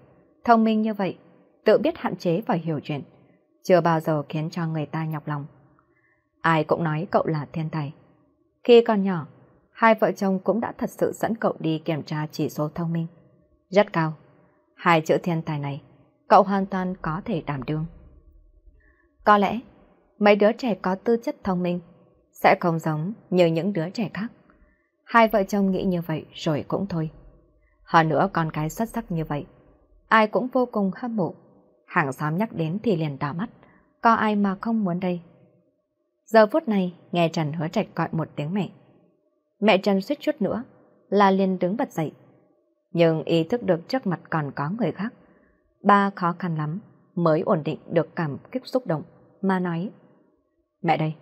thông minh như vậy, tự biết hạn chế và hiểu chuyện, chưa bao giờ khiến cho người ta nhọc lòng. Ai cũng nói cậu là thiên tài, khi còn nhỏ, hai vợ chồng cũng đã thật sự dẫn cậu đi kiểm tra chỉ số thông minh. Rất cao. Hai chữ thiên tài này, cậu hoàn toàn có thể đảm đương. Có lẽ, mấy đứa trẻ có tư chất thông minh sẽ không giống như những đứa trẻ khác. Hai vợ chồng nghĩ như vậy rồi cũng thôi. Hơn nữa con cái xuất sắc như vậy, ai cũng vô cùng hâm mộ. Hàng xóm nhắc đến thì liền đỏ mắt, có ai mà không muốn đây. Giờ phút này, nghe Trần hứa trạch gọi một tiếng mẹ. Mẹ Trần suýt chút nữa, la liền đứng bật dậy. Nhưng ý thức được trước mặt còn có người khác. Ba khó khăn lắm, mới ổn định được cảm kích xúc động, mà nói. Mẹ đây,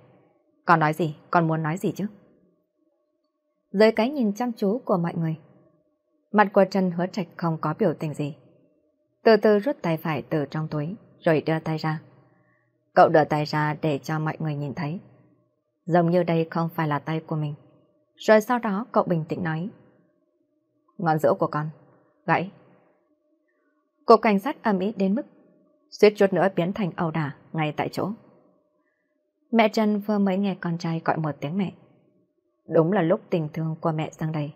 con nói gì, con muốn nói gì chứ? Dưới cái nhìn chăm chú của mọi người, mặt của Trần hứa trạch không có biểu tình gì. Từ từ rút tay phải từ trong túi, rồi đưa tay ra. Cậu đưa tay ra để cho mọi người nhìn thấy. Giống như đây không phải là tay của mình. Rồi sau đó cậu bình tĩnh nói. Ngón giữa của con, gãy. Cục cảnh sát âm ý đến mức suýt chút nữa biến thành ẩu đả ngay tại chỗ. Mẹ Trần vừa mới nghe con trai gọi một tiếng mẹ. Đúng là lúc tình thương của mẹ sang đây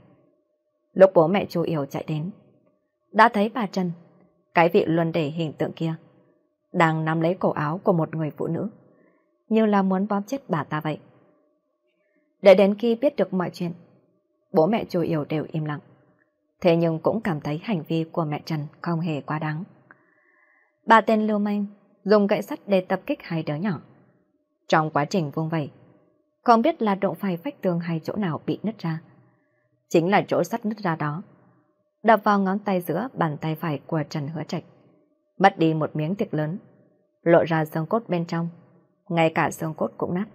Lúc bố mẹ chú yếu chạy đến, đã thấy bà Trần, cái vị luôn để hình tượng kia đang nắm lấy cổ áo của một người phụ nữ, như là muốn bóp chết bà ta vậy. Để đến khi biết được mọi chuyện, bố mẹ chủ yếu đều im lặng. Thế nhưng cũng cảm thấy hành vi của mẹ Trần không hề quá đáng. Bà tên Lưu Manh dùng gậy sắt để tập kích hai đứa nhỏ. Trong quá trình vung vẩy, không biết là độ phải vách tường hay chỗ nào bị nứt ra. Chính là chỗ sắt nứt ra đó. Đập vào ngón tay giữa bàn tay phải của Trần Hứa Trạch. Bắt đi một miếng thịt lớn, lộ ra xương cốt bên trong, ngay cả xương cốt cũng nát.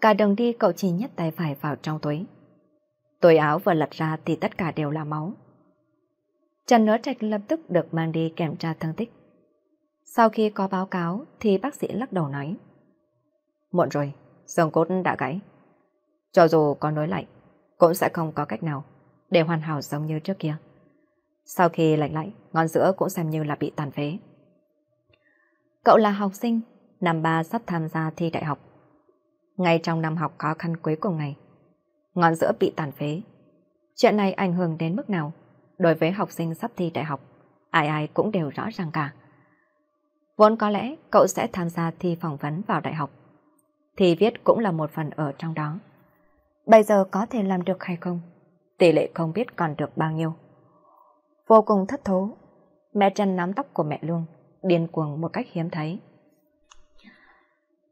Cả đường đi cậu chỉ nhét tay phải vào trong túi. Túi áo vừa lật ra thì tất cả đều là máu. Trần nỡ trạch lập tức được mang đi kiểm tra thương tích. Sau khi có báo cáo thì bác sĩ lắc đầu nói. Muộn rồi, xương cốt đã gãy. Cho dù có nối lại, cũng sẽ không có cách nào để hoàn hảo giống như trước kia. Sau khi lạnh lạnh, ngón giữa cũng xem như là bị tàn phế. Cậu là học sinh, năm ba sắp tham gia thi đại học. Ngay trong năm học khó khăn cuối cùng này, ngón giữa bị tàn phế. Chuyện này ảnh hưởng đến mức nào đối với học sinh sắp thi đại học, ai ai cũng đều rõ ràng cả. Vốn có lẽ cậu sẽ tham gia thi phỏng vấn vào đại học. Thi viết cũng là một phần ở trong đó. Bây giờ có thể làm được hay không? Tỷ lệ không biết còn được bao nhiêu vô cùng thất thố. Mẹ Trần nắm tóc của mẹ lương điên cuồng một cách hiếm thấy.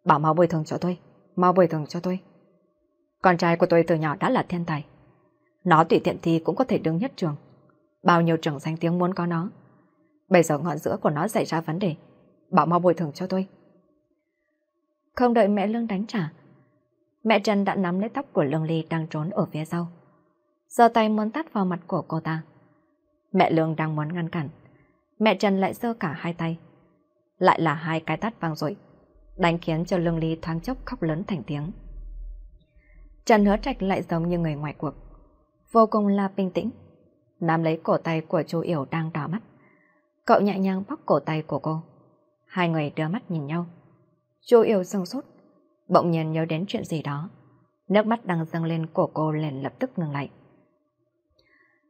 Bảo mau bồi thường cho tôi, mau bồi thường cho tôi. Con trai của tôi từ nhỏ đã là thiên tài. Nó tùy tiện thì cũng có thể đứng nhất trường. Bao nhiêu trường danh tiếng muốn có nó. Bây giờ ngọn giữa của nó xảy ra vấn đề. Bảo mau bồi thường cho tôi. Không đợi mẹ Lương đánh trả. Mẹ Trần đã nắm lấy tóc của Lương Ly đang trốn ở phía sau. Giờ tay muốn tắt vào mặt của cô ta. Mẹ Lương đang muốn ngăn cản. Mẹ Trần lại giơ cả hai tay. Lại là hai cái tát vang dội đánh khiến cho Lương Ly thoáng chốc khóc lớn thành tiếng. Trần Hứa Trạch lại giống như người ngoài cuộc, vô cùng là bình tĩnh, nắm lấy cổ tay của chú Yểu đang đỏ mắt. Cậu nhẹ nhàng bóc cổ tay của cô. Hai người đưa mắt nhìn nhau. Chú Yểu sưng sốt, bỗng nhiên nhớ đến chuyện gì đó. Nước mắt đang dâng lên cổ cô liền lập tức ngừng lại.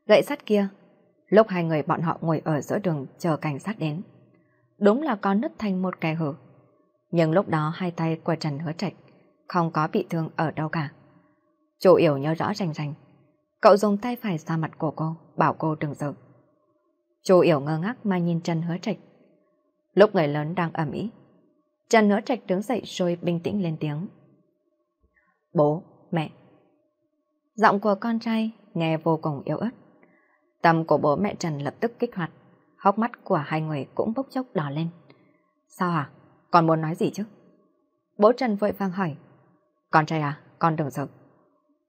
Gậy sắt kia Lúc hai người bọn họ ngồi ở giữa đường chờ cảnh sát đến, đúng là có nứt thành một kẻ hở. Nhưng lúc đó hai tay của Trần Hứa Trạch không có bị thương ở đâu cả. Chủ yếu nhớ rõ rành rành. Cậu dùng tay phải ra mặt của cô, bảo cô đừng giận. Chủ yếu ngơ ngác mà nhìn Trần Hứa Trạch. Lúc người lớn đang ầm ĩ, Trần Hứa Trạch đứng dậy rồi bình tĩnh lên tiếng. Bố, mẹ. Giọng của con trai nghe vô cùng yếu ớt. Tâm của bố mẹ Trần lập tức kích hoạt, hốc mắt của hai người cũng bốc chốc đỏ lên. Sao hả? À? Con muốn nói gì chứ? Bố Trần vội vàng hỏi. Con trai à, con đừng sợ.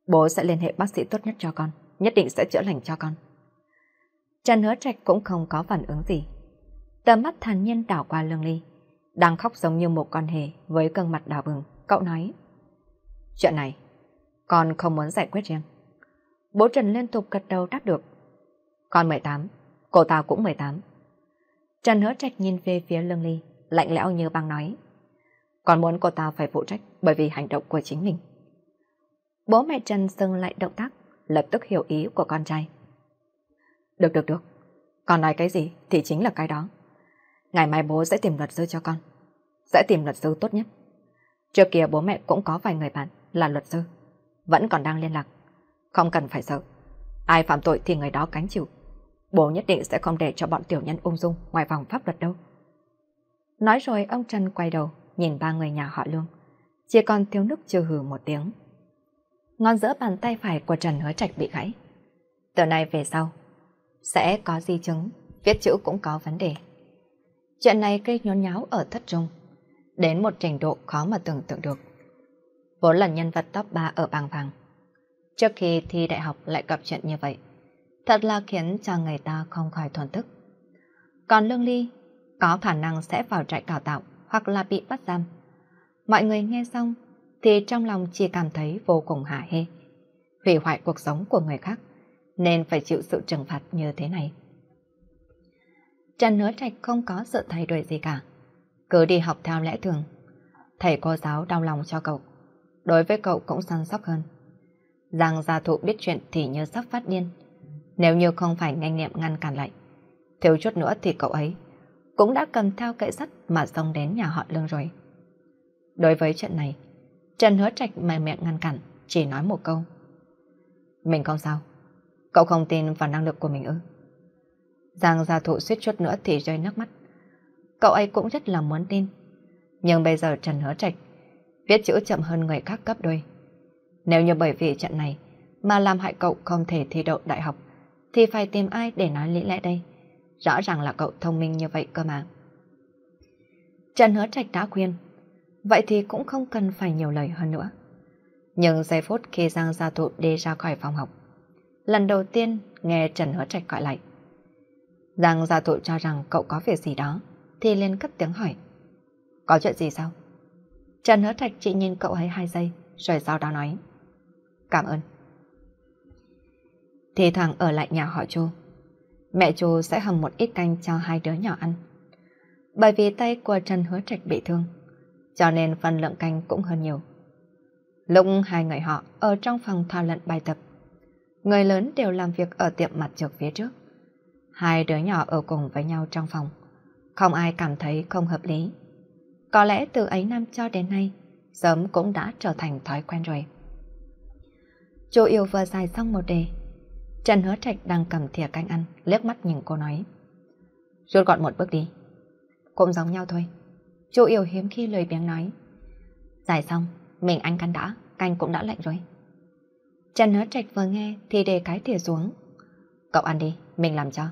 Bố sẽ liên hệ bác sĩ tốt nhất cho con, nhất định sẽ chữa lành cho con. Trần hứa trạch cũng không có phản ứng gì. Tầm mắt thản nhiên đảo qua lương ly. Đang khóc giống như một con hề với cơn mặt đỏ bừng, cậu nói. Chuyện này, con không muốn giải quyết riêng. Bố Trần liên tục gật đầu đáp được. Con 18, cô ta cũng 18. Trần hứa trạch nhìn về phía lương ly, lạnh lẽo như băng nói. Con muốn cô ta phải phụ trách bởi vì hành động của chính mình. Bố mẹ Trần dừng lại động tác, lập tức hiểu ý của con trai. Được được được, con nói cái gì thì chính là cái đó. Ngày mai bố sẽ tìm luật sư cho con, sẽ tìm luật sư tốt nhất. Trước kia bố mẹ cũng có vài người bạn là luật sư, vẫn còn đang liên lạc. Không cần phải sợ, ai phạm tội thì người đó cánh chịu bố nhất định sẽ không để cho bọn tiểu nhân ung dung ngoài vòng pháp luật đâu. Nói rồi ông Trần quay đầu, nhìn ba người nhà họ Lương. Chỉ còn thiếu nước chưa hừ một tiếng. Ngón giữa bàn tay phải của Trần Hứa Trạch bị gãy. Từ nay về sau, sẽ có di chứng, viết chữ cũng có vấn đề. Chuyện này gây nhốn nháo ở thất trung, đến một trình độ khó mà tưởng tượng được. Vốn là nhân vật top 3 ở bảng vàng. Trước khi thi đại học lại gặp chuyện như vậy, thật là khiến cho người ta không khỏi thổn thức. Còn Lương Ly, có khả năng sẽ vào trại đào tạo hoặc là bị bắt giam. Mọi người nghe xong thì trong lòng chỉ cảm thấy vô cùng hả hê. Hủy hoại cuộc sống của người khác nên phải chịu sự trừng phạt như thế này. Trần nứa Trạch không có sự thay đổi gì cả. Cứ đi học theo lẽ thường. Thầy cô giáo đau lòng cho cậu. Đối với cậu cũng săn sóc hơn. Giang gia thụ biết chuyện thì như sắp phát điên. Nếu như không phải nhanh niệm ngăn cản lại, thiếu chút nữa thì cậu ấy cũng đã cầm theo cậy sắt mà xông đến nhà họ lương rồi. Đối với chuyện này, Trần Hứa Trạch mạnh miệng ngăn cản, chỉ nói một câu. Mình không sao. Cậu không tin vào năng lực của mình ư? Giang gia thụ suýt chút nữa thì rơi nước mắt. Cậu ấy cũng rất là muốn tin. Nhưng bây giờ Trần Hứa Trạch viết chữ chậm hơn người khác cấp đôi. Nếu như bởi vì trận này mà làm hại cậu không thể thi đậu đại học, thì phải tìm ai để nói lý lẽ đây? Rõ ràng là cậu thông minh như vậy cơ mà. Trần Hứa Trạch đã khuyên, vậy thì cũng không cần phải nhiều lời hơn nữa. Nhưng giây phút khi Giang Gia Thụ đi ra khỏi phòng học, lần đầu tiên nghe Trần Hứa Trạch gọi lại. Giang Gia Thụ cho rằng cậu có việc gì đó, thì liền cất tiếng hỏi. Có chuyện gì sao? Trần Hứa Trạch chỉ nhìn cậu ấy hai giây, rồi sau đó nói. Cảm ơn thì thoảng ở lại nhà họ Chu. Mẹ Chu sẽ hầm một ít canh cho hai đứa nhỏ ăn. Bởi vì tay của Trần Hứa Trạch bị thương, cho nên phần lượng canh cũng hơn nhiều. Lúc hai người họ ở trong phòng thảo luận bài tập, người lớn đều làm việc ở tiệm mặt trược phía trước. Hai đứa nhỏ ở cùng với nhau trong phòng, không ai cảm thấy không hợp lý. Có lẽ từ ấy năm cho đến nay, sớm cũng đã trở thành thói quen rồi. Chú yêu vừa dài xong một đề, Trần Hứa Trạch đang cầm thìa canh ăn, liếc mắt nhìn cô nói. Rút gọn một bước đi. Cũng giống nhau thôi. Chú yêu hiếm khi lời biếng nói. Giải xong, mình ăn canh đã, canh cũng đã lạnh rồi. Trần Hứa Trạch vừa nghe thì để cái thìa xuống. Cậu ăn đi, mình làm cho.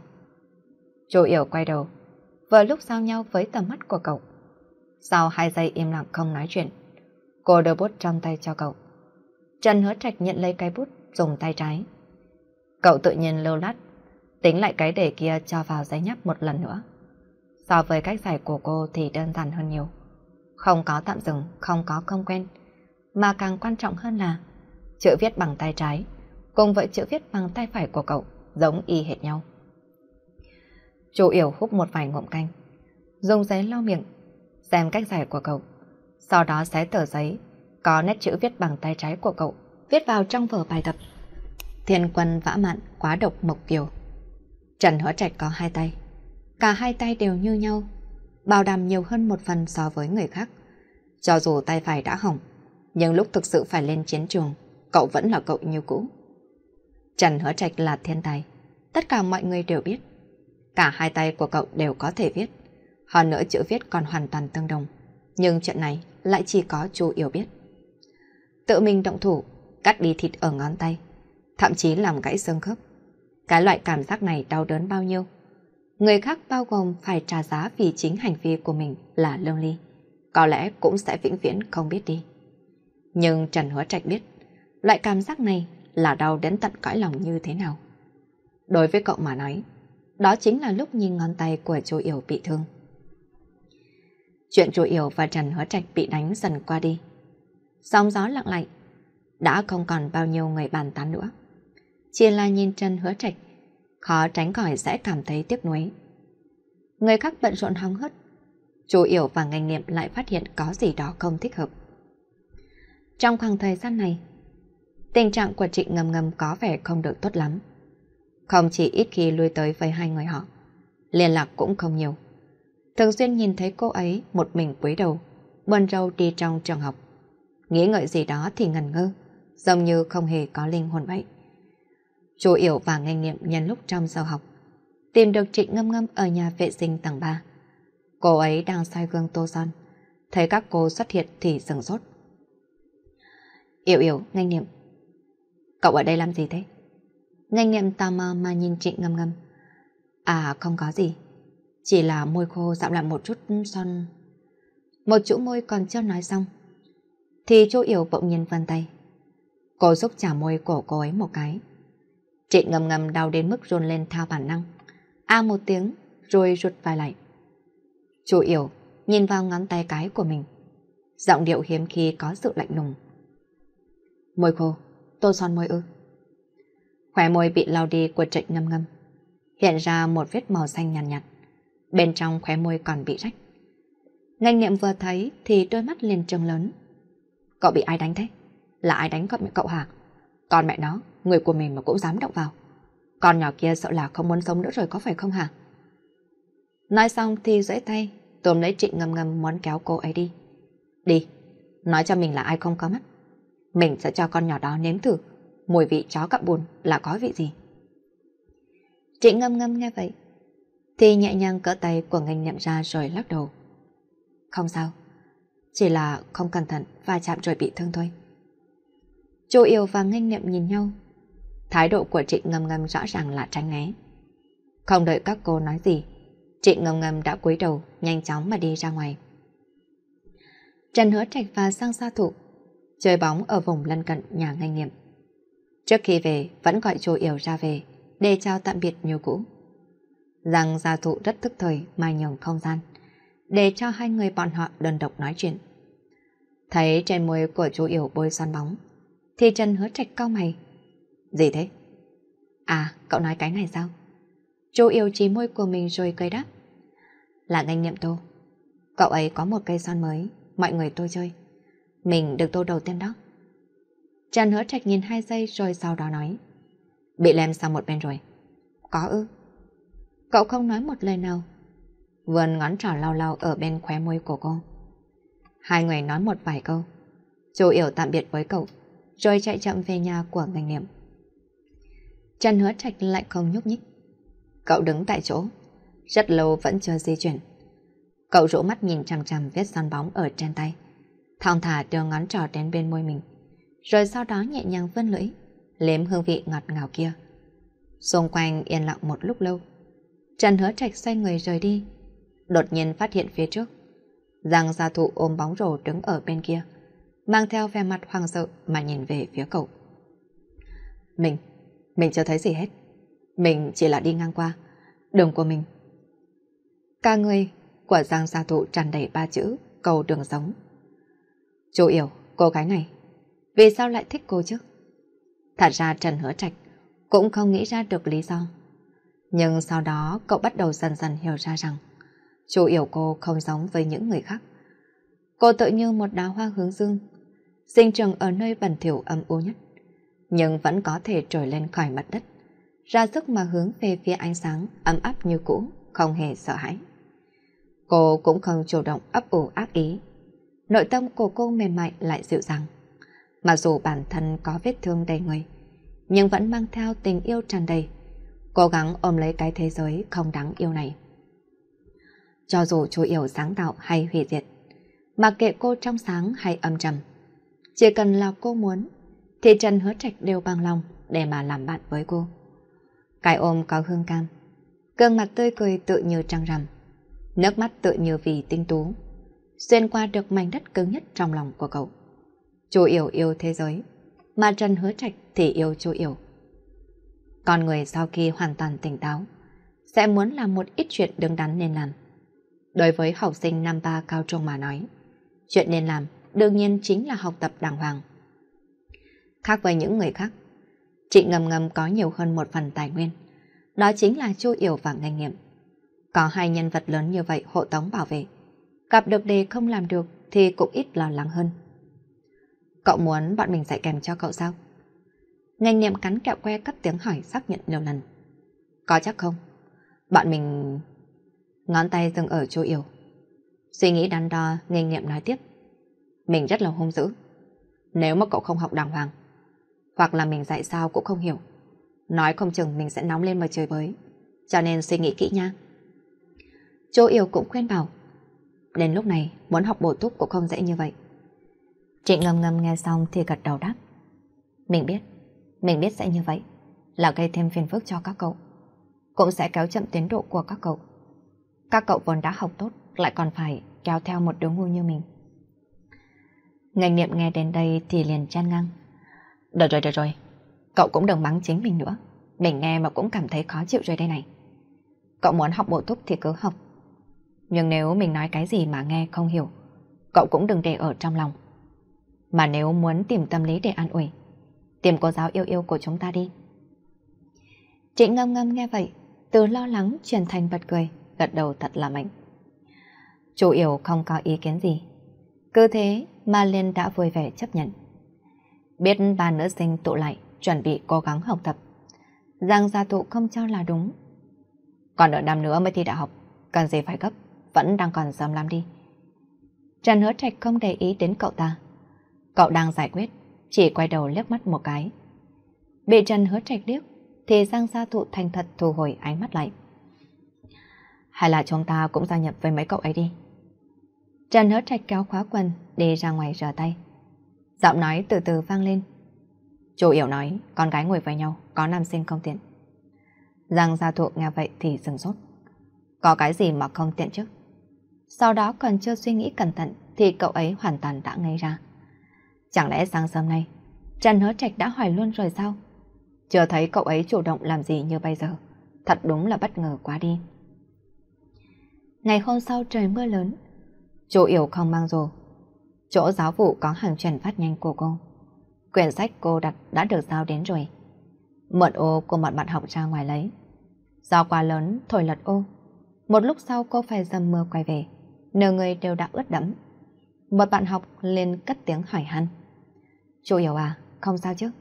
Chú yêu quay đầu, vừa lúc giao nhau với tầm mắt của cậu. Sau hai giây im lặng không nói chuyện, cô đưa bút trong tay cho cậu. Trần Hứa Trạch nhận lấy cái bút, dùng tay trái Cậu tự nhiên lâu lát, tính lại cái đề kia cho vào giấy nháp một lần nữa. So với cách giải của cô thì đơn giản hơn nhiều. Không có tạm dừng, không có không quen. Mà càng quan trọng hơn là chữ viết bằng tay trái cùng với chữ viết bằng tay phải của cậu giống y hệt nhau. Chú Yểu hút một vài ngụm canh, dùng giấy lau miệng, xem cách giải của cậu. Sau đó xé tờ giấy, có nét chữ viết bằng tay trái của cậu, viết vào trong vở bài tập. Thiên quân vã mạn quá độc mộc kiều. Trần Hở Trạch có hai tay. Cả hai tay đều như nhau, bảo đảm nhiều hơn một phần so với người khác. Cho dù tay phải đã hỏng, nhưng lúc thực sự phải lên chiến trường, cậu vẫn là cậu như cũ. Trần Hở Trạch là thiên tài, tất cả mọi người đều biết. Cả hai tay của cậu đều có thể viết, hơn nữa chữ viết còn hoàn toàn tương đồng. Nhưng chuyện này lại chỉ có chú hiểu biết. Tự mình động thủ, cắt đi thịt ở ngón tay, thậm chí làm gãy xương khớp. Cái loại cảm giác này đau đớn bao nhiêu? Người khác bao gồm phải trả giá vì chính hành vi của mình là lonely. Có lẽ cũng sẽ vĩnh viễn không biết đi. Nhưng Trần Hứa Trạch biết, loại cảm giác này là đau đến tận cõi lòng như thế nào. Đối với cậu mà nói, đó chính là lúc nhìn ngón tay của chú Yểu bị thương. Chuyện chú Yểu và Trần Hứa Trạch bị đánh dần qua đi. Sóng gió lặng lạnh, đã không còn bao nhiêu người bàn tán nữa chỉ là nhìn Trần Hứa Trạch, khó tránh khỏi sẽ cảm thấy tiếc nuối. Người khác bận rộn hóng hớt, chủ yếu và ngành nghiệm lại phát hiện có gì đó không thích hợp. Trong khoảng thời gian này, tình trạng của chị Ngầm Ngầm có vẻ không được tốt lắm. Không chỉ ít khi lui tới với hai người họ, liên lạc cũng không nhiều. Thường xuyên nhìn thấy cô ấy một mình cúi đầu, buồn râu đi trong trường học. Nghĩ ngợi gì đó thì ngần ngơ, giống như không hề có linh hồn vậy. Chú Yểu và ngành niệm nhân lúc trong giờ học Tìm được chị ngâm ngâm ở nhà vệ sinh tầng 3 Cô ấy đang xoay gương tô son Thấy các cô xuất hiện thì dừng rốt Yểu Yểu, ngành niệm Cậu ở đây làm gì thế? Ngành niệm tò mò mà nhìn chị ngâm ngâm À không có gì Chỉ là môi khô dạo lại một chút son Một chữ môi còn chưa nói xong Thì chú Yểu bỗng nhiên vân tay Cô giúp trả môi của cô ấy một cái Chị ngầm ngầm đau đến mức rôn lên thao bản năng. A một tiếng, rồi rụt vai lại. Chủ yếu, nhìn vào ngón tay cái của mình. Giọng điệu hiếm khi có sự lạnh lùng. Môi khô, tô son môi ư. Khỏe môi bị lau đi của trịnh ngâm ngâm. Hiện ra một vết màu xanh nhàn nhạt, nhạt. Bên trong khóe môi còn bị rách. Ngành niệm vừa thấy thì đôi mắt liền trừng lớn. Cậu bị ai đánh thế? Là ai đánh cậu mẹ cậu hả? Còn mẹ nó, người của mình mà cũng dám động vào. Con nhỏ kia sợ là không muốn sống nữa rồi có phải không hả? Nói xong thì dễ tay, tôm lấy chị ngầm ngầm muốn kéo cô ấy đi. Đi, nói cho mình là ai không có mắt. Mình sẽ cho con nhỏ đó nếm thử, mùi vị chó cặm bùn là có vị gì. Chị ngâm ngâm nghe vậy, thì nhẹ nhàng cỡ tay của ngành nhậm ra rồi lắc đầu. Không sao, chỉ là không cẩn thận va chạm rồi bị thương thôi. Chú yêu và nganh nhậm nhìn nhau, Thái độ của chị ngâm ngâm rõ ràng là tránh né. Không đợi các cô nói gì, chị ngâm ngâm đã cúi đầu, nhanh chóng mà đi ra ngoài. Trần Hứa Trạch và Sang Sa Thụ chơi bóng ở vùng lân cận nhà ngay nghiệm. Trước khi về, vẫn gọi Chu Yểu ra về để chào tạm biệt nhiều cũ. Giang Gia Thụ rất thức thời mà nhường không gian để cho hai người bọn họ đơn độc nói chuyện. Thấy trên môi của chú Yểu bôi son bóng, thì Trần Hứa Trạch cao mày gì thế? À, cậu nói cái này sao? Chú yêu trí môi của mình rồi cười đáp. Là ngành nhậm tô. Cậu ấy có một cây son mới, mọi người tôi chơi. Mình được tô đầu tiên đó. Trần hứa trạch nhìn hai giây rồi sau đó nói. Bị lem sang một bên rồi. Có ư. Cậu không nói một lời nào. Vườn ngón trỏ lau lau ở bên khóe môi của cô. Hai người nói một vài câu. Chú Yểu tạm biệt với cậu, rồi chạy chậm về nhà của ngành niệm. Trần hứa trạch lại không nhúc nhích. Cậu đứng tại chỗ, rất lâu vẫn chưa di chuyển. Cậu rũ mắt nhìn chằm chằm vết son bóng ở trên tay. Thong thả đưa ngón trỏ đến bên môi mình. Rồi sau đó nhẹ nhàng vươn lưỡi, liếm hương vị ngọt ngào kia. Xung quanh yên lặng một lúc lâu. Trần hứa trạch xoay người rời đi. Đột nhiên phát hiện phía trước. Giang gia thụ ôm bóng rổ đứng ở bên kia. Mang theo vẻ mặt hoang sợ mà nhìn về phía cậu. Mình mình chưa thấy gì hết Mình chỉ là đi ngang qua Đường của mình Ca ngươi của Giang gia thụ tràn đầy ba chữ Cầu đường sống Chú Yểu cô gái này Vì sao lại thích cô chứ Thật ra Trần Hứa Trạch Cũng không nghĩ ra được lý do Nhưng sau đó cậu bắt đầu dần dần hiểu ra rằng Chú Yểu cô không giống với những người khác Cô tự như một đá hoa hướng dương Sinh trưởng ở nơi bẩn thỉu âm u nhất nhưng vẫn có thể trồi lên khỏi mặt đất. Ra sức mà hướng về phía ánh sáng ấm áp như cũ, không hề sợ hãi. Cô cũng không chủ động ấp ủ ác ý. Nội tâm của cô mềm mại lại dịu dàng. Mặc dù bản thân có vết thương đầy người, nhưng vẫn mang theo tình yêu tràn đầy. Cố gắng ôm lấy cái thế giới không đáng yêu này. Cho dù chú yêu sáng tạo hay hủy diệt, mặc kệ cô trong sáng hay âm trầm, chỉ cần là cô muốn thì Trần Hứa Trạch đều bằng lòng để mà làm bạn với cô. Cái ôm có hương cam, gương mặt tươi cười tự như trăng rằm, nước mắt tự như vì tinh tú, xuyên qua được mảnh đất cứng nhất trong lòng của cậu. Chú Yểu yêu thế giới, mà Trần Hứa Trạch thì yêu chú Yểu. Con người sau khi hoàn toàn tỉnh táo, sẽ muốn làm một ít chuyện đứng đắn nên làm. Đối với học sinh năm ba cao trung mà nói, chuyện nên làm đương nhiên chính là học tập đàng hoàng, Khác với những người khác, chị ngầm ngầm có nhiều hơn một phần tài nguyên. Đó chính là Chu Yểu và ngành nghiệm. Có hai nhân vật lớn như vậy hộ tống bảo vệ. Gặp được đề không làm được thì cũng ít lo lắng hơn. Cậu muốn bọn mình dạy kèm cho cậu sao? Ngành nghiệm cắn kẹo que cất tiếng hỏi xác nhận nhiều lần. Có chắc không? Bọn mình... Ngón tay dừng ở chú yêu. Suy nghĩ đắn đo, ngành nghiệm nói tiếp. Mình rất là hung dữ. Nếu mà cậu không học đàng hoàng, hoặc là mình dạy sao cũng không hiểu. Nói không chừng mình sẽ nóng lên mà chơi với Cho nên suy nghĩ kỹ nha. Chú yêu cũng khuyên bảo. Đến lúc này, muốn học bổ túc cũng không dễ như vậy. Trịnh ngầm ngầm nghe xong thì gật đầu đáp. Mình biết, mình biết sẽ như vậy, là gây thêm phiền phức cho các cậu. Cũng sẽ kéo chậm tiến độ của các cậu. Các cậu vốn đã học tốt, lại còn phải kéo theo một đứa ngu như mình. Ngành niệm nghe đến đây thì liền chan ngang. Được rồi, được rồi. Cậu cũng đừng mắng chính mình nữa. Mình nghe mà cũng cảm thấy khó chịu rồi đây này. Cậu muốn học bổ túc thì cứ học. Nhưng nếu mình nói cái gì mà nghe không hiểu, cậu cũng đừng để ở trong lòng. Mà nếu muốn tìm tâm lý để an ủi, tìm cô giáo yêu yêu của chúng ta đi. Chị ngâm ngâm nghe vậy, từ lo lắng chuyển thành bật cười, gật đầu thật là mạnh. chủ yếu không có ý kiến gì. Cứ thế mà Liên đã vui vẻ chấp nhận. Biết ba nữ sinh tụ lại, chuẩn bị cố gắng học tập. Giang gia tụ không cho là đúng. Còn nửa năm nữa mới thi đại học, cần gì phải gấp, vẫn đang còn sớm lắm đi. Trần hứa trạch không để ý đến cậu ta. Cậu đang giải quyết, chỉ quay đầu liếc mắt một cái. Bị Trần hứa trạch liếc, thì Giang gia tụ thành thật thu hồi ánh mắt lại. Hay là chúng ta cũng gia nhập với mấy cậu ấy đi. Trần hứa trạch kéo khóa quần, đi ra ngoài rửa tay. Giọng nói từ từ vang lên. Chú Yểu nói, con gái ngồi với nhau, có nam sinh không tiện. Giang gia thuộc nghe vậy thì dừng rốt Có cái gì mà không tiện chứ? Sau đó còn chưa suy nghĩ cẩn thận thì cậu ấy hoàn toàn đã ngây ra. Chẳng lẽ sáng sớm nay, Trần Hứa Trạch đã hỏi luôn rồi sao? Chưa thấy cậu ấy chủ động làm gì như bây giờ. Thật đúng là bất ngờ quá đi. Ngày hôm sau trời mưa lớn, Chú Yểu không mang dù, chỗ giáo vụ có hàng chuẩn phát nhanh của cô. Quyển sách cô đặt đã được giao đến rồi. Mượn ô của bọn bạn học ra ngoài lấy. Do quá lớn, thổi lật ô. Một lúc sau cô phải dầm mưa quay về. Nửa người đều đã ướt đẫm. Một bạn học liền cất tiếng hỏi han. Chú Hiểu à, không sao chứ?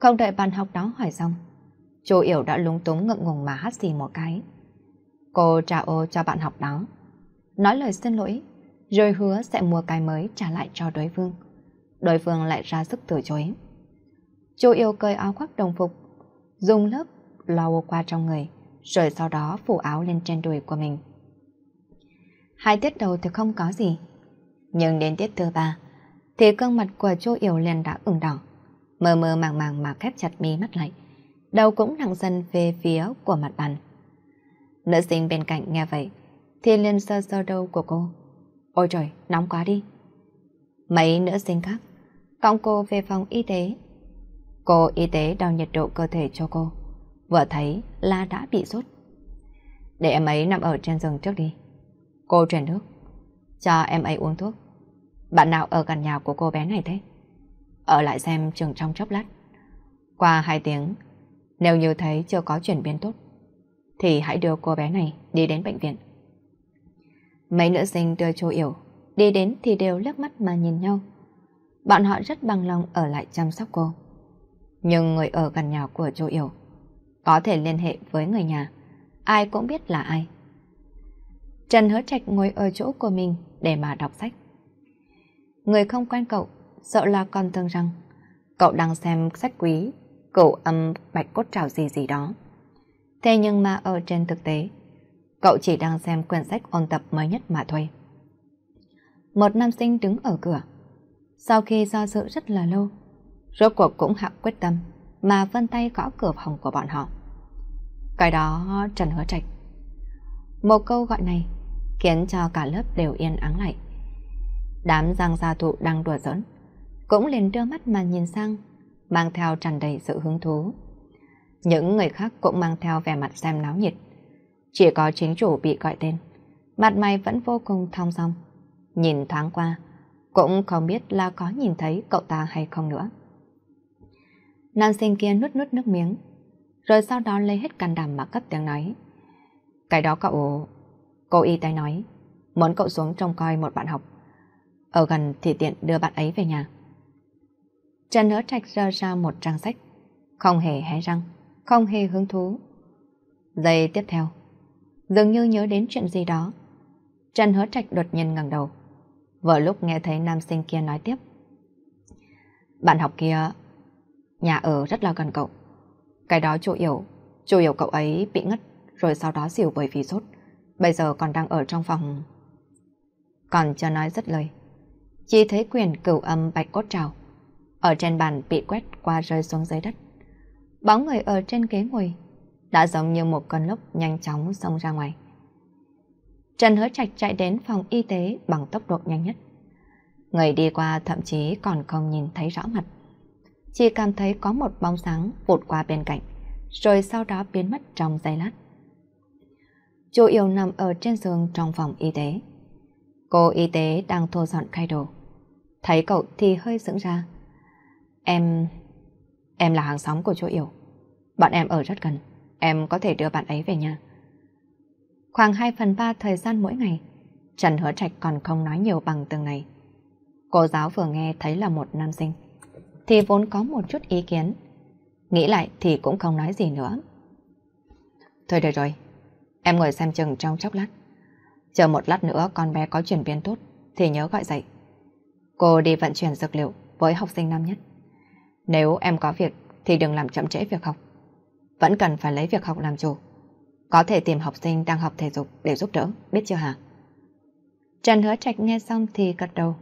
Không đợi bạn học đó hỏi xong. Chú Hiểu đã lúng túng ngượng ngùng mà hát xì một cái. Cô trả ô cho bạn học đó. Nói lời xin lỗi rồi hứa sẽ mua cái mới trả lại cho đối phương. Đối phương lại ra sức từ chối. Chú yêu cởi áo khoác đồng phục, dùng lớp lau qua trong người, rồi sau đó phủ áo lên trên đùi của mình. Hai tiết đầu thì không có gì, nhưng đến tiết thứ ba, thì gương mặt của chú yêu liền đã ửng đỏ, mờ mờ màng màng mà khép chặt mí mắt lại, đầu cũng nặng dần về phía của mặt bàn. Nữ sinh bên cạnh nghe vậy, thì liền sơ sơ đầu của cô, Ôi trời, nóng quá đi. Mấy nữ sinh khác, cõng cô về phòng y tế. Cô y tế đo nhiệt độ cơ thể cho cô. Vừa thấy là đã bị sốt. Để em ấy nằm ở trên giường trước đi. Cô truyền nước. Cho em ấy uống thuốc. Bạn nào ở gần nhà của cô bé này thế? Ở lại xem trường trong chốc lát. Qua hai tiếng, nếu như thấy chưa có chuyển biến tốt, thì hãy đưa cô bé này đi đến bệnh viện. Mấy nữ sinh đưa chú Yểu đi đến thì đều lướt mắt mà nhìn nhau. Bọn họ rất bằng lòng ở lại chăm sóc cô. Nhưng người ở gần nhà của chú Yểu có thể liên hệ với người nhà, ai cũng biết là ai. Trần Hứa Trạch ngồi ở chỗ của mình để mà đọc sách. Người không quen cậu, sợ là còn tưởng rằng cậu đang xem sách quý, cậu âm bạch cốt trào gì gì đó. Thế nhưng mà ở trên thực tế, Cậu chỉ đang xem quyển sách ôn tập mới nhất mà thôi. Một nam sinh đứng ở cửa. Sau khi do dự rất là lâu, rốt cuộc cũng hạ quyết tâm mà vân tay gõ cửa phòng của bọn họ. Cái đó Trần Hứa Trạch. Một câu gọi này khiến cho cả lớp đều yên ắng lại. Đám giang gia thụ đang đùa giỡn, cũng liền đưa mắt mà nhìn sang, mang theo tràn đầy sự hứng thú. Những người khác cũng mang theo vẻ mặt xem náo nhiệt. Chỉ có chính chủ bị gọi tên, mặt mày vẫn vô cùng thong dong. Nhìn thoáng qua, cũng không biết là có nhìn thấy cậu ta hay không nữa. Nam sinh kia nuốt nuốt nước miếng, rồi sau đó lấy hết can đảm mà cất tiếng nói. Cái đó cậu... Cô y tay nói, muốn cậu xuống trông coi một bạn học. Ở gần thì tiện đưa bạn ấy về nhà. Trần Hứa Trạch rơ ra một trang sách, không hề hé răng, không hề hứng thú. Giây tiếp theo, dường như nhớ đến chuyện gì đó. Trần hứa trạch đột nhiên ngẩng đầu. Vừa lúc nghe thấy nam sinh kia nói tiếp. Bạn học kia, nhà ở rất là gần cậu. Cái đó chủ yếu, chủ yếu cậu ấy bị ngất rồi sau đó xỉu bởi vì sốt. Bây giờ còn đang ở trong phòng. Còn chưa nói rất lời. Chỉ thấy quyền cửu âm bạch cốt trào. Ở trên bàn bị quét qua rơi xuống dưới đất. Bóng người ở trên ghế ngồi đã giống như một con lốc nhanh chóng xông ra ngoài. Trần Hứa Trạch chạy đến phòng y tế bằng tốc độ nhanh nhất. Người đi qua thậm chí còn không nhìn thấy rõ mặt. Chỉ cảm thấy có một bóng sáng vụt qua bên cạnh, rồi sau đó biến mất trong giây lát. Chú yêu nằm ở trên giường trong phòng y tế. Cô y tế đang thu dọn khai đồ. Thấy cậu thì hơi sững ra. Em... em là hàng xóm của chú yêu. Bọn em ở rất gần em có thể đưa bạn ấy về nhà. Khoảng 2 phần 3 thời gian mỗi ngày, Trần Hứa Trạch còn không nói nhiều bằng từng này. Cô giáo vừa nghe thấy là một nam sinh, thì vốn có một chút ý kiến. Nghĩ lại thì cũng không nói gì nữa. Thôi được rồi, em ngồi xem chừng trong chốc lát. Chờ một lát nữa con bé có chuyển biến tốt thì nhớ gọi dậy. Cô đi vận chuyển dược liệu với học sinh năm nhất. Nếu em có việc thì đừng làm chậm trễ việc học vẫn cần phải lấy việc học làm chủ. Có thể tìm học sinh đang học thể dục để giúp đỡ, biết chưa hả? Trần Hứa Trạch nghe xong thì gật đầu.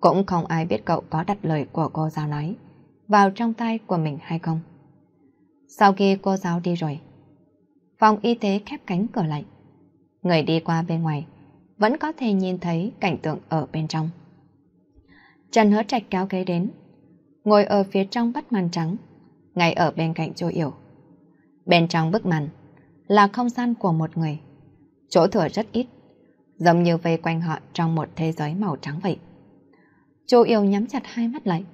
Cũng không ai biết cậu có đặt lời của cô giáo nói vào trong tay của mình hay không. Sau khi cô giáo đi rồi, phòng y tế khép cánh cửa lạnh Người đi qua bên ngoài vẫn có thể nhìn thấy cảnh tượng ở bên trong. Trần Hứa Trạch kéo ghế đến, ngồi ở phía trong bắt màn trắng, ngay ở bên cạnh Chu Yểu. Bên trong bức màn là không gian của một người. Chỗ thừa rất ít, giống như vây quanh họ trong một thế giới màu trắng vậy. Chú yêu nhắm chặt hai mắt lại.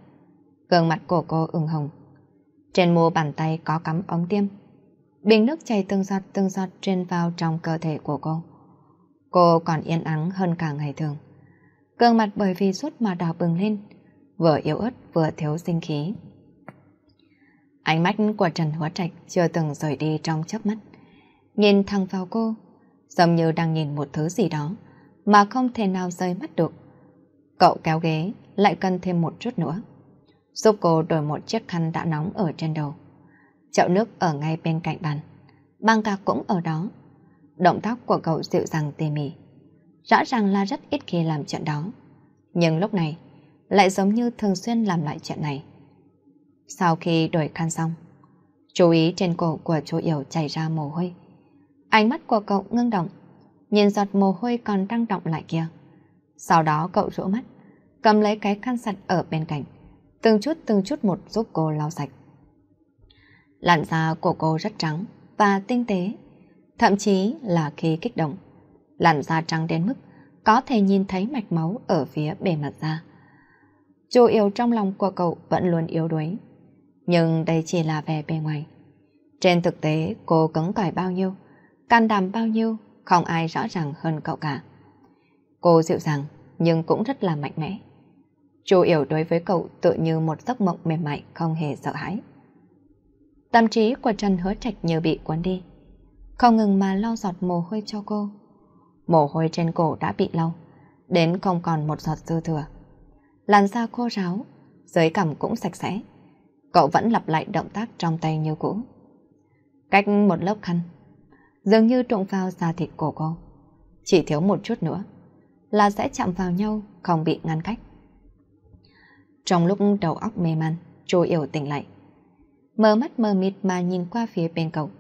Gương mặt của cô ửng hồng. Trên mu bàn tay có cắm ống tiêm. Bình nước chảy từng giọt từng giọt trên vào trong cơ thể của cô. Cô còn yên ắng hơn cả ngày thường. Gương mặt bởi vì suốt mà đỏ bừng lên, vừa yếu ớt vừa thiếu sinh khí. Ánh mắt của Trần Hứa Trạch chưa từng rời đi trong chớp mắt. Nhìn thẳng vào cô, giống như đang nhìn một thứ gì đó mà không thể nào rơi mắt được. Cậu kéo ghế lại cần thêm một chút nữa. Giúp cô đổi một chiếc khăn đã nóng ở trên đầu. Chậu nước ở ngay bên cạnh bàn. Băng ca cũng ở đó. Động tác của cậu dịu dàng tỉ mỉ. Rõ ràng là rất ít khi làm chuyện đó. Nhưng lúc này, lại giống như thường xuyên làm loại chuyện này sau khi đổi khăn xong. Chú ý trên cổ của chú Yểu chảy ra mồ hôi. Ánh mắt của cậu ngưng động, nhìn giọt mồ hôi còn đang động lại kia. Sau đó cậu rũ mắt, cầm lấy cái khăn sạch ở bên cạnh, từng chút từng chút một giúp cô lau sạch. Làn da của cô rất trắng và tinh tế, thậm chí là khi kích động. Làn da trắng đến mức có thể nhìn thấy mạch máu ở phía bề mặt da. Chú yêu trong lòng của cậu vẫn luôn yếu đuối, nhưng đây chỉ là vẻ bề ngoài. Trên thực tế, cô cứng cỏi bao nhiêu, can đảm bao nhiêu, không ai rõ ràng hơn cậu cả. Cô dịu dàng, nhưng cũng rất là mạnh mẽ. Chú Yểu đối với cậu tự như một giấc mộng mềm mại không hề sợ hãi. Tâm trí của Trần Hứa Trạch như bị cuốn đi, không ngừng mà lau giọt mồ hôi cho cô. Mồ hôi trên cổ đã bị lau, đến không còn một giọt dư thừa. Làn da khô ráo, dưới cằm cũng sạch sẽ. Cậu vẫn lặp lại động tác trong tay như cũ. Cách một lớp khăn, dường như trụng vào da thịt của cô. Chỉ thiếu một chút nữa là sẽ chạm vào nhau, không bị ngăn cách. Trong lúc đầu óc mê man, Chu Yểu tỉnh lại. Mở mắt mờ mịt mà nhìn qua phía bên cậu.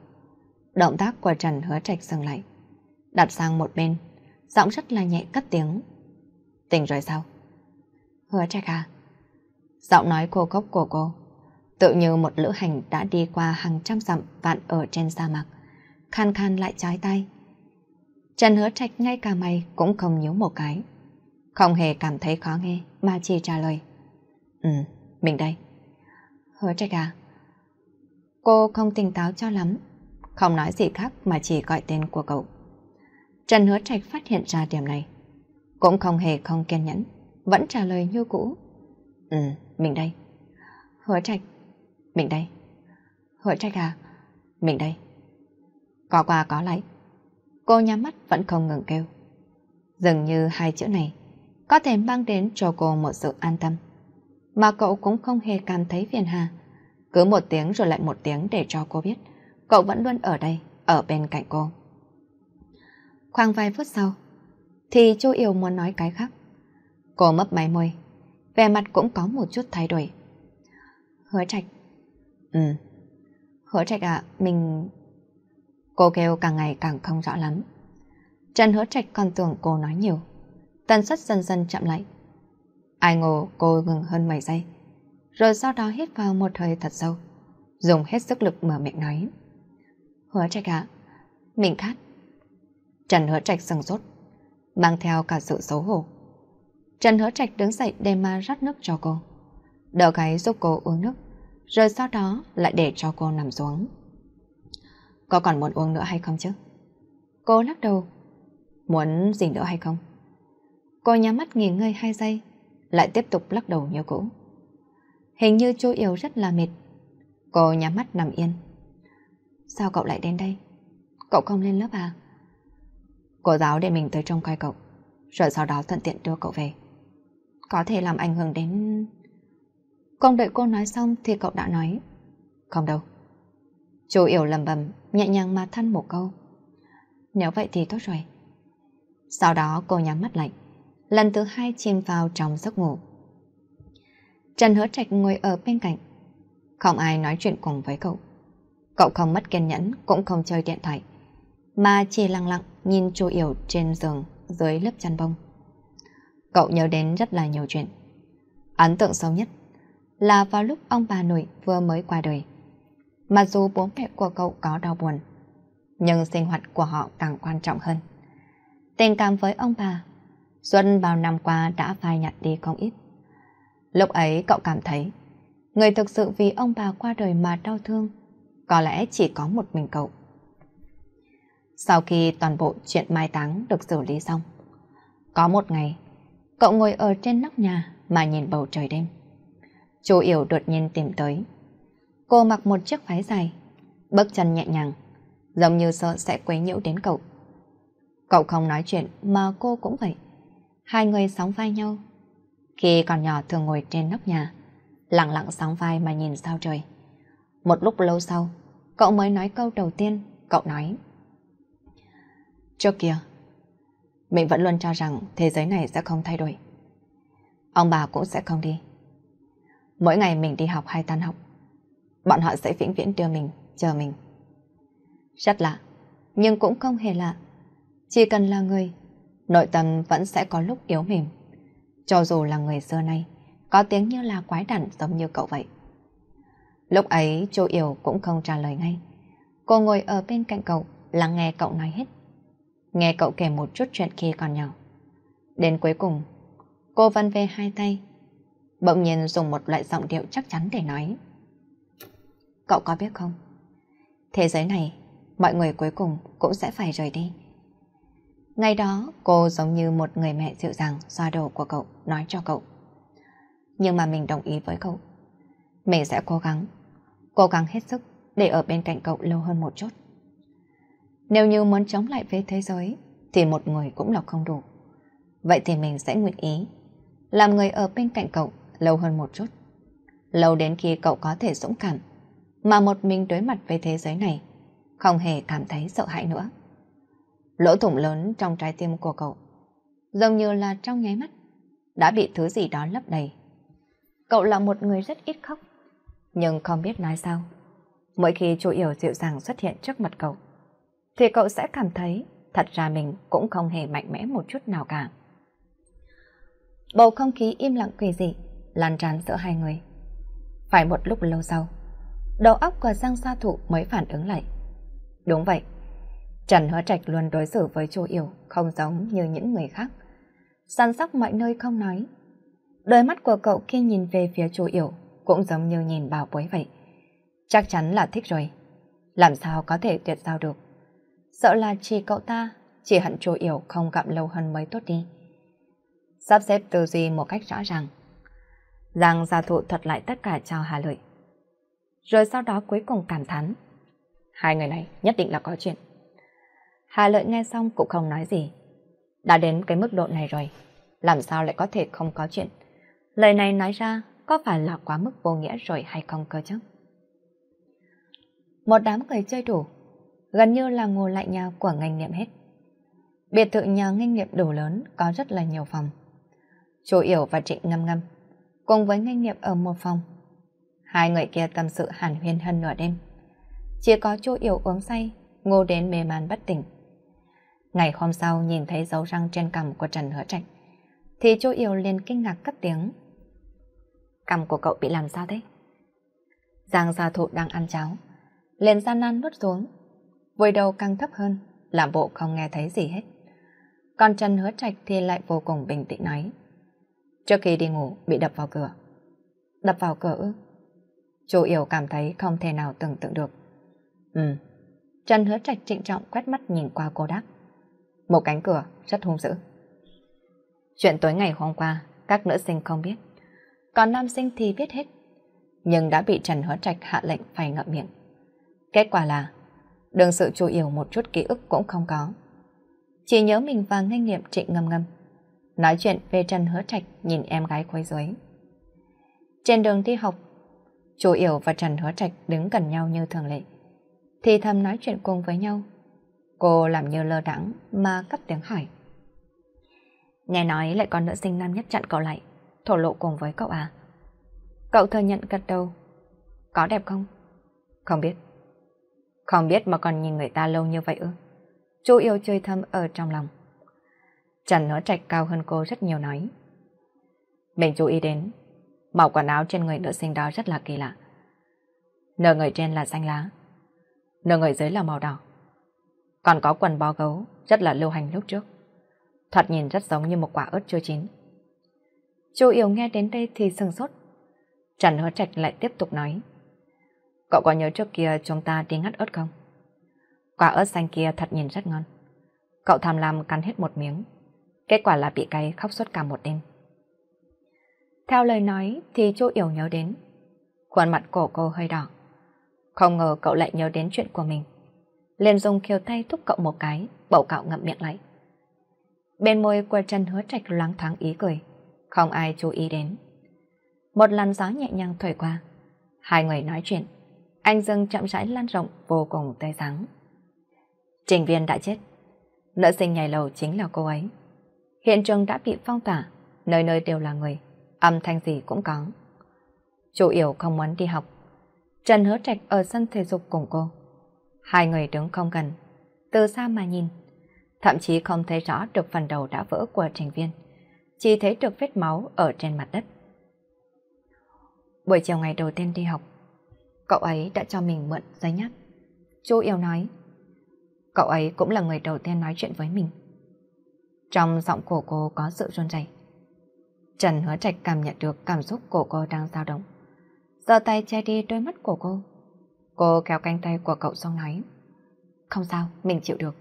Động tác của Trần Hứa Trạch dừng lại. Đặt sang một bên, giọng rất là nhẹ cất tiếng. Tỉnh rồi sao? Hứa Trạch à? Giọng nói cô khốc của cô Tự như một lữ hành đã đi qua hàng trăm dặm vạn ở trên sa mạc. Khan khan lại trái tay. Trần hứa trạch ngay cả mày cũng không nhíu một cái. Không hề cảm thấy khó nghe mà chỉ trả lời. Ừ, mình đây. Hứa trạch à? Cô không tỉnh táo cho lắm. Không nói gì khác mà chỉ gọi tên của cậu. Trần hứa trạch phát hiện ra điểm này. Cũng không hề không kiên nhẫn. Vẫn trả lời như cũ. Ừ, mình đây. Hứa trạch mình đây. Hứa trách à? Mình đây. Có qua có lại. Cô nhắm mắt vẫn không ngừng kêu. Dường như hai chữ này có thể mang đến cho cô một sự an tâm. Mà cậu cũng không hề cảm thấy phiền hà. Cứ một tiếng rồi lại một tiếng để cho cô biết cậu vẫn luôn ở đây, ở bên cạnh cô. Khoảng vài phút sau, thì Chu Yêu muốn nói cái khác. Cô mấp máy môi, vẻ mặt cũng có một chút thay đổi. Hứa Trạch, Ừ. Hứa trạch ạ, mình... Cô kêu càng ngày càng không rõ lắm. Trần hứa trạch còn tưởng cô nói nhiều. Tần suất dần dần chậm lại. Ai ngờ cô ngừng hơn 10 giây. Rồi sau đó hít vào một hơi thật sâu. Dùng hết sức lực mở miệng nói. Hứa trạch ạ, mình khát. Trần hứa trạch sừng sốt. Mang theo cả sự xấu hổ. Trần hứa trạch đứng dậy đem mà rót nước cho cô. đỡ gáy giúp cô uống nước rồi sau đó lại để cho cô nằm xuống. Có còn muốn uống nữa hay không chứ? Cô lắc đầu. Muốn gì nữa hay không? Cô nhắm mắt nghỉ ngơi hai giây, lại tiếp tục lắc đầu như cũ. Hình như chú yếu rất là mệt. Cô nhắm mắt nằm yên. Sao cậu lại đến đây? Cậu không lên lớp à? Cô giáo để mình tới trong coi cậu, rồi sau đó thuận tiện đưa cậu về. Có thể làm ảnh hưởng đến còn đợi cô nói xong thì cậu đã nói. Không đâu. Chú Yểu lầm bầm, nhẹ nhàng mà than một câu. Nếu vậy thì tốt rồi. Sau đó cô nhắm mắt lạnh, lần thứ hai chìm vào trong giấc ngủ. Trần Hứa Trạch ngồi ở bên cạnh. Không ai nói chuyện cùng với cậu. Cậu không mất kiên nhẫn, cũng không chơi điện thoại. Mà chỉ lặng lặng nhìn chú Yểu trên giường dưới lớp chăn bông. Cậu nhớ đến rất là nhiều chuyện. Ấn tượng sâu nhất là vào lúc ông bà nội vừa mới qua đời. Mặc dù bố mẹ của cậu có đau buồn, nhưng sinh hoạt của họ càng quan trọng hơn. Tình cảm với ông bà, Xuân bao năm qua đã phai nhạt đi không ít. Lúc ấy cậu cảm thấy, người thực sự vì ông bà qua đời mà đau thương, có lẽ chỉ có một mình cậu. Sau khi toàn bộ chuyện mai táng được xử lý xong, có một ngày, cậu ngồi ở trên nóc nhà mà nhìn bầu trời đêm. Chú Yểu đột nhiên tìm tới. Cô mặc một chiếc váy dài, bước chân nhẹ nhàng, giống như sợ sẽ quấy nhiễu đến cậu. Cậu không nói chuyện mà cô cũng vậy. Hai người sóng vai nhau. Khi còn nhỏ thường ngồi trên nóc nhà, lặng lặng sóng vai mà nhìn sao trời. Một lúc lâu sau, cậu mới nói câu đầu tiên, cậu nói. Trước kia, mình vẫn luôn cho rằng thế giới này sẽ không thay đổi. Ông bà cũng sẽ không đi. Mỗi ngày mình đi học hay tan học Bọn họ sẽ vĩnh viễn đưa mình Chờ mình Rất lạ Nhưng cũng không hề lạ Chỉ cần là người Nội tâm vẫn sẽ có lúc yếu mềm Cho dù là người xưa nay Có tiếng như là quái đản giống như cậu vậy Lúc ấy chú Yểu cũng không trả lời ngay Cô ngồi ở bên cạnh cậu Lắng nghe cậu nói hết Nghe cậu kể một chút chuyện khi còn nhỏ Đến cuối cùng Cô vân về hai tay Bỗng nhiên dùng một loại giọng điệu chắc chắn để nói Cậu có biết không Thế giới này Mọi người cuối cùng cũng sẽ phải rời đi Ngày đó cô giống như một người mẹ dịu dàng xoa đầu của cậu nói cho cậu Nhưng mà mình đồng ý với cậu Mình sẽ cố gắng Cố gắng hết sức để ở bên cạnh cậu lâu hơn một chút Nếu như muốn chống lại với thế giới Thì một người cũng là không đủ Vậy thì mình sẽ nguyện ý làm người ở bên cạnh cậu lâu hơn một chút. Lâu đến khi cậu có thể dũng cảm, mà một mình đối mặt với thế giới này, không hề cảm thấy sợ hãi nữa. Lỗ thủng lớn trong trái tim của cậu, dường như là trong nháy mắt, đã bị thứ gì đó lấp đầy. Cậu là một người rất ít khóc, nhưng không biết nói sao. Mỗi khi chủ yếu dịu dàng xuất hiện trước mặt cậu, thì cậu sẽ cảm thấy thật ra mình cũng không hề mạnh mẽ một chút nào cả. Bầu không khí im lặng quỷ dị lan tràn giữa hai người. Phải một lúc lâu sau, đầu óc của Giang Sa Thụ mới phản ứng lại. Đúng vậy, Trần Hứa Trạch luôn đối xử với Chu Yểu không giống như những người khác. Săn sóc mọi nơi không nói. Đôi mắt của cậu khi nhìn về phía Chu Yểu cũng giống như nhìn bảo bối vậy. Chắc chắn là thích rồi. Làm sao có thể tuyệt giao được. Sợ là chỉ cậu ta, chỉ hận Chu Yểu không gặm lâu hơn mới tốt đi. Sắp xếp tư duy một cách rõ ràng. Giang gia thụ thuật lại tất cả cho Hà Lợi. Rồi sau đó cuối cùng cảm thán. Hai người này nhất định là có chuyện. Hà Lợi nghe xong cũng không nói gì. Đã đến cái mức độ này rồi, làm sao lại có thể không có chuyện? Lời này nói ra có phải là quá mức vô nghĩa rồi hay không cơ chứ? Một đám người chơi đủ, gần như là ngồi lại nhà của ngành niệm hết. Biệt thự nhà ngành niệm đủ lớn có rất là nhiều phòng. Chú Yểu và Trịnh ngâm ngâm cùng với nghe nghiệp ở một phòng. Hai người kia tâm sự hàn huyên hơn nửa đêm. Chỉ có Chu Yểu uống say, ngô đến mê man bất tỉnh. Ngày hôm sau nhìn thấy dấu răng trên cằm của Trần Hứa Trạch, thì Chu Yểu liền kinh ngạc cất tiếng. Cằm của cậu bị làm sao thế? Giang gia thụ đang ăn cháo, liền gian nan nuốt xuống, vùi đầu căng thấp hơn, làm bộ không nghe thấy gì hết. Còn Trần Hứa Trạch thì lại vô cùng bình tĩnh nói. Trước khi đi ngủ bị đập vào cửa. Đập vào cửa ư? Chú Yểu cảm thấy không thể nào tưởng tượng được. Ừ. Trần hứa trạch trịnh trọng quét mắt nhìn qua cô đắc. Một cánh cửa rất hung dữ. Chuyện tối ngày hôm qua, các nữ sinh không biết. Còn nam sinh thì biết hết. Nhưng đã bị Trần hứa trạch hạ lệnh phải ngậm miệng. Kết quả là, đương sự chú Yểu một chút ký ức cũng không có. Chỉ nhớ mình và ngay nghiệm trịnh ngâm ngâm. Nói chuyện về Trần Hứa Trạch nhìn em gái quấy rối. Trên đường đi học, chú Yểu và Trần Hứa Trạch đứng gần nhau như thường lệ. Thì thầm nói chuyện cùng với nhau. Cô làm như lơ đãng mà cất tiếng hỏi. Nghe nói lại còn nữ sinh nam nhất chặn cậu lại, thổ lộ cùng với cậu à? Cậu thừa nhận gật đầu. Có đẹp không? Không biết. Không biết mà còn nhìn người ta lâu như vậy ư? Chú yêu chơi thâm ở trong lòng. Trần Hứa Trạch cao hơn cô rất nhiều nói. Mình chú ý đến, màu quần áo trên người nữ sinh đó rất là kỳ lạ. Nửa người trên là xanh lá, nửa người dưới là màu đỏ. Còn có quần bó gấu rất là lưu hành lúc trước. Thoạt nhìn rất giống như một quả ớt chưa chín. Chú Yêu nghe đến đây thì sừng sốt. Trần Hứa Trạch lại tiếp tục nói. Cậu có nhớ trước kia chúng ta đi ngắt ớt không? Quả ớt xanh kia thật nhìn rất ngon. Cậu tham lam cắn hết một miếng, Kết quả là bị cay khóc suốt cả một đêm. Theo lời nói thì chú Yểu nhớ đến. Khuôn mặt cổ cô hơi đỏ. Không ngờ cậu lại nhớ đến chuyện của mình. Liên dùng khiêu tay thúc cậu một cái, bầu cậu ngậm miệng lại. Bên môi của chân Hứa Trạch loáng thoáng ý cười. Không ai chú ý đến. Một làn gió nhẹ nhàng thổi qua. Hai người nói chuyện. Anh Dương chậm rãi lan rộng vô cùng tươi sáng. Trình viên đã chết. Nữ sinh nhảy lầu chính là cô ấy. Hiện trường đã bị phong tỏa, nơi nơi đều là người, âm thanh gì cũng có. Chủ yếu không muốn đi học. Trần hứa trạch ở sân thể dục cùng cô. Hai người đứng không gần, từ xa mà nhìn. Thậm chí không thấy rõ được phần đầu đã vỡ của trình viên. Chỉ thấy được vết máu ở trên mặt đất. Buổi chiều ngày đầu tiên đi học, cậu ấy đã cho mình mượn giấy nháp. Chú yêu nói, cậu ấy cũng là người đầu tiên nói chuyện với mình. Trong giọng của cô có sự run rẩy. Trần Hứa Trạch cảm nhận được cảm xúc của cô đang dao động. Giơ tay che đi đôi mắt của cô. Cô kéo cánh tay của cậu xong nói. Không sao, mình chịu được.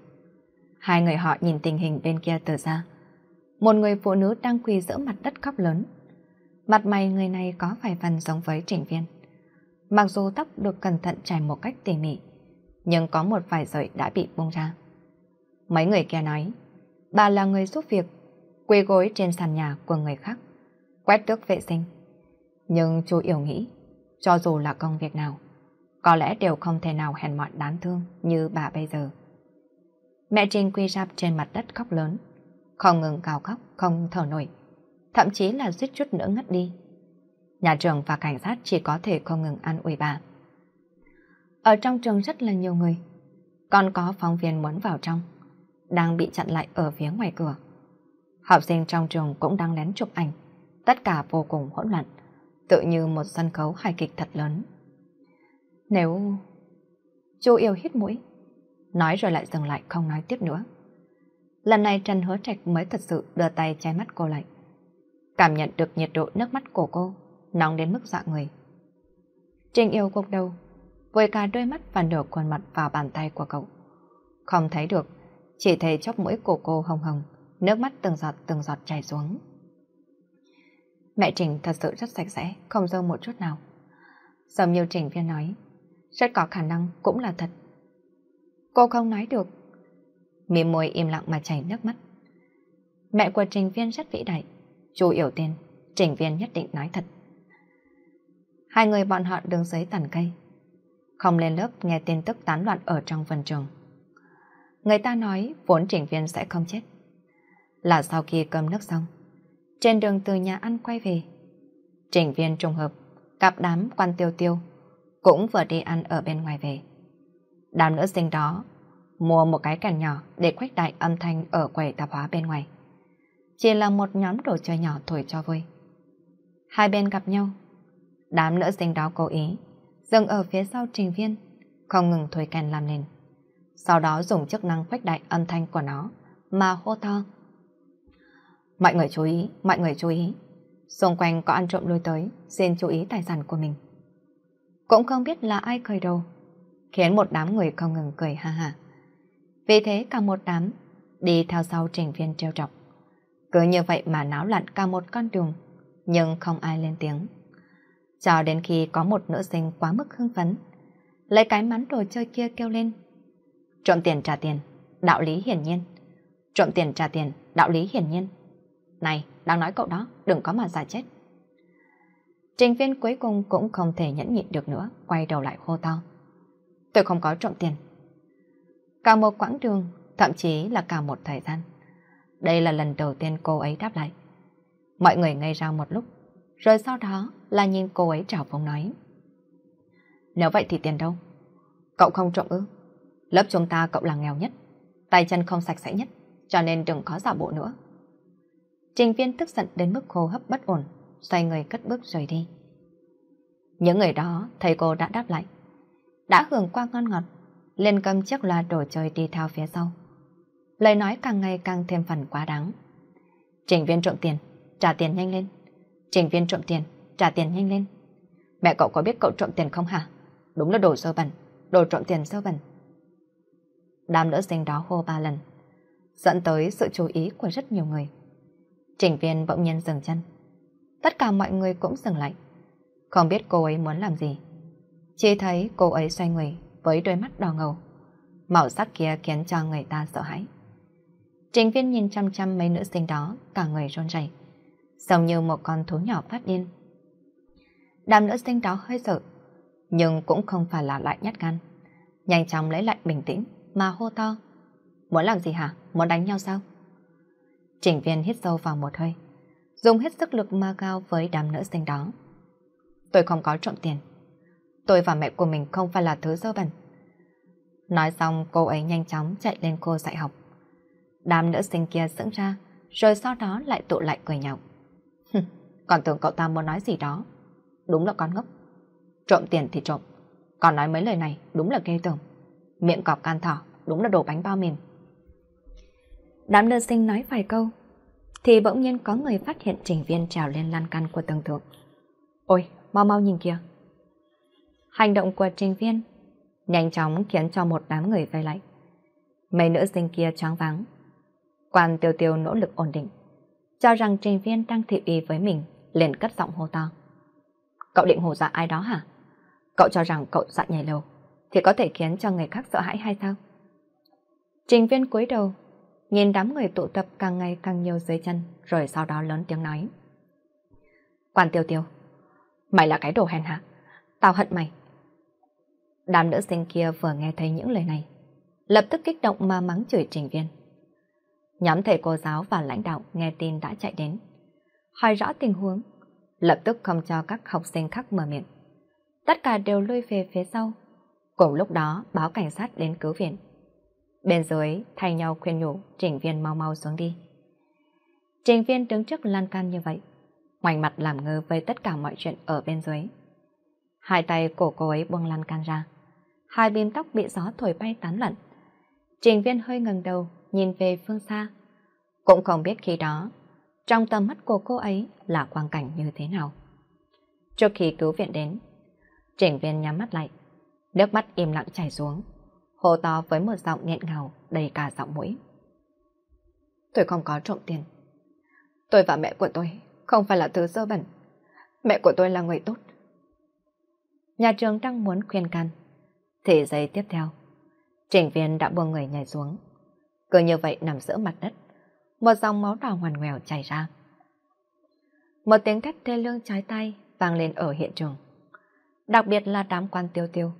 Hai người họ nhìn tình hình bên kia từ xa. Một người phụ nữ đang quỳ giữa mặt đất khóc lớn. Mặt mày người này có vài phần giống với trình viên. Mặc dù tóc được cẩn thận trải một cách tỉ mỉ, nhưng có một vài sợi đã bị bung ra. Mấy người kia nói, bà là người giúp việc, quỳ gối trên sàn nhà của người khác, quét tước vệ sinh. Nhưng chú yêu nghĩ, cho dù là công việc nào, có lẽ đều không thể nào hèn mọn đáng thương như bà bây giờ. Mẹ Trinh quy rạp trên mặt đất khóc lớn, không ngừng cào khóc, không thở nổi, thậm chí là suýt chút nữa ngất đi. Nhà trường và cảnh sát chỉ có thể không ngừng an ủi bà. Ở trong trường rất là nhiều người, còn có phóng viên muốn vào trong đang bị chặn lại ở phía ngoài cửa. Học sinh trong trường cũng đang lén chụp ảnh, tất cả vô cùng hỗn loạn, tự như một sân khấu hài kịch thật lớn. Nếu... Chú yêu hít mũi, nói rồi lại dừng lại không nói tiếp nữa. Lần này Trần Hứa Trạch mới thật sự đưa tay che mắt cô lại. Cảm nhận được nhiệt độ nước mắt của cô, nóng đến mức dọa người. Trình yêu gục đầu, vội cả đôi mắt và nửa khuôn mặt vào bàn tay của cậu. Không thấy được chỉ thấy chóp mũi của cô hồng hồng, nước mắt từng giọt từng giọt chảy xuống. Mẹ Trình thật sự rất sạch sẽ, không dơ một chút nào. Giống như Trình Viên nói, rất có khả năng cũng là thật. Cô không nói được. Mỉm môi im lặng mà chảy nước mắt. Mẹ của Trình Viên rất vĩ đại. Chú hiểu tin, Trình Viên nhất định nói thật. Hai người bọn họ đứng dưới tàn cây. Không lên lớp nghe tin tức tán loạn ở trong vườn trường. Người ta nói vốn trình viên sẽ không chết. Là sau khi cơm nước xong, trên đường từ nhà ăn quay về, trình viên trùng hợp gặp đám quan tiêu tiêu, cũng vừa đi ăn ở bên ngoài về. Đám nữ sinh đó mua một cái càn nhỏ để khuếch đại âm thanh ở quầy tạp hóa bên ngoài. Chỉ là một nhóm đồ chơi nhỏ thổi cho vui. Hai bên gặp nhau, đám nữ sinh đó cố ý dừng ở phía sau trình viên, không ngừng thổi càn làm nền sau đó dùng chức năng khuếch đại âm thanh của nó mà hô to. Mọi người chú ý, mọi người chú ý. Xung quanh có ăn trộm lui tới, xin chú ý tài sản của mình. Cũng không biết là ai cười đâu, khiến một đám người không ngừng cười ha ha. Vì thế cả một đám đi theo sau trình viên treo trọc. Cứ như vậy mà náo loạn cả một con đường, nhưng không ai lên tiếng. Cho đến khi có một nữ sinh quá mức hưng phấn, lấy cái mắn đồ chơi kia kêu lên Trộm tiền trả tiền, đạo lý hiển nhiên. Trộm tiền trả tiền, đạo lý hiển nhiên. Này, đang nói cậu đó, đừng có mà giả chết. Trình viên cuối cùng cũng không thể nhẫn nhịn được nữa, quay đầu lại khô to. Tôi không có trộm tiền. Cả một quãng đường, thậm chí là cả một thời gian. Đây là lần đầu tiên cô ấy đáp lại. Mọi người ngây ra một lúc, rồi sau đó là nhìn cô ấy trào phóng nói. Nếu vậy thì tiền đâu? Cậu không trộm ư? Lớp chúng ta cậu là nghèo nhất, tay chân không sạch sẽ nhất, cho nên đừng có giả bộ nữa. Trình viên tức giận đến mức khô hấp bất ổn, xoay người cất bước rời đi. Những người đó, thầy cô đã đáp lại. Đã hưởng qua ngon ngọt, lên cầm chiếc loa đồ chơi đi theo phía sau. Lời nói càng ngày càng thêm phần quá đáng. Trình viên trộm tiền, trả tiền nhanh lên. Trình viên trộm tiền, trả tiền nhanh lên. Mẹ cậu có biết cậu trộm tiền không hả? Đúng là đồ sơ bẩn, đồ trộm tiền sơ bẩn đám nữ sinh đó hô ba lần, dẫn tới sự chú ý của rất nhiều người. Trình viên bỗng nhiên dừng chân. Tất cả mọi người cũng dừng lại. Không biết cô ấy muốn làm gì. Chỉ thấy cô ấy xoay người với đôi mắt đỏ ngầu. Màu sắc kia khiến cho người ta sợ hãi. Trình viên nhìn chăm chăm mấy nữ sinh đó, cả người run rẩy, giống như một con thú nhỏ phát điên. Đám nữ sinh đó hơi sợ, nhưng cũng không phải là lại nhát gan. Nhanh chóng lấy lại bình tĩnh, mà hô to. Muốn làm gì hả? Muốn đánh nhau sao? Trình viên hít sâu vào một hơi, dùng hết sức lực ma cao với đám nữ sinh đó. Tôi không có trộm tiền. Tôi và mẹ của mình không phải là thứ dơ bẩn. Nói xong cô ấy nhanh chóng chạy lên cô dạy học. Đám nữ sinh kia sững ra, rồi sau đó lại tụ lại cười nhạo. còn tưởng cậu ta muốn nói gì đó. Đúng là con ngốc. Trộm tiền thì trộm. Còn nói mấy lời này đúng là ghê tởm miệng cọp can thỏ, đúng là đồ bánh bao mềm. Đám nữ sinh nói vài câu, thì bỗng nhiên có người phát hiện trình viên trèo lên lan can của tầng thượng. Ôi, mau mau nhìn kìa. Hành động của trình viên nhanh chóng khiến cho một đám người vây lại. Mấy nữ sinh kia choáng váng. Quan tiêu tiêu nỗ lực ổn định, cho rằng trình viên đang thị uy với mình, liền cất giọng hô to. Cậu định hù dọa ai đó hả? Cậu cho rằng cậu dọa nhảy lầu, thì có thể khiến cho người khác sợ hãi hay sao? Trình viên cúi đầu, nhìn đám người tụ tập càng ngày càng nhiều dưới chân, rồi sau đó lớn tiếng nói. Quan tiêu tiêu, mày là cái đồ hèn hạ, tao hận mày. Đám nữ sinh kia vừa nghe thấy những lời này, lập tức kích động mà mắng chửi trình viên. Nhóm thầy cô giáo và lãnh đạo nghe tin đã chạy đến, hỏi rõ tình huống, lập tức không cho các học sinh khác mở miệng. Tất cả đều lui về phía sau, Cùng lúc đó báo cảnh sát đến cứu viện. Bên dưới thay nhau khuyên nhủ trình viên mau mau xuống đi. Trình viên đứng trước lan can như vậy, ngoảnh mặt làm ngơ với tất cả mọi chuyện ở bên dưới. Hai tay cổ cô ấy buông lan can ra, hai bên tóc bị gió thổi bay tán lận. Trình viên hơi ngẩng đầu, nhìn về phương xa. Cũng không biết khi đó, trong tầm mắt của cô ấy là quang cảnh như thế nào. Trước khi cứu viện đến, trình viên nhắm mắt lại, nước mắt im lặng chảy xuống, hô to với một giọng nghẹn ngào đầy cả giọng mũi. Tôi không có trộm tiền. Tôi và mẹ của tôi không phải là thứ dơ bẩn. Mẹ của tôi là người tốt. Nhà trường đang muốn khuyên can. Thì giây tiếp theo, trình viên đã buông người nhảy xuống. Cứ như vậy nằm giữa mặt đất, một dòng máu đỏ hoàn ngoèo chảy ra. Một tiếng thét thê lương trái tay vang lên ở hiện trường. Đặc biệt là đám quan tiêu tiêu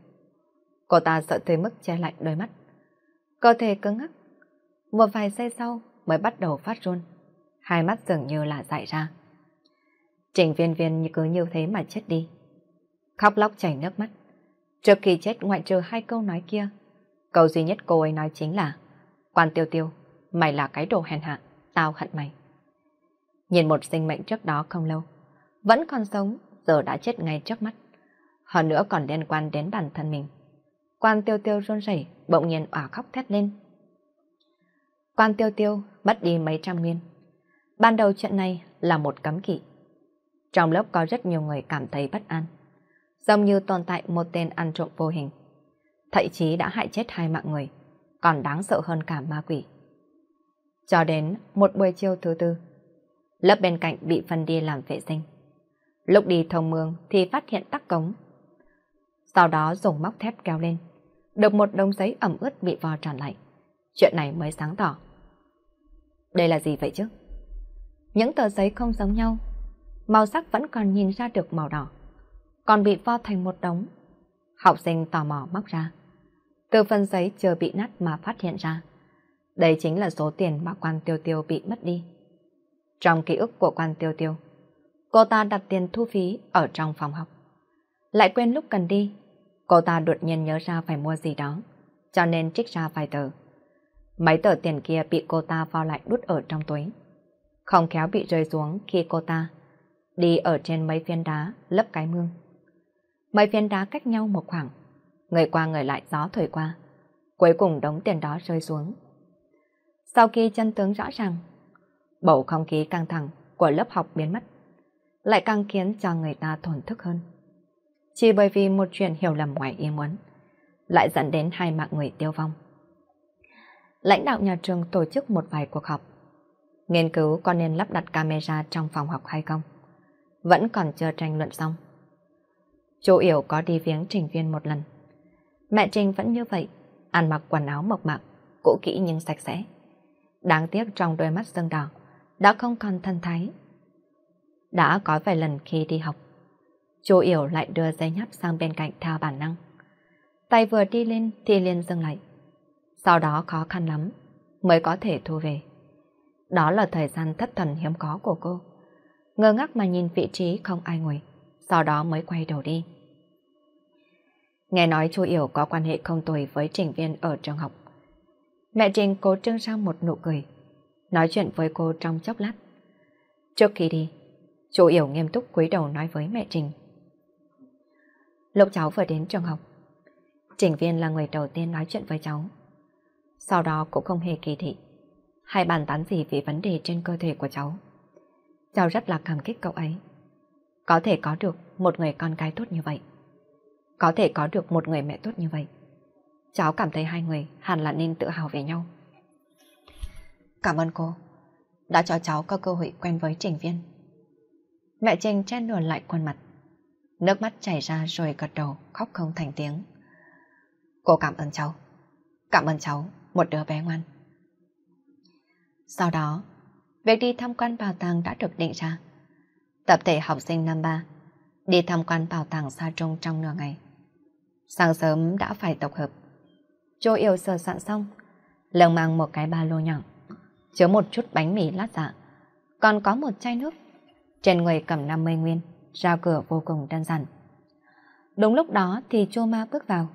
Cô ta sợ tới mức che lạnh đôi mắt. Cơ thể cứng ngắc. Một vài giây sau mới bắt đầu phát run. Hai mắt dường như là dại ra. Trình viên viên cứ như thế mà chết đi. Khóc lóc chảy nước mắt. Trước khi chết ngoại trừ hai câu nói kia, câu duy nhất cô ấy nói chính là Quan tiêu tiêu, mày là cái đồ hèn hạ, tao hận mày. Nhìn một sinh mệnh trước đó không lâu, vẫn còn sống, giờ đã chết ngay trước mắt. Hơn nữa còn liên quan đến bản thân mình. Quan tiêu tiêu run rẩy, bỗng nhiên òa khóc thét lên. Quan tiêu tiêu mất đi mấy trăm nguyên. Ban đầu chuyện này là một cấm kỵ. Trong lớp có rất nhiều người cảm thấy bất an. Giống như tồn tại một tên ăn trộm vô hình. Thậm chí đã hại chết hai mạng người, còn đáng sợ hơn cả ma quỷ. Cho đến một buổi chiều thứ tư, lớp bên cạnh bị phân đi làm vệ sinh. Lúc đi thông mương thì phát hiện tắc cống. Sau đó dùng móc thép kéo lên, được một đống giấy ẩm ướt bị vò tròn lại. Chuyện này mới sáng tỏ. Đây là gì vậy chứ? Những tờ giấy không giống nhau, màu sắc vẫn còn nhìn ra được màu đỏ, còn bị vo thành một đống. Học sinh tò mò móc ra. Từ phần giấy chưa bị nát mà phát hiện ra. Đây chính là số tiền mà quan tiêu tiêu bị mất đi. Trong ký ức của quan tiêu tiêu, cô ta đặt tiền thu phí ở trong phòng học. Lại quên lúc cần đi Cô ta đột nhiên nhớ ra phải mua gì đó, cho nên trích ra vài tờ. Mấy tờ tiền kia bị cô ta vào lại đút ở trong túi. Không khéo bị rơi xuống khi cô ta đi ở trên mấy viên đá lấp cái mương. Mấy viên đá cách nhau một khoảng, người qua người lại gió thổi qua. Cuối cùng đống tiền đó rơi xuống. Sau khi chân tướng rõ ràng, bầu không khí căng thẳng của lớp học biến mất, lại càng khiến cho người ta thổn thức hơn chỉ bởi vì một chuyện hiểu lầm ngoài ý muốn, lại dẫn đến hai mạng người tiêu vong. Lãnh đạo nhà trường tổ chức một vài cuộc họp, nghiên cứu có nên lắp đặt camera trong phòng học hay không. Vẫn còn chưa tranh luận xong. Chú Yếu có đi viếng trình viên một lần. Mẹ Trình vẫn như vậy, ăn mặc quần áo mộc mạc, cũ kỹ nhưng sạch sẽ. Đáng tiếc trong đôi mắt sưng đỏ, đã không còn thân thái. Đã có vài lần khi đi học, Chú Yểu lại đưa dây nháp sang bên cạnh theo bản năng. Tay vừa đi lên thì liền dừng lại. Sau đó khó khăn lắm mới có thể thu về. Đó là thời gian thất thần hiếm có của cô. Ngơ ngác mà nhìn vị trí không ai ngồi, sau đó mới quay đầu đi. Nghe nói chú Yểu có quan hệ không tồi với trình viên ở trường học. Mẹ Trình cố trưng sang một nụ cười, nói chuyện với cô trong chốc lát. Trước khi đi, chú Yểu nghiêm túc cúi đầu nói với mẹ Trình. Lúc cháu vừa đến trường học, Trình Viên là người đầu tiên nói chuyện với cháu. Sau đó cũng không hề kỳ thị, hay bàn tán gì về vấn đề trên cơ thể của cháu. Cháu rất là cảm kích cậu ấy. Có thể có được một người con gái tốt như vậy. Có thể có được một người mẹ tốt như vậy. Cháu cảm thấy hai người hẳn là nên tự hào về nhau. Cảm ơn cô đã cho cháu có cơ hội quen với Trình Viên. Mẹ Trình chen nửa lại khuôn mặt. Nước mắt chảy ra rồi gật đầu, khóc không thành tiếng. Cô cảm ơn cháu. Cảm ơn cháu, một đứa bé ngoan. Sau đó, việc đi tham quan bảo tàng đã được định ra. Tập thể học sinh năm ba đi tham quan bảo tàng xa Trung trong nửa ngày. Sáng sớm đã phải tập hợp. Chô yêu sờ soạn xong, lần mang một cái ba lô nhỏ, chứa một chút bánh mì lát dạ, còn có một chai nước. Trên người cầm 50 nguyên ra cửa vô cùng đơn giản. Đúng lúc đó thì chô ma bước vào.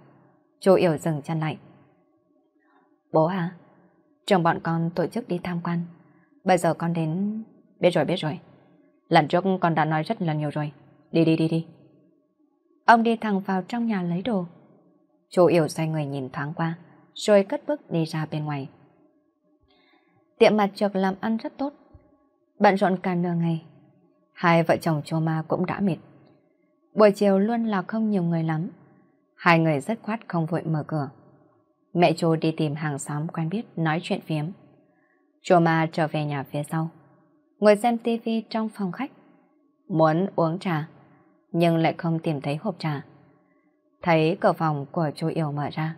Chô yểu dừng chân lại. Bố à, chồng bọn con tổ chức đi tham quan. Bây giờ con đến... Biết rồi, biết rồi. Lần trước con đã nói rất là nhiều rồi. Đi đi đi đi. Ông đi thẳng vào trong nhà lấy đồ. Chú Yểu xoay người nhìn thoáng qua, rồi cất bước đi ra bên ngoài. Tiệm mặt trược làm ăn rất tốt. Bận rộn cả nửa ngày, hai vợ chồng Chô Ma cũng đã mệt. Buổi chiều luôn là không nhiều người lắm. Hai người rất khoát không vội mở cửa. Mẹ Chô đi tìm hàng xóm quen biết nói chuyện phiếm. Chô Ma trở về nhà phía sau. Ngồi xem tivi trong phòng khách. Muốn uống trà, nhưng lại không tìm thấy hộp trà. Thấy cửa phòng của Chô Yêu mở ra.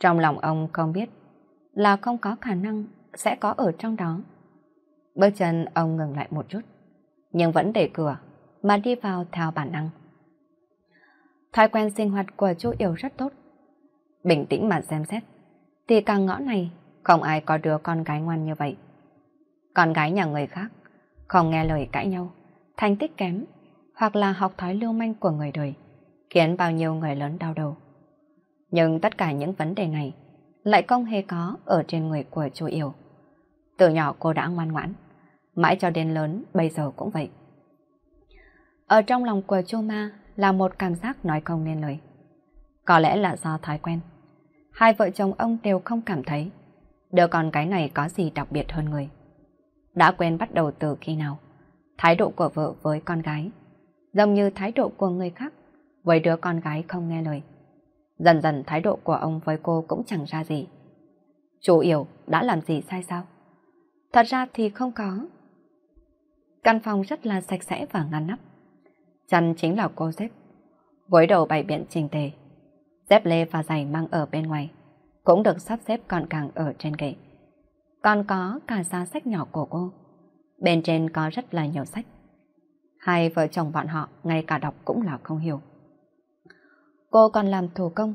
Trong lòng ông không biết là không có khả năng sẽ có ở trong đó. Bước chân ông ngừng lại một chút nhưng vẫn để cửa, mà đi vào theo bản năng. Thói quen sinh hoạt của chú Yểu rất tốt. Bình tĩnh mà xem xét, thì càng ngõ này không ai có đứa con gái ngoan như vậy. Con gái nhà người khác không nghe lời cãi nhau, thành tích kém hoặc là học thói lưu manh của người đời, khiến bao nhiêu người lớn đau đầu. Nhưng tất cả những vấn đề này lại không hề có ở trên người của chú Yểu. Từ nhỏ cô đã ngoan ngoãn, mãi cho đến lớn bây giờ cũng vậy. Ở trong lòng của Chu Ma là một cảm giác nói không nên lời. Có lẽ là do thói quen. Hai vợ chồng ông đều không cảm thấy đứa con cái này có gì đặc biệt hơn người. Đã quen bắt đầu từ khi nào? Thái độ của vợ với con gái giống như thái độ của người khác với đứa con gái không nghe lời. Dần dần thái độ của ông với cô cũng chẳng ra gì. chủ yếu đã làm gì sai sao? Thật ra thì không có, Căn phòng rất là sạch sẽ và ngăn nắp. Chăn chính là cô dép. Gối đầu bày biện trình tề. Dép lê và giày mang ở bên ngoài. Cũng được sắp xếp gọn gàng ở trên kệ. Còn có cả giá sách nhỏ của cô. Bên trên có rất là nhiều sách. Hai vợ chồng bọn họ ngay cả đọc cũng là không hiểu. Cô còn làm thủ công.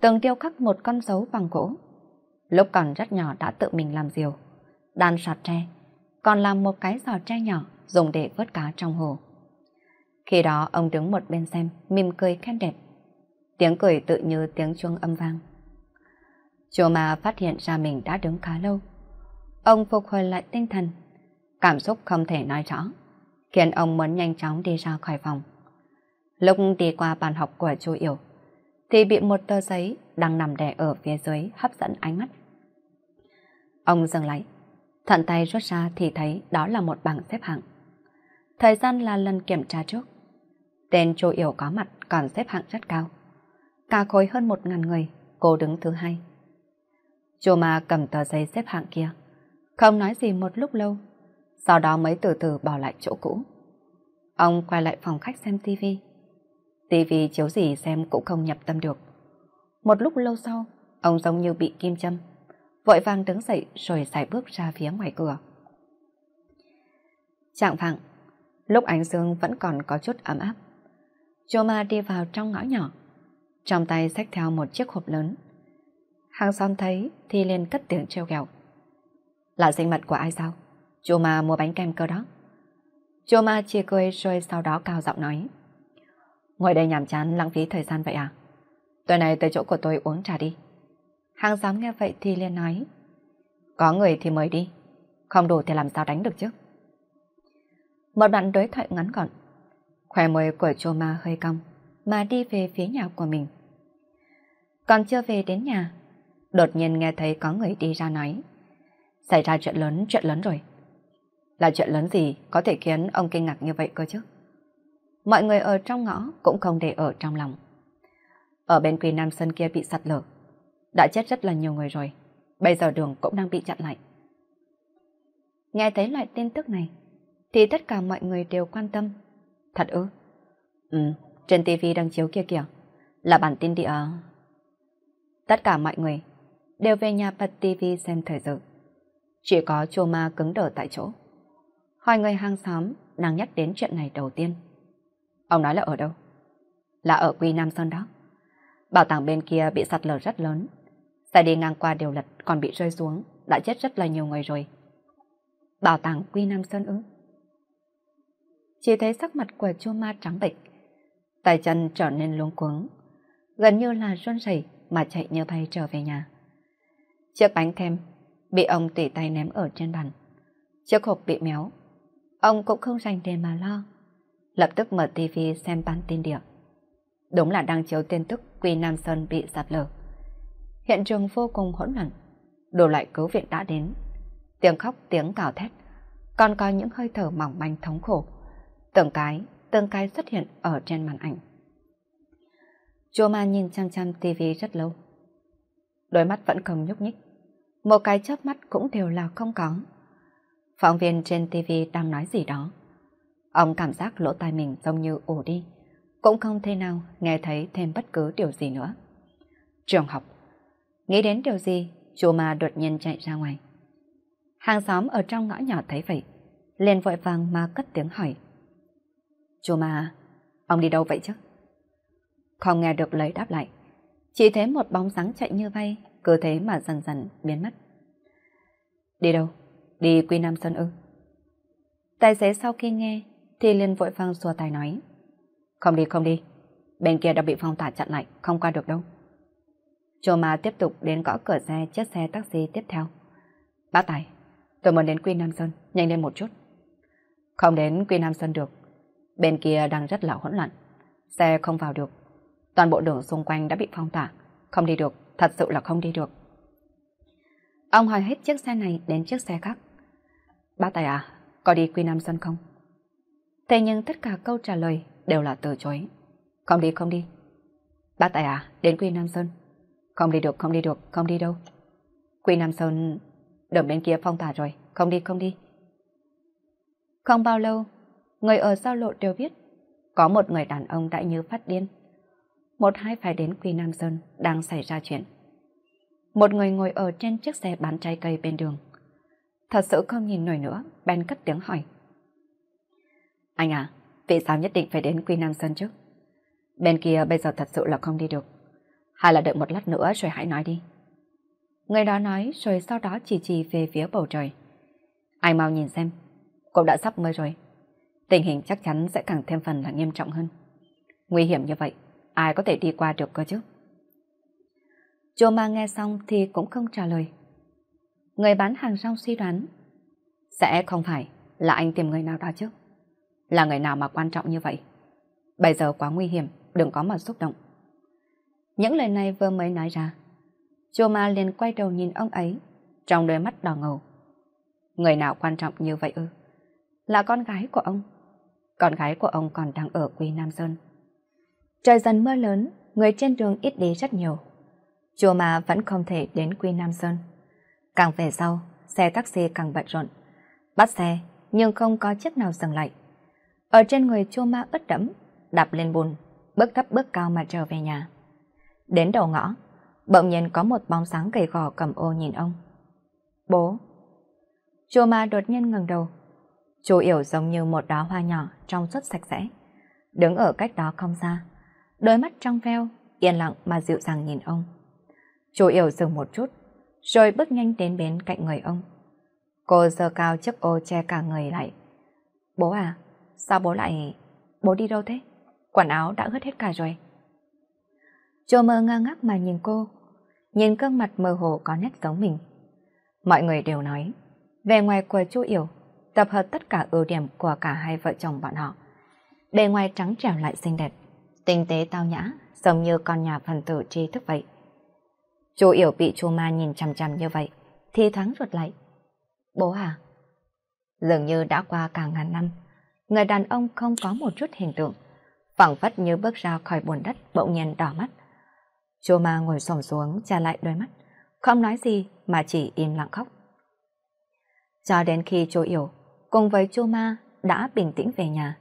Từng tiêu khắc một con dấu bằng gỗ. Lúc còn rất nhỏ đã tự mình làm diều. Đan sạt tre còn làm một cái giò tre nhỏ dùng để vớt cá trong hồ. Khi đó ông đứng một bên xem, mỉm cười khen đẹp. Tiếng cười tự như tiếng chuông âm vang. Chô ma phát hiện ra mình đã đứng khá lâu. Ông phục hồi lại tinh thần, cảm xúc không thể nói rõ, khiến ông muốn nhanh chóng đi ra khỏi phòng. Lúc đi qua bàn học của chú Yểu, thì bị một tờ giấy đang nằm đè ở phía dưới hấp dẫn ánh mắt. Ông dừng lại, Thận tay rút ra thì thấy đó là một bảng xếp hạng. Thời gian là lần kiểm tra trước. Tên Chu Yểu có mặt còn xếp hạng rất cao. Cả khối hơn một ngàn người, cô đứng thứ hai. Chu Ma cầm tờ giấy xếp hạng kia, không nói gì một lúc lâu, sau đó mới từ từ bỏ lại chỗ cũ. Ông quay lại phòng khách xem tivi. Tivi chiếu gì xem cũng không nhập tâm được. Một lúc lâu sau, ông giống như bị kim châm, vội vàng đứng dậy rồi giải bước ra phía ngoài cửa. Trạng vạng, lúc ánh dương vẫn còn có chút ấm áp. Joma đi vào trong ngõ nhỏ, trong tay xách theo một chiếc hộp lớn. Hàng xóm thấy thì liền cất tiếng treo gẹo. Là sinh mật của ai sao? Joma mua bánh kem cơ đó. Joma chia cười rồi sau đó cao giọng nói. Ngồi đây nhàm chán lãng phí thời gian vậy à? tối này tới chỗ của tôi uống trà đi. Hàng xóm nghe vậy thì liền nói. Có người thì mới đi, không đủ thì làm sao đánh được chứ. Một đoạn đối thoại ngắn gọn. Khỏe môi của chô ma hơi cong, mà đi về phía nhà của mình. Còn chưa về đến nhà, đột nhiên nghe thấy có người đi ra nói. Xảy ra chuyện lớn, chuyện lớn rồi. Là chuyện lớn gì có thể khiến ông kinh ngạc như vậy cơ chứ? Mọi người ở trong ngõ cũng không để ở trong lòng. Ở bên quỳ Nam Sơn kia bị sạt lở, đã chết rất là nhiều người rồi. Bây giờ đường cũng đang bị chặn lại. Nghe thấy loại tin tức này, thì tất cả mọi người đều quan tâm. Thật ư? Ừ, trên TV đang chiếu kia kìa, là bản tin địa. Tất cả mọi người đều về nhà bật TV xem thời sự. Chỉ có chô ma cứng đờ tại chỗ. Hỏi người hàng xóm đang nhắc đến chuyện này đầu tiên. Ông nói là ở đâu? Là ở Quy Nam Sơn đó. Bảo tàng bên kia bị sạt lở rất lớn, phải đi ngang qua đều lật còn bị rơi xuống, đã chết rất là nhiều người rồi. Bảo tàng Quy Nam Sơn ư? Chỉ thấy sắc mặt của chua ma trắng bệch, tay chân trở nên luống cuống, gần như là run rẩy mà chạy như bay trở về nhà. Chiếc bánh kem bị ông tỉ tay ném ở trên bàn. Chiếc hộp bị méo, ông cũng không dành để mà lo. Lập tức mở tivi xem bản tin địa. Đúng là đang chiếu tin tức Quy Nam Sơn bị sạt lở hiện trường vô cùng hỗn loạn. Đồ lại cứu viện đã đến. Tiếng khóc, tiếng cào thét, còn có những hơi thở mỏng manh thống khổ. Từng cái, từng cái xuất hiện ở trên màn ảnh. Chua ma nhìn chăm chăm tivi rất lâu. Đôi mắt vẫn không nhúc nhích. Một cái chớp mắt cũng đều là không có. Phóng viên trên tivi đang nói gì đó. Ông cảm giác lỗ tai mình giống như ổ đi. Cũng không thể nào nghe thấy thêm bất cứ điều gì nữa. Trường học Nghĩ đến điều gì, chú ma đột nhiên chạy ra ngoài. Hàng xóm ở trong ngõ nhỏ thấy vậy, liền vội vàng mà cất tiếng hỏi. Chú ma, ông đi đâu vậy chứ? Không nghe được lời đáp lại, chỉ thấy một bóng dáng chạy như bay, cứ thế mà dần dần biến mất. Đi đâu? Đi Quy Nam Sơn ư? Tài xế sau khi nghe thì liền vội vàng xua tay nói. Không đi không đi, bên kia đã bị phong tỏa chặn lại, không qua được đâu. Chô Ma tiếp tục đến gõ cửa xe chiếc xe taxi tiếp theo. Bác Tài, tôi muốn đến Quy Nam Sơn, nhanh lên một chút. Không đến Quy Nam Sơn được. Bên kia đang rất là hỗn loạn. Xe không vào được. Toàn bộ đường xung quanh đã bị phong tỏa. Không đi được, thật sự là không đi được. Ông hỏi hết chiếc xe này đến chiếc xe khác. Bác Tài à, có đi Quy Nam Sơn không? Thế nhưng tất cả câu trả lời đều là từ chối. Không đi, không đi. Bác Tài à, đến Quy Nam Sơn, không đi được, không đi được, không đi đâu. Quỳ Nam Sơn, đường bên kia phong tỏa rồi, không đi, không đi. Không bao lâu, người ở giao lộ đều biết, có một người đàn ông đã như phát điên. Một hai phải đến Quỳ Nam Sơn đang xảy ra chuyện. Một người ngồi ở trên chiếc xe bán trái cây bên đường. Thật sự không nhìn nổi nữa, Ben cất tiếng hỏi. Anh à, vì sao nhất định phải đến Quy Nam Sơn chứ? Bên kia bây giờ thật sự là không đi được. Hay là đợi một lát nữa rồi hãy nói đi. Người đó nói rồi sau đó chỉ chỉ về phía bầu trời. Ai mau nhìn xem, cũng đã sắp mưa rồi. Tình hình chắc chắn sẽ càng thêm phần là nghiêm trọng hơn. Nguy hiểm như vậy, ai có thể đi qua được cơ chứ? Chô ma nghe xong thì cũng không trả lời. Người bán hàng rong suy đoán. Sẽ không phải là anh tìm người nào đó chứ. Là người nào mà quan trọng như vậy. Bây giờ quá nguy hiểm, đừng có mà xúc động. Những lời này vừa mới nói ra. Chua ma liền quay đầu nhìn ông ấy, trong đôi mắt đỏ ngầu. Người nào quan trọng như vậy ư? Là con gái của ông. Con gái của ông còn đang ở Quy Nam Sơn. Trời dần mưa lớn, người trên đường ít đi rất nhiều. Chùa mà vẫn không thể đến Quy Nam Sơn. Càng về sau, xe taxi càng bận rộn. Bắt xe, nhưng không có chiếc nào dừng lại. Ở trên người chua ma ướt đẫm, đạp lên bùn, bước thấp bước cao mà trở về nhà. Đến đầu ngõ, bỗng nhiên có một bóng sáng gầy gò cầm ô nhìn ông. Bố! Chua ma đột nhiên ngẩng đầu. Chú yểu giống như một đóa hoa nhỏ trong suốt sạch sẽ. Đứng ở cách đó không xa, đôi mắt trong veo, yên lặng mà dịu dàng nhìn ông. Chú yểu dừng một chút, rồi bước nhanh đến bến cạnh người ông. Cô giơ cao chiếc ô che cả người lại. Bố à, sao bố lại... Bố đi đâu thế? Quần áo đã ướt hết cả rồi. Chô mơ ngơ ngác mà nhìn cô, nhìn gương mặt mơ hồ có nét giống mình. Mọi người đều nói, về ngoài của chú Yểu, tập hợp tất cả ưu điểm của cả hai vợ chồng bọn họ. Bề ngoài trắng trẻo lại xinh đẹp, tinh tế tao nhã, giống như con nhà phần tử tri thức vậy. Chú Yểu bị chú ma nhìn chằm chằm như vậy, thì thoáng ruột lại. Bố à? Dường như đã qua cả ngàn năm, người đàn ông không có một chút hình tượng, phẳng phất như bước ra khỏi buồn đất bỗng nhiên đỏ mắt. Chu ma ngồi xổm xuống che lại đôi mắt, không nói gì mà chỉ im lặng khóc. Cho đến khi Chu Yểu cùng với Chu Ma đã bình tĩnh về nhà,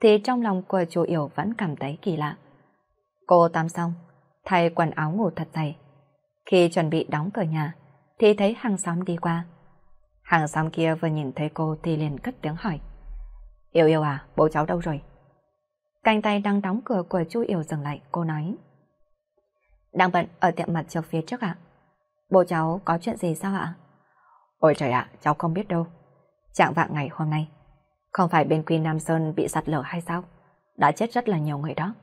thì trong lòng của Chu Yểu vẫn cảm thấy kỳ lạ. Cô tắm xong, thay quần áo ngủ thật dày. Khi chuẩn bị đóng cửa nhà, thì thấy hàng xóm đi qua. Hàng xóm kia vừa nhìn thấy cô thì liền cất tiếng hỏi. "Yểu yểu à, bố cháu đâu rồi? Cánh tay đang đóng cửa của Chu Yểu dừng lại, cô nói. Đang bận ở tiệm mặt trọc phía trước ạ. Bố cháu có chuyện gì sao ạ? Ôi trời ạ, cháu không biết đâu. Trạng vạng ngày hôm nay, không phải bên Quy Nam Sơn bị sạt lở hay sao? Đã chết rất là nhiều người đó.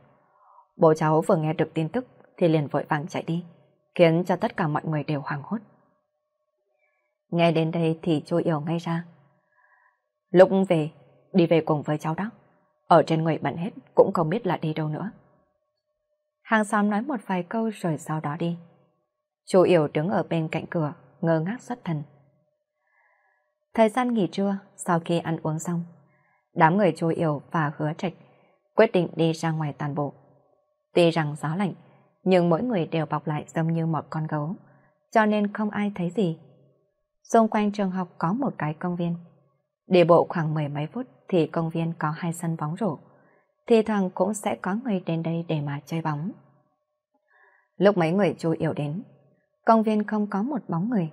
Bố cháu vừa nghe được tin tức thì liền vội vàng chạy đi, khiến cho tất cả mọi người đều hoảng hốt. Nghe đến đây thì Chu yếu ngay ra. Lúc về, đi về cùng với cháu đó. Ở trên người bận hết cũng không biết là đi đâu nữa. Hàng xóm nói một vài câu rồi sau đó đi. Chú Yểu đứng ở bên cạnh cửa, ngơ ngác xuất thần. Thời gian nghỉ trưa, sau khi ăn uống xong, đám người chú Yểu và hứa trạch quyết định đi ra ngoài toàn bộ. Tuy rằng gió lạnh, nhưng mỗi người đều bọc lại giống như một con gấu, cho nên không ai thấy gì. Xung quanh trường học có một cái công viên. Đi bộ khoảng mười mấy phút thì công viên có hai sân bóng rổ thì thoảng cũng sẽ có người đến đây để mà chơi bóng. Lúc mấy người chú yếu đến, công viên không có một bóng người,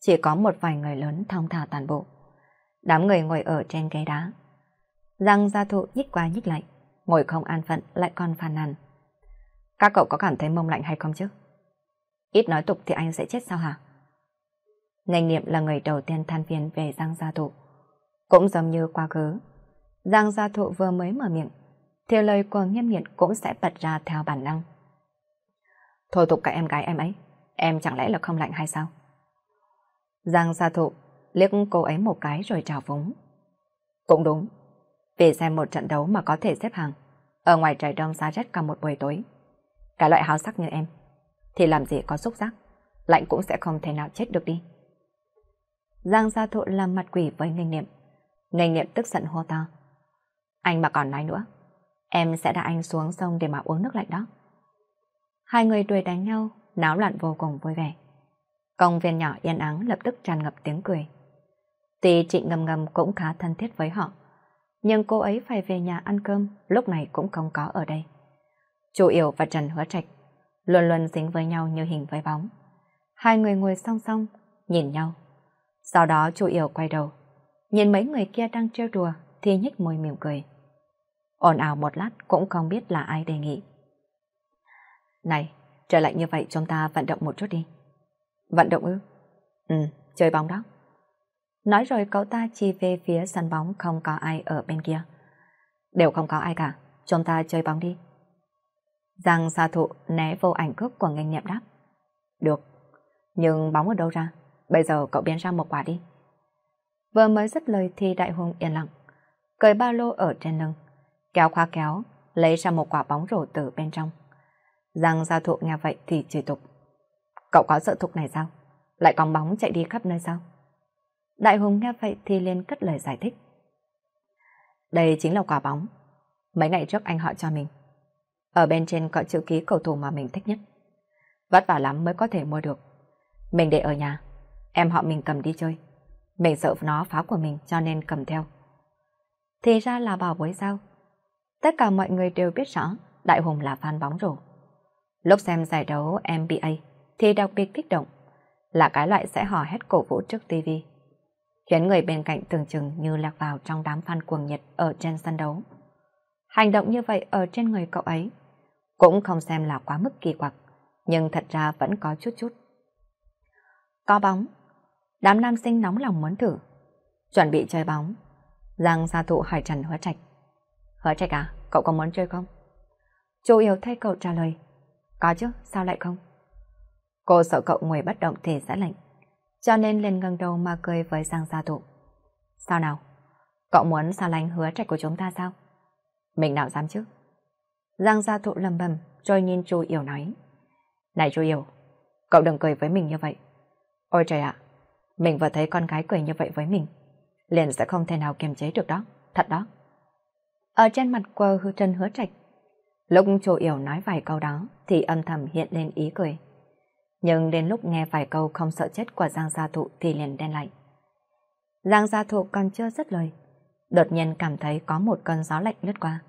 chỉ có một vài người lớn thong thả toàn bộ. Đám người ngồi ở trên ghế đá. Răng gia thụ nhích qua nhích lại, ngồi không an phận lại còn phàn nàn. Các cậu có cảm thấy mông lạnh hay không chứ? Ít nói tục thì anh sẽ chết sao hả? Ngành niệm là người đầu tiên than phiền về Giang Gia Thụ. Cũng giống như quá khứ, Giang Gia Thụ vừa mới mở miệng thì lời của nghiêm nghiệt cũng sẽ bật ra theo bản năng. Thôi tục cả em gái em ấy, em chẳng lẽ là không lạnh hay sao? Giang gia thụ liếc cô ấy một cái rồi trào phúng. Cũng đúng, vì xem một trận đấu mà có thể xếp hàng, ở ngoài trời đông giá rét cả một buổi tối. Cái loại háo sắc như em, thì làm gì có xúc giác, lạnh cũng sẽ không thể nào chết được đi. Giang gia thụ làm mặt quỷ với nghênh niệm. Nghênh niệm tức giận hô to. Anh mà còn nói nữa, Em sẽ đặt anh xuống sông để mà uống nước lạnh đó. Hai người đuổi đánh nhau, náo loạn vô cùng vui vẻ. Công viên nhỏ yên ắng lập tức tràn ngập tiếng cười. Tuy chị ngầm ngầm cũng khá thân thiết với họ, nhưng cô ấy phải về nhà ăn cơm, lúc này cũng không có ở đây. Chu Yểu và Trần Hứa Trạch luôn luôn dính với nhau như hình với bóng. Hai người ngồi song song, nhìn nhau. Sau đó Chu Yểu quay đầu, nhìn mấy người kia đang trêu đùa thì nhích môi mỉm cười ồn ào một lát cũng không biết là ai đề nghị. Này, trở lại như vậy chúng ta vận động một chút đi. Vận động ư? Ừ, chơi bóng đó. Nói rồi cậu ta chỉ về phía sân bóng không có ai ở bên kia. Đều không có ai cả, chúng ta chơi bóng đi. Giang xa thụ né vô ảnh cước của ngành niệm đáp. Được, nhưng bóng ở đâu ra? Bây giờ cậu biến ra một quả đi. Vừa mới dứt lời thì đại hùng yên lặng, cởi ba lô ở trên lưng, kéo khóa kéo, lấy ra một quả bóng rổ từ bên trong. Giang Gia Thụ nghe vậy thì chửi tục. Cậu có sợ thục này sao? Lại còn bóng chạy đi khắp nơi sao? Đại Hùng nghe vậy thì liền cất lời giải thích. Đây chính là quả bóng. Mấy ngày trước anh họ cho mình. Ở bên trên có chữ ký cầu thủ mà mình thích nhất. Vất vả lắm mới có thể mua được. Mình để ở nhà. Em họ mình cầm đi chơi. Mình sợ nó phá của mình cho nên cầm theo. Thì ra là bảo bối sao? Tất cả mọi người đều biết rõ Đại Hùng là fan bóng rổ. Lúc xem giải đấu NBA thì đặc biệt kích động, là cái loại sẽ hò hét cổ vũ trước TV, khiến người bên cạnh tưởng chừng như lạc vào trong đám fan cuồng nhiệt ở trên sân đấu. Hành động như vậy ở trên người cậu ấy cũng không xem là quá mức kỳ quặc, nhưng thật ra vẫn có chút chút. Có bóng, đám nam sinh nóng lòng muốn thử, chuẩn bị chơi bóng. Giang gia thụ hỏi Trần Hóa Trạch, Hứa trạch à, cậu có muốn chơi không? Chú Yếu thay cậu trả lời. Có chứ, sao lại không? Cô sợ cậu ngồi bất động thì sẽ lạnh. Cho nên lên ngẩng đầu mà cười với Giang Gia Thụ. Sao nào? Cậu muốn xa lánh hứa trạch của chúng ta sao? Mình nào dám chứ? Giang Gia Thụ lầm bầm rồi nhìn chú Yếu nói. Này chú Yếu, cậu đừng cười với mình như vậy. Ôi trời ạ, mình vừa thấy con gái cười như vậy với mình. Liền sẽ không thể nào kiềm chế được đó, thật đó ở trên mặt của Trần Hứa Trạch. Lúc Chu yếu nói vài câu đó thì âm thầm hiện lên ý cười. Nhưng đến lúc nghe vài câu không sợ chết của Giang Gia Thụ thì liền đen lạnh. Giang Gia Thụ còn chưa dứt lời, đột nhiên cảm thấy có một cơn gió lạnh lướt qua.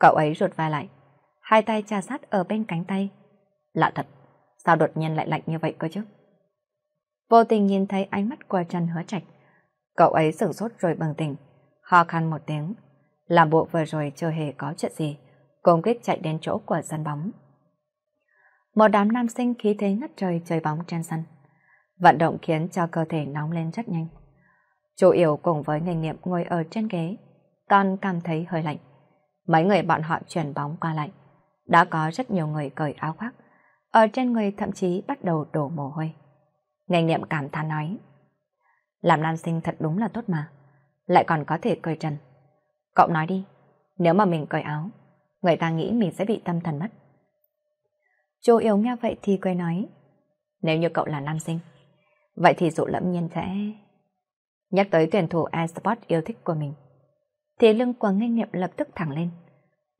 Cậu ấy rụt vai lại, hai tay trà sát ở bên cánh tay. Lạ thật, sao đột nhiên lại lạnh như vậy cơ chứ? Vô tình nhìn thấy ánh mắt qua chân Hứa Trạch, cậu ấy sửng sốt rồi bừng tỉnh, ho khăn một tiếng làm bộ vừa rồi chưa hề có chuyện gì, công kích chạy đến chỗ của sân bóng. Một đám nam sinh khí thế ngất trời chơi bóng trên sân. Vận động khiến cho cơ thể nóng lên rất nhanh. Chú yếu cùng với nghề nghiệp ngồi ở trên ghế, con cảm thấy hơi lạnh. Mấy người bọn họ chuyển bóng qua lại. Đã có rất nhiều người cởi áo khoác, ở trên người thậm chí bắt đầu đổ mồ hôi. Nghề niệm cảm thán nói, làm nam sinh thật đúng là tốt mà, lại còn có thể cởi trần. Cậu nói đi, nếu mà mình cởi áo, người ta nghĩ mình sẽ bị tâm thần mất. Chú yếu nghe vậy thì quay nói, nếu như cậu là nam sinh, vậy thì dụ lẫm nhiên sẽ... Nhắc tới tuyển thủ eSports yêu thích của mình, thì lưng của ngay niệm lập tức thẳng lên.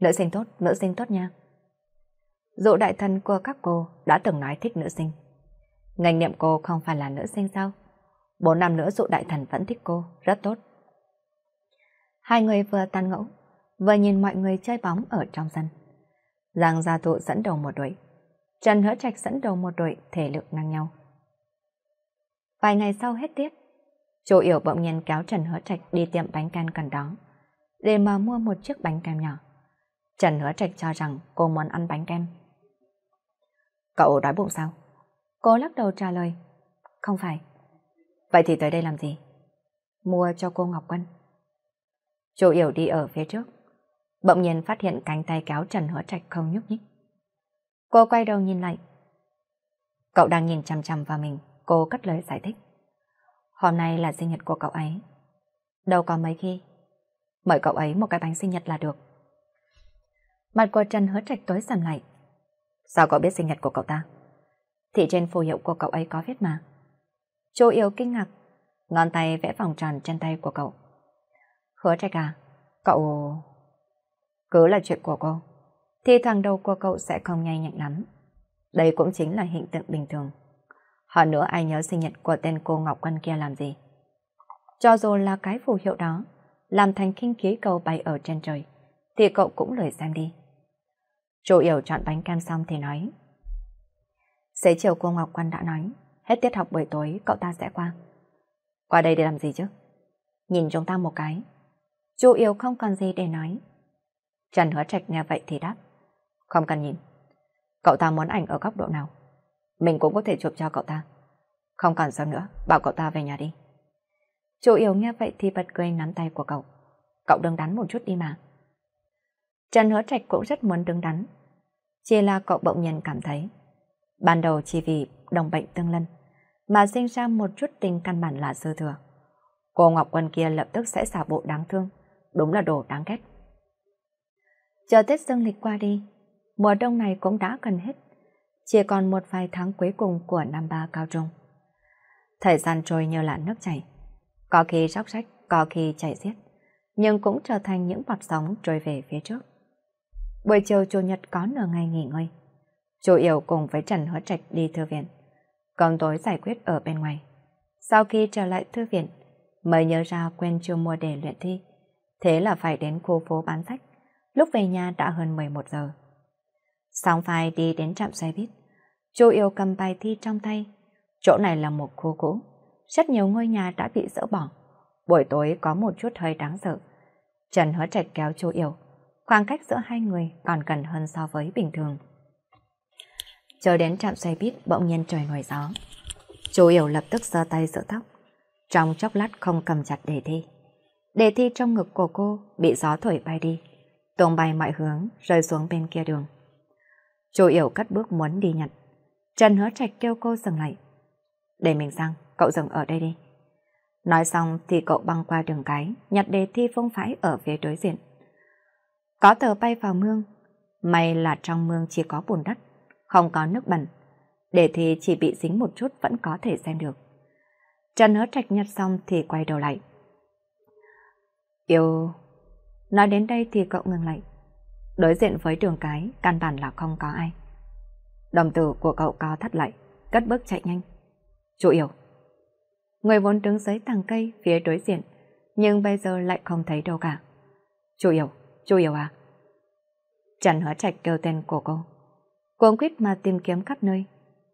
Nữ sinh tốt, nữ sinh tốt nha. Dụ đại thần của các cô đã từng nói thích nữ sinh. Ngành niệm cô không phải là nữ sinh sao? Bốn năm nữa dụ đại thần vẫn thích cô, rất tốt. Hai người vừa tàn ngẫu, vừa nhìn mọi người chơi bóng ở trong sân. Giang Gia tụ dẫn đầu một đội, Trần Hứa Trạch dẫn đầu một đội thể lực ngang nhau. Vài ngày sau hết tiết, Chu Yểu bỗng nhiên kéo Trần Hứa Trạch đi tiệm bánh can cần đó, để mà mua một chiếc bánh kem nhỏ. Trần Hứa Trạch cho rằng cô muốn ăn bánh kem. Cậu đói bụng sao? Cô lắc đầu trả lời. Không phải. Vậy thì tới đây làm gì? Mua cho cô Ngọc Quân. Chu Yểu đi ở phía trước. Bỗng nhiên phát hiện cánh tay kéo Trần Hứa Trạch không nhúc nhích. Cô quay đầu nhìn lại. Cậu đang nhìn chằm chằm vào mình, cô cất lời giải thích. Hôm nay là sinh nhật của cậu ấy. Đâu có mấy khi. Mời cậu ấy một cái bánh sinh nhật là được. Mặt của Trần Hứa Trạch tối sầm lại. Sao cậu biết sinh nhật của cậu ta? Thì trên phù hiệu của cậu ấy có viết mà. Chú yêu kinh ngạc, ngón tay vẽ vòng tròn trên tay của cậu. Hứa trạch à, cậu... Cứ là chuyện của cô, thì thằng đầu của cậu sẽ không nhanh nhạy lắm. Đây cũng chính là hiện tượng bình thường. Hơn nữa ai nhớ sinh nhật của tên cô Ngọc Quân kia làm gì? Cho dù là cái phù hiệu đó, làm thành kinh khí cầu bay ở trên trời, thì cậu cũng lười xem đi. Chú yếu chọn bánh cam xong thì nói. Xế chiều cô Ngọc Quân đã nói, hết tiết học buổi tối cậu ta sẽ qua. Qua đây để làm gì chứ? Nhìn chúng ta một cái, Chu yếu không còn gì để nói. Trần hứa trạch nghe vậy thì đáp. Không cần nhìn. Cậu ta muốn ảnh ở góc độ nào? Mình cũng có thể chụp cho cậu ta. Không cần sớm nữa, bảo cậu ta về nhà đi. Chu yếu nghe vậy thì bật cười nắm tay của cậu. Cậu đừng đắn một chút đi mà. Trần hứa trạch cũng rất muốn đứng đắn. Chỉ là cậu bỗng nhiên cảm thấy. Ban đầu chỉ vì đồng bệnh tương lân mà sinh ra một chút tình căn bản là sơ thừa. Cô Ngọc Quân kia lập tức sẽ xả bộ đáng thương, đúng là đồ đáng ghét. Chờ Tết dương lịch qua đi, mùa đông này cũng đã gần hết, chỉ còn một vài tháng cuối cùng của năm ba cao trung. Thời gian trôi như là nước chảy, có khi róc rách, có khi chảy xiết, nhưng cũng trở thành những bọt sóng trôi về phía trước. Buổi chiều chủ nhật có nửa ngày nghỉ ngơi, chủ yếu cùng với Trần Hứa Trạch đi thư viện, còn tối giải quyết ở bên ngoài. Sau khi trở lại thư viện, mới nhớ ra quên chưa mua để luyện thi, thế là phải đến khu phố bán sách. Lúc về nhà đã hơn 11 giờ. xong phải đi đến trạm xe buýt. Chu yêu cầm bài thi trong tay. Chỗ này là một khu cũ. Rất nhiều ngôi nhà đã bị dỡ bỏ. Buổi tối có một chút hơi đáng sợ. Trần hứa trạch kéo chu yêu. Khoảng cách giữa hai người còn gần hơn so với bình thường. Chờ đến trạm xe buýt bỗng nhiên trời nổi gió. Chú Yểu lập tức giơ tay giữa tóc. Trong chốc lát không cầm chặt để thi đề thi trong ngực của cô bị gió thổi bay đi, tung bay mọi hướng rơi xuống bên kia đường. Chú Yểu cất bước muốn đi nhặt. Trần hứa trạch kêu cô dừng lại. Để mình sang, cậu dừng ở đây đi. Nói xong thì cậu băng qua đường cái, nhặt đề thi phong phái ở phía đối diện. Có tờ bay vào mương, may là trong mương chỉ có bùn đất, không có nước bẩn. Đề thi chỉ bị dính một chút vẫn có thể xem được. Trần hứa trạch nhặt xong thì quay đầu lại. Yêu... Nói đến đây thì cậu ngừng lại. Đối diện với đường cái, căn bản là không có ai. Đồng tử của cậu có thắt lại, cất bước chạy nhanh. chủ yếu Người vốn đứng dưới tàng cây phía đối diện, nhưng bây giờ lại không thấy đâu cả. chủ yếu chủ yếu à. Trần hóa trạch kêu tên của cô. Cuốn quyết mà tìm kiếm khắp nơi,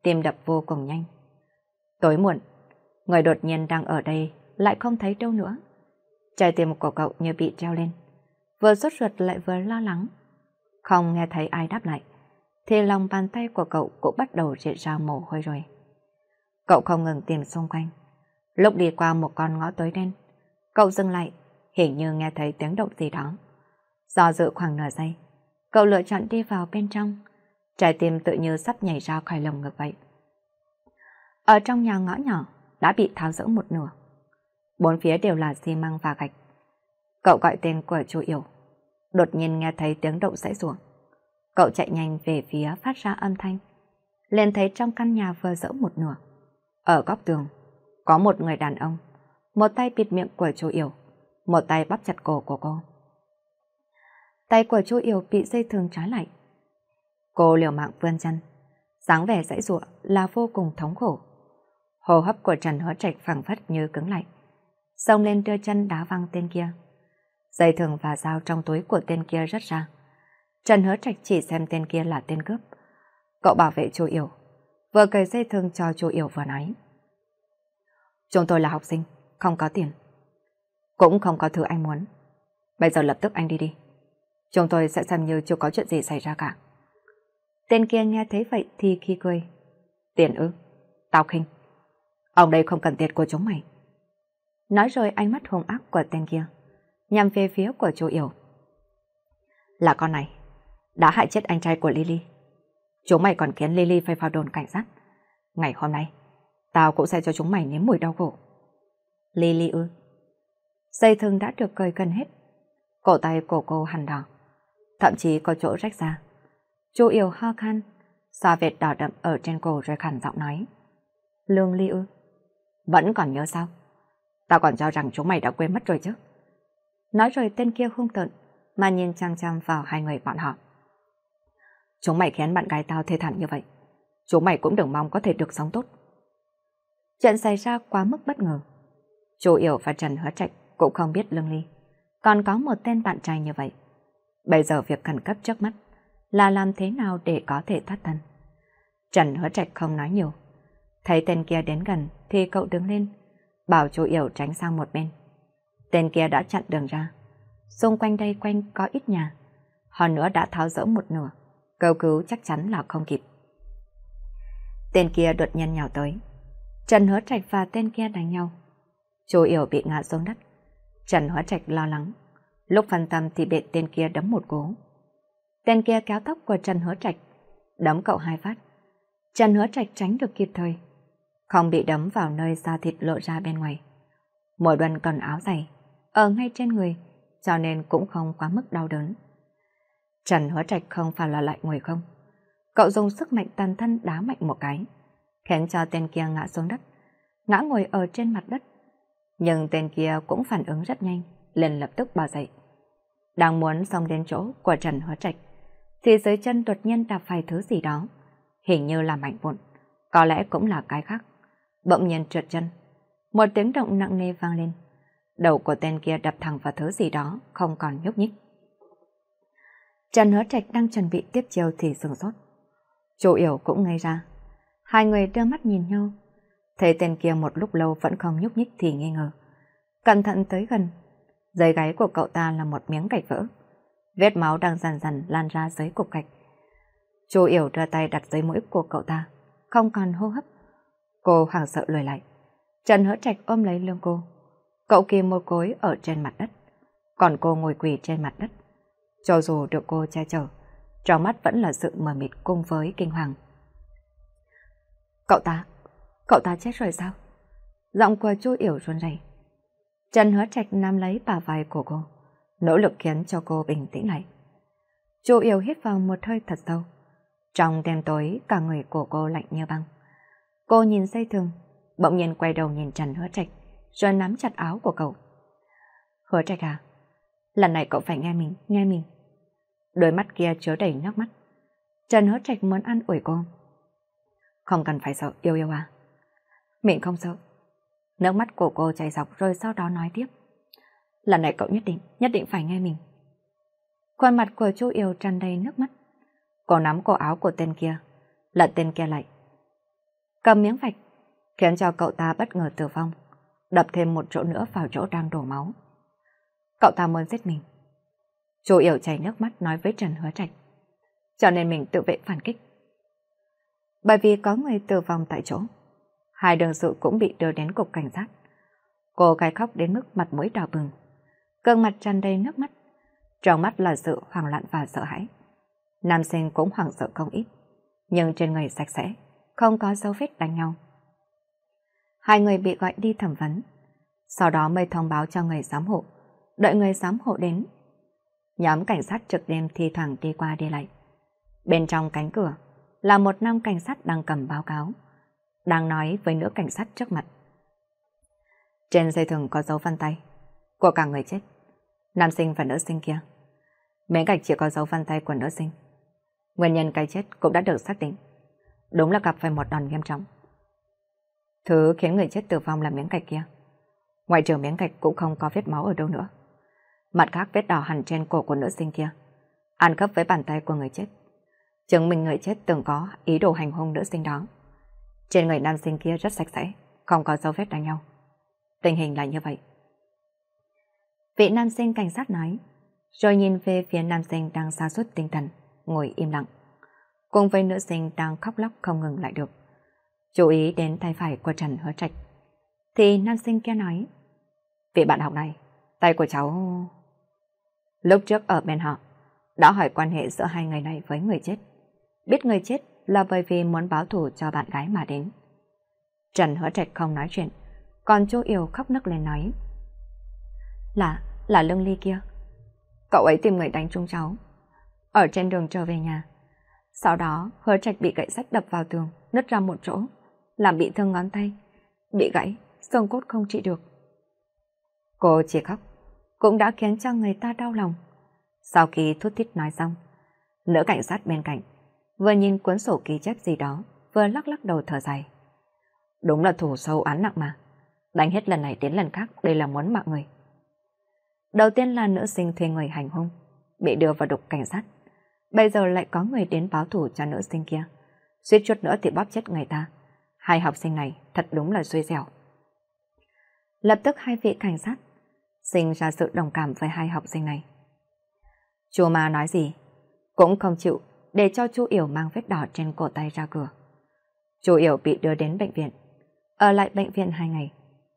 tìm đập vô cùng nhanh. Tối muộn, người đột nhiên đang ở đây lại không thấy đâu nữa. Trái tim của cậu như bị treo lên. Vừa sốt ruột lại vừa lo lắng. Không nghe thấy ai đáp lại. Thì lòng bàn tay của cậu cũng bắt đầu rịa ra mồ hôi rồi. Cậu không ngừng tìm xung quanh. Lúc đi qua một con ngõ tối đen, cậu dừng lại, hình như nghe thấy tiếng động gì đó. Do dự khoảng nửa giây, cậu lựa chọn đi vào bên trong. Trái tim tự như sắp nhảy ra khỏi lồng ngực vậy. Ở trong nhà ngõ nhỏ đã bị tháo rỡ một nửa. Bốn phía đều là xi măng và gạch. Cậu gọi tên của chú Yểu. Đột nhiên nghe thấy tiếng động sẽ ruộng. Cậu chạy nhanh về phía phát ra âm thanh. Lên thấy trong căn nhà vừa dỡ một nửa. Ở góc tường, có một người đàn ông. Một tay bịt miệng của chú Yểu, một tay bắp chặt cổ của cô. Tay của chú Yểu bị dây thường trái lại. Cô liều mạng vươn chân. dáng vẻ dãy ruộng là vô cùng thống khổ. Hồ hấp của Trần hóa Trạch phẳng phất như cứng lạnh xông lên đưa chân đá văng tên kia. Dây thừng và dao trong túi của tên kia rất ra. Trần hứa trạch chỉ xem tên kia là tên cướp. Cậu bảo vệ chú yếu, vừa cởi dây thừng cho chú yếu vừa nói. Chúng tôi là học sinh, không có tiền. Cũng không có thứ anh muốn. Bây giờ lập tức anh đi đi. Chúng tôi sẽ xem như chưa có chuyện gì xảy ra cả. Tên kia nghe thấy vậy thì khi cười. Tiền ư? Tao khinh. Ông đây không cần tiền của chúng mày. Nói rồi ánh mắt hung ác của tên kia, nhằm về phía của chú Yểu. Là con này, đã hại chết anh trai của Lily. Chúng mày còn khiến Lily phải vào đồn cảnh sát. Ngày hôm nay, tao cũng sẽ cho chúng mày nếm mùi đau khổ. Lily ư. Dây thương đã được cởi gần hết. Cổ tay của cô hằn đỏ, thậm chí có chỗ rách ra. Chú Yểu ho khan, xoa vệt đỏ đậm ở trên cổ rồi khẳng giọng nói. Lương Ly ư? Vẫn còn nhớ sao? ta còn cho rằng chúng mày đã quên mất rồi chứ. Nói rồi tên kia hung tợn, mà nhìn chăm chăm vào hai người bọn họ. Chúng mày khiến bạn gái tao thê thảm như vậy, chúng mày cũng đừng mong có thể được sống tốt. Chuyện xảy ra quá mức bất ngờ. Chú Yểu và Trần Hứa Trạch cũng không biết lương ly. Còn có một tên bạn trai như vậy. Bây giờ việc khẩn cấp trước mắt là làm thế nào để có thể thoát thân. Trần Hứa Trạch không nói nhiều. Thấy tên kia đến gần thì cậu đứng lên, Bảo chú Yểu tránh sang một bên. Tên kia đã chặn đường ra. Xung quanh đây quanh có ít nhà. Hòn nữa đã tháo rỡ một nửa. Cầu cứu chắc chắn là không kịp. Tên kia đột nhiên nhào tới. Trần Hứa Trạch và tên kia đánh nhau. Chú Yểu bị ngã xuống đất. Trần Hứa Trạch lo lắng. Lúc phân tâm thì bị tên kia đấm một cú. Tên kia kéo tóc của Trần Hứa Trạch, đấm cậu hai phát. Trần Hứa Trạch tránh được kịp thời không bị đấm vào nơi da thịt lộ ra bên ngoài. Mùa đoàn còn áo dày, ở ngay trên người, cho nên cũng không quá mức đau đớn. Trần hứa trạch không phải là lại ngồi không. Cậu dùng sức mạnh toàn thân đá mạnh một cái, khiến cho tên kia ngã xuống đất, ngã ngồi ở trên mặt đất. Nhưng tên kia cũng phản ứng rất nhanh, liền lập tức bỏ dậy. Đang muốn xong đến chỗ của Trần hứa trạch, thì dưới chân đột nhiên đạp phải thứ gì đó, hình như là mạnh vụn, có lẽ cũng là cái khác bỗng nhiên trượt chân. Một tiếng động nặng nề vang lên. Đầu của tên kia đập thẳng vào thứ gì đó, không còn nhúc nhích. Trần hứa trạch đang chuẩn bị tiếp chiều thì sửng sốt. Chú Yểu cũng ngây ra. Hai người đưa mắt nhìn nhau. Thấy tên kia một lúc lâu vẫn không nhúc nhích thì nghi ngờ. Cẩn thận tới gần. giấy gáy của cậu ta là một miếng gạch vỡ. Vết máu đang dần dần lan ra dưới cục gạch. Chú Yểu đưa tay đặt dưới mũi của cậu ta. Không còn hô hấp. Cô hoảng sợ lùi lại. Trần hỡ trạch ôm lấy lưng cô. Cậu kia một cối ở trên mặt đất. Còn cô ngồi quỳ trên mặt đất. Cho dù được cô che chở, trong mắt vẫn là sự mờ mịt cùng với kinh hoàng. Cậu ta, cậu ta chết rồi sao? Giọng của chú Yểu run rẩy. Trần hứa trạch nắm lấy bả vai của cô, nỗ lực khiến cho cô bình tĩnh lại. Chú Yểu hít vào một hơi thật sâu. Trong đêm tối, cả người của cô lạnh như băng. Cô nhìn dây thừng, bỗng nhiên quay đầu nhìn Trần Hứa Trạch, rồi nắm chặt áo của cậu. Hứa Trạch à, lần này cậu phải nghe mình, nghe mình. Đôi mắt kia chứa đầy nước mắt. Trần Hứa Trạch muốn ăn ủi cô. Không cần phải sợ, yêu yêu à. Mình không sợ. Nước mắt của cô chảy dọc rồi sau đó nói tiếp. Lần này cậu nhất định, nhất định phải nghe mình. Khuôn mặt của chú yêu tràn đầy nước mắt. Cô nắm cổ áo của tên kia, lật tên kia lại, cầm miếng vạch, khiến cho cậu ta bất ngờ tử vong, đập thêm một chỗ nữa vào chỗ đang đổ máu. Cậu ta muốn giết mình. Chú Yểu chảy nước mắt nói với Trần Hứa Trạch, cho nên mình tự vệ phản kích. Bởi vì có người tử vong tại chỗ, hai đường sự cũng bị đưa đến cục cảnh sát. Cô gái khóc đến mức mặt mũi đỏ bừng, gương mặt tràn đầy nước mắt, trong mắt là sự hoảng loạn và sợ hãi. Nam sinh cũng hoảng sợ không ít, nhưng trên người sạch sẽ, không có dấu vết đánh nhau. Hai người bị gọi đi thẩm vấn, sau đó mới thông báo cho người giám hộ, đợi người giám hộ đến. Nhóm cảnh sát trực đêm thi thoảng đi qua đi lại. Bên trong cánh cửa là một nam cảnh sát đang cầm báo cáo, đang nói với nữ cảnh sát trước mặt. Trên dây thừng có dấu vân tay của cả người chết, nam sinh và nữ sinh kia. Mế gạch chỉ có dấu vân tay của nữ sinh. Nguyên nhân cái chết cũng đã được xác định đúng là gặp phải một đòn nghiêm trọng. Thứ khiến người chết tử vong là miếng gạch kia. Ngoài trừ miếng gạch cũng không có vết máu ở đâu nữa. Mặt khác vết đỏ hẳn trên cổ của nữ sinh kia. Ăn khớp với bàn tay của người chết. Chứng minh người chết từng có ý đồ hành hung nữ sinh đó. Trên người nam sinh kia rất sạch sẽ, không có dấu vết đánh nhau. Tình hình là như vậy. Vị nam sinh cảnh sát nói, rồi nhìn về phía nam sinh đang xa suốt tinh thần, ngồi im lặng cùng với nữ sinh đang khóc lóc không ngừng lại được. Chú ý đến tay phải của Trần Hứa Trạch. Thì nam sinh kia nói, vị bạn học này, tay của cháu... Lúc trước ở bên họ, đã hỏi quan hệ giữa hai người này với người chết. Biết người chết là bởi vì muốn báo thù cho bạn gái mà đến. Trần Hứa Trạch không nói chuyện, còn chú yêu khóc nức lên nói. Là, là lương ly kia. Cậu ấy tìm người đánh chúng cháu. Ở trên đường trở về nhà, sau đó, hứa trạch bị gậy sách đập vào tường, nứt ra một chỗ, làm bị thương ngón tay. Bị gãy, xương cốt không trị được. Cô chỉ khóc, cũng đã khiến cho người ta đau lòng. Sau khi thút thít nói xong, nữ cảnh sát bên cạnh, vừa nhìn cuốn sổ ký chép gì đó, vừa lắc lắc đầu thở dài. Đúng là thủ sâu án nặng mà. Đánh hết lần này đến lần khác đây là muốn mạng người. Đầu tiên là nữ sinh thuê người hành hung, bị đưa vào đục cảnh sát. Bây giờ lại có người đến báo thủ cho nữ sinh kia. Suýt chút nữa thì bóp chết người ta. Hai học sinh này thật đúng là suy dẻo. Lập tức hai vị cảnh sát sinh ra sự đồng cảm với hai học sinh này. Chú ma nói gì? Cũng không chịu để cho chú Yểu mang vết đỏ trên cổ tay ra cửa. Chú Yểu bị đưa đến bệnh viện. Ở lại bệnh viện hai ngày.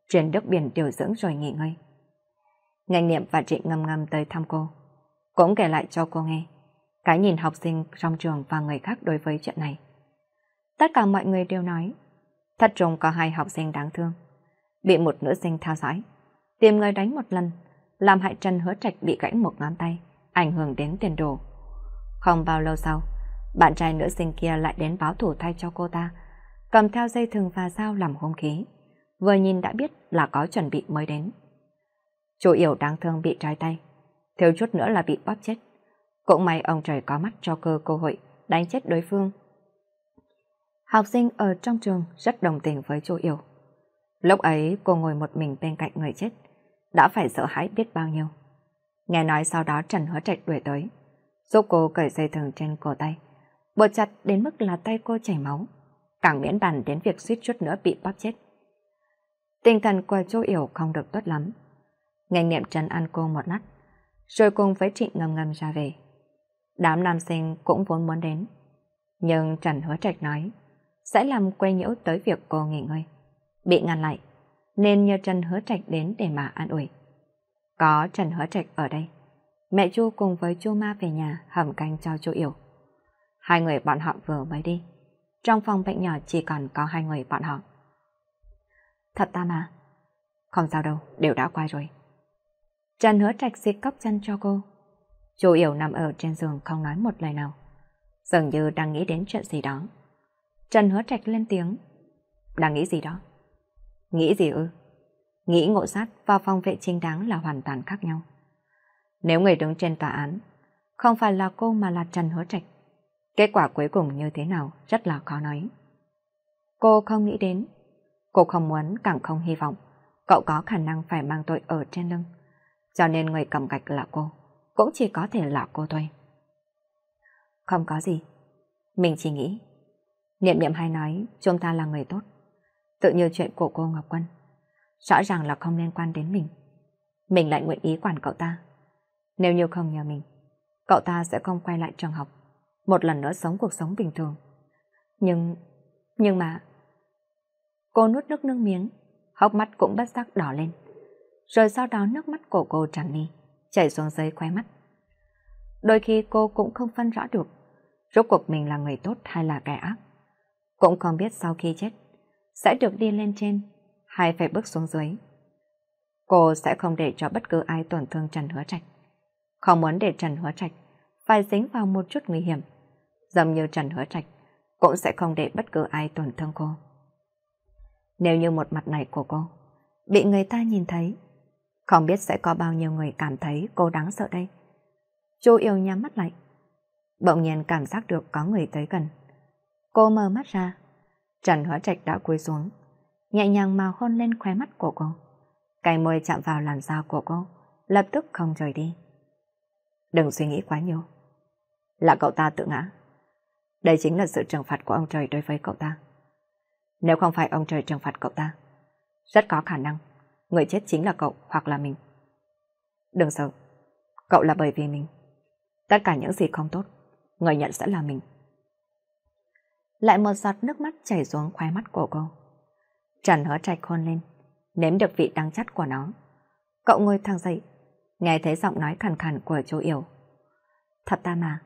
Truyền Đức Biển điều dưỡng rồi nghỉ ngơi. Ngành niệm và chị ngâm ngâm tới thăm cô. Cũng kể lại cho cô nghe cái nhìn học sinh trong trường và người khác đối với chuyện này. Tất cả mọi người đều nói, thất trùng có hai học sinh đáng thương, bị một nữ sinh theo dõi, tìm người đánh một lần, làm hại chân Hứa Trạch bị gãy một ngón tay, ảnh hưởng đến tiền đồ. Không bao lâu sau, bạn trai nữ sinh kia lại đến báo thủ thay cho cô ta, cầm theo dây thừng và dao làm hung khí. Vừa nhìn đã biết là có chuẩn bị mới đến. Chú Yểu đáng thương bị trói tay, thiếu chút nữa là bị bóp chết. Cũng may ông trời có mắt cho cơ cơ hội đánh chết đối phương. Học sinh ở trong trường rất đồng tình với Chu Yểu. Lúc ấy cô ngồi một mình bên cạnh người chết, đã phải sợ hãi biết bao nhiêu. Nghe nói sau đó Trần Hứa Trạch đuổi tới, giúp cô cởi dây thừng trên cổ tay, buộc chặt đến mức là tay cô chảy máu, càng miễn bàn đến việc suýt chút nữa bị bóp chết. Tinh thần của Chu Yểu không được tốt lắm. Ngành niệm trần ăn cô một nát rồi cùng với Trịnh ngầm ngầm ra về. Đám nam sinh cũng vốn muốn đến. Nhưng Trần Hứa Trạch nói, sẽ làm quay nhiễu tới việc cô nghỉ ngơi. Bị ngăn lại, nên nhờ Trần Hứa Trạch đến để mà an ủi. Có Trần Hứa Trạch ở đây, mẹ Chu cùng với Chu Ma về nhà hầm canh cho Chu Yểu. Hai người bọn họ vừa mới đi. Trong phòng bệnh nhỏ chỉ còn có hai người bọn họ. Thật ta mà. Không sao đâu, đều đã qua rồi. Trần Hứa Trạch xịt cốc chân cho cô, Chu Yểu nằm ở trên giường không nói một lời nào. Dường như đang nghĩ đến chuyện gì đó. Trần hứa trạch lên tiếng. Đang nghĩ gì đó? Nghĩ gì ư? Nghĩ ngộ sát và phòng vệ chính đáng là hoàn toàn khác nhau. Nếu người đứng trên tòa án, không phải là cô mà là Trần hứa trạch, kết quả cuối cùng như thế nào rất là khó nói. Cô không nghĩ đến, cô không muốn càng không hy vọng cậu có khả năng phải mang tội ở trên lưng. Cho nên người cầm gạch là cô cũng chỉ có thể là cô thôi. Không có gì. Mình chỉ nghĩ. Niệm niệm hay nói chúng ta là người tốt. Tự như chuyện của cô Ngọc Quân. Rõ ràng là không liên quan đến mình. Mình lại nguyện ý quản cậu ta. Nếu như không nhờ mình, cậu ta sẽ không quay lại trường học. Một lần nữa sống cuộc sống bình thường. Nhưng... Nhưng mà... Cô nuốt nước nước miếng, hốc mắt cũng bất giác đỏ lên. Rồi sau đó nước mắt của cô tràn mi chảy xuống dưới khóe mắt. Đôi khi cô cũng không phân rõ được rốt cuộc mình là người tốt hay là kẻ ác. Cũng không biết sau khi chết sẽ được đi lên trên hay phải bước xuống dưới. Cô sẽ không để cho bất cứ ai tổn thương Trần Hứa Trạch. Không muốn để Trần Hứa Trạch phải dính vào một chút nguy hiểm. Giống như Trần Hứa Trạch cũng sẽ không để bất cứ ai tổn thương cô. Nếu như một mặt này của cô bị người ta nhìn thấy không biết sẽ có bao nhiêu người cảm thấy cô đáng sợ đây. Chú yêu nhắm mắt lại. Bỗng nhiên cảm giác được có người tới gần. Cô mở mắt ra. Trần hóa trạch đã cúi xuống. Nhẹ nhàng mà hôn lên khóe mắt của cô. Cái môi chạm vào làn da của cô. Lập tức không rời đi. Đừng suy nghĩ quá nhiều. Là cậu ta tự ngã. Đây chính là sự trừng phạt của ông trời đối với cậu ta. Nếu không phải ông trời trừng phạt cậu ta, rất có khả năng người chết chính là cậu hoặc là mình. Đừng sợ, cậu là bởi vì mình. Tất cả những gì không tốt, người nhận sẽ là mình. Lại một giọt nước mắt chảy xuống khóe mắt của cô. Trần hứa trạch khôn lên, nếm được vị đắng chắt của nó. Cậu ngồi thẳng dậy, nghe thấy giọng nói khàn khàn của chú Yểu. Thật ta mà.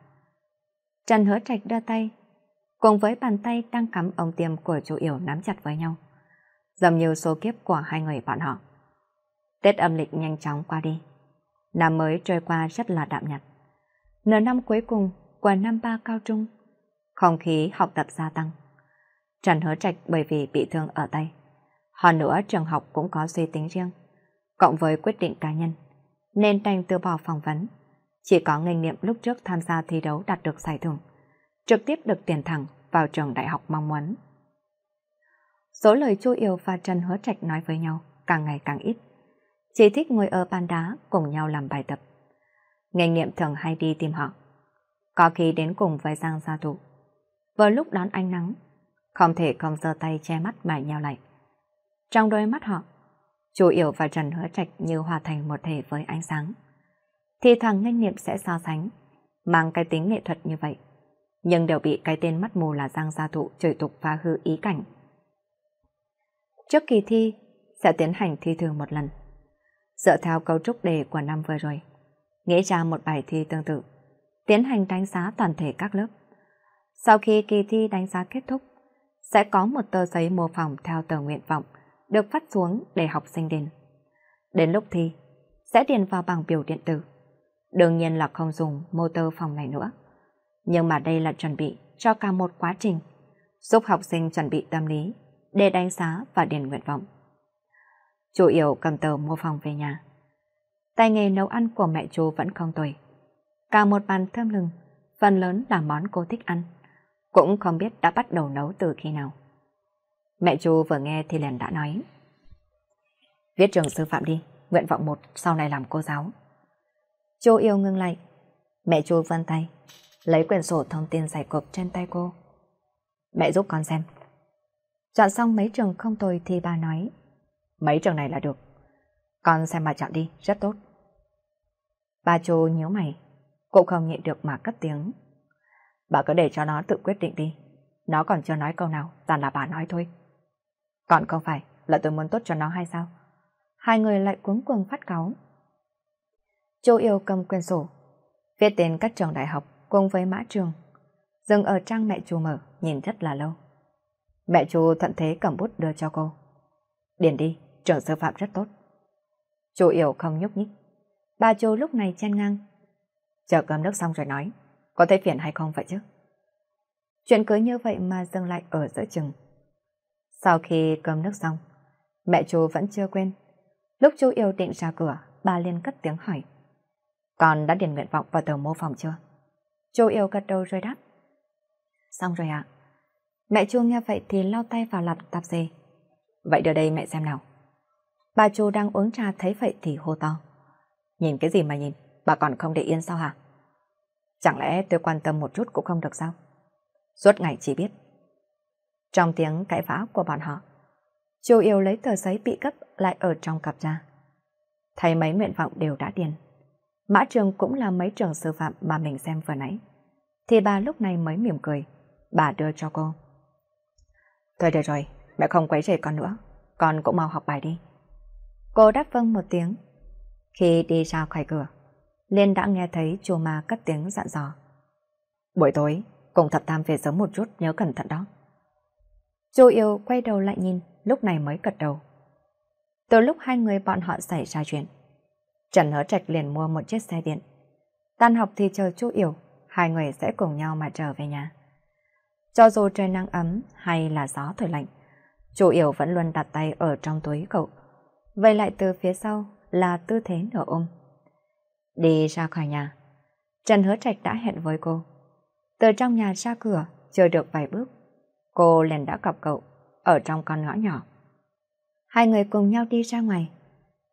Trần hứa trạch đưa tay, cùng với bàn tay đang cắm ống tiêm của chú Yểu nắm chặt với nhau. Dầm như số kiếp của hai người bọn họ. Tết âm lịch nhanh chóng qua đi. Năm mới trôi qua rất là đạm nhạt. Nửa năm cuối cùng của năm ba cao trung, không khí học tập gia tăng. Trần Hứa Trạch bởi vì bị thương ở tay. Hơn nữa trường học cũng có suy tính riêng, cộng với quyết định cá nhân, nên đành từ bỏ phỏng vấn. Chỉ có nghênh nghiệm lúc trước tham gia thi đấu đạt được giải thưởng, trực tiếp được tiền thẳng vào trường đại học mong muốn. Số lời Chu Yêu và Trần Hứa Trạch nói với nhau càng ngày càng ít chỉ thích ngồi ở bàn đá cùng nhau làm bài tập. Nghề nghiệm thường hay đi tìm họ. Có khi đến cùng với Giang gia thủ. Vừa lúc đón ánh nắng, không thể không giơ tay che mắt mà nhau lại. Trong đôi mắt họ, chú yếu và Trần Hứa Trạch như hòa thành một thể với ánh sáng. Thì thằng nghênh niệm sẽ so sánh, mang cái tính nghệ thuật như vậy. Nhưng đều bị cái tên mắt mù là Giang gia thụ chửi tục phá hư ý cảnh. Trước kỳ thi, sẽ tiến hành thi thường một lần dựa theo cấu trúc đề của năm vừa rồi. Nghĩ ra một bài thi tương tự, tiến hành đánh giá toàn thể các lớp. Sau khi kỳ thi đánh giá kết thúc, sẽ có một tờ giấy mô phỏng theo tờ nguyện vọng được phát xuống để học sinh điền. Đến lúc thi, sẽ điền vào bảng biểu điện tử. Đương nhiên là không dùng mô motor phòng này nữa. Nhưng mà đây là chuẩn bị cho cả một quá trình, giúp học sinh chuẩn bị tâm lý để đánh giá và điền nguyện vọng. Chú Yểu cầm tờ mua phòng về nhà. Tay nghề nấu ăn của mẹ chú vẫn không tồi. Cả một bàn thơm lừng, phần lớn là món cô thích ăn. Cũng không biết đã bắt đầu nấu từ khi nào. Mẹ chú vừa nghe thì liền đã nói. Viết trường sư phạm đi, nguyện vọng một sau này làm cô giáo. Chú yêu ngưng lại. Mẹ chú vân tay, lấy quyển sổ thông tin giải cộp trên tay cô. Mẹ giúp con xem. Chọn xong mấy trường không tồi thì bà nói mấy trường này là được. Con xem mà chọn đi, rất tốt. Bà Trô nhíu mày, cũng không nhịn được mà cất tiếng. Bà cứ để cho nó tự quyết định đi. Nó còn chưa nói câu nào, toàn là bà nói thôi. Còn không phải là tôi muốn tốt cho nó hay sao? Hai người lại cuốn cuồng phát cáu. Châu yêu cầm quyển sổ, viết tên các trường đại học cùng với mã trường. Dừng ở trang mẹ chú mở, nhìn rất là lâu. Mẹ chú thuận thế cầm bút đưa cho cô. Điền đi, trưởng sư phạm rất tốt. Chú Yểu không nhúc nhích. Ba chú lúc này chen ngang. Chờ cơm nước xong rồi nói, có thấy phiền hay không vậy chứ? Chuyện cứ như vậy mà dừng lại ở giữa chừng. Sau khi cơm nước xong, mẹ chú vẫn chưa quên. Lúc chú Yểu định ra cửa, bà liền cất tiếng hỏi. Con đã điền nguyện vọng vào tờ mô phòng chưa? Chú Yểu gật đầu rồi đáp. Xong rồi ạ. Mẹ chú nghe vậy thì lau tay vào lạp tạp dề. Vậy đưa đây mẹ xem nào. Bà chú đang uống trà thấy vậy thì hô to. Nhìn cái gì mà nhìn, bà còn không để yên sao hả? Chẳng lẽ tôi quan tâm một chút cũng không được sao? Suốt ngày chỉ biết. Trong tiếng cãi vã của bọn họ, Chu yêu lấy tờ giấy bị cấp lại ở trong cặp ra. Thấy mấy nguyện vọng đều đã điền. Mã trường cũng là mấy trường sư phạm mà mình xem vừa nãy. Thì bà lúc này mới mỉm cười. Bà đưa cho cô. Thôi được rồi, mẹ không quấy rầy con nữa. Con cũng mau học bài đi. Cô đáp vâng một tiếng. Khi đi ra khỏi cửa, Liên đã nghe thấy chùa ma cất tiếng dặn dò. Buổi tối, cùng thập tam về sớm một chút nhớ cẩn thận đó. Chu yêu quay đầu lại nhìn, lúc này mới cật đầu. Từ lúc hai người bọn họ xảy ra chuyện, Trần Hớ Trạch liền mua một chiếc xe điện. Tan học thì chờ Chu Yểu, hai người sẽ cùng nhau mà trở về nhà. Cho dù trời nắng ấm hay là gió thổi lạnh, Chu Yểu vẫn luôn đặt tay ở trong túi cậu, vậy lại từ phía sau là tư thế nửa ôm. Đi ra khỏi nhà, Trần Hứa Trạch đã hẹn với cô. Từ trong nhà ra cửa, chưa được vài bước, cô liền đã gặp cậu ở trong con ngõ nhỏ. Hai người cùng nhau đi ra ngoài.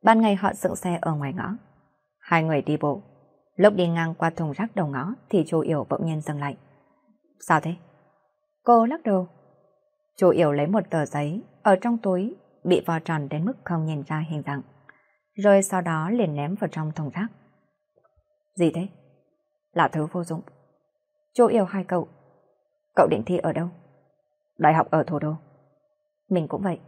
Ban ngày họ dựng xe ở ngoài ngõ. Hai người đi bộ. Lúc đi ngang qua thùng rác đầu ngõ thì chú Yểu bỗng nhiên dừng lại. Sao thế? Cô lắc đầu. Chú Yểu lấy một tờ giấy ở trong túi bị vo tròn đến mức không nhìn ra hình dạng. Rồi sau đó liền ném vào trong thùng rác. Gì thế? Là thứ vô dụng. Chú yêu hai cậu. Cậu định thi ở đâu? Đại học ở thủ đô. Mình cũng vậy.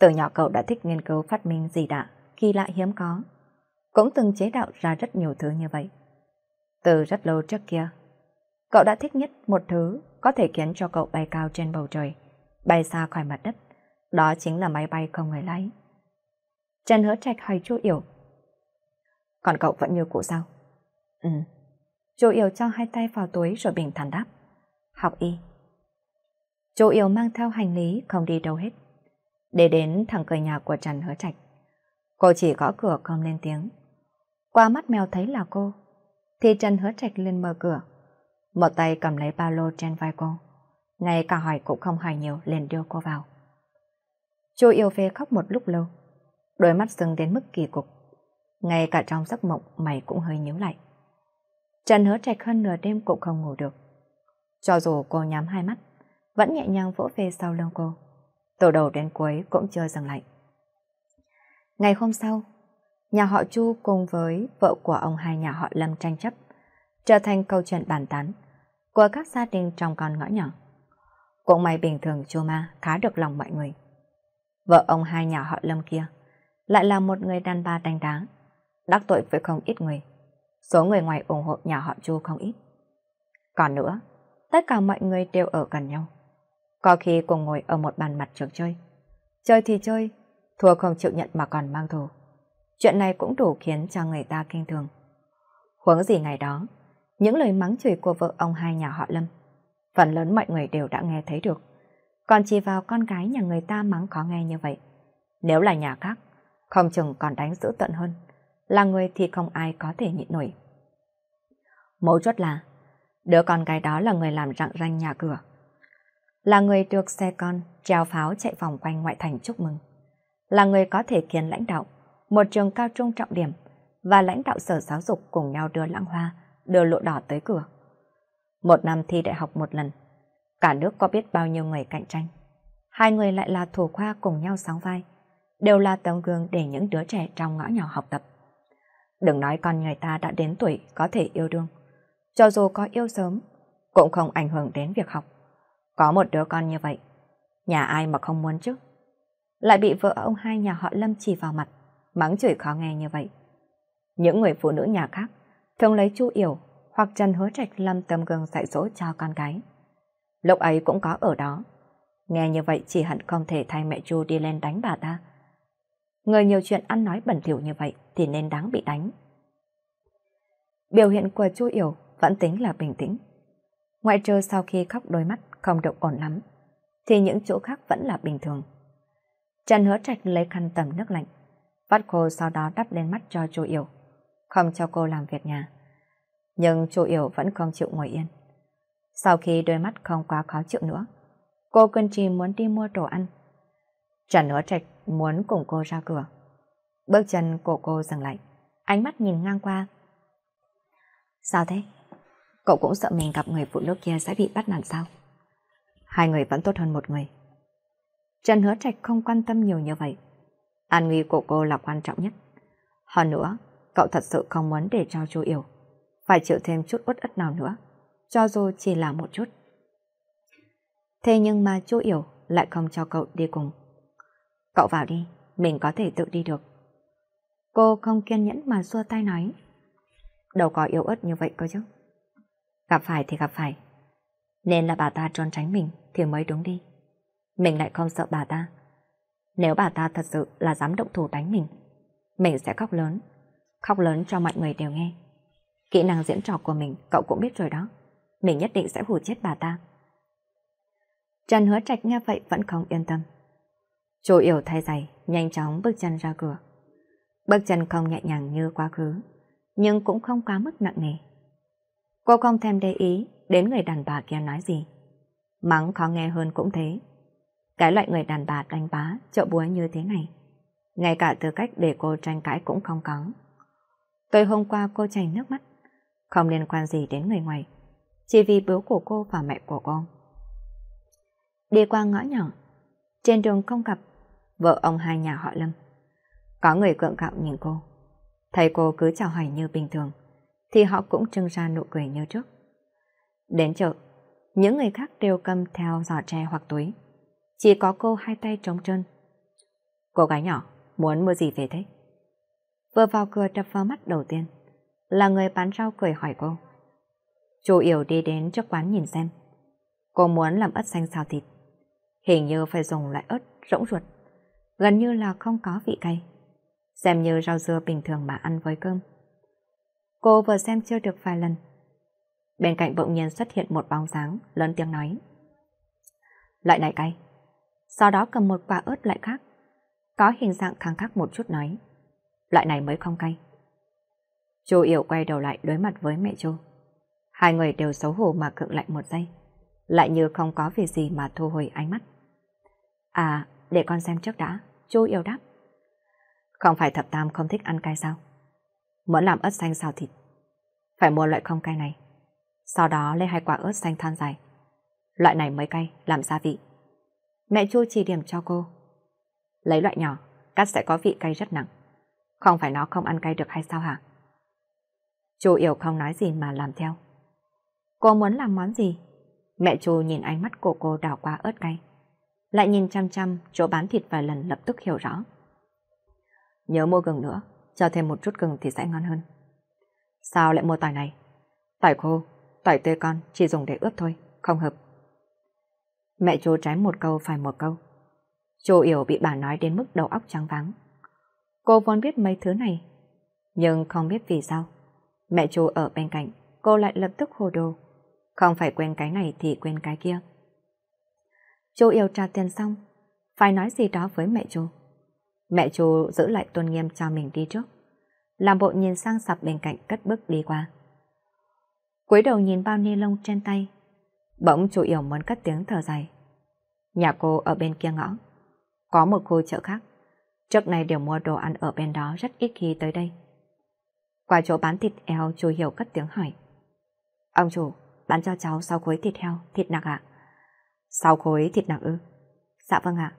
Từ nhỏ cậu đã thích nghiên cứu phát minh gì đã, khi lại hiếm có. Cũng từng chế tạo ra rất nhiều thứ như vậy. Từ rất lâu trước kia, cậu đã thích nhất một thứ có thể khiến cho cậu bay cao trên bầu trời, bay xa khỏi mặt đất. Đó chính là máy bay không người lái. Trần hứa trạch hỏi chú Yểu. Còn cậu vẫn như cũ sao? Ừ. Chú Yểu cho hai tay vào túi rồi bình thản đáp. Học y. Chú Yểu mang theo hành lý không đi đâu hết. Để đến thẳng cửa nhà của Trần hứa trạch. Cô chỉ gõ cửa không lên tiếng. Qua mắt mèo thấy là cô. Thì Trần hứa trạch lên mở cửa. Một tay cầm lấy ba lô trên vai cô. Ngay cả hỏi cũng không hỏi nhiều liền đưa cô vào. Chu Yêu Phê khóc một lúc lâu, đôi mắt sưng đến mức kỳ cục. Ngay cả trong giấc mộng mày cũng hơi nhíu lại. Trần hứa trạch hơn nửa đêm cũng không ngủ được. Cho dù cô nhắm hai mắt, vẫn nhẹ nhàng vỗ về sau lưng cô. Từ đầu đến cuối cũng chưa dừng lại. Ngày hôm sau, nhà họ Chu cùng với vợ của ông hai nhà họ Lâm tranh chấp, trở thành câu chuyện bàn tán của các gia đình trong con ngõ nhỏ. Cũng may bình thường Chu Ma khá được lòng mọi người. Vợ ông hai nhà họ Lâm kia lại là một người đàn bà đánh đáng, đắc tội với không ít người. Số người ngoài ủng hộ nhà họ Chu không ít. Còn nữa, tất cả mọi người đều ở gần nhau. Có khi cùng ngồi ở một bàn mặt trường chơi. Chơi thì chơi, thua không chịu nhận mà còn mang thù. Chuyện này cũng đủ khiến cho người ta kinh thường. Huống gì ngày đó, những lời mắng chửi của vợ ông hai nhà họ Lâm, phần lớn mọi người đều đã nghe thấy được còn chỉ vào con gái nhà người ta mắng khó nghe như vậy. Nếu là nhà khác, không chừng còn đánh dữ tận hơn, là người thì không ai có thể nhịn nổi. Mấu chốt là, đứa con gái đó là người làm rạng ranh nhà cửa, là người được xe con treo pháo chạy vòng quanh ngoại thành chúc mừng, là người có thể kiến lãnh đạo, một trường cao trung trọng điểm và lãnh đạo sở giáo dục cùng nhau đưa lãng hoa, đưa lộ đỏ tới cửa. Một năm thi đại học một lần, Cả nước có biết bao nhiêu người cạnh tranh. Hai người lại là thủ khoa cùng nhau sóng vai. Đều là tấm gương để những đứa trẻ trong ngõ nhỏ học tập. Đừng nói con người ta đã đến tuổi có thể yêu đương. Cho dù có yêu sớm, cũng không ảnh hưởng đến việc học. Có một đứa con như vậy, nhà ai mà không muốn chứ? Lại bị vợ ông hai nhà họ Lâm chỉ vào mặt, mắng chửi khó nghe như vậy. Những người phụ nữ nhà khác thường lấy chu yểu hoặc Trần Hứa Trạch lâm tấm gương dạy dỗ cho con gái lúc ấy cũng có ở đó. Nghe như vậy chỉ hận không thể thay mẹ Chu đi lên đánh bà ta. Người nhiều chuyện ăn nói bẩn thỉu như vậy thì nên đáng bị đánh. Biểu hiện của Chu Yểu vẫn tính là bình tĩnh. Ngoại trừ sau khi khóc đôi mắt không được ổn lắm, thì những chỗ khác vẫn là bình thường. Trần hứa trạch lấy khăn tầm nước lạnh, vắt khô sau đó đắp lên mắt cho Chu Yểu, không cho cô làm việc nhà. Nhưng Chu Yểu vẫn không chịu ngồi yên. Sau khi đôi mắt không quá khó chịu nữa, cô Quân Trì muốn đi mua đồ ăn. Trần Hứa Trạch muốn cùng cô ra cửa. Bước chân của cô dừng lại, ánh mắt nhìn ngang qua. Sao thế? Cậu cũng sợ mình gặp người phụ nữ kia sẽ bị bắt nạt sao? Hai người vẫn tốt hơn một người. Trần Hứa Trạch không quan tâm nhiều như vậy. An nguy của cô là quan trọng nhất. Hơn nữa, cậu thật sự không muốn để cho chú yêu. Phải chịu thêm chút uất ức nào nữa cho dù chỉ là một chút. Thế nhưng mà chú Yểu lại không cho cậu đi cùng. Cậu vào đi, mình có thể tự đi được. Cô không kiên nhẫn mà xua tay nói. Đâu có yếu ớt như vậy cơ chứ. Gặp phải thì gặp phải. Nên là bà ta trốn tránh mình thì mới đúng đi. Mình lại không sợ bà ta. Nếu bà ta thật sự là dám động thủ đánh mình, mình sẽ khóc lớn. Khóc lớn cho mọi người đều nghe. Kỹ năng diễn trò của mình cậu cũng biết rồi đó mình nhất định sẽ hù chết bà ta. Trần hứa trạch nghe vậy vẫn không yên tâm. Chú yểu thay giày, nhanh chóng bước chân ra cửa. Bước chân không nhẹ nhàng như quá khứ, nhưng cũng không quá mức nặng nề. Cô không thèm để ý đến người đàn bà kia nói gì. Mắng khó nghe hơn cũng thế. Cái loại người đàn bà đánh bá, trợ búa như thế này. Ngay cả tư cách để cô tranh cãi cũng không có. Tôi hôm qua cô chảy nước mắt, không liên quan gì đến người ngoài chỉ vì bố của cô và mẹ của cô. Đi qua ngõ nhỏ, trên đường không gặp vợ ông hai nhà họ Lâm. Có người cượng gạo nhìn cô. Thấy cô cứ chào hỏi như bình thường, thì họ cũng trưng ra nụ cười như trước. Đến chợ, những người khác đều cầm theo giỏ tre hoặc túi. Chỉ có cô hai tay trống chân. Cô gái nhỏ, muốn mua gì về thế? Vừa vào cửa đập vào mắt đầu tiên, là người bán rau cười hỏi cô. Chu Yểu đi đến trước quán nhìn xem. Cô muốn làm ớt xanh xào thịt. Hình như phải dùng loại ớt rỗng ruột, gần như là không có vị cay. Xem như rau dưa bình thường mà ăn với cơm. Cô vừa xem chưa được vài lần. Bên cạnh bỗng nhiên xuất hiện một bóng dáng lớn tiếng nói. Loại này cay. Sau đó cầm một quả ớt loại khác, có hình dạng kháng khắc một chút nói. Loại này mới không cay. Chu Yểu quay đầu lại đối mặt với mẹ Chu. Hai người đều xấu hổ mà cựng lại một giây, lại như không có việc gì mà thu hồi ánh mắt. À, để con xem trước đã, chú yêu đáp. Không phải thập tam không thích ăn cay sao? Muốn làm ớt xanh xào thịt, phải mua loại không cay này. Sau đó lấy hai quả ớt xanh than dài. Loại này mới cay, làm gia vị. Mẹ chua chỉ điểm cho cô. Lấy loại nhỏ, cắt sẽ có vị cay rất nặng. Không phải nó không ăn cay được hay sao hả? Chú yêu không nói gì mà làm theo. Cô muốn làm món gì? Mẹ chú nhìn ánh mắt của cô đảo qua ớt cay. Lại nhìn chăm chăm chỗ bán thịt vài lần lập tức hiểu rõ. Nhớ mua gừng nữa, cho thêm một chút gừng thì sẽ ngon hơn. Sao lại mua tỏi này? Tỏi khô, tỏi tươi con chỉ dùng để ướp thôi, không hợp. Mẹ chú trái một câu phải một câu. Chú Yểu bị bà nói đến mức đầu óc trắng vắng. Cô vốn biết mấy thứ này, nhưng không biết vì sao. Mẹ chú ở bên cạnh, cô lại lập tức hồ đồ. Không phải quên cái này thì quên cái kia. Chú yêu trả tiền xong, phải nói gì đó với mẹ chú. Mẹ chú giữ lại tôn nghiêm cho mình đi trước. Làm bộ nhìn sang sập bên cạnh cất bước đi qua. cúi đầu nhìn bao ni lông trên tay. Bỗng chú yêu muốn cất tiếng thở dài. Nhà cô ở bên kia ngõ. Có một khu chợ khác. Trước này đều mua đồ ăn ở bên đó rất ít khi tới đây. Qua chỗ bán thịt eo chú hiểu cất tiếng hỏi. Ông chủ, bán cho cháu sáu khối thịt heo, thịt nạc ạ. À? 6 khối thịt nạc ư? Dạ vâng ạ.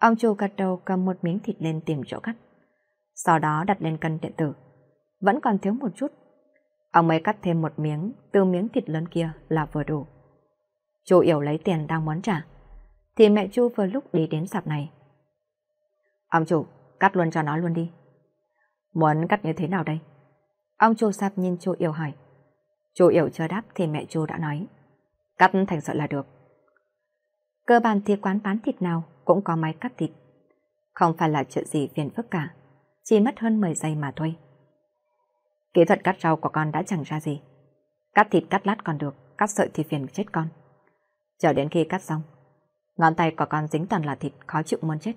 Ông chủ gật đầu cầm một miếng thịt lên tìm chỗ cắt. Sau đó đặt lên cân điện tử. Vẫn còn thiếu một chút. Ông ấy cắt thêm một miếng từ miếng thịt lớn kia là vừa đủ. Chú Yểu lấy tiền đang muốn trả. Thì mẹ Chu vừa lúc đi đến sạp này. Ông chủ, cắt luôn cho nó luôn đi. Muốn cắt như thế nào đây? Ông chủ sạp nhìn chú Yểu hỏi. Chú Yểu chưa đáp thì mẹ chú đã nói. Cắt thành sợi là được. Cơ bản thì quán bán thịt nào cũng có máy cắt thịt. Không phải là chuyện gì phiền phức cả. Chỉ mất hơn 10 giây mà thôi. Kỹ thuật cắt rau của con đã chẳng ra gì. Cắt thịt cắt lát còn được, cắt sợi thì phiền chết con. Chờ đến khi cắt xong, ngón tay của con dính toàn là thịt khó chịu muốn chết.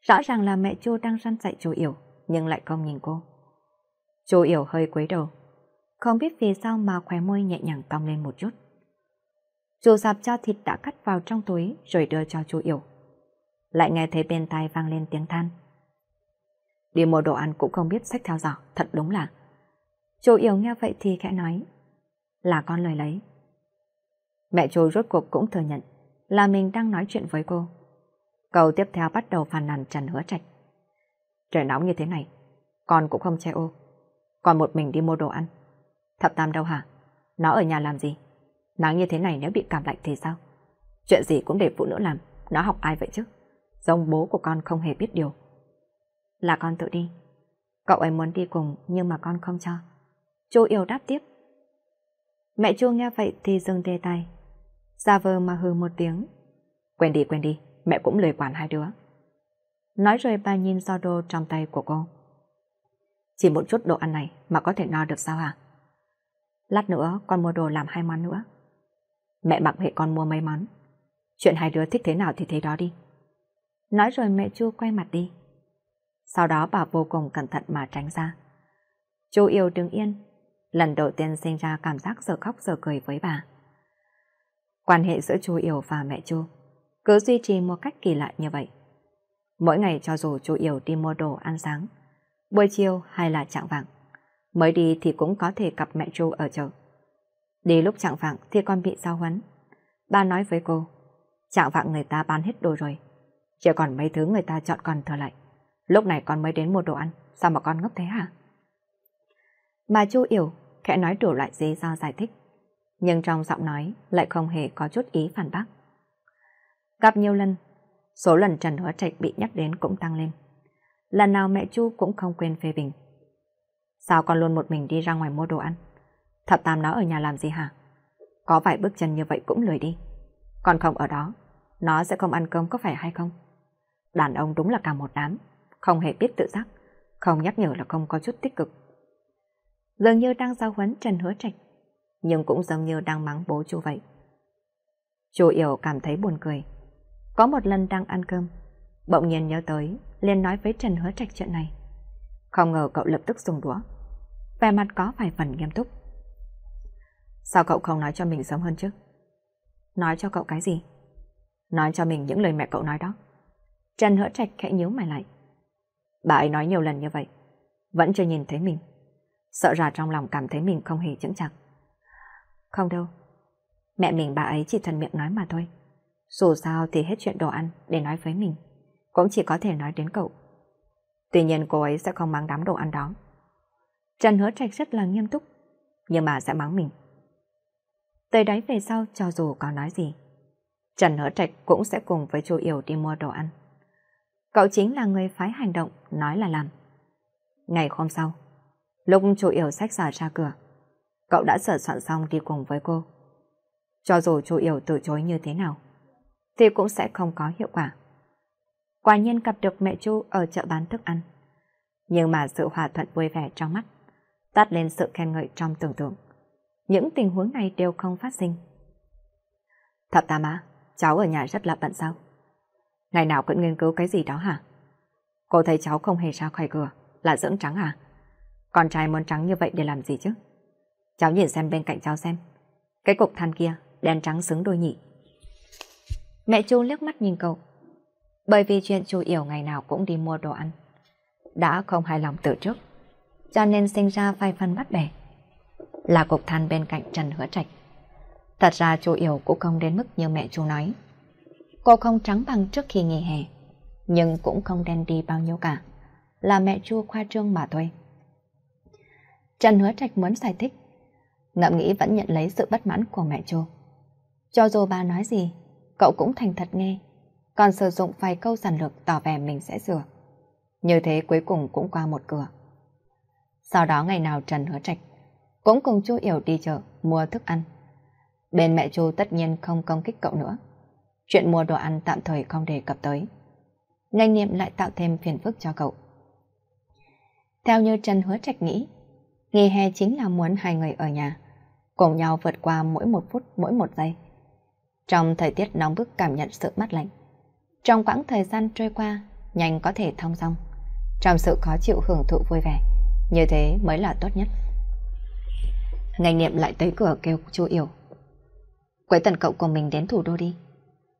Rõ ràng là mẹ chú đang răn dạy chú Yểu, nhưng lại không nhìn cô. Chú Yểu hơi quấy đầu, không biết vì sao mà khóe môi nhẹ nhàng cong lên một chút. Chú sạp cho thịt đã cắt vào trong túi rồi đưa cho chú Yểu. Lại nghe thấy bên tai vang lên tiếng than. Đi mua đồ ăn cũng không biết sách theo giỏ, thật đúng là. Chú Yểu nghe vậy thì khẽ nói. Là con lời lấy. Mẹ chú rốt cuộc cũng thừa nhận là mình đang nói chuyện với cô. Câu tiếp theo bắt đầu phàn nàn Trần Hứa Trạch. Trời nóng như thế này, con cũng không che ô. Còn một mình đi mua đồ ăn, Thập Tam đâu hả? Nó ở nhà làm gì? Nắng như thế này nếu bị cảm lạnh thì sao? Chuyện gì cũng để phụ nữ làm, nó học ai vậy chứ? Dông bố của con không hề biết điều. Là con tự đi. Cậu ấy muốn đi cùng nhưng mà con không cho. Chú yêu đáp tiếp. Mẹ chu nghe vậy thì dừng đề tay. Ra vờ mà hừ một tiếng. Quên đi, quên đi, mẹ cũng lời quản hai đứa. Nói rồi bà nhìn do đồ trong tay của cô. Chỉ một chút đồ ăn này mà có thể no được sao hả? À? Lát nữa con mua đồ làm hai món nữa. Mẹ mặc hệ con mua mấy món. Chuyện hai đứa thích thế nào thì thế đó đi. Nói rồi mẹ Chu quay mặt đi. Sau đó bà vô cùng cẩn thận mà tránh ra. Chu yêu đứng yên, lần đầu tiên sinh ra cảm giác giờ khóc giờ cười với bà. Quan hệ giữa chú Yêu và mẹ chú cứ duy trì một cách kỳ lạ như vậy. Mỗi ngày cho dù chú Yêu đi mua đồ ăn sáng, buổi chiều hay là chạng vạng, mới đi thì cũng có thể gặp mẹ Châu ở chợ. Đi lúc chạng vạng thì con bị giao huấn. Ba nói với cô, chạng vạng người ta bán hết đồ rồi, chỉ còn mấy thứ người ta chọn còn thừa lại. Lúc này con mới đến mua đồ ăn, sao mà con ngốc thế hả? Bà Châu hiểu, khẽ nói đủ loại gì do giải thích, nhưng trong giọng nói lại không hề có chút ý phản bác. Gặp nhiều lần, số lần Trần Hứa Trạch bị nhắc đến cũng tăng lên. Lần nào mẹ Chu cũng không quên phê bình. Sao con luôn một mình đi ra ngoài mua đồ ăn? Thập Tam nó ở nhà làm gì hả? Có vài bước chân như vậy cũng lười đi. Còn không ở đó, nó sẽ không ăn cơm có phải hay không? Đàn ông đúng là cả một đám, không hề biết tự giác, không nhắc nhở là không có chút tích cực. Dường như đang giao huấn Trần Hứa Trạch, nhưng cũng giống như đang mắng bố chú vậy. Chú Yểu cảm thấy buồn cười. Có một lần đang ăn cơm, bỗng nhiên nhớ tới, liền nói với Trần Hứa Trạch chuyện này. Không ngờ cậu lập tức dùng đũa vẻ mặt có vài phần nghiêm túc. Sao cậu không nói cho mình sớm hơn chứ? Nói cho cậu cái gì? Nói cho mình những lời mẹ cậu nói đó. Trần hỡ trạch khẽ nhíu mày lại. Bà ấy nói nhiều lần như vậy, vẫn chưa nhìn thấy mình. Sợ ra trong lòng cảm thấy mình không hề chững chặt. Không đâu, mẹ mình bà ấy chỉ thần miệng nói mà thôi. Dù sao thì hết chuyện đồ ăn để nói với mình, cũng chỉ có thể nói đến cậu. Tuy nhiên cô ấy sẽ không mang đám đồ ăn đó. Trần hứa trạch rất là nghiêm túc, nhưng mà sẽ mắng mình. Tới đấy về sau cho dù có nói gì, Trần hứa trạch cũng sẽ cùng với Chu Yểu đi mua đồ ăn. Cậu chính là người phái hành động, nói là làm. Ngày hôm sau, lúc Chu Yểu sách giỏ ra cửa, cậu đã sửa soạn xong đi cùng với cô. Cho dù Chu Yểu từ chối như thế nào, thì cũng sẽ không có hiệu quả. Quả nhiên gặp được mẹ Chu ở chợ bán thức ăn. Nhưng mà sự hòa thuận vui vẻ trong mắt tát lên sự khen ngợi trong tưởng tượng. Những tình huống này đều không phát sinh. Thập Tam á, cháu ở nhà rất là bận sao? Ngày nào cũng nghiên cứu cái gì đó hả? Cô thấy cháu không hề ra khỏi cửa, là dưỡng trắng hả? À? Con trai muốn trắng như vậy để làm gì chứ? Cháu nhìn xem bên cạnh cháu xem. Cái cục than kia, đen trắng xứng đôi nhị. Mẹ Chu liếc mắt nhìn cậu. Bởi vì chuyện Chu Yểu ngày nào cũng đi mua đồ ăn. Đã không hài lòng từ trước, cho nên sinh ra vài phần bắt bẻ. Là cục than bên cạnh Trần Hứa Trạch. Thật ra chú Yểu cũng không đến mức như mẹ chú nói. Cô không trắng bằng trước khi nghỉ hè, nhưng cũng không đen đi bao nhiêu cả. Là mẹ chú khoa trương mà thôi. Trần Hứa Trạch muốn giải thích, ngậm nghĩ vẫn nhận lấy sự bất mãn của mẹ chú Cho dù bà nói gì, cậu cũng thành thật nghe, còn sử dụng vài câu giản lược tỏ vẻ mình sẽ sửa. Như thế cuối cùng cũng qua một cửa. Sau đó ngày nào Trần Hứa Trạch cũng cùng chú Yểu đi chợ mua thức ăn. Bên mẹ chú tất nhiên không công kích cậu nữa. Chuyện mua đồ ăn tạm thời không đề cập tới. Ngay niệm lại tạo thêm phiền phức cho cậu. Theo như Trần Hứa Trạch nghĩ, nghỉ hè chính là muốn hai người ở nhà, cùng nhau vượt qua mỗi một phút, mỗi một giây. Trong thời tiết nóng bức cảm nhận sự mát lạnh, trong quãng thời gian trôi qua, nhanh có thể thông dong, trong sự khó chịu hưởng thụ vui vẻ. Như thế mới là tốt nhất Ngành niệm lại tới cửa kêu chú Yểu Quấy tần cậu của mình đến thủ đô đi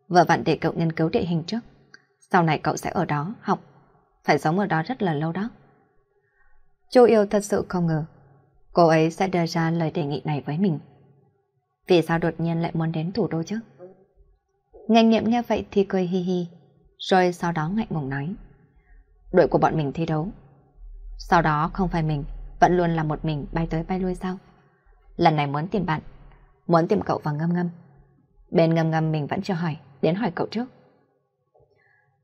Vợ vặn để cậu nghiên cứu địa hình trước Sau này cậu sẽ ở đó học Phải sống ở đó rất là lâu đó Chú Yểu thật sự không ngờ Cô ấy sẽ đưa ra lời đề nghị này với mình Vì sao đột nhiên lại muốn đến thủ đô chứ Ngành niệm nghe vậy thì cười hi hi Rồi sau đó ngại ngùng nói Đội của bọn mình thi đấu sau đó không phải mình, vẫn luôn là một mình bay tới bay lui sao? Lần này muốn tìm bạn, muốn tìm cậu và ngâm ngâm. Bên ngâm ngâm mình vẫn chưa hỏi, đến hỏi cậu trước.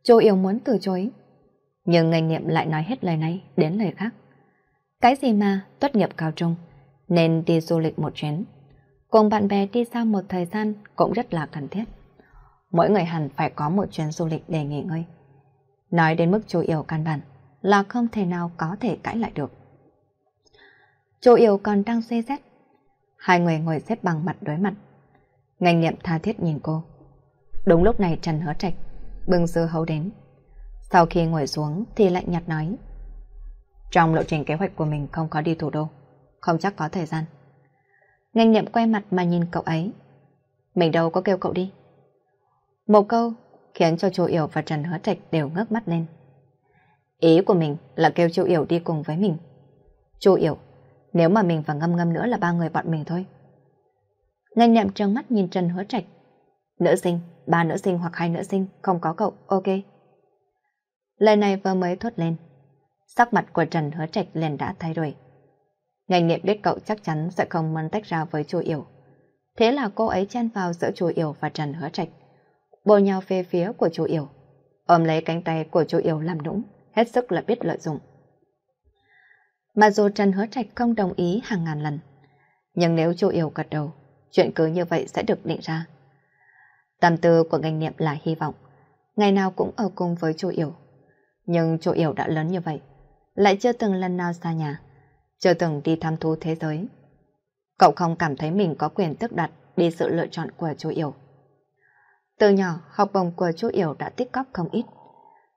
Chú yêu muốn từ chối, nhưng ngành niệm lại nói hết lời này đến lời khác. Cái gì mà tốt nghiệp cao trung, nên đi du lịch một chuyến. Cùng bạn bè đi xa một thời gian cũng rất là cần thiết. Mỗi người hẳn phải có một chuyến du lịch để nghỉ ngơi. Nói đến mức chú yêu căn bản, là không thể nào có thể cãi lại được. Chú yêu còn đang xê xét. Hai người ngồi xếp bằng mặt đối mặt. Ngành niệm tha thiết nhìn cô. Đúng lúc này Trần Hứa Trạch bưng dưa hấu đến. Sau khi ngồi xuống thì lạnh nhạt nói. Trong lộ trình kế hoạch của mình không có đi thủ đô, không chắc có thời gian. Ngành niệm quay mặt mà nhìn cậu ấy. Mình đâu có kêu cậu đi. Một câu khiến cho chú Yểu và Trần Hứa Trạch đều ngước mắt lên. Ý của mình là kêu Chu Yểu đi cùng với mình. Chu Yểu, nếu mà mình và ngâm ngâm nữa là ba người bọn mình thôi. Ngân nhậm trợn mắt nhìn Trần Hứa Trạch. Nữ sinh, ba nữ sinh hoặc hai nữ sinh, không có cậu, ok. Lời này vừa mới thốt lên. Sắc mặt của Trần Hứa Trạch liền đã thay đổi. Ngành niệm biết cậu chắc chắn sẽ không muốn tách ra với Chu Yểu. Thế là cô ấy chen vào giữa Chu Yểu và Trần Hứa Trạch. Bồ nhào về phía của Chu Yểu. Ôm lấy cánh tay của Chu Yểu làm nũng hết sức là biết lợi dụng. Mà dù Trần Hứa Trạch không đồng ý hàng ngàn lần, nhưng nếu Chu Yêu gật đầu, chuyện cứ như vậy sẽ được định ra. Tâm tư của ngành niệm là hy vọng, ngày nào cũng ở cùng với Chu Yêu. Nhưng Chu Yêu đã lớn như vậy, lại chưa từng lần nào xa nhà, chưa từng đi tham thú thế giới. Cậu không cảm thấy mình có quyền tức đặt đi sự lựa chọn của Chu Yêu. Từ nhỏ, học bổng của Chu Yểu đã tích cóp không ít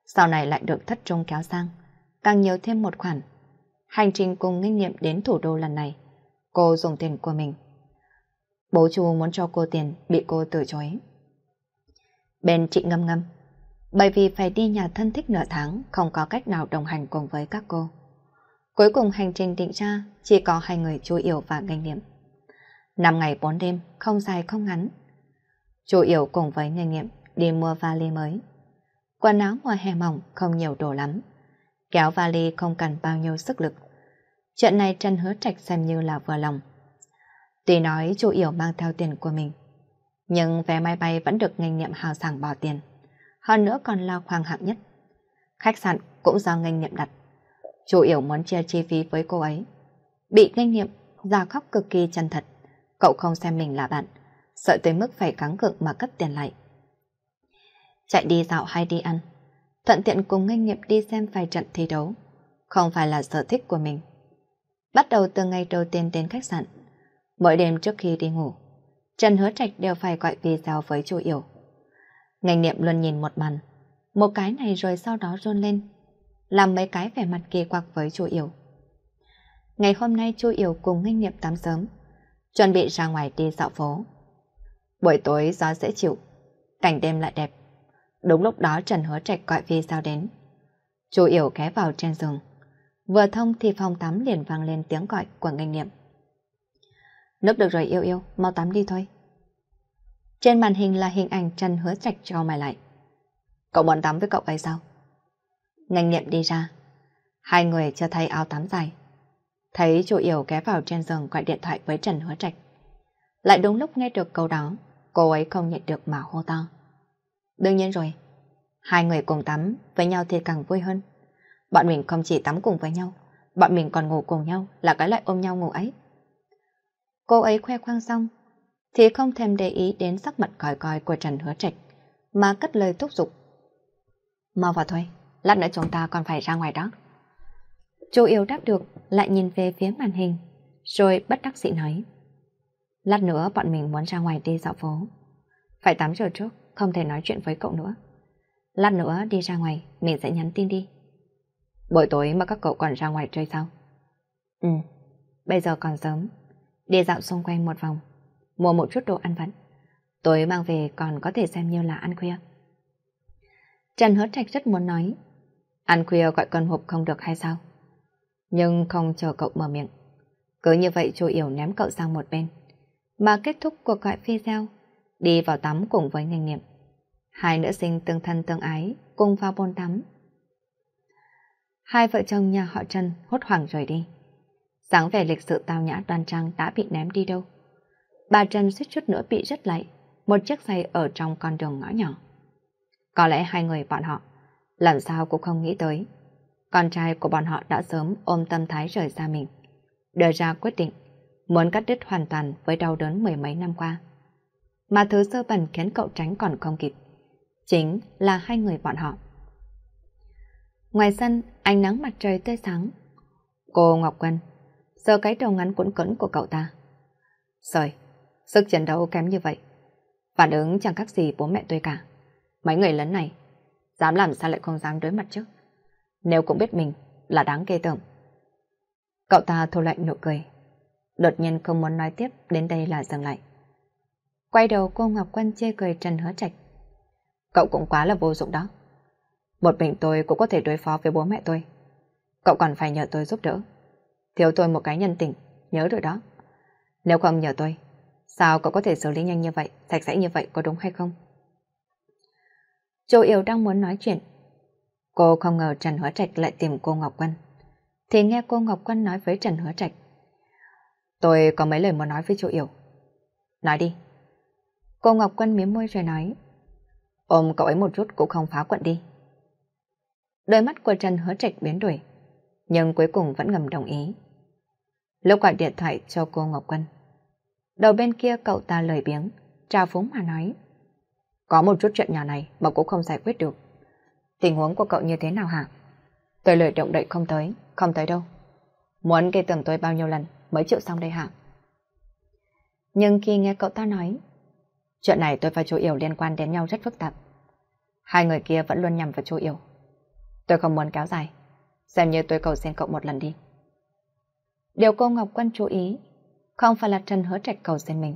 sau này lại được thất trung kéo sang, càng nhiều thêm một khoản. Hành trình cùng kinh nghiệm đến thủ đô lần này, cô dùng tiền của mình. Bố chú muốn cho cô tiền, bị cô từ chối. Bên chị ngâm ngâm, bởi vì phải đi nhà thân thích nửa tháng, không có cách nào đồng hành cùng với các cô. Cuối cùng hành trình định ra, chỉ có hai người chú yếu và Ngành Niệm. Năm ngày bốn đêm, không dài không ngắn. Chú yếu cùng với Ngành Niệm đi mua vali mới quần áo mùa hè mỏng không nhiều đồ lắm. Kéo vali không cần bao nhiêu sức lực. Chuyện này Trần Hứa Trạch xem như là vừa lòng. Tuy nói chú Yểu mang theo tiền của mình, nhưng vé máy bay vẫn được ngành niệm hào sảng bỏ tiền. Hơn nữa còn là khoang hạng nhất. Khách sạn cũng do ngành niệm đặt. Chú Yểu muốn chia chi phí với cô ấy. Bị ngành niệm, ra khóc cực kỳ chân thật. Cậu không xem mình là bạn, sợ tới mức phải cắn cự mà cất tiền lại chạy đi dạo hay đi ăn. Thuận tiện cùng nghênh nghiệp đi xem vài trận thi đấu, không phải là sở thích của mình. Bắt đầu từ ngày đầu tiên đến khách sạn, mỗi đêm trước khi đi ngủ, Trần Hứa Trạch đều phải gọi video với chú Yểu. Ngành niệm luôn nhìn một màn, một cái này rồi sau đó run lên, làm mấy cái vẻ mặt kỳ quặc với chú Yểu. Ngày hôm nay chú Yểu cùng ngành niệm tắm sớm, chuẩn bị ra ngoài đi dạo phố. Buổi tối gió dễ chịu, cảnh đêm lại đẹp. Đúng lúc đó Trần Hứa Trạch gọi vì sao đến. Chú Yểu ghé vào trên giường. Vừa thông thì phòng tắm liền vang lên tiếng gọi của ngành niệm. Nước được rồi yêu yêu, mau tắm đi thôi. Trên màn hình là hình ảnh Trần Hứa Trạch cho mày lại. Cậu muốn tắm với cậu ấy sao? Ngành niệm đi ra. Hai người chưa thấy áo tắm dài. Thấy chủ yểu ghé vào trên giường gọi điện thoại với Trần Hứa Trạch. Lại đúng lúc nghe được câu đó, cô ấy không nhận được mà hô to. Đương nhiên rồi, hai người cùng tắm với nhau thì càng vui hơn. Bọn mình không chỉ tắm cùng với nhau, bọn mình còn ngủ cùng nhau là cái loại ôm nhau ngủ ấy. Cô ấy khoe khoang xong, thì không thèm để ý đến sắc mặt còi còi của Trần Hứa Trạch, mà cất lời thúc giục. Mau vào thôi, lát nữa chúng ta còn phải ra ngoài đó. Chú yêu đáp được, lại nhìn về phía màn hình, rồi bất đắc dĩ nói. Lát nữa bọn mình muốn ra ngoài đi dạo phố. Phải tắm giờ trước, không thể nói chuyện với cậu nữa. Lát nữa đi ra ngoài, mình sẽ nhắn tin đi. Buổi tối mà các cậu còn ra ngoài chơi sao? Ừ, bây giờ còn sớm. Đi dạo xung quanh một vòng, mua một chút đồ ăn vặt. Tối mang về còn có thể xem như là ăn khuya. Trần Hứa Trạch rất muốn nói, ăn khuya gọi con hộp không được hay sao? Nhưng không chờ cậu mở miệng. Cứ như vậy chú Yểu ném cậu sang một bên. Mà kết thúc cuộc gọi video đi vào tắm cùng với nhanh niệm. Hai nữ sinh tương thân tương ái, cùng vào bồn tắm. Hai vợ chồng nhà họ Trần hốt hoảng rời đi. Sáng vẻ lịch sự tao nhã đoan trang đã bị ném đi đâu. Bà Trần suýt chút nữa bị rất lạy, một chiếc giày ở trong con đường ngõ nhỏ. Có lẽ hai người bọn họ, làm sao cũng không nghĩ tới. Con trai của bọn họ đã sớm ôm tâm thái rời xa mình, đưa ra quyết định muốn cắt đứt hoàn toàn với đau đớn mười mấy năm qua mà thứ sơ bẩn khiến cậu tránh còn không kịp. Chính là hai người bọn họ. Ngoài sân, ánh nắng mặt trời tươi sáng. Cô Ngọc Quân, sờ cái đầu ngắn cuộn cẩn của cậu ta. Rồi, sức chiến đấu kém như vậy. Phản ứng chẳng khác gì bố mẹ tôi cả. Mấy người lớn này, dám làm sao lại không dám đối mặt chứ? Nếu cũng biết mình là đáng ghê tởm. Cậu ta thô lạnh nụ cười. Đột nhiên không muốn nói tiếp đến đây là dừng lại. Quay đầu cô Ngọc Quân chê cười Trần Hứa Trạch. Cậu cũng quá là vô dụng đó. Một mình tôi cũng có thể đối phó với bố mẹ tôi. Cậu còn phải nhờ tôi giúp đỡ. Thiếu tôi một cái nhân tình, nhớ rồi đó. Nếu không nhờ tôi, sao cậu có thể xử lý nhanh như vậy, sạch sẽ như vậy có đúng hay không? Châu Yêu đang muốn nói chuyện. Cô không ngờ Trần Hứa Trạch lại tìm cô Ngọc Quân. Thì nghe cô Ngọc Quân nói với Trần Hứa Trạch. Tôi có mấy lời muốn nói với Châu Yêu. Nói đi. Cô Ngọc Quân miếm môi rồi nói. Ôm cậu ấy một chút cũng không phá quận đi. Đôi mắt của Trần hứa trạch biến đổi, nhưng cuối cùng vẫn ngầm đồng ý. Lúc gọi điện thoại cho cô Ngọc Quân. Đầu bên kia cậu ta lời biếng, trao phúng mà nói. Có một chút chuyện nhỏ này mà cũng không giải quyết được. Tình huống của cậu như thế nào hả? Tôi lời động đậy không tới, không tới đâu. Muốn gây tưởng tôi bao nhiêu lần mới chịu xong đây hả? Nhưng khi nghe cậu ta nói, Chuyện này tôi và chú Yểu liên quan đến nhau rất phức tạp. Hai người kia vẫn luôn nhằm vào chú Yểu. Tôi không muốn kéo dài. Xem như tôi cầu xin cậu một lần đi. Điều cô Ngọc Quân chú ý không phải là Trần Hứa Trạch cầu xin mình,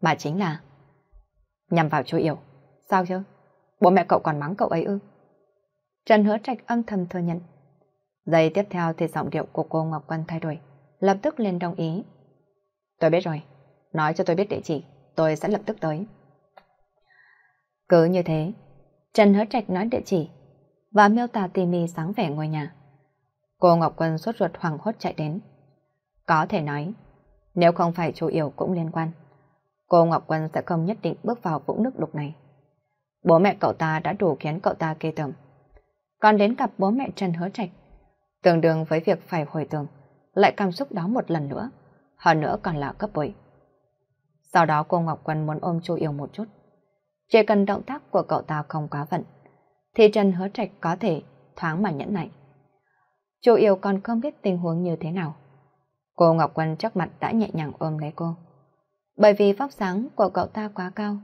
mà chính là nhằm vào chú Yểu. Sao chứ? Bố mẹ cậu còn mắng cậu ấy ư? Trần Hứa Trạch âm thầm thừa nhận. Giây tiếp theo thì giọng điệu của cô Ngọc Quân thay đổi, lập tức lên đồng ý. Tôi biết rồi, nói cho tôi biết địa chỉ, tôi sẽ lập tức tới. Cứ như thế, Trần Hứa Trạch nói địa chỉ và miêu tả tỉ mỉ sáng vẻ ngôi nhà. Cô Ngọc Quân sốt ruột hoảng hốt chạy đến. Có thể nói, nếu không phải chủ yếu cũng liên quan, cô Ngọc Quân sẽ không nhất định bước vào vũng nước đục này. Bố mẹ cậu ta đã đủ khiến cậu ta kê tởm. Còn đến gặp bố mẹ Trần Hứa Trạch, tương đương với việc phải hồi tưởng, lại cảm xúc đó một lần nữa, hơn nữa còn là cấp bội. Sau đó cô Ngọc Quân muốn ôm chu yêu một chút. Chỉ cần động tác của cậu ta không quá vận, thì Trần Hứa Trạch có thể thoáng mà nhẫn nại. Chú yếu còn không biết tình huống như thế nào. Cô Ngọc Quân chắc mặt đã nhẹ nhàng ôm lấy cô. Bởi vì vóc sáng của cậu ta quá cao,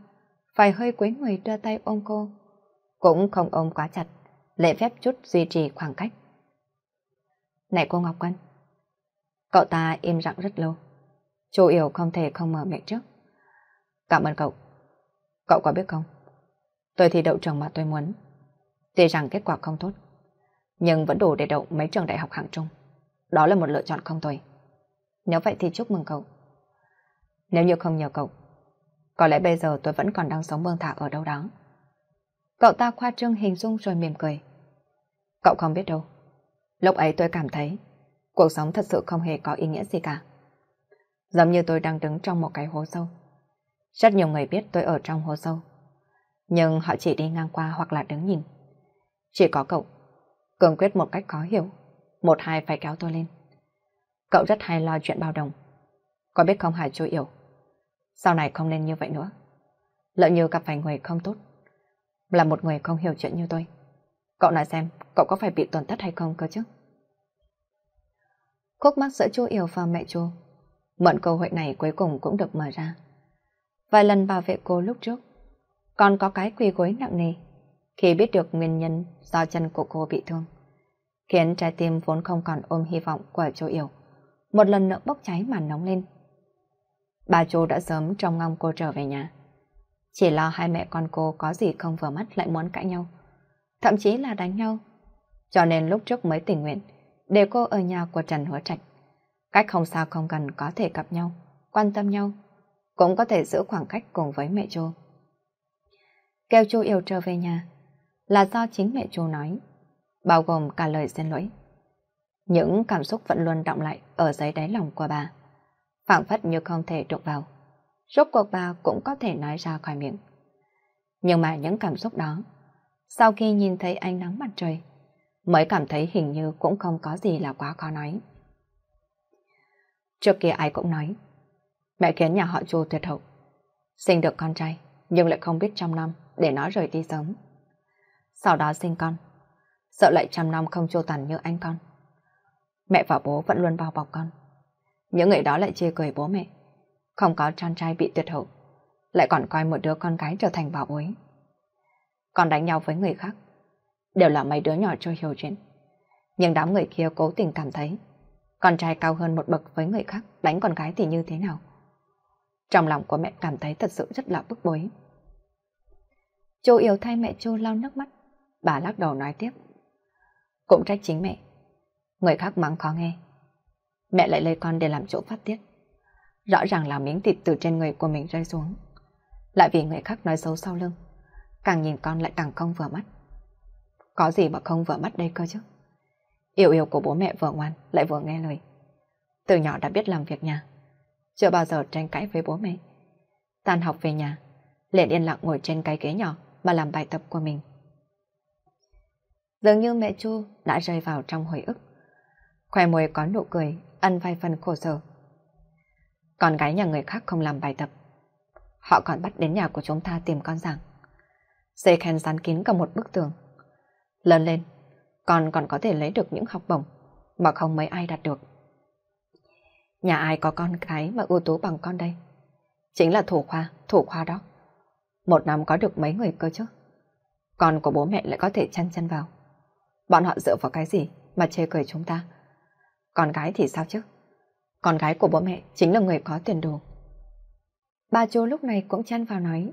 phải hơi quấy người đưa tay ôm cô. Cũng không ôm quá chặt, lễ phép chút duy trì khoảng cách. Này cô Ngọc Quân! Cậu ta im lặng rất lâu. Chú yếu không thể không mở miệng trước. Cảm ơn cậu. Cậu có biết không? Tôi thi đậu trường mà tôi muốn. Tuy rằng kết quả không tốt, nhưng vẫn đủ để đậu mấy trường đại học hạng trung. Đó là một lựa chọn không tồi. Nếu vậy thì chúc mừng cậu. Nếu như không nhờ cậu, có lẽ bây giờ tôi vẫn còn đang sống bương thả ở đâu đó. Cậu ta khoa trương hình dung rồi mỉm cười. Cậu không biết đâu. Lúc ấy tôi cảm thấy cuộc sống thật sự không hề có ý nghĩa gì cả. Giống như tôi đang đứng trong một cái hố sâu. Rất nhiều người biết tôi ở trong hồ sâu. Nhưng họ chỉ đi ngang qua hoặc là đứng nhìn. Chỉ có cậu. Cường quyết một cách khó hiểu. Một hai phải kéo tôi lên. Cậu rất hay lo chuyện bao đồng. Có biết không Hải chú yểu. Sau này không nên như vậy nữa. Lỡ như gặp phải người không tốt. Là một người không hiểu chuyện như tôi. Cậu nói xem, cậu có phải bị tổn thất hay không cơ chứ? Khúc mắt giữa chú Yểu và mẹ chú. mận cơ hội này cuối cùng cũng được mở ra vài lần bảo vệ cô lúc trước. Còn có cái quỳ gối nặng nề, khi biết được nguyên nhân do chân của cô bị thương. Khiến trái tim vốn không còn ôm hy vọng của chú Yểu, một lần nữa bốc cháy mà nóng lên. Bà chú đã sớm trông ngong cô trở về nhà. Chỉ lo hai mẹ con cô có gì không vừa mắt lại muốn cãi nhau, thậm chí là đánh nhau. Cho nên lúc trước mới tình nguyện, để cô ở nhà của Trần Hứa Trạch. Cách không xa không gần có thể gặp nhau, quan tâm nhau, cũng có thể giữ khoảng cách cùng với mẹ Chu. Kêu Chu yêu trở về nhà là do chính mẹ Chu nói, bao gồm cả lời xin lỗi. Những cảm xúc vẫn luôn động lại ở dưới đáy lòng của bà, phảng phất như không thể đụng vào. Rốt cuộc bà cũng có thể nói ra khỏi miệng. Nhưng mà những cảm xúc đó, sau khi nhìn thấy ánh nắng mặt trời, mới cảm thấy hình như cũng không có gì là quá khó nói. Trước kia ai cũng nói, Mẹ khiến nhà họ chu tuyệt hậu. Sinh được con trai, nhưng lại không biết trăm năm để nó rời đi sớm. Sau đó sinh con, sợ lại trăm năm không chu tàn như anh con. Mẹ và bố vẫn luôn bao bọc con. Những người đó lại chê cười bố mẹ. Không có con trai bị tuyệt hậu, lại còn coi một đứa con gái trở thành bảo bối. Còn đánh nhau với người khác, đều là mấy đứa nhỏ chơi hiểu chuyện. Nhưng đám người kia cố tình cảm thấy, con trai cao hơn một bậc với người khác đánh con gái thì như thế nào? Trong lòng của mẹ cảm thấy thật sự rất là bức bối. Chú yêu thay mẹ chú lau nước mắt. Bà lắc đầu nói tiếp. Cũng trách chính mẹ. Người khác mắng khó nghe. Mẹ lại lấy con để làm chỗ phát tiết. Rõ ràng là miếng thịt từ trên người của mình rơi xuống. Lại vì người khác nói xấu sau lưng. Càng nhìn con lại càng không vừa mắt. Có gì mà không vừa mắt đây cơ chứ. Yêu yêu của bố mẹ vừa ngoan lại vừa nghe lời. Từ nhỏ đã biết làm việc nhà chưa bao giờ tranh cãi với bố mẹ. Tan học về nhà, Lệ yên lặng ngồi trên cái ghế nhỏ mà làm bài tập của mình. Dường như mẹ Chu đã rơi vào trong hồi ức. Khoe môi có nụ cười, ăn vài phần khổ sở. Con gái nhà người khác không làm bài tập. Họ còn bắt đến nhà của chúng ta tìm con rằng, Dây khen dán kín cả một bức tường. Lớn lên, con còn có thể lấy được những học bổng mà không mấy ai đạt được. Nhà ai có con cái mà ưu tú bằng con đây? Chính là thủ khoa, thủ khoa đó. Một năm có được mấy người cơ chứ? Con của bố mẹ lại có thể chăn chăn vào. Bọn họ dựa vào cái gì mà chê cười chúng ta? Con gái thì sao chứ? Con gái của bố mẹ chính là người có tiền đồ. bà chú lúc này cũng chăn vào nói.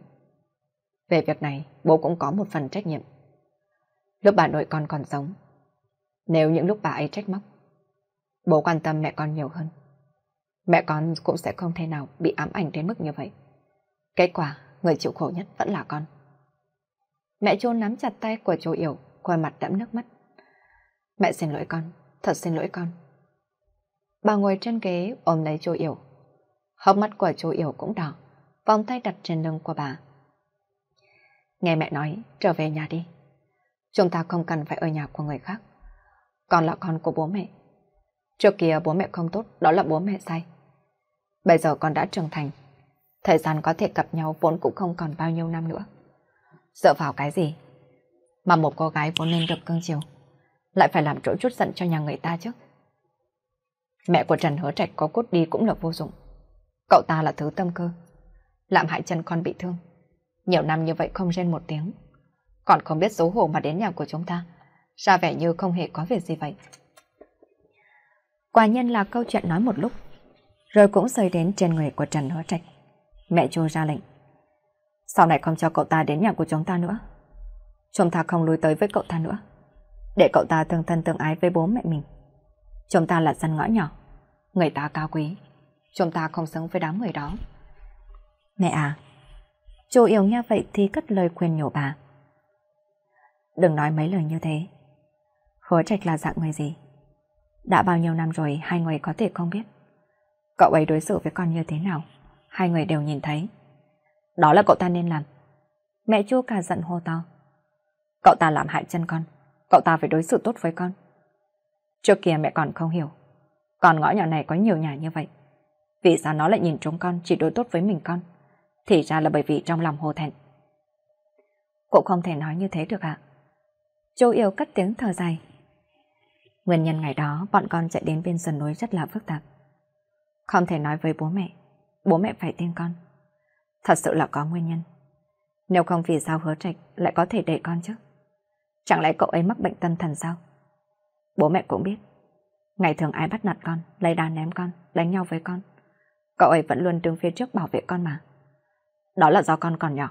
Về việc này, bố cũng có một phần trách nhiệm. Lúc bà nội con còn sống, nếu những lúc bà ấy trách móc, bố quan tâm mẹ con nhiều hơn mẹ con cũng sẽ không thể nào bị ám ảnh đến mức như vậy. Kết quả, người chịu khổ nhất vẫn là con. Mẹ chú nắm chặt tay của chú Yểu, khuôn mặt đẫm nước mắt. Mẹ xin lỗi con, thật xin lỗi con. Bà ngồi trên ghế ôm lấy chú Yểu. Hốc mắt của chú Yểu cũng đỏ, vòng tay đặt trên lưng của bà. Nghe mẹ nói, trở về nhà đi. Chúng ta không cần phải ở nhà của người khác. Con là con của bố mẹ. Trước kia bố mẹ không tốt, đó là bố mẹ sai. Bây giờ con đã trưởng thành. Thời gian có thể gặp nhau vốn cũng không còn bao nhiêu năm nữa. Dựa vào cái gì? Mà một cô gái vốn nên được cưng chiều. Lại phải làm chỗ chút giận cho nhà người ta chứ. Mẹ của Trần Hứa Trạch có cốt đi cũng là vô dụng. Cậu ta là thứ tâm cơ. Làm hại chân con bị thương. Nhiều năm như vậy không rên một tiếng. Còn không biết xấu hổ mà đến nhà của chúng ta. Ra vẻ như không hề có việc gì vậy. Quả nhân là câu chuyện nói một lúc rồi cũng rơi đến trên người của Trần Hứa Trạch. Mẹ Chu ra lệnh. Sau này không cho cậu ta đến nhà của chúng ta nữa. Chúng ta không lùi tới với cậu ta nữa. Để cậu ta tương thân tương ái với bố mẹ mình. Chúng ta là dân ngõ nhỏ. Người ta cao quý. Chúng ta không xứng với đám người đó. Mẹ à, Chu yếu như vậy thì cất lời khuyên nhủ bà. Đừng nói mấy lời như thế. Hứa trạch là dạng người gì? Đã bao nhiêu năm rồi hai người có thể không biết. Cậu ấy đối xử với con như thế nào? Hai người đều nhìn thấy. Đó là cậu ta nên làm. Mẹ chua cả giận hô to. Cậu ta làm hại chân con. Cậu ta phải đối xử tốt với con. Trước kia mẹ còn không hiểu. Còn ngõ nhỏ này có nhiều nhà như vậy. Vì sao nó lại nhìn chúng con chỉ đối tốt với mình con? Thì ra là bởi vì trong lòng hồ thẹn. Cũng không thể nói như thế được ạ. À? Châu yêu cất tiếng thở dài. Nguyên nhân ngày đó bọn con chạy đến bên sườn núi rất là phức tạp. Không thể nói với bố mẹ, bố mẹ phải tin con. Thật sự là có nguyên nhân. Nếu không vì sao hứa trạch lại có thể để con chứ? Chẳng lẽ cậu ấy mắc bệnh tâm thần sao? Bố mẹ cũng biết. Ngày thường ai bắt nạt con, lấy đá ném con, đánh nhau với con. Cậu ấy vẫn luôn đứng phía trước bảo vệ con mà. Đó là do con còn nhỏ.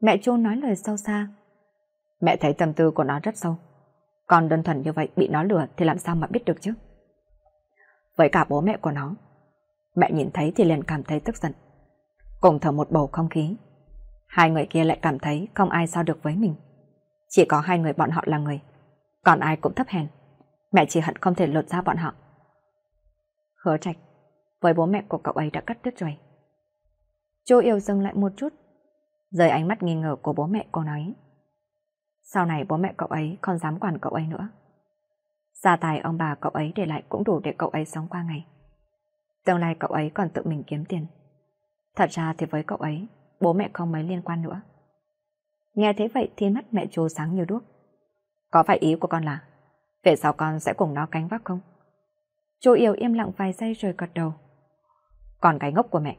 Mẹ Chu nói lời sâu xa. Mẹ thấy tâm tư của nó rất sâu. Con đơn thuần như vậy bị nó lừa thì làm sao mà biết được chứ? Với cả bố mẹ của nó, Mẹ nhìn thấy thì liền cảm thấy tức giận. Cùng thở một bầu không khí. Hai người kia lại cảm thấy không ai sao được với mình. Chỉ có hai người bọn họ là người. Còn ai cũng thấp hèn. Mẹ chỉ hận không thể lột ra bọn họ. Hứa trạch, với bố mẹ của cậu ấy đã cắt đứt rồi. Chú yêu dừng lại một chút. Rời ánh mắt nghi ngờ của bố mẹ cô nói. Sau này bố mẹ cậu ấy không dám quản cậu ấy nữa. Gia tài ông bà cậu ấy để lại cũng đủ để cậu ấy sống qua ngày. Tương lai cậu ấy còn tự mình kiếm tiền. Thật ra thì với cậu ấy, bố mẹ không mấy liên quan nữa. Nghe thế vậy thì mắt mẹ chú sáng như đuốc. Có phải ý của con là, về sau con sẽ cùng nó cánh vác không? Chú yêu im lặng vài giây rồi gật đầu. Còn cái ngốc của mẹ.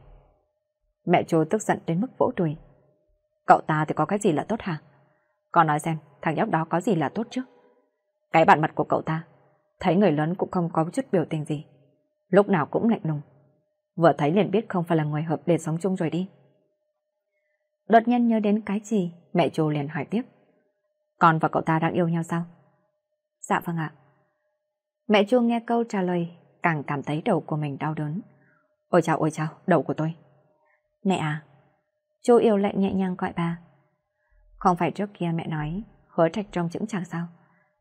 Mẹ chú tức giận đến mức vỗ đùi. Cậu ta thì có cái gì là tốt hả? Con nói xem, thằng nhóc đó có gì là tốt chứ? Cái bạn mặt của cậu ta, thấy người lớn cũng không có chút biểu tình gì lúc nào cũng lạnh lùng. Vợ thấy liền biết không phải là người hợp để sống chung rồi đi. Đột nhiên nhớ đến cái gì, mẹ chú liền hỏi tiếp. Con và cậu ta đang yêu nhau sao? Dạ vâng ạ. Mẹ chú nghe câu trả lời, càng cảm thấy đầu của mình đau đớn. Ôi chào ôi chào, đầu của tôi. Mẹ à, chú yêu lại nhẹ nhàng gọi bà. Không phải trước kia mẹ nói, hứa trạch trong chững chạc sao?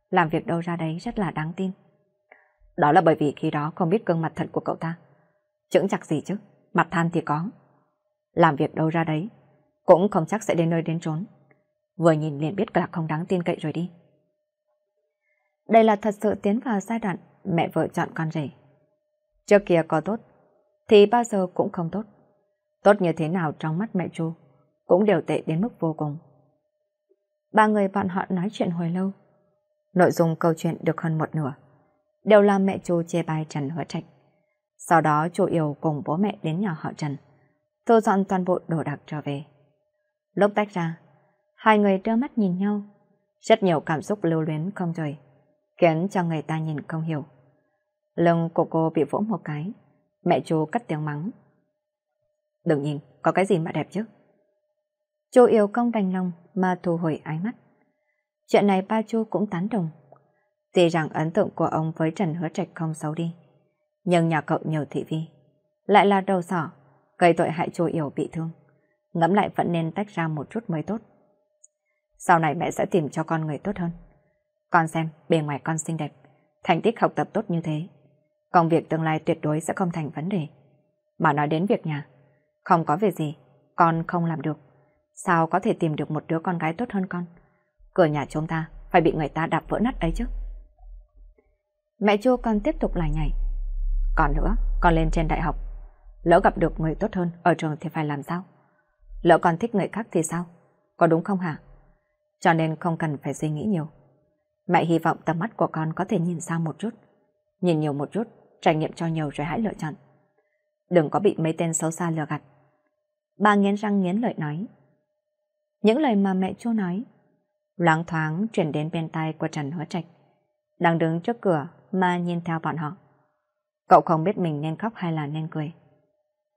Làm việc đâu ra đấy rất là đáng tin. Đó là bởi vì khi đó không biết gương mặt thật của cậu ta. Chững chặt gì chứ, mặt than thì có. Làm việc đâu ra đấy, cũng không chắc sẽ đến nơi đến trốn. Vừa nhìn liền biết là không đáng tin cậy rồi đi. Đây là thật sự tiến vào giai đoạn mẹ vợ chọn con rể. Trước kia có tốt, thì bao giờ cũng không tốt. Tốt như thế nào trong mắt mẹ chú, cũng đều tệ đến mức vô cùng. Ba người bọn họ nói chuyện hồi lâu. Nội dung câu chuyện được hơn một nửa đều là mẹ chú chê bai Trần Hứa Trạch. Sau đó chú Yêu cùng bố mẹ đến nhà họ Trần, thu dọn toàn bộ đồ đạc trở về. Lúc tách ra, hai người trơ mắt nhìn nhau, rất nhiều cảm xúc lưu luyến không rời, khiến cho người ta nhìn không hiểu. Lưng của cô bị vỗ một cái, mẹ chú cắt tiếng mắng. Đừng nhìn, có cái gì mà đẹp chứ? Chú Yêu không đành lòng mà thu hồi ái mắt. Chuyện này ba chú cũng tán đồng. Tuy rằng ấn tượng của ông với Trần Hứa Trạch không xấu đi, nhưng nhà cậu nhiều thị vi, lại là đầu sỏ, gây tội hại chu yểu bị thương. Ngẫm lại vẫn nên tách ra một chút mới tốt. Sau này mẹ sẽ tìm cho con người tốt hơn. Con xem, bề ngoài con xinh đẹp, thành tích học tập tốt như thế. Công việc tương lai tuyệt đối sẽ không thành vấn đề. Mà nói đến việc nhà, không có việc gì, con không làm được. Sao có thể tìm được một đứa con gái tốt hơn con? Cửa nhà chúng ta phải bị người ta đạp vỡ nát ấy chứ. Mẹ Chu còn tiếp tục lại nhảy. Còn nữa, con lên trên đại học. Lỡ gặp được người tốt hơn ở trường thì phải làm sao? Lỡ con thích người khác thì sao? Có đúng không hả? Cho nên không cần phải suy nghĩ nhiều. Mẹ hy vọng tầm mắt của con có thể nhìn xa một chút. Nhìn nhiều một chút, trải nghiệm cho nhiều rồi hãy lựa chọn. Đừng có bị mấy tên xấu xa lừa gạt. Bà nghiến răng nghiến lợi nói. Những lời mà mẹ Chu nói, loáng thoáng chuyển đến bên tai của Trần Hứa Trạch đang đứng trước cửa mà nhìn theo bọn họ. Cậu không biết mình nên khóc hay là nên cười.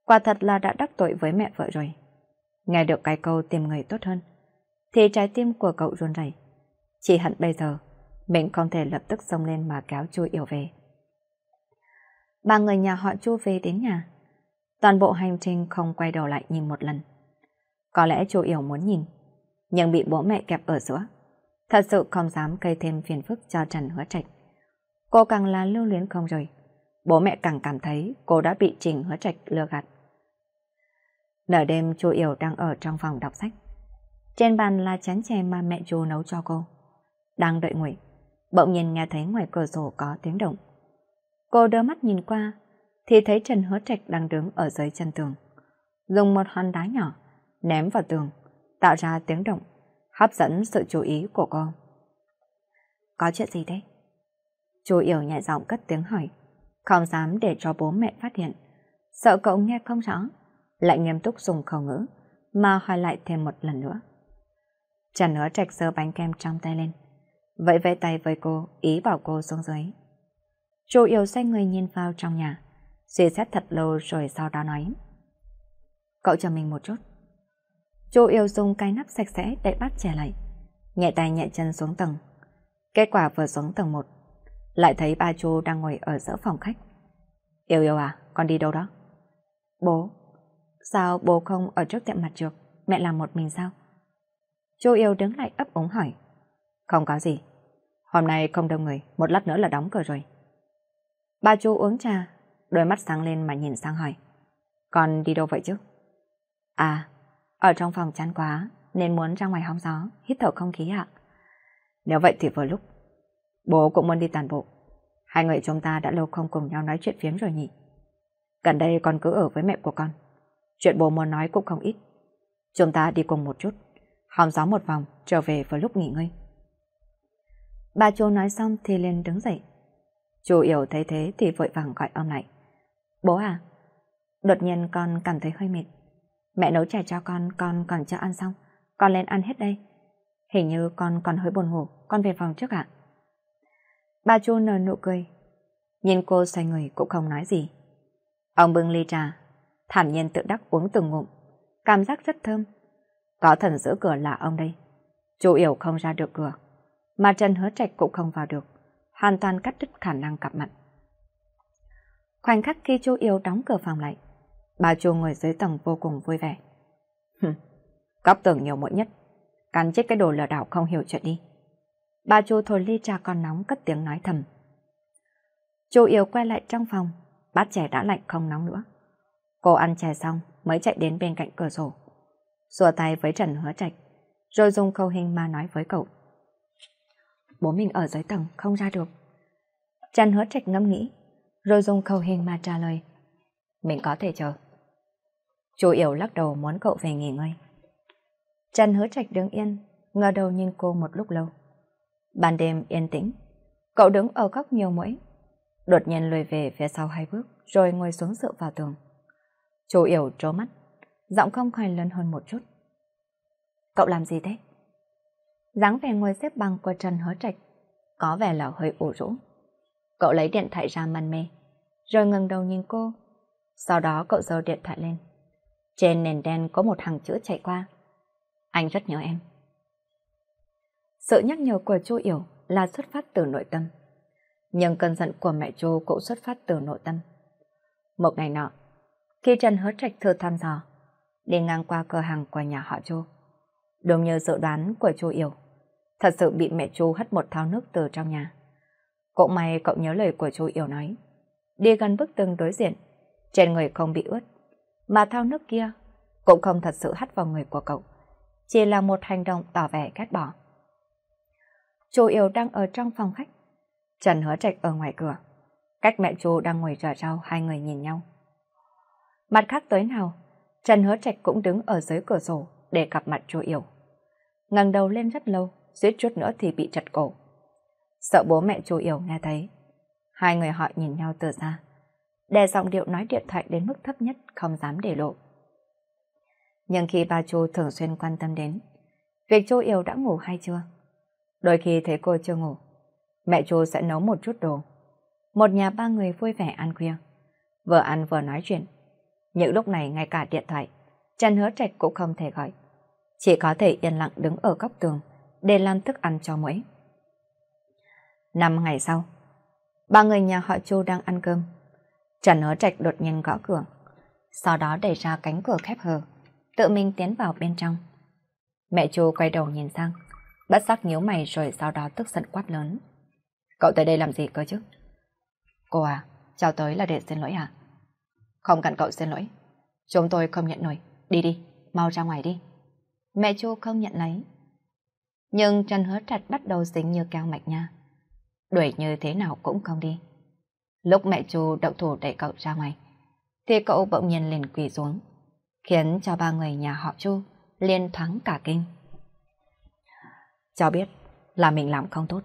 Quả thật là đã đắc tội với mẹ vợ rồi. Nghe được cái câu tìm người tốt hơn, thì trái tim của cậu run rẩy. Chỉ hận bây giờ, mình không thể lập tức xông lên mà kéo chu Yểu về. Ba người nhà họ chu về đến nhà. Toàn bộ hành trình không quay đầu lại nhìn một lần. Có lẽ chu Yểu muốn nhìn, nhưng bị bố mẹ kẹp ở giữa thật sự không dám gây thêm phiền phức cho Trần Hứa Trạch. Cô càng là lưu luyến không rồi, bố mẹ càng cảm thấy cô đã bị Trình Hứa Trạch lừa gạt. Nở đêm chú Yểu đang ở trong phòng đọc sách. Trên bàn là chén chè mà mẹ chú nấu cho cô. Đang đợi nguội, bỗng nhiên nghe thấy ngoài cửa sổ có tiếng động. Cô đưa mắt nhìn qua, thì thấy Trần Hứa Trạch đang đứng ở dưới chân tường. Dùng một hòn đá nhỏ, ném vào tường, tạo ra tiếng động hấp dẫn sự chú ý của cô. Có chuyện gì thế? Chú Yểu nhẹ giọng cất tiếng hỏi, không dám để cho bố mẹ phát hiện. Sợ cậu nghe không rõ, lại nghiêm túc dùng khẩu ngữ, mà hỏi lại thêm một lần nữa. Trần nữa trạch sơ bánh kem trong tay lên, vậy vẫy tay với cô, ý bảo cô xuống dưới. Chú Yểu xoay người nhìn vào trong nhà, suy xét thật lâu rồi sau đó nói. Cậu chờ mình một chút. Chu yêu dùng cái nắp sạch sẽ để bắt trẻ lại. Nhẹ tay nhẹ chân xuống tầng. Kết quả vừa xuống tầng 1. Lại thấy ba Chu đang ngồi ở giữa phòng khách. Yêu yêu à, con đi đâu đó? Bố. Sao bố không ở trước tiệm mặt trược? Mẹ làm một mình sao? Chu yêu đứng lại ấp úng hỏi. Không có gì. Hôm nay không đông người, một lát nữa là đóng cửa rồi. Ba Chu uống trà, đôi mắt sáng lên mà nhìn sang hỏi. Con đi đâu vậy chứ? À, ở trong phòng chán quá, nên muốn ra ngoài hóng gió, hít thở không khí ạ. Nếu vậy thì vừa lúc. Bố cũng muốn đi tàn bộ. Hai người chúng ta đã lâu không cùng nhau nói chuyện phiếm rồi nhỉ. Gần đây con cứ ở với mẹ của con. Chuyện bố muốn nói cũng không ít. Chúng ta đi cùng một chút. Hóng gió một vòng, trở về vừa lúc nghỉ ngơi. Bà chú nói xong thì liền đứng dậy. Chú yếu thấy thế thì vội vàng gọi ông lại. Bố à, đột nhiên con cảm thấy hơi mệt. Mẹ nấu trà cho con, con còn chưa ăn xong. Con lên ăn hết đây. Hình như con còn hơi buồn ngủ, con về phòng trước ạ. Bà Chu nở nụ cười. Nhìn cô xoay người cũng không nói gì. Ông bưng ly trà, thản nhiên tự đắc uống từng ngụm. Cảm giác rất thơm. Có thần giữ cửa là ông đây. Chú yếu không ra được cửa. Mà Trần Hứa Trạch cũng không vào được. Hoàn toàn cắt đứt khả năng cặp mặt. Khoảnh khắc khi chú Yểu đóng cửa phòng lại, Bà Chu ngồi dưới tầng vô cùng vui vẻ. Cóc tưởng nhiều muộn nhất, cắn chết cái đồ lừa đảo không hiểu chuyện đi. Bà Chu thổi ly trà còn nóng cất tiếng nói thầm. Chu yếu quay lại trong phòng, bát chè đã lạnh không nóng nữa. Cô ăn chè xong mới chạy đến bên cạnh cửa sổ. Xua tay với Trần Hứa Trạch, rồi dùng câu hình mà nói với cậu. Bố mình ở dưới tầng không ra được. Trần Hứa Trạch ngẫm nghĩ, rồi dùng câu hình mà trả lời. Mình có thể chờ. Chú Yểu lắc đầu muốn cậu về nghỉ ngơi. Trần hứa trạch đứng yên, ngờ đầu nhìn cô một lúc lâu. Ban đêm yên tĩnh, cậu đứng ở góc nhiều mũi. Đột nhiên lùi về phía sau hai bước, rồi ngồi xuống dựa vào tường. Chú Yểu trố mắt, giọng không khỏi lớn hơn một chút. Cậu làm gì thế? dáng về ngồi xếp bằng của Trần Hứa Trạch có vẻ là hơi ủ rũ. Cậu lấy điện thoại ra màn mê, rồi ngừng đầu nhìn cô. Sau đó cậu giơ điện thoại lên, trên nền đen có một hàng chữ chạy qua. Anh rất nhớ em. Sự nhắc nhở của Chu Yểu là xuất phát từ nội tâm. Nhưng cơn giận của mẹ Chu cũng xuất phát từ nội tâm. Một ngày nọ, khi Trần Hứa Trạch thử thăm dò, đi ngang qua cửa hàng của nhà họ Chu. Đúng như dự đoán của Chu Yểu, thật sự bị mẹ Chu hất một thao nước từ trong nhà. Cũng may cậu nhớ lời của Chu Yểu nói. Đi gần bức tường đối diện, trên người không bị ướt, mà thao nước kia cũng không thật sự hắt vào người của cậu. Chỉ là một hành động tỏ vẻ ghét bỏ. Chú Yêu đang ở trong phòng khách. Trần Hứa Trạch ở ngoài cửa. Cách mẹ chú đang ngồi rửa rau hai người nhìn nhau. Mặt khác tới nào, Trần Hứa Trạch cũng đứng ở dưới cửa sổ để gặp mặt chú Yêu. ngẩng đầu lên rất lâu, suýt chút nữa thì bị chật cổ. Sợ bố mẹ chú Yêu nghe thấy. Hai người họ nhìn nhau từ xa đè giọng điệu nói điện thoại đến mức thấp nhất không dám để lộ. Nhưng khi bà Chu thường xuyên quan tâm đến, việc Chu yêu đã ngủ hay chưa? Đôi khi thấy cô chưa ngủ, mẹ Chu sẽ nấu một chút đồ. Một nhà ba người vui vẻ ăn khuya, vừa ăn vừa nói chuyện. Những lúc này ngay cả điện thoại, chăn hứa trạch cũng không thể gọi. Chỉ có thể yên lặng đứng ở góc tường để làm thức ăn cho muỗi. Năm ngày sau, ba người nhà họ Chu đang ăn cơm Trần hứa trạch đột nhiên gõ cửa. Sau đó đẩy ra cánh cửa khép hờ, tự mình tiến vào bên trong. Mẹ chú quay đầu nhìn sang, bất giác nhíu mày rồi sau đó tức giận quát lớn. Cậu tới đây làm gì cơ chứ? Cô à, chào tới là để xin lỗi à? Không cần cậu xin lỗi. Chúng tôi không nhận nổi. Đi đi, mau ra ngoài đi. Mẹ chú không nhận lấy. Nhưng Trần Hứa Trạch bắt đầu dính như keo mạch nha. Đuổi như thế nào cũng không đi. Lúc mẹ chú động thủ đẩy cậu ra ngoài, thì cậu bỗng nhiên liền quỳ xuống, khiến cho ba người nhà họ chu liên thoáng cả kinh. Cháu biết là mình làm không tốt.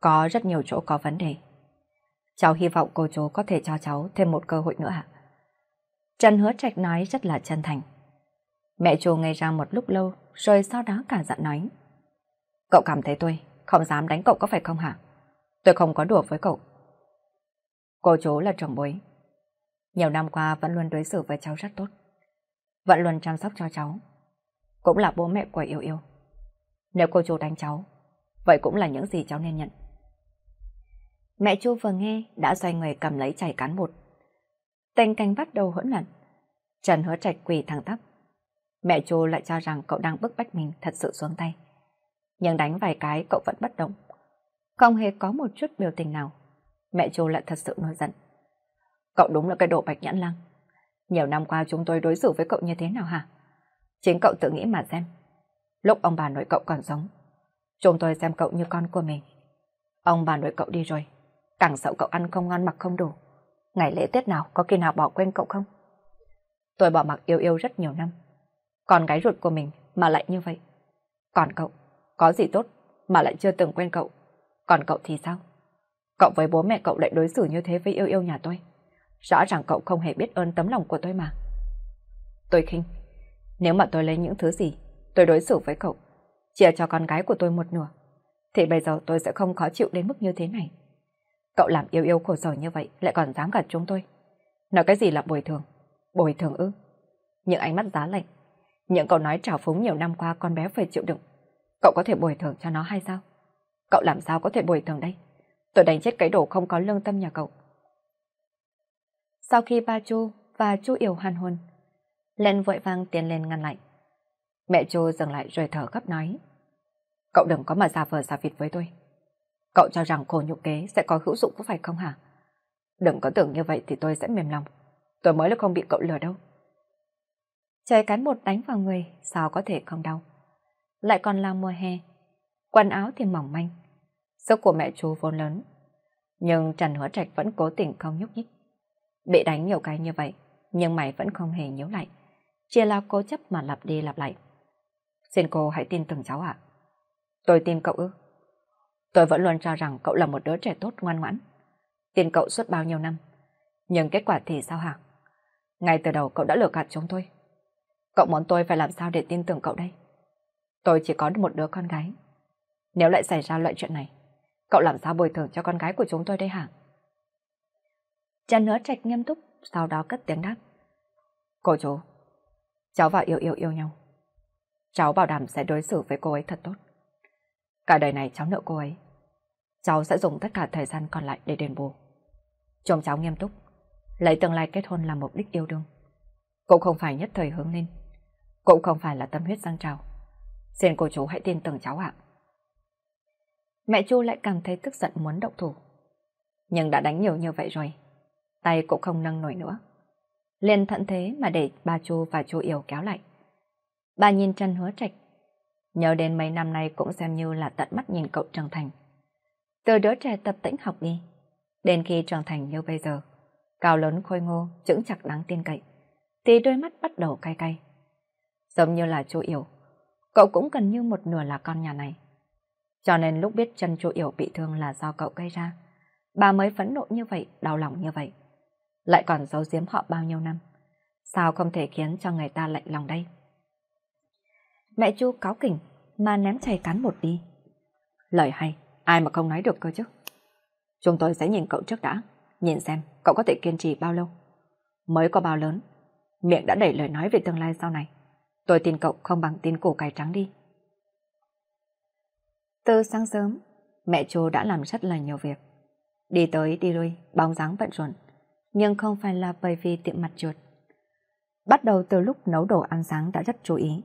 Có rất nhiều chỗ có vấn đề. Cháu hy vọng cô chú có thể cho cháu thêm một cơ hội nữa ạ. Trần Hứa Trạch nói rất là chân thành. Mẹ chú ngây ra một lúc lâu rồi sau đó cả giận nói. Cậu cảm thấy tôi không dám đánh cậu có phải không hả? Tôi không có đùa với cậu. Cô chú là trưởng bối. Nhiều năm qua vẫn luôn đối xử với cháu rất tốt. Vẫn luôn chăm sóc cho cháu. Cũng là bố mẹ của Yêu Yêu. Nếu cô chú đánh cháu, vậy cũng là những gì cháu nên nhận. Mẹ chú vừa nghe đã xoay người cầm lấy chảy cán bột. Tình canh bắt đầu hỗn loạn. Trần hứa trạch quỳ thẳng tắp. Mẹ chú lại cho rằng cậu đang bức bách mình thật sự xuống tay. Nhưng đánh vài cái cậu vẫn bất động. Không hề có một chút biểu tình nào mẹ Châu lại thật sự nổi giận. Cậu đúng là cái đồ bạch nhãn lăng. Nhiều năm qua chúng tôi đối xử với cậu như thế nào hả? Chính cậu tự nghĩ mà xem. Lúc ông bà nội cậu còn sống, chúng tôi xem cậu như con của mình. Ông bà nội cậu đi rồi, càng sợ cậu ăn không ngon mặc không đủ. Ngày lễ Tết nào có khi nào bỏ quên cậu không? Tôi bỏ mặc yêu yêu rất nhiều năm. Còn gái ruột của mình mà lại như vậy. Còn cậu, có gì tốt mà lại chưa từng quên cậu. Còn cậu thì sao? Cậu với bố mẹ cậu lại đối xử như thế với yêu yêu nhà tôi. Rõ ràng cậu không hề biết ơn tấm lòng của tôi mà. Tôi khinh. Nếu mà tôi lấy những thứ gì, tôi đối xử với cậu, chia cho con gái của tôi một nửa, thì bây giờ tôi sẽ không khó chịu đến mức như thế này. Cậu làm yêu yêu khổ sở như vậy lại còn dám gạt chúng tôi. Nói cái gì là bồi thường? Bồi thường ư? Những ánh mắt giá lạnh, những câu nói trào phúng nhiều năm qua con bé phải chịu đựng. Cậu có thể bồi thường cho nó hay sao? Cậu làm sao có thể bồi thường đây? Tôi đánh chết cái đồ không có lương tâm nhà cậu. Sau khi ba Chu và Chu Yểu hàn hồn, len vội vang tiến lên ngăn lại. Mẹ Chu dừng lại rồi thở gấp nói. Cậu đừng có mà giả vờ giả vịt với tôi. Cậu cho rằng khổ nhục kế sẽ có hữu dụng có phải không hả? Đừng có tưởng như vậy thì tôi sẽ mềm lòng. Tôi mới là không bị cậu lừa đâu. Trời cán bột đánh vào người, sao có thể không đau? Lại còn là mùa hè, quần áo thì mỏng manh, Sức của mẹ chú vốn lớn. Nhưng Trần Hứa Trạch vẫn cố tình không nhúc nhích. Bị đánh nhiều cái như vậy, nhưng mày vẫn không hề nhíu lại. Chỉ là cố chấp mà lặp đi lặp lại. Xin cô hãy tin tưởng cháu ạ. Tôi tin cậu ư. Tôi vẫn luôn cho rằng cậu là một đứa trẻ tốt ngoan ngoãn. Tin cậu suốt bao nhiêu năm. Nhưng kết quả thì sao hả? Ngay từ đầu cậu đã lừa gạt chúng tôi. Cậu muốn tôi phải làm sao để tin tưởng cậu đây? Tôi chỉ có một đứa con gái. Nếu lại xảy ra loại chuyện này, Cậu làm sao bồi thường cho con gái của chúng tôi đây hả? Cha nỡ trạch nghiêm túc, sau đó cất tiếng đáp. Cô chú, cháu và yêu yêu yêu nhau. Cháu bảo đảm sẽ đối xử với cô ấy thật tốt. Cả đời này cháu nợ cô ấy. Cháu sẽ dùng tất cả thời gian còn lại để đền bù. Chồng cháu nghiêm túc, lấy tương lai kết hôn làm mục đích yêu đương. Cũng không phải nhất thời hướng lên, cũng không phải là tâm huyết sang trào. Xin cô chú hãy tin tưởng cháu ạ mẹ Chu lại cảm thấy tức giận muốn động thủ. Nhưng đã đánh nhiều như vậy rồi, tay cũng không nâng nổi nữa. Liền thận thế mà để bà Chu và Chu Yểu kéo lại. Bà nhìn chân Hứa Trạch, nhớ đến mấy năm nay cũng xem như là tận mắt nhìn cậu trưởng thành. Từ đứa trẻ tập tĩnh học đi, đến khi trưởng thành như bây giờ, cao lớn khôi ngô, chững chặt đáng tin cậy, thì đôi mắt bắt đầu cay cay. Giống như là Chu Yểu, cậu cũng gần như một nửa là con nhà này. Cho nên lúc biết chân chú Yểu bị thương là do cậu gây ra, bà mới phẫn nộ như vậy, đau lòng như vậy. Lại còn giấu giếm họ bao nhiêu năm. Sao không thể khiến cho người ta lạnh lòng đây? Mẹ chú cáo kỉnh mà ném chày cắn một đi. Lời hay, ai mà không nói được cơ chứ. Chúng tôi sẽ nhìn cậu trước đã, nhìn xem cậu có thể kiên trì bao lâu. Mới có bao lớn, miệng đã đẩy lời nói về tương lai sau này. Tôi tin cậu không bằng tin củ cải trắng đi. Từ sáng sớm, mẹ chú đã làm rất là nhiều việc. Đi tới đi lui, bóng dáng bận rộn, nhưng không phải là bởi vì tiệm mặt chuột. Bắt đầu từ lúc nấu đồ ăn sáng đã rất chú ý,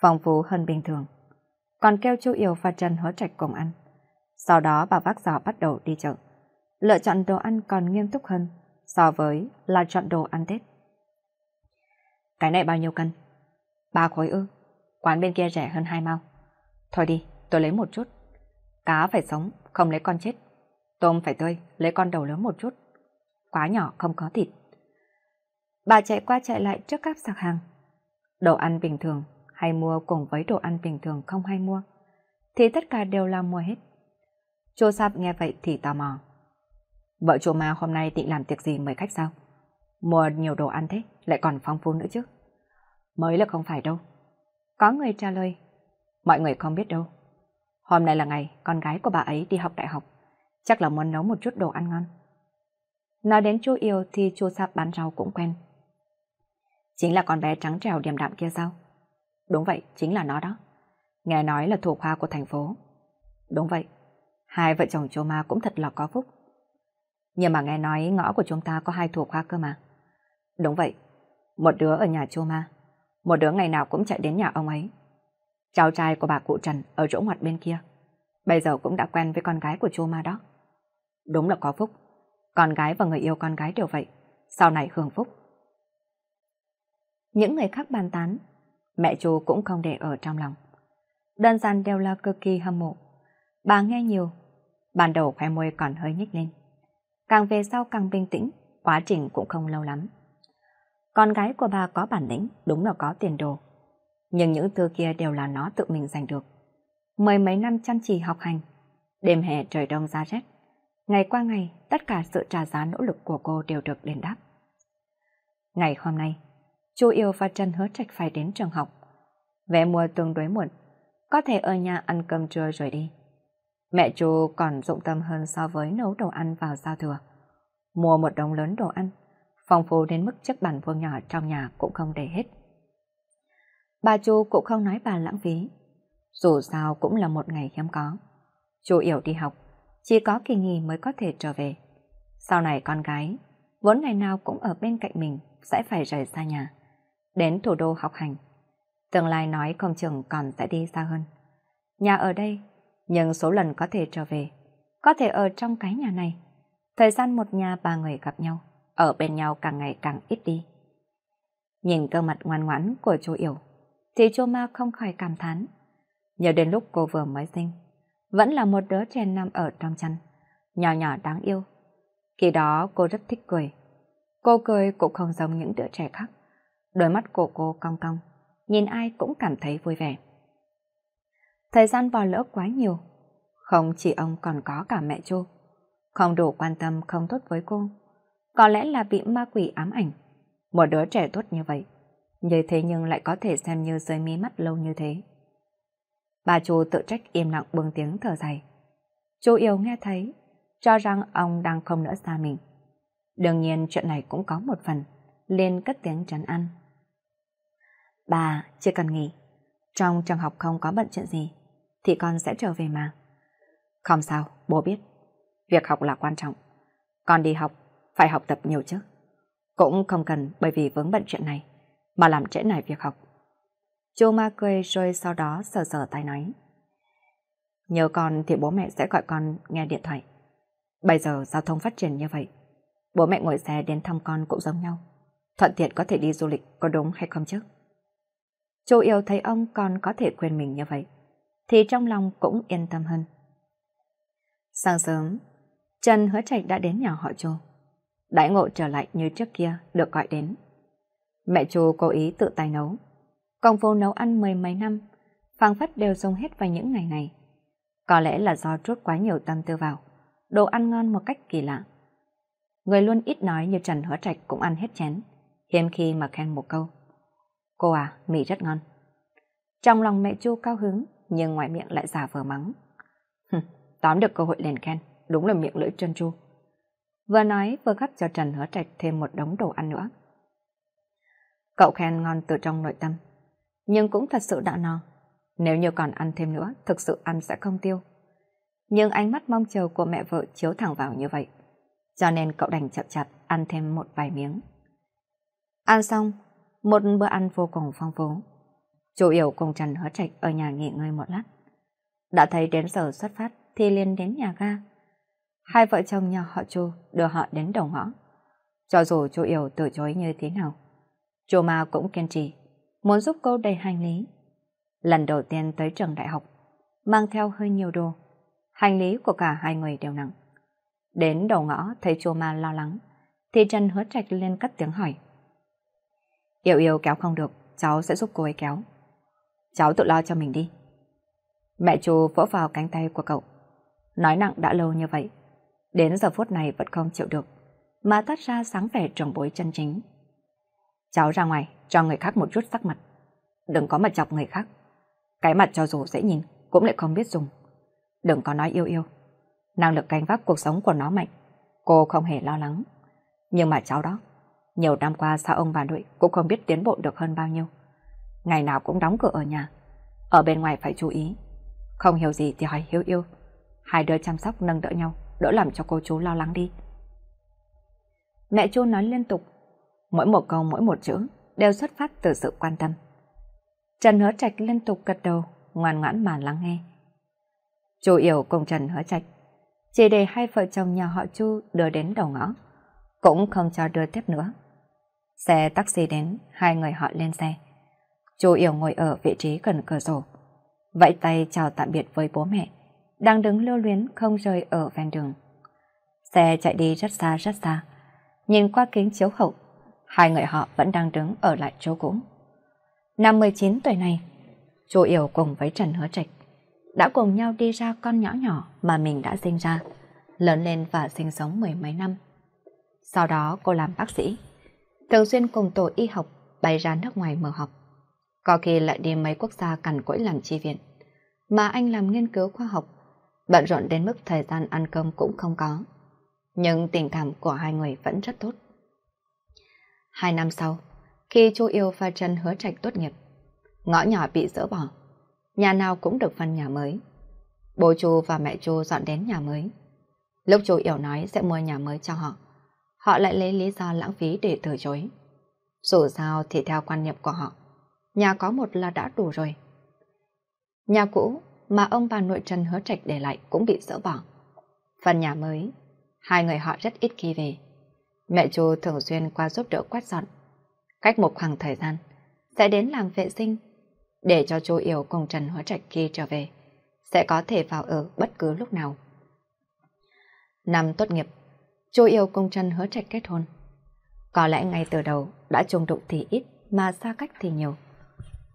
phong phú hơn bình thường. Còn kêu Chu Yểu và Trần Hứa Trạch cùng ăn. Sau đó bà vác giỏ bắt đầu đi chợ. Lựa chọn đồ ăn còn nghiêm túc hơn so với là chọn đồ ăn Tết. Cái này bao nhiêu cân? Ba khối ư? Quán bên kia rẻ hơn hai mau. Thôi đi, tôi lấy một chút. Cá phải sống, không lấy con chết. Tôm phải tươi, lấy con đầu lớn một chút. Quá nhỏ không có thịt. Bà chạy qua chạy lại trước các sạc hàng. Đồ ăn bình thường hay mua cùng với đồ ăn bình thường không hay mua, thì tất cả đều là mua hết. Chô Sạp nghe vậy thì tò mò. Vợ chùa ma hôm nay định làm tiệc gì mời khách sao? Mua nhiều đồ ăn thế, lại còn phong phú nữa chứ. Mới là không phải đâu. Có người trả lời. Mọi người không biết đâu. Hôm nay là ngày con gái của bà ấy đi học đại học. Chắc là muốn nấu một chút đồ ăn ngon. Nói đến chú yêu thì chú sạp bán rau cũng quen. Chính là con bé trắng trèo điềm đạm kia sao? Đúng vậy, chính là nó đó. Nghe nói là thủ khoa của thành phố. Đúng vậy, hai vợ chồng chú ma cũng thật là có phúc. Nhưng mà nghe nói ngõ của chúng ta có hai thủ khoa cơ mà. Đúng vậy, một đứa ở nhà chú ma, một đứa ngày nào cũng chạy đến nhà ông ấy cháu trai của bà cụ Trần ở chỗ ngoặt bên kia. Bây giờ cũng đã quen với con gái của chú ma đó. Đúng là có phúc. Con gái và người yêu con gái đều vậy. Sau này hưởng phúc. Những người khác bàn tán, mẹ chú cũng không để ở trong lòng. Đơn giản đều là cực kỳ hâm mộ. Bà nghe nhiều, ban đầu khoe môi còn hơi nhích lên. Càng về sau càng bình tĩnh, quá trình cũng không lâu lắm. Con gái của bà có bản lĩnh, đúng là có tiền đồ nhưng những thứ kia đều là nó tự mình giành được. Mười mấy năm chăm chỉ học hành, đêm hè trời đông giá rét, ngày qua ngày tất cả sự trả giá nỗ lực của cô đều được đền đáp. Ngày hôm nay, chú Yêu và Trần Hứa Trạch phải đến trường học. Vé mùa tương đối muộn, có thể ở nhà ăn cơm trưa rồi đi. Mẹ chú còn dụng tâm hơn so với nấu đồ ăn vào giao thừa. Mua một đống lớn đồ ăn, phong phú đến mức chiếc bàn vuông nhỏ trong nhà cũng không để hết. Bà chú cũng không nói bà lãng phí. Dù sao cũng là một ngày hiếm có. Chú Yểu đi học, chỉ có kỳ nghỉ mới có thể trở về. Sau này con gái, vốn ngày nào cũng ở bên cạnh mình, sẽ phải rời xa nhà, đến thủ đô học hành. Tương lai nói công trường còn sẽ đi xa hơn. Nhà ở đây, nhưng số lần có thể trở về, có thể ở trong cái nhà này. Thời gian một nhà ba người gặp nhau, ở bên nhau càng ngày càng ít đi. Nhìn cơ mặt ngoan ngoãn của chú Yểu, thì Chô Ma không khỏi cảm thán. Nhớ đến lúc cô vừa mới sinh, vẫn là một đứa trẻ nằm ở trong chăn, nhỏ nhỏ đáng yêu. Khi đó cô rất thích cười. Cô cười cũng không giống những đứa trẻ khác. Đôi mắt của cô cong cong, nhìn ai cũng cảm thấy vui vẻ. Thời gian bỏ lỡ quá nhiều, không chỉ ông còn có cả mẹ Chu. Không đủ quan tâm không tốt với cô. Có lẽ là bị ma quỷ ám ảnh. Một đứa trẻ tốt như vậy, như thế nhưng lại có thể xem như rơi mí mắt lâu như thế. Bà chú tự trách im lặng buông tiếng thở dài. Chú yêu nghe thấy, cho rằng ông đang không nỡ xa mình. Đương nhiên chuyện này cũng có một phần, liền cất tiếng trấn ăn. Bà, chưa cần nghỉ, trong trường học không có bận chuyện gì, thì con sẽ trở về mà. Không sao, bố biết, việc học là quan trọng. Con đi học, phải học tập nhiều chứ. Cũng không cần bởi vì vướng bận chuyện này mà làm trễ nải việc học. Chú ma cười rồi sau đó sờ sờ tay nói. Nhớ con thì bố mẹ sẽ gọi con nghe điện thoại. Bây giờ giao thông phát triển như vậy, bố mẹ ngồi xe đến thăm con cũng giống nhau. Thuận tiện có thể đi du lịch có đúng hay không chứ? Chú yêu thấy ông còn có thể quên mình như vậy, thì trong lòng cũng yên tâm hơn. Sáng sớm, Trần Hứa Trạch đã đến nhà họ Chu. Đại ngộ trở lại như trước kia được gọi đến. Mẹ chú cố ý tự tay nấu. Công vô nấu ăn mười mấy năm, phang phất đều dùng hết vào những ngày này. Có lẽ là do trút quá nhiều tâm tư vào, đồ ăn ngon một cách kỳ lạ. Người luôn ít nói như Trần Hứa Trạch cũng ăn hết chén, hiếm khi mà khen một câu. Cô à, mì rất ngon. Trong lòng mẹ chu cao hứng, nhưng ngoài miệng lại giả vờ mắng. Hừ, tóm được cơ hội liền khen, đúng là miệng lưỡi trơn chu. Vừa nói vừa gắp cho Trần Hứa Trạch thêm một đống đồ ăn nữa. Cậu khen ngon từ trong nội tâm. Nhưng cũng thật sự đã no. Nếu như còn ăn thêm nữa, thực sự ăn sẽ không tiêu. Nhưng ánh mắt mong chờ của mẹ vợ chiếu thẳng vào như vậy. Cho nên cậu đành chậm chạp ăn thêm một vài miếng. Ăn xong, một bữa ăn vô cùng phong phú. Chủ yếu cùng Trần Hứa Trạch ở nhà nghỉ ngơi một lát. Đã thấy đến giờ xuất phát thì liền đến nhà ga. Hai vợ chồng nhà họ Chu đưa họ đến đầu ngõ. Cho dù Chu Yểu từ chối như thế nào, Chu Ma cũng kiên trì, muốn giúp cô đầy hành lý. Lần đầu tiên tới trường đại học, mang theo hơi nhiều đồ. Hành lý của cả hai người đều nặng. Đến đầu ngõ thấy Chu Ma lo lắng, thì Trần hứa trạch lên cất tiếng hỏi. Yêu yêu kéo không được, cháu sẽ giúp cô ấy kéo. Cháu tự lo cho mình đi. Mẹ Chu vỗ vào cánh tay của cậu. Nói nặng đã lâu như vậy. Đến giờ phút này vẫn không chịu được. Mà tắt ra sáng vẻ trọng bối chân chính. Cháu ra ngoài, cho người khác một chút sắc mặt. Đừng có mặt chọc người khác. Cái mặt cho dù dễ nhìn, cũng lại không biết dùng. Đừng có nói yêu yêu. Năng lực canh vác cuộc sống của nó mạnh. Cô không hề lo lắng. Nhưng mà cháu đó, nhiều năm qua sao ông bà nội cũng không biết tiến bộ được hơn bao nhiêu. Ngày nào cũng đóng cửa ở nhà. Ở bên ngoài phải chú ý. Không hiểu gì thì hỏi hiếu yêu. Hai đứa chăm sóc nâng đỡ nhau, đỡ làm cho cô chú lo lắng đi. Mẹ chú nói liên tục, mỗi một câu mỗi một chữ đều xuất phát từ sự quan tâm. Trần Hứa Trạch liên tục gật đầu, ngoan ngoãn mà lắng nghe. Chu Yểu cùng Trần Hứa Trạch chỉ để hai vợ chồng nhà họ Chu đưa đến đầu ngõ, cũng không cho đưa tiếp nữa. Xe taxi đến, hai người họ lên xe. Chu Yểu ngồi ở vị trí gần cửa sổ, vẫy tay chào tạm biệt với bố mẹ, đang đứng lưu luyến không rời ở ven đường. Xe chạy đi rất xa rất xa, nhìn qua kính chiếu hậu hai người họ vẫn đang đứng ở lại chỗ cũ. Năm 19 tuổi này, Chu Yểu cùng với Trần Hứa Trạch đã cùng nhau đi ra con nhỏ nhỏ mà mình đã sinh ra, lớn lên và sinh sống mười mấy năm. Sau đó cô làm bác sĩ, thường xuyên cùng tổ y học bay ra nước ngoài mở học. Có khi lại đi mấy quốc gia cằn cỗi làm chi viện. Mà anh làm nghiên cứu khoa học, bận rộn đến mức thời gian ăn cơm cũng không có. Nhưng tình cảm của hai người vẫn rất tốt. Hai năm sau, khi Chu Yêu và Trần Hứa Trạch tốt nghiệp, ngõ nhỏ bị dỡ bỏ, nhà nào cũng được phân nhà mới. Bố Chu và mẹ Chu dọn đến nhà mới. Lúc Chu Yêu nói sẽ mua nhà mới cho họ, họ lại lấy lý do lãng phí để từ chối. Dù sao thì theo quan niệm của họ, nhà có một là đã đủ rồi. Nhà cũ mà ông bà nội Trần Hứa Trạch để lại cũng bị dỡ bỏ. Phần nhà mới, hai người họ rất ít khi về. Mẹ chú thường xuyên qua giúp đỡ quét dọn. Cách một khoảng thời gian, sẽ đến làm vệ sinh, để cho chú yêu cùng Trần Hóa Trạch khi trở về, sẽ có thể vào ở bất cứ lúc nào. Năm tốt nghiệp, chú yêu cùng Trần hứa Trạch kết hôn. Có lẽ ngay từ đầu đã trùng đụng thì ít mà xa cách thì nhiều.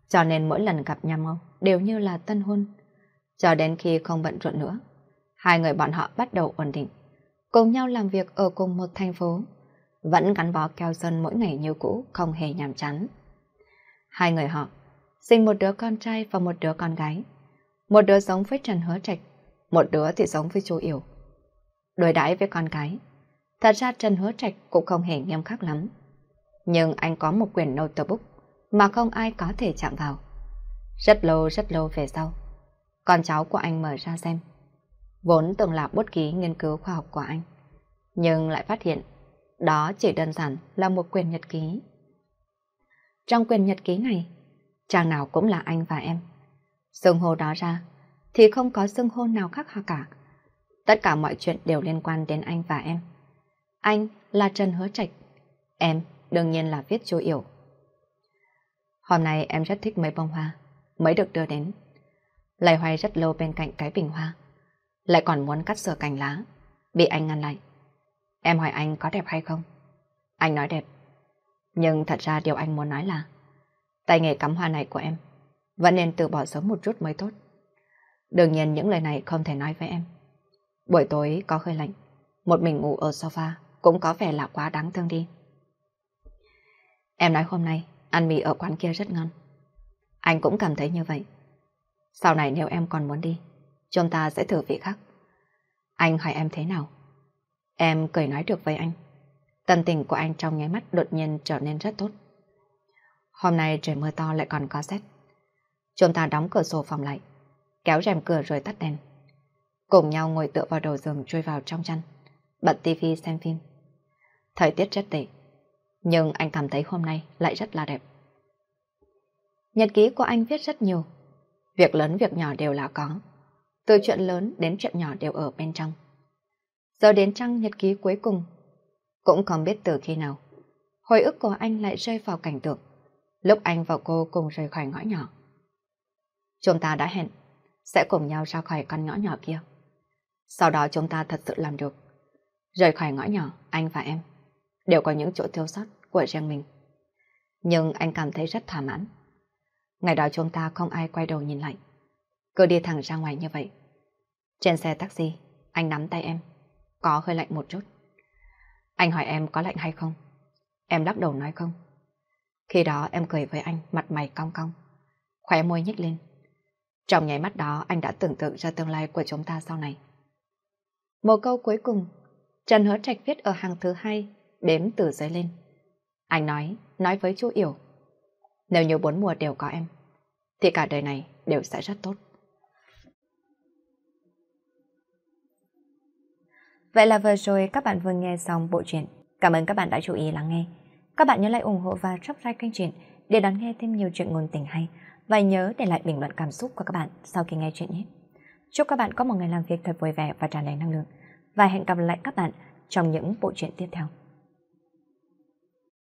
Cho nên mỗi lần gặp nhau ông đều như là tân hôn. Cho đến khi không bận rộn nữa, hai người bọn họ bắt đầu ổn định, cùng nhau làm việc ở cùng một thành phố vẫn gắn bó keo sơn mỗi ngày như cũ, không hề nhàm chán. Hai người họ sinh một đứa con trai và một đứa con gái. Một đứa giống với Trần Hứa Trạch, một đứa thì giống với chú Yểu. Đối đãi với con gái. thật ra Trần Hứa Trạch cũng không hề nghiêm khắc lắm. Nhưng anh có một quyển notebook mà không ai có thể chạm vào. Rất lâu rất lâu về sau, con cháu của anh mở ra xem. Vốn từng là bút ký nghiên cứu khoa học của anh, nhưng lại phát hiện đó chỉ đơn giản là một quyền nhật ký. Trong quyền nhật ký này, chàng nào cũng là anh và em. Sương hô đó ra, thì không có sương hô nào khác hoa cả. Tất cả mọi chuyện đều liên quan đến anh và em. Anh là Trần Hứa Trạch, em đương nhiên là viết chú Yểu. Hôm nay em rất thích mấy bông hoa, mới được đưa đến. Lại hoay rất lâu bên cạnh cái bình hoa, lại còn muốn cắt sửa cành lá, bị anh ngăn lại. Em hỏi anh có đẹp hay không? Anh nói đẹp. Nhưng thật ra điều anh muốn nói là tay nghề cắm hoa này của em vẫn nên từ bỏ sớm một chút mới tốt. Đương nhiên những lời này không thể nói với em. Buổi tối có hơi lạnh, một mình ngủ ở sofa cũng có vẻ là quá đáng thương đi. Em nói hôm nay ăn mì ở quán kia rất ngon. Anh cũng cảm thấy như vậy. Sau này nếu em còn muốn đi, chúng ta sẽ thử vị khác. Anh hỏi em thế nào? Em cười nói được với anh. Tâm tình của anh trong nháy mắt đột nhiên trở nên rất tốt. Hôm nay trời mưa to lại còn có rét. Chúng ta đóng cửa sổ phòng lại, kéo rèm cửa rồi tắt đèn. Cùng nhau ngồi tựa vào đầu giường chui vào trong chăn, bật tivi xem phim. Thời tiết rất tệ, nhưng anh cảm thấy hôm nay lại rất là đẹp. Nhật ký của anh viết rất nhiều, việc lớn việc nhỏ đều là có, từ chuyện lớn đến chuyện nhỏ đều ở bên trong giờ đến trang nhật ký cuối cùng. Cũng không biết từ khi nào, hồi ức của anh lại rơi vào cảnh tượng, lúc anh và cô cùng rời khỏi ngõ nhỏ. Chúng ta đã hẹn, sẽ cùng nhau ra khỏi căn ngõ nhỏ kia. Sau đó chúng ta thật sự làm được. Rời khỏi ngõ nhỏ, anh và em đều có những chỗ thiếu sót của riêng mình. Nhưng anh cảm thấy rất thỏa mãn. Ngày đó chúng ta không ai quay đầu nhìn lại. Cứ đi thẳng ra ngoài như vậy. Trên xe taxi, anh nắm tay em. Có hơi lạnh một chút. Anh hỏi em có lạnh hay không? Em lắc đầu nói không. Khi đó em cười với anh, mặt mày cong cong. Khóe môi nhếch lên. Trong nháy mắt đó anh đã tưởng tượng ra tương lai của chúng ta sau này. Một câu cuối cùng, Trần Hứa Trạch viết ở hàng thứ hai, đếm từ dưới lên. Anh nói, nói với chú Yểu. Nếu như bốn mùa đều có em, thì cả đời này đều sẽ rất tốt. Vậy là vừa rồi các bạn vừa nghe xong bộ truyện. Cảm ơn các bạn đã chú ý lắng nghe. Các bạn nhớ lại ủng hộ và subscribe kênh truyện để đón nghe thêm nhiều chuyện ngôn tình hay và nhớ để lại bình luận cảm xúc của các bạn sau khi nghe chuyện nhé. Chúc các bạn có một ngày làm việc thật vui vẻ và tràn đầy năng lượng và hẹn gặp lại các bạn trong những bộ truyện tiếp theo.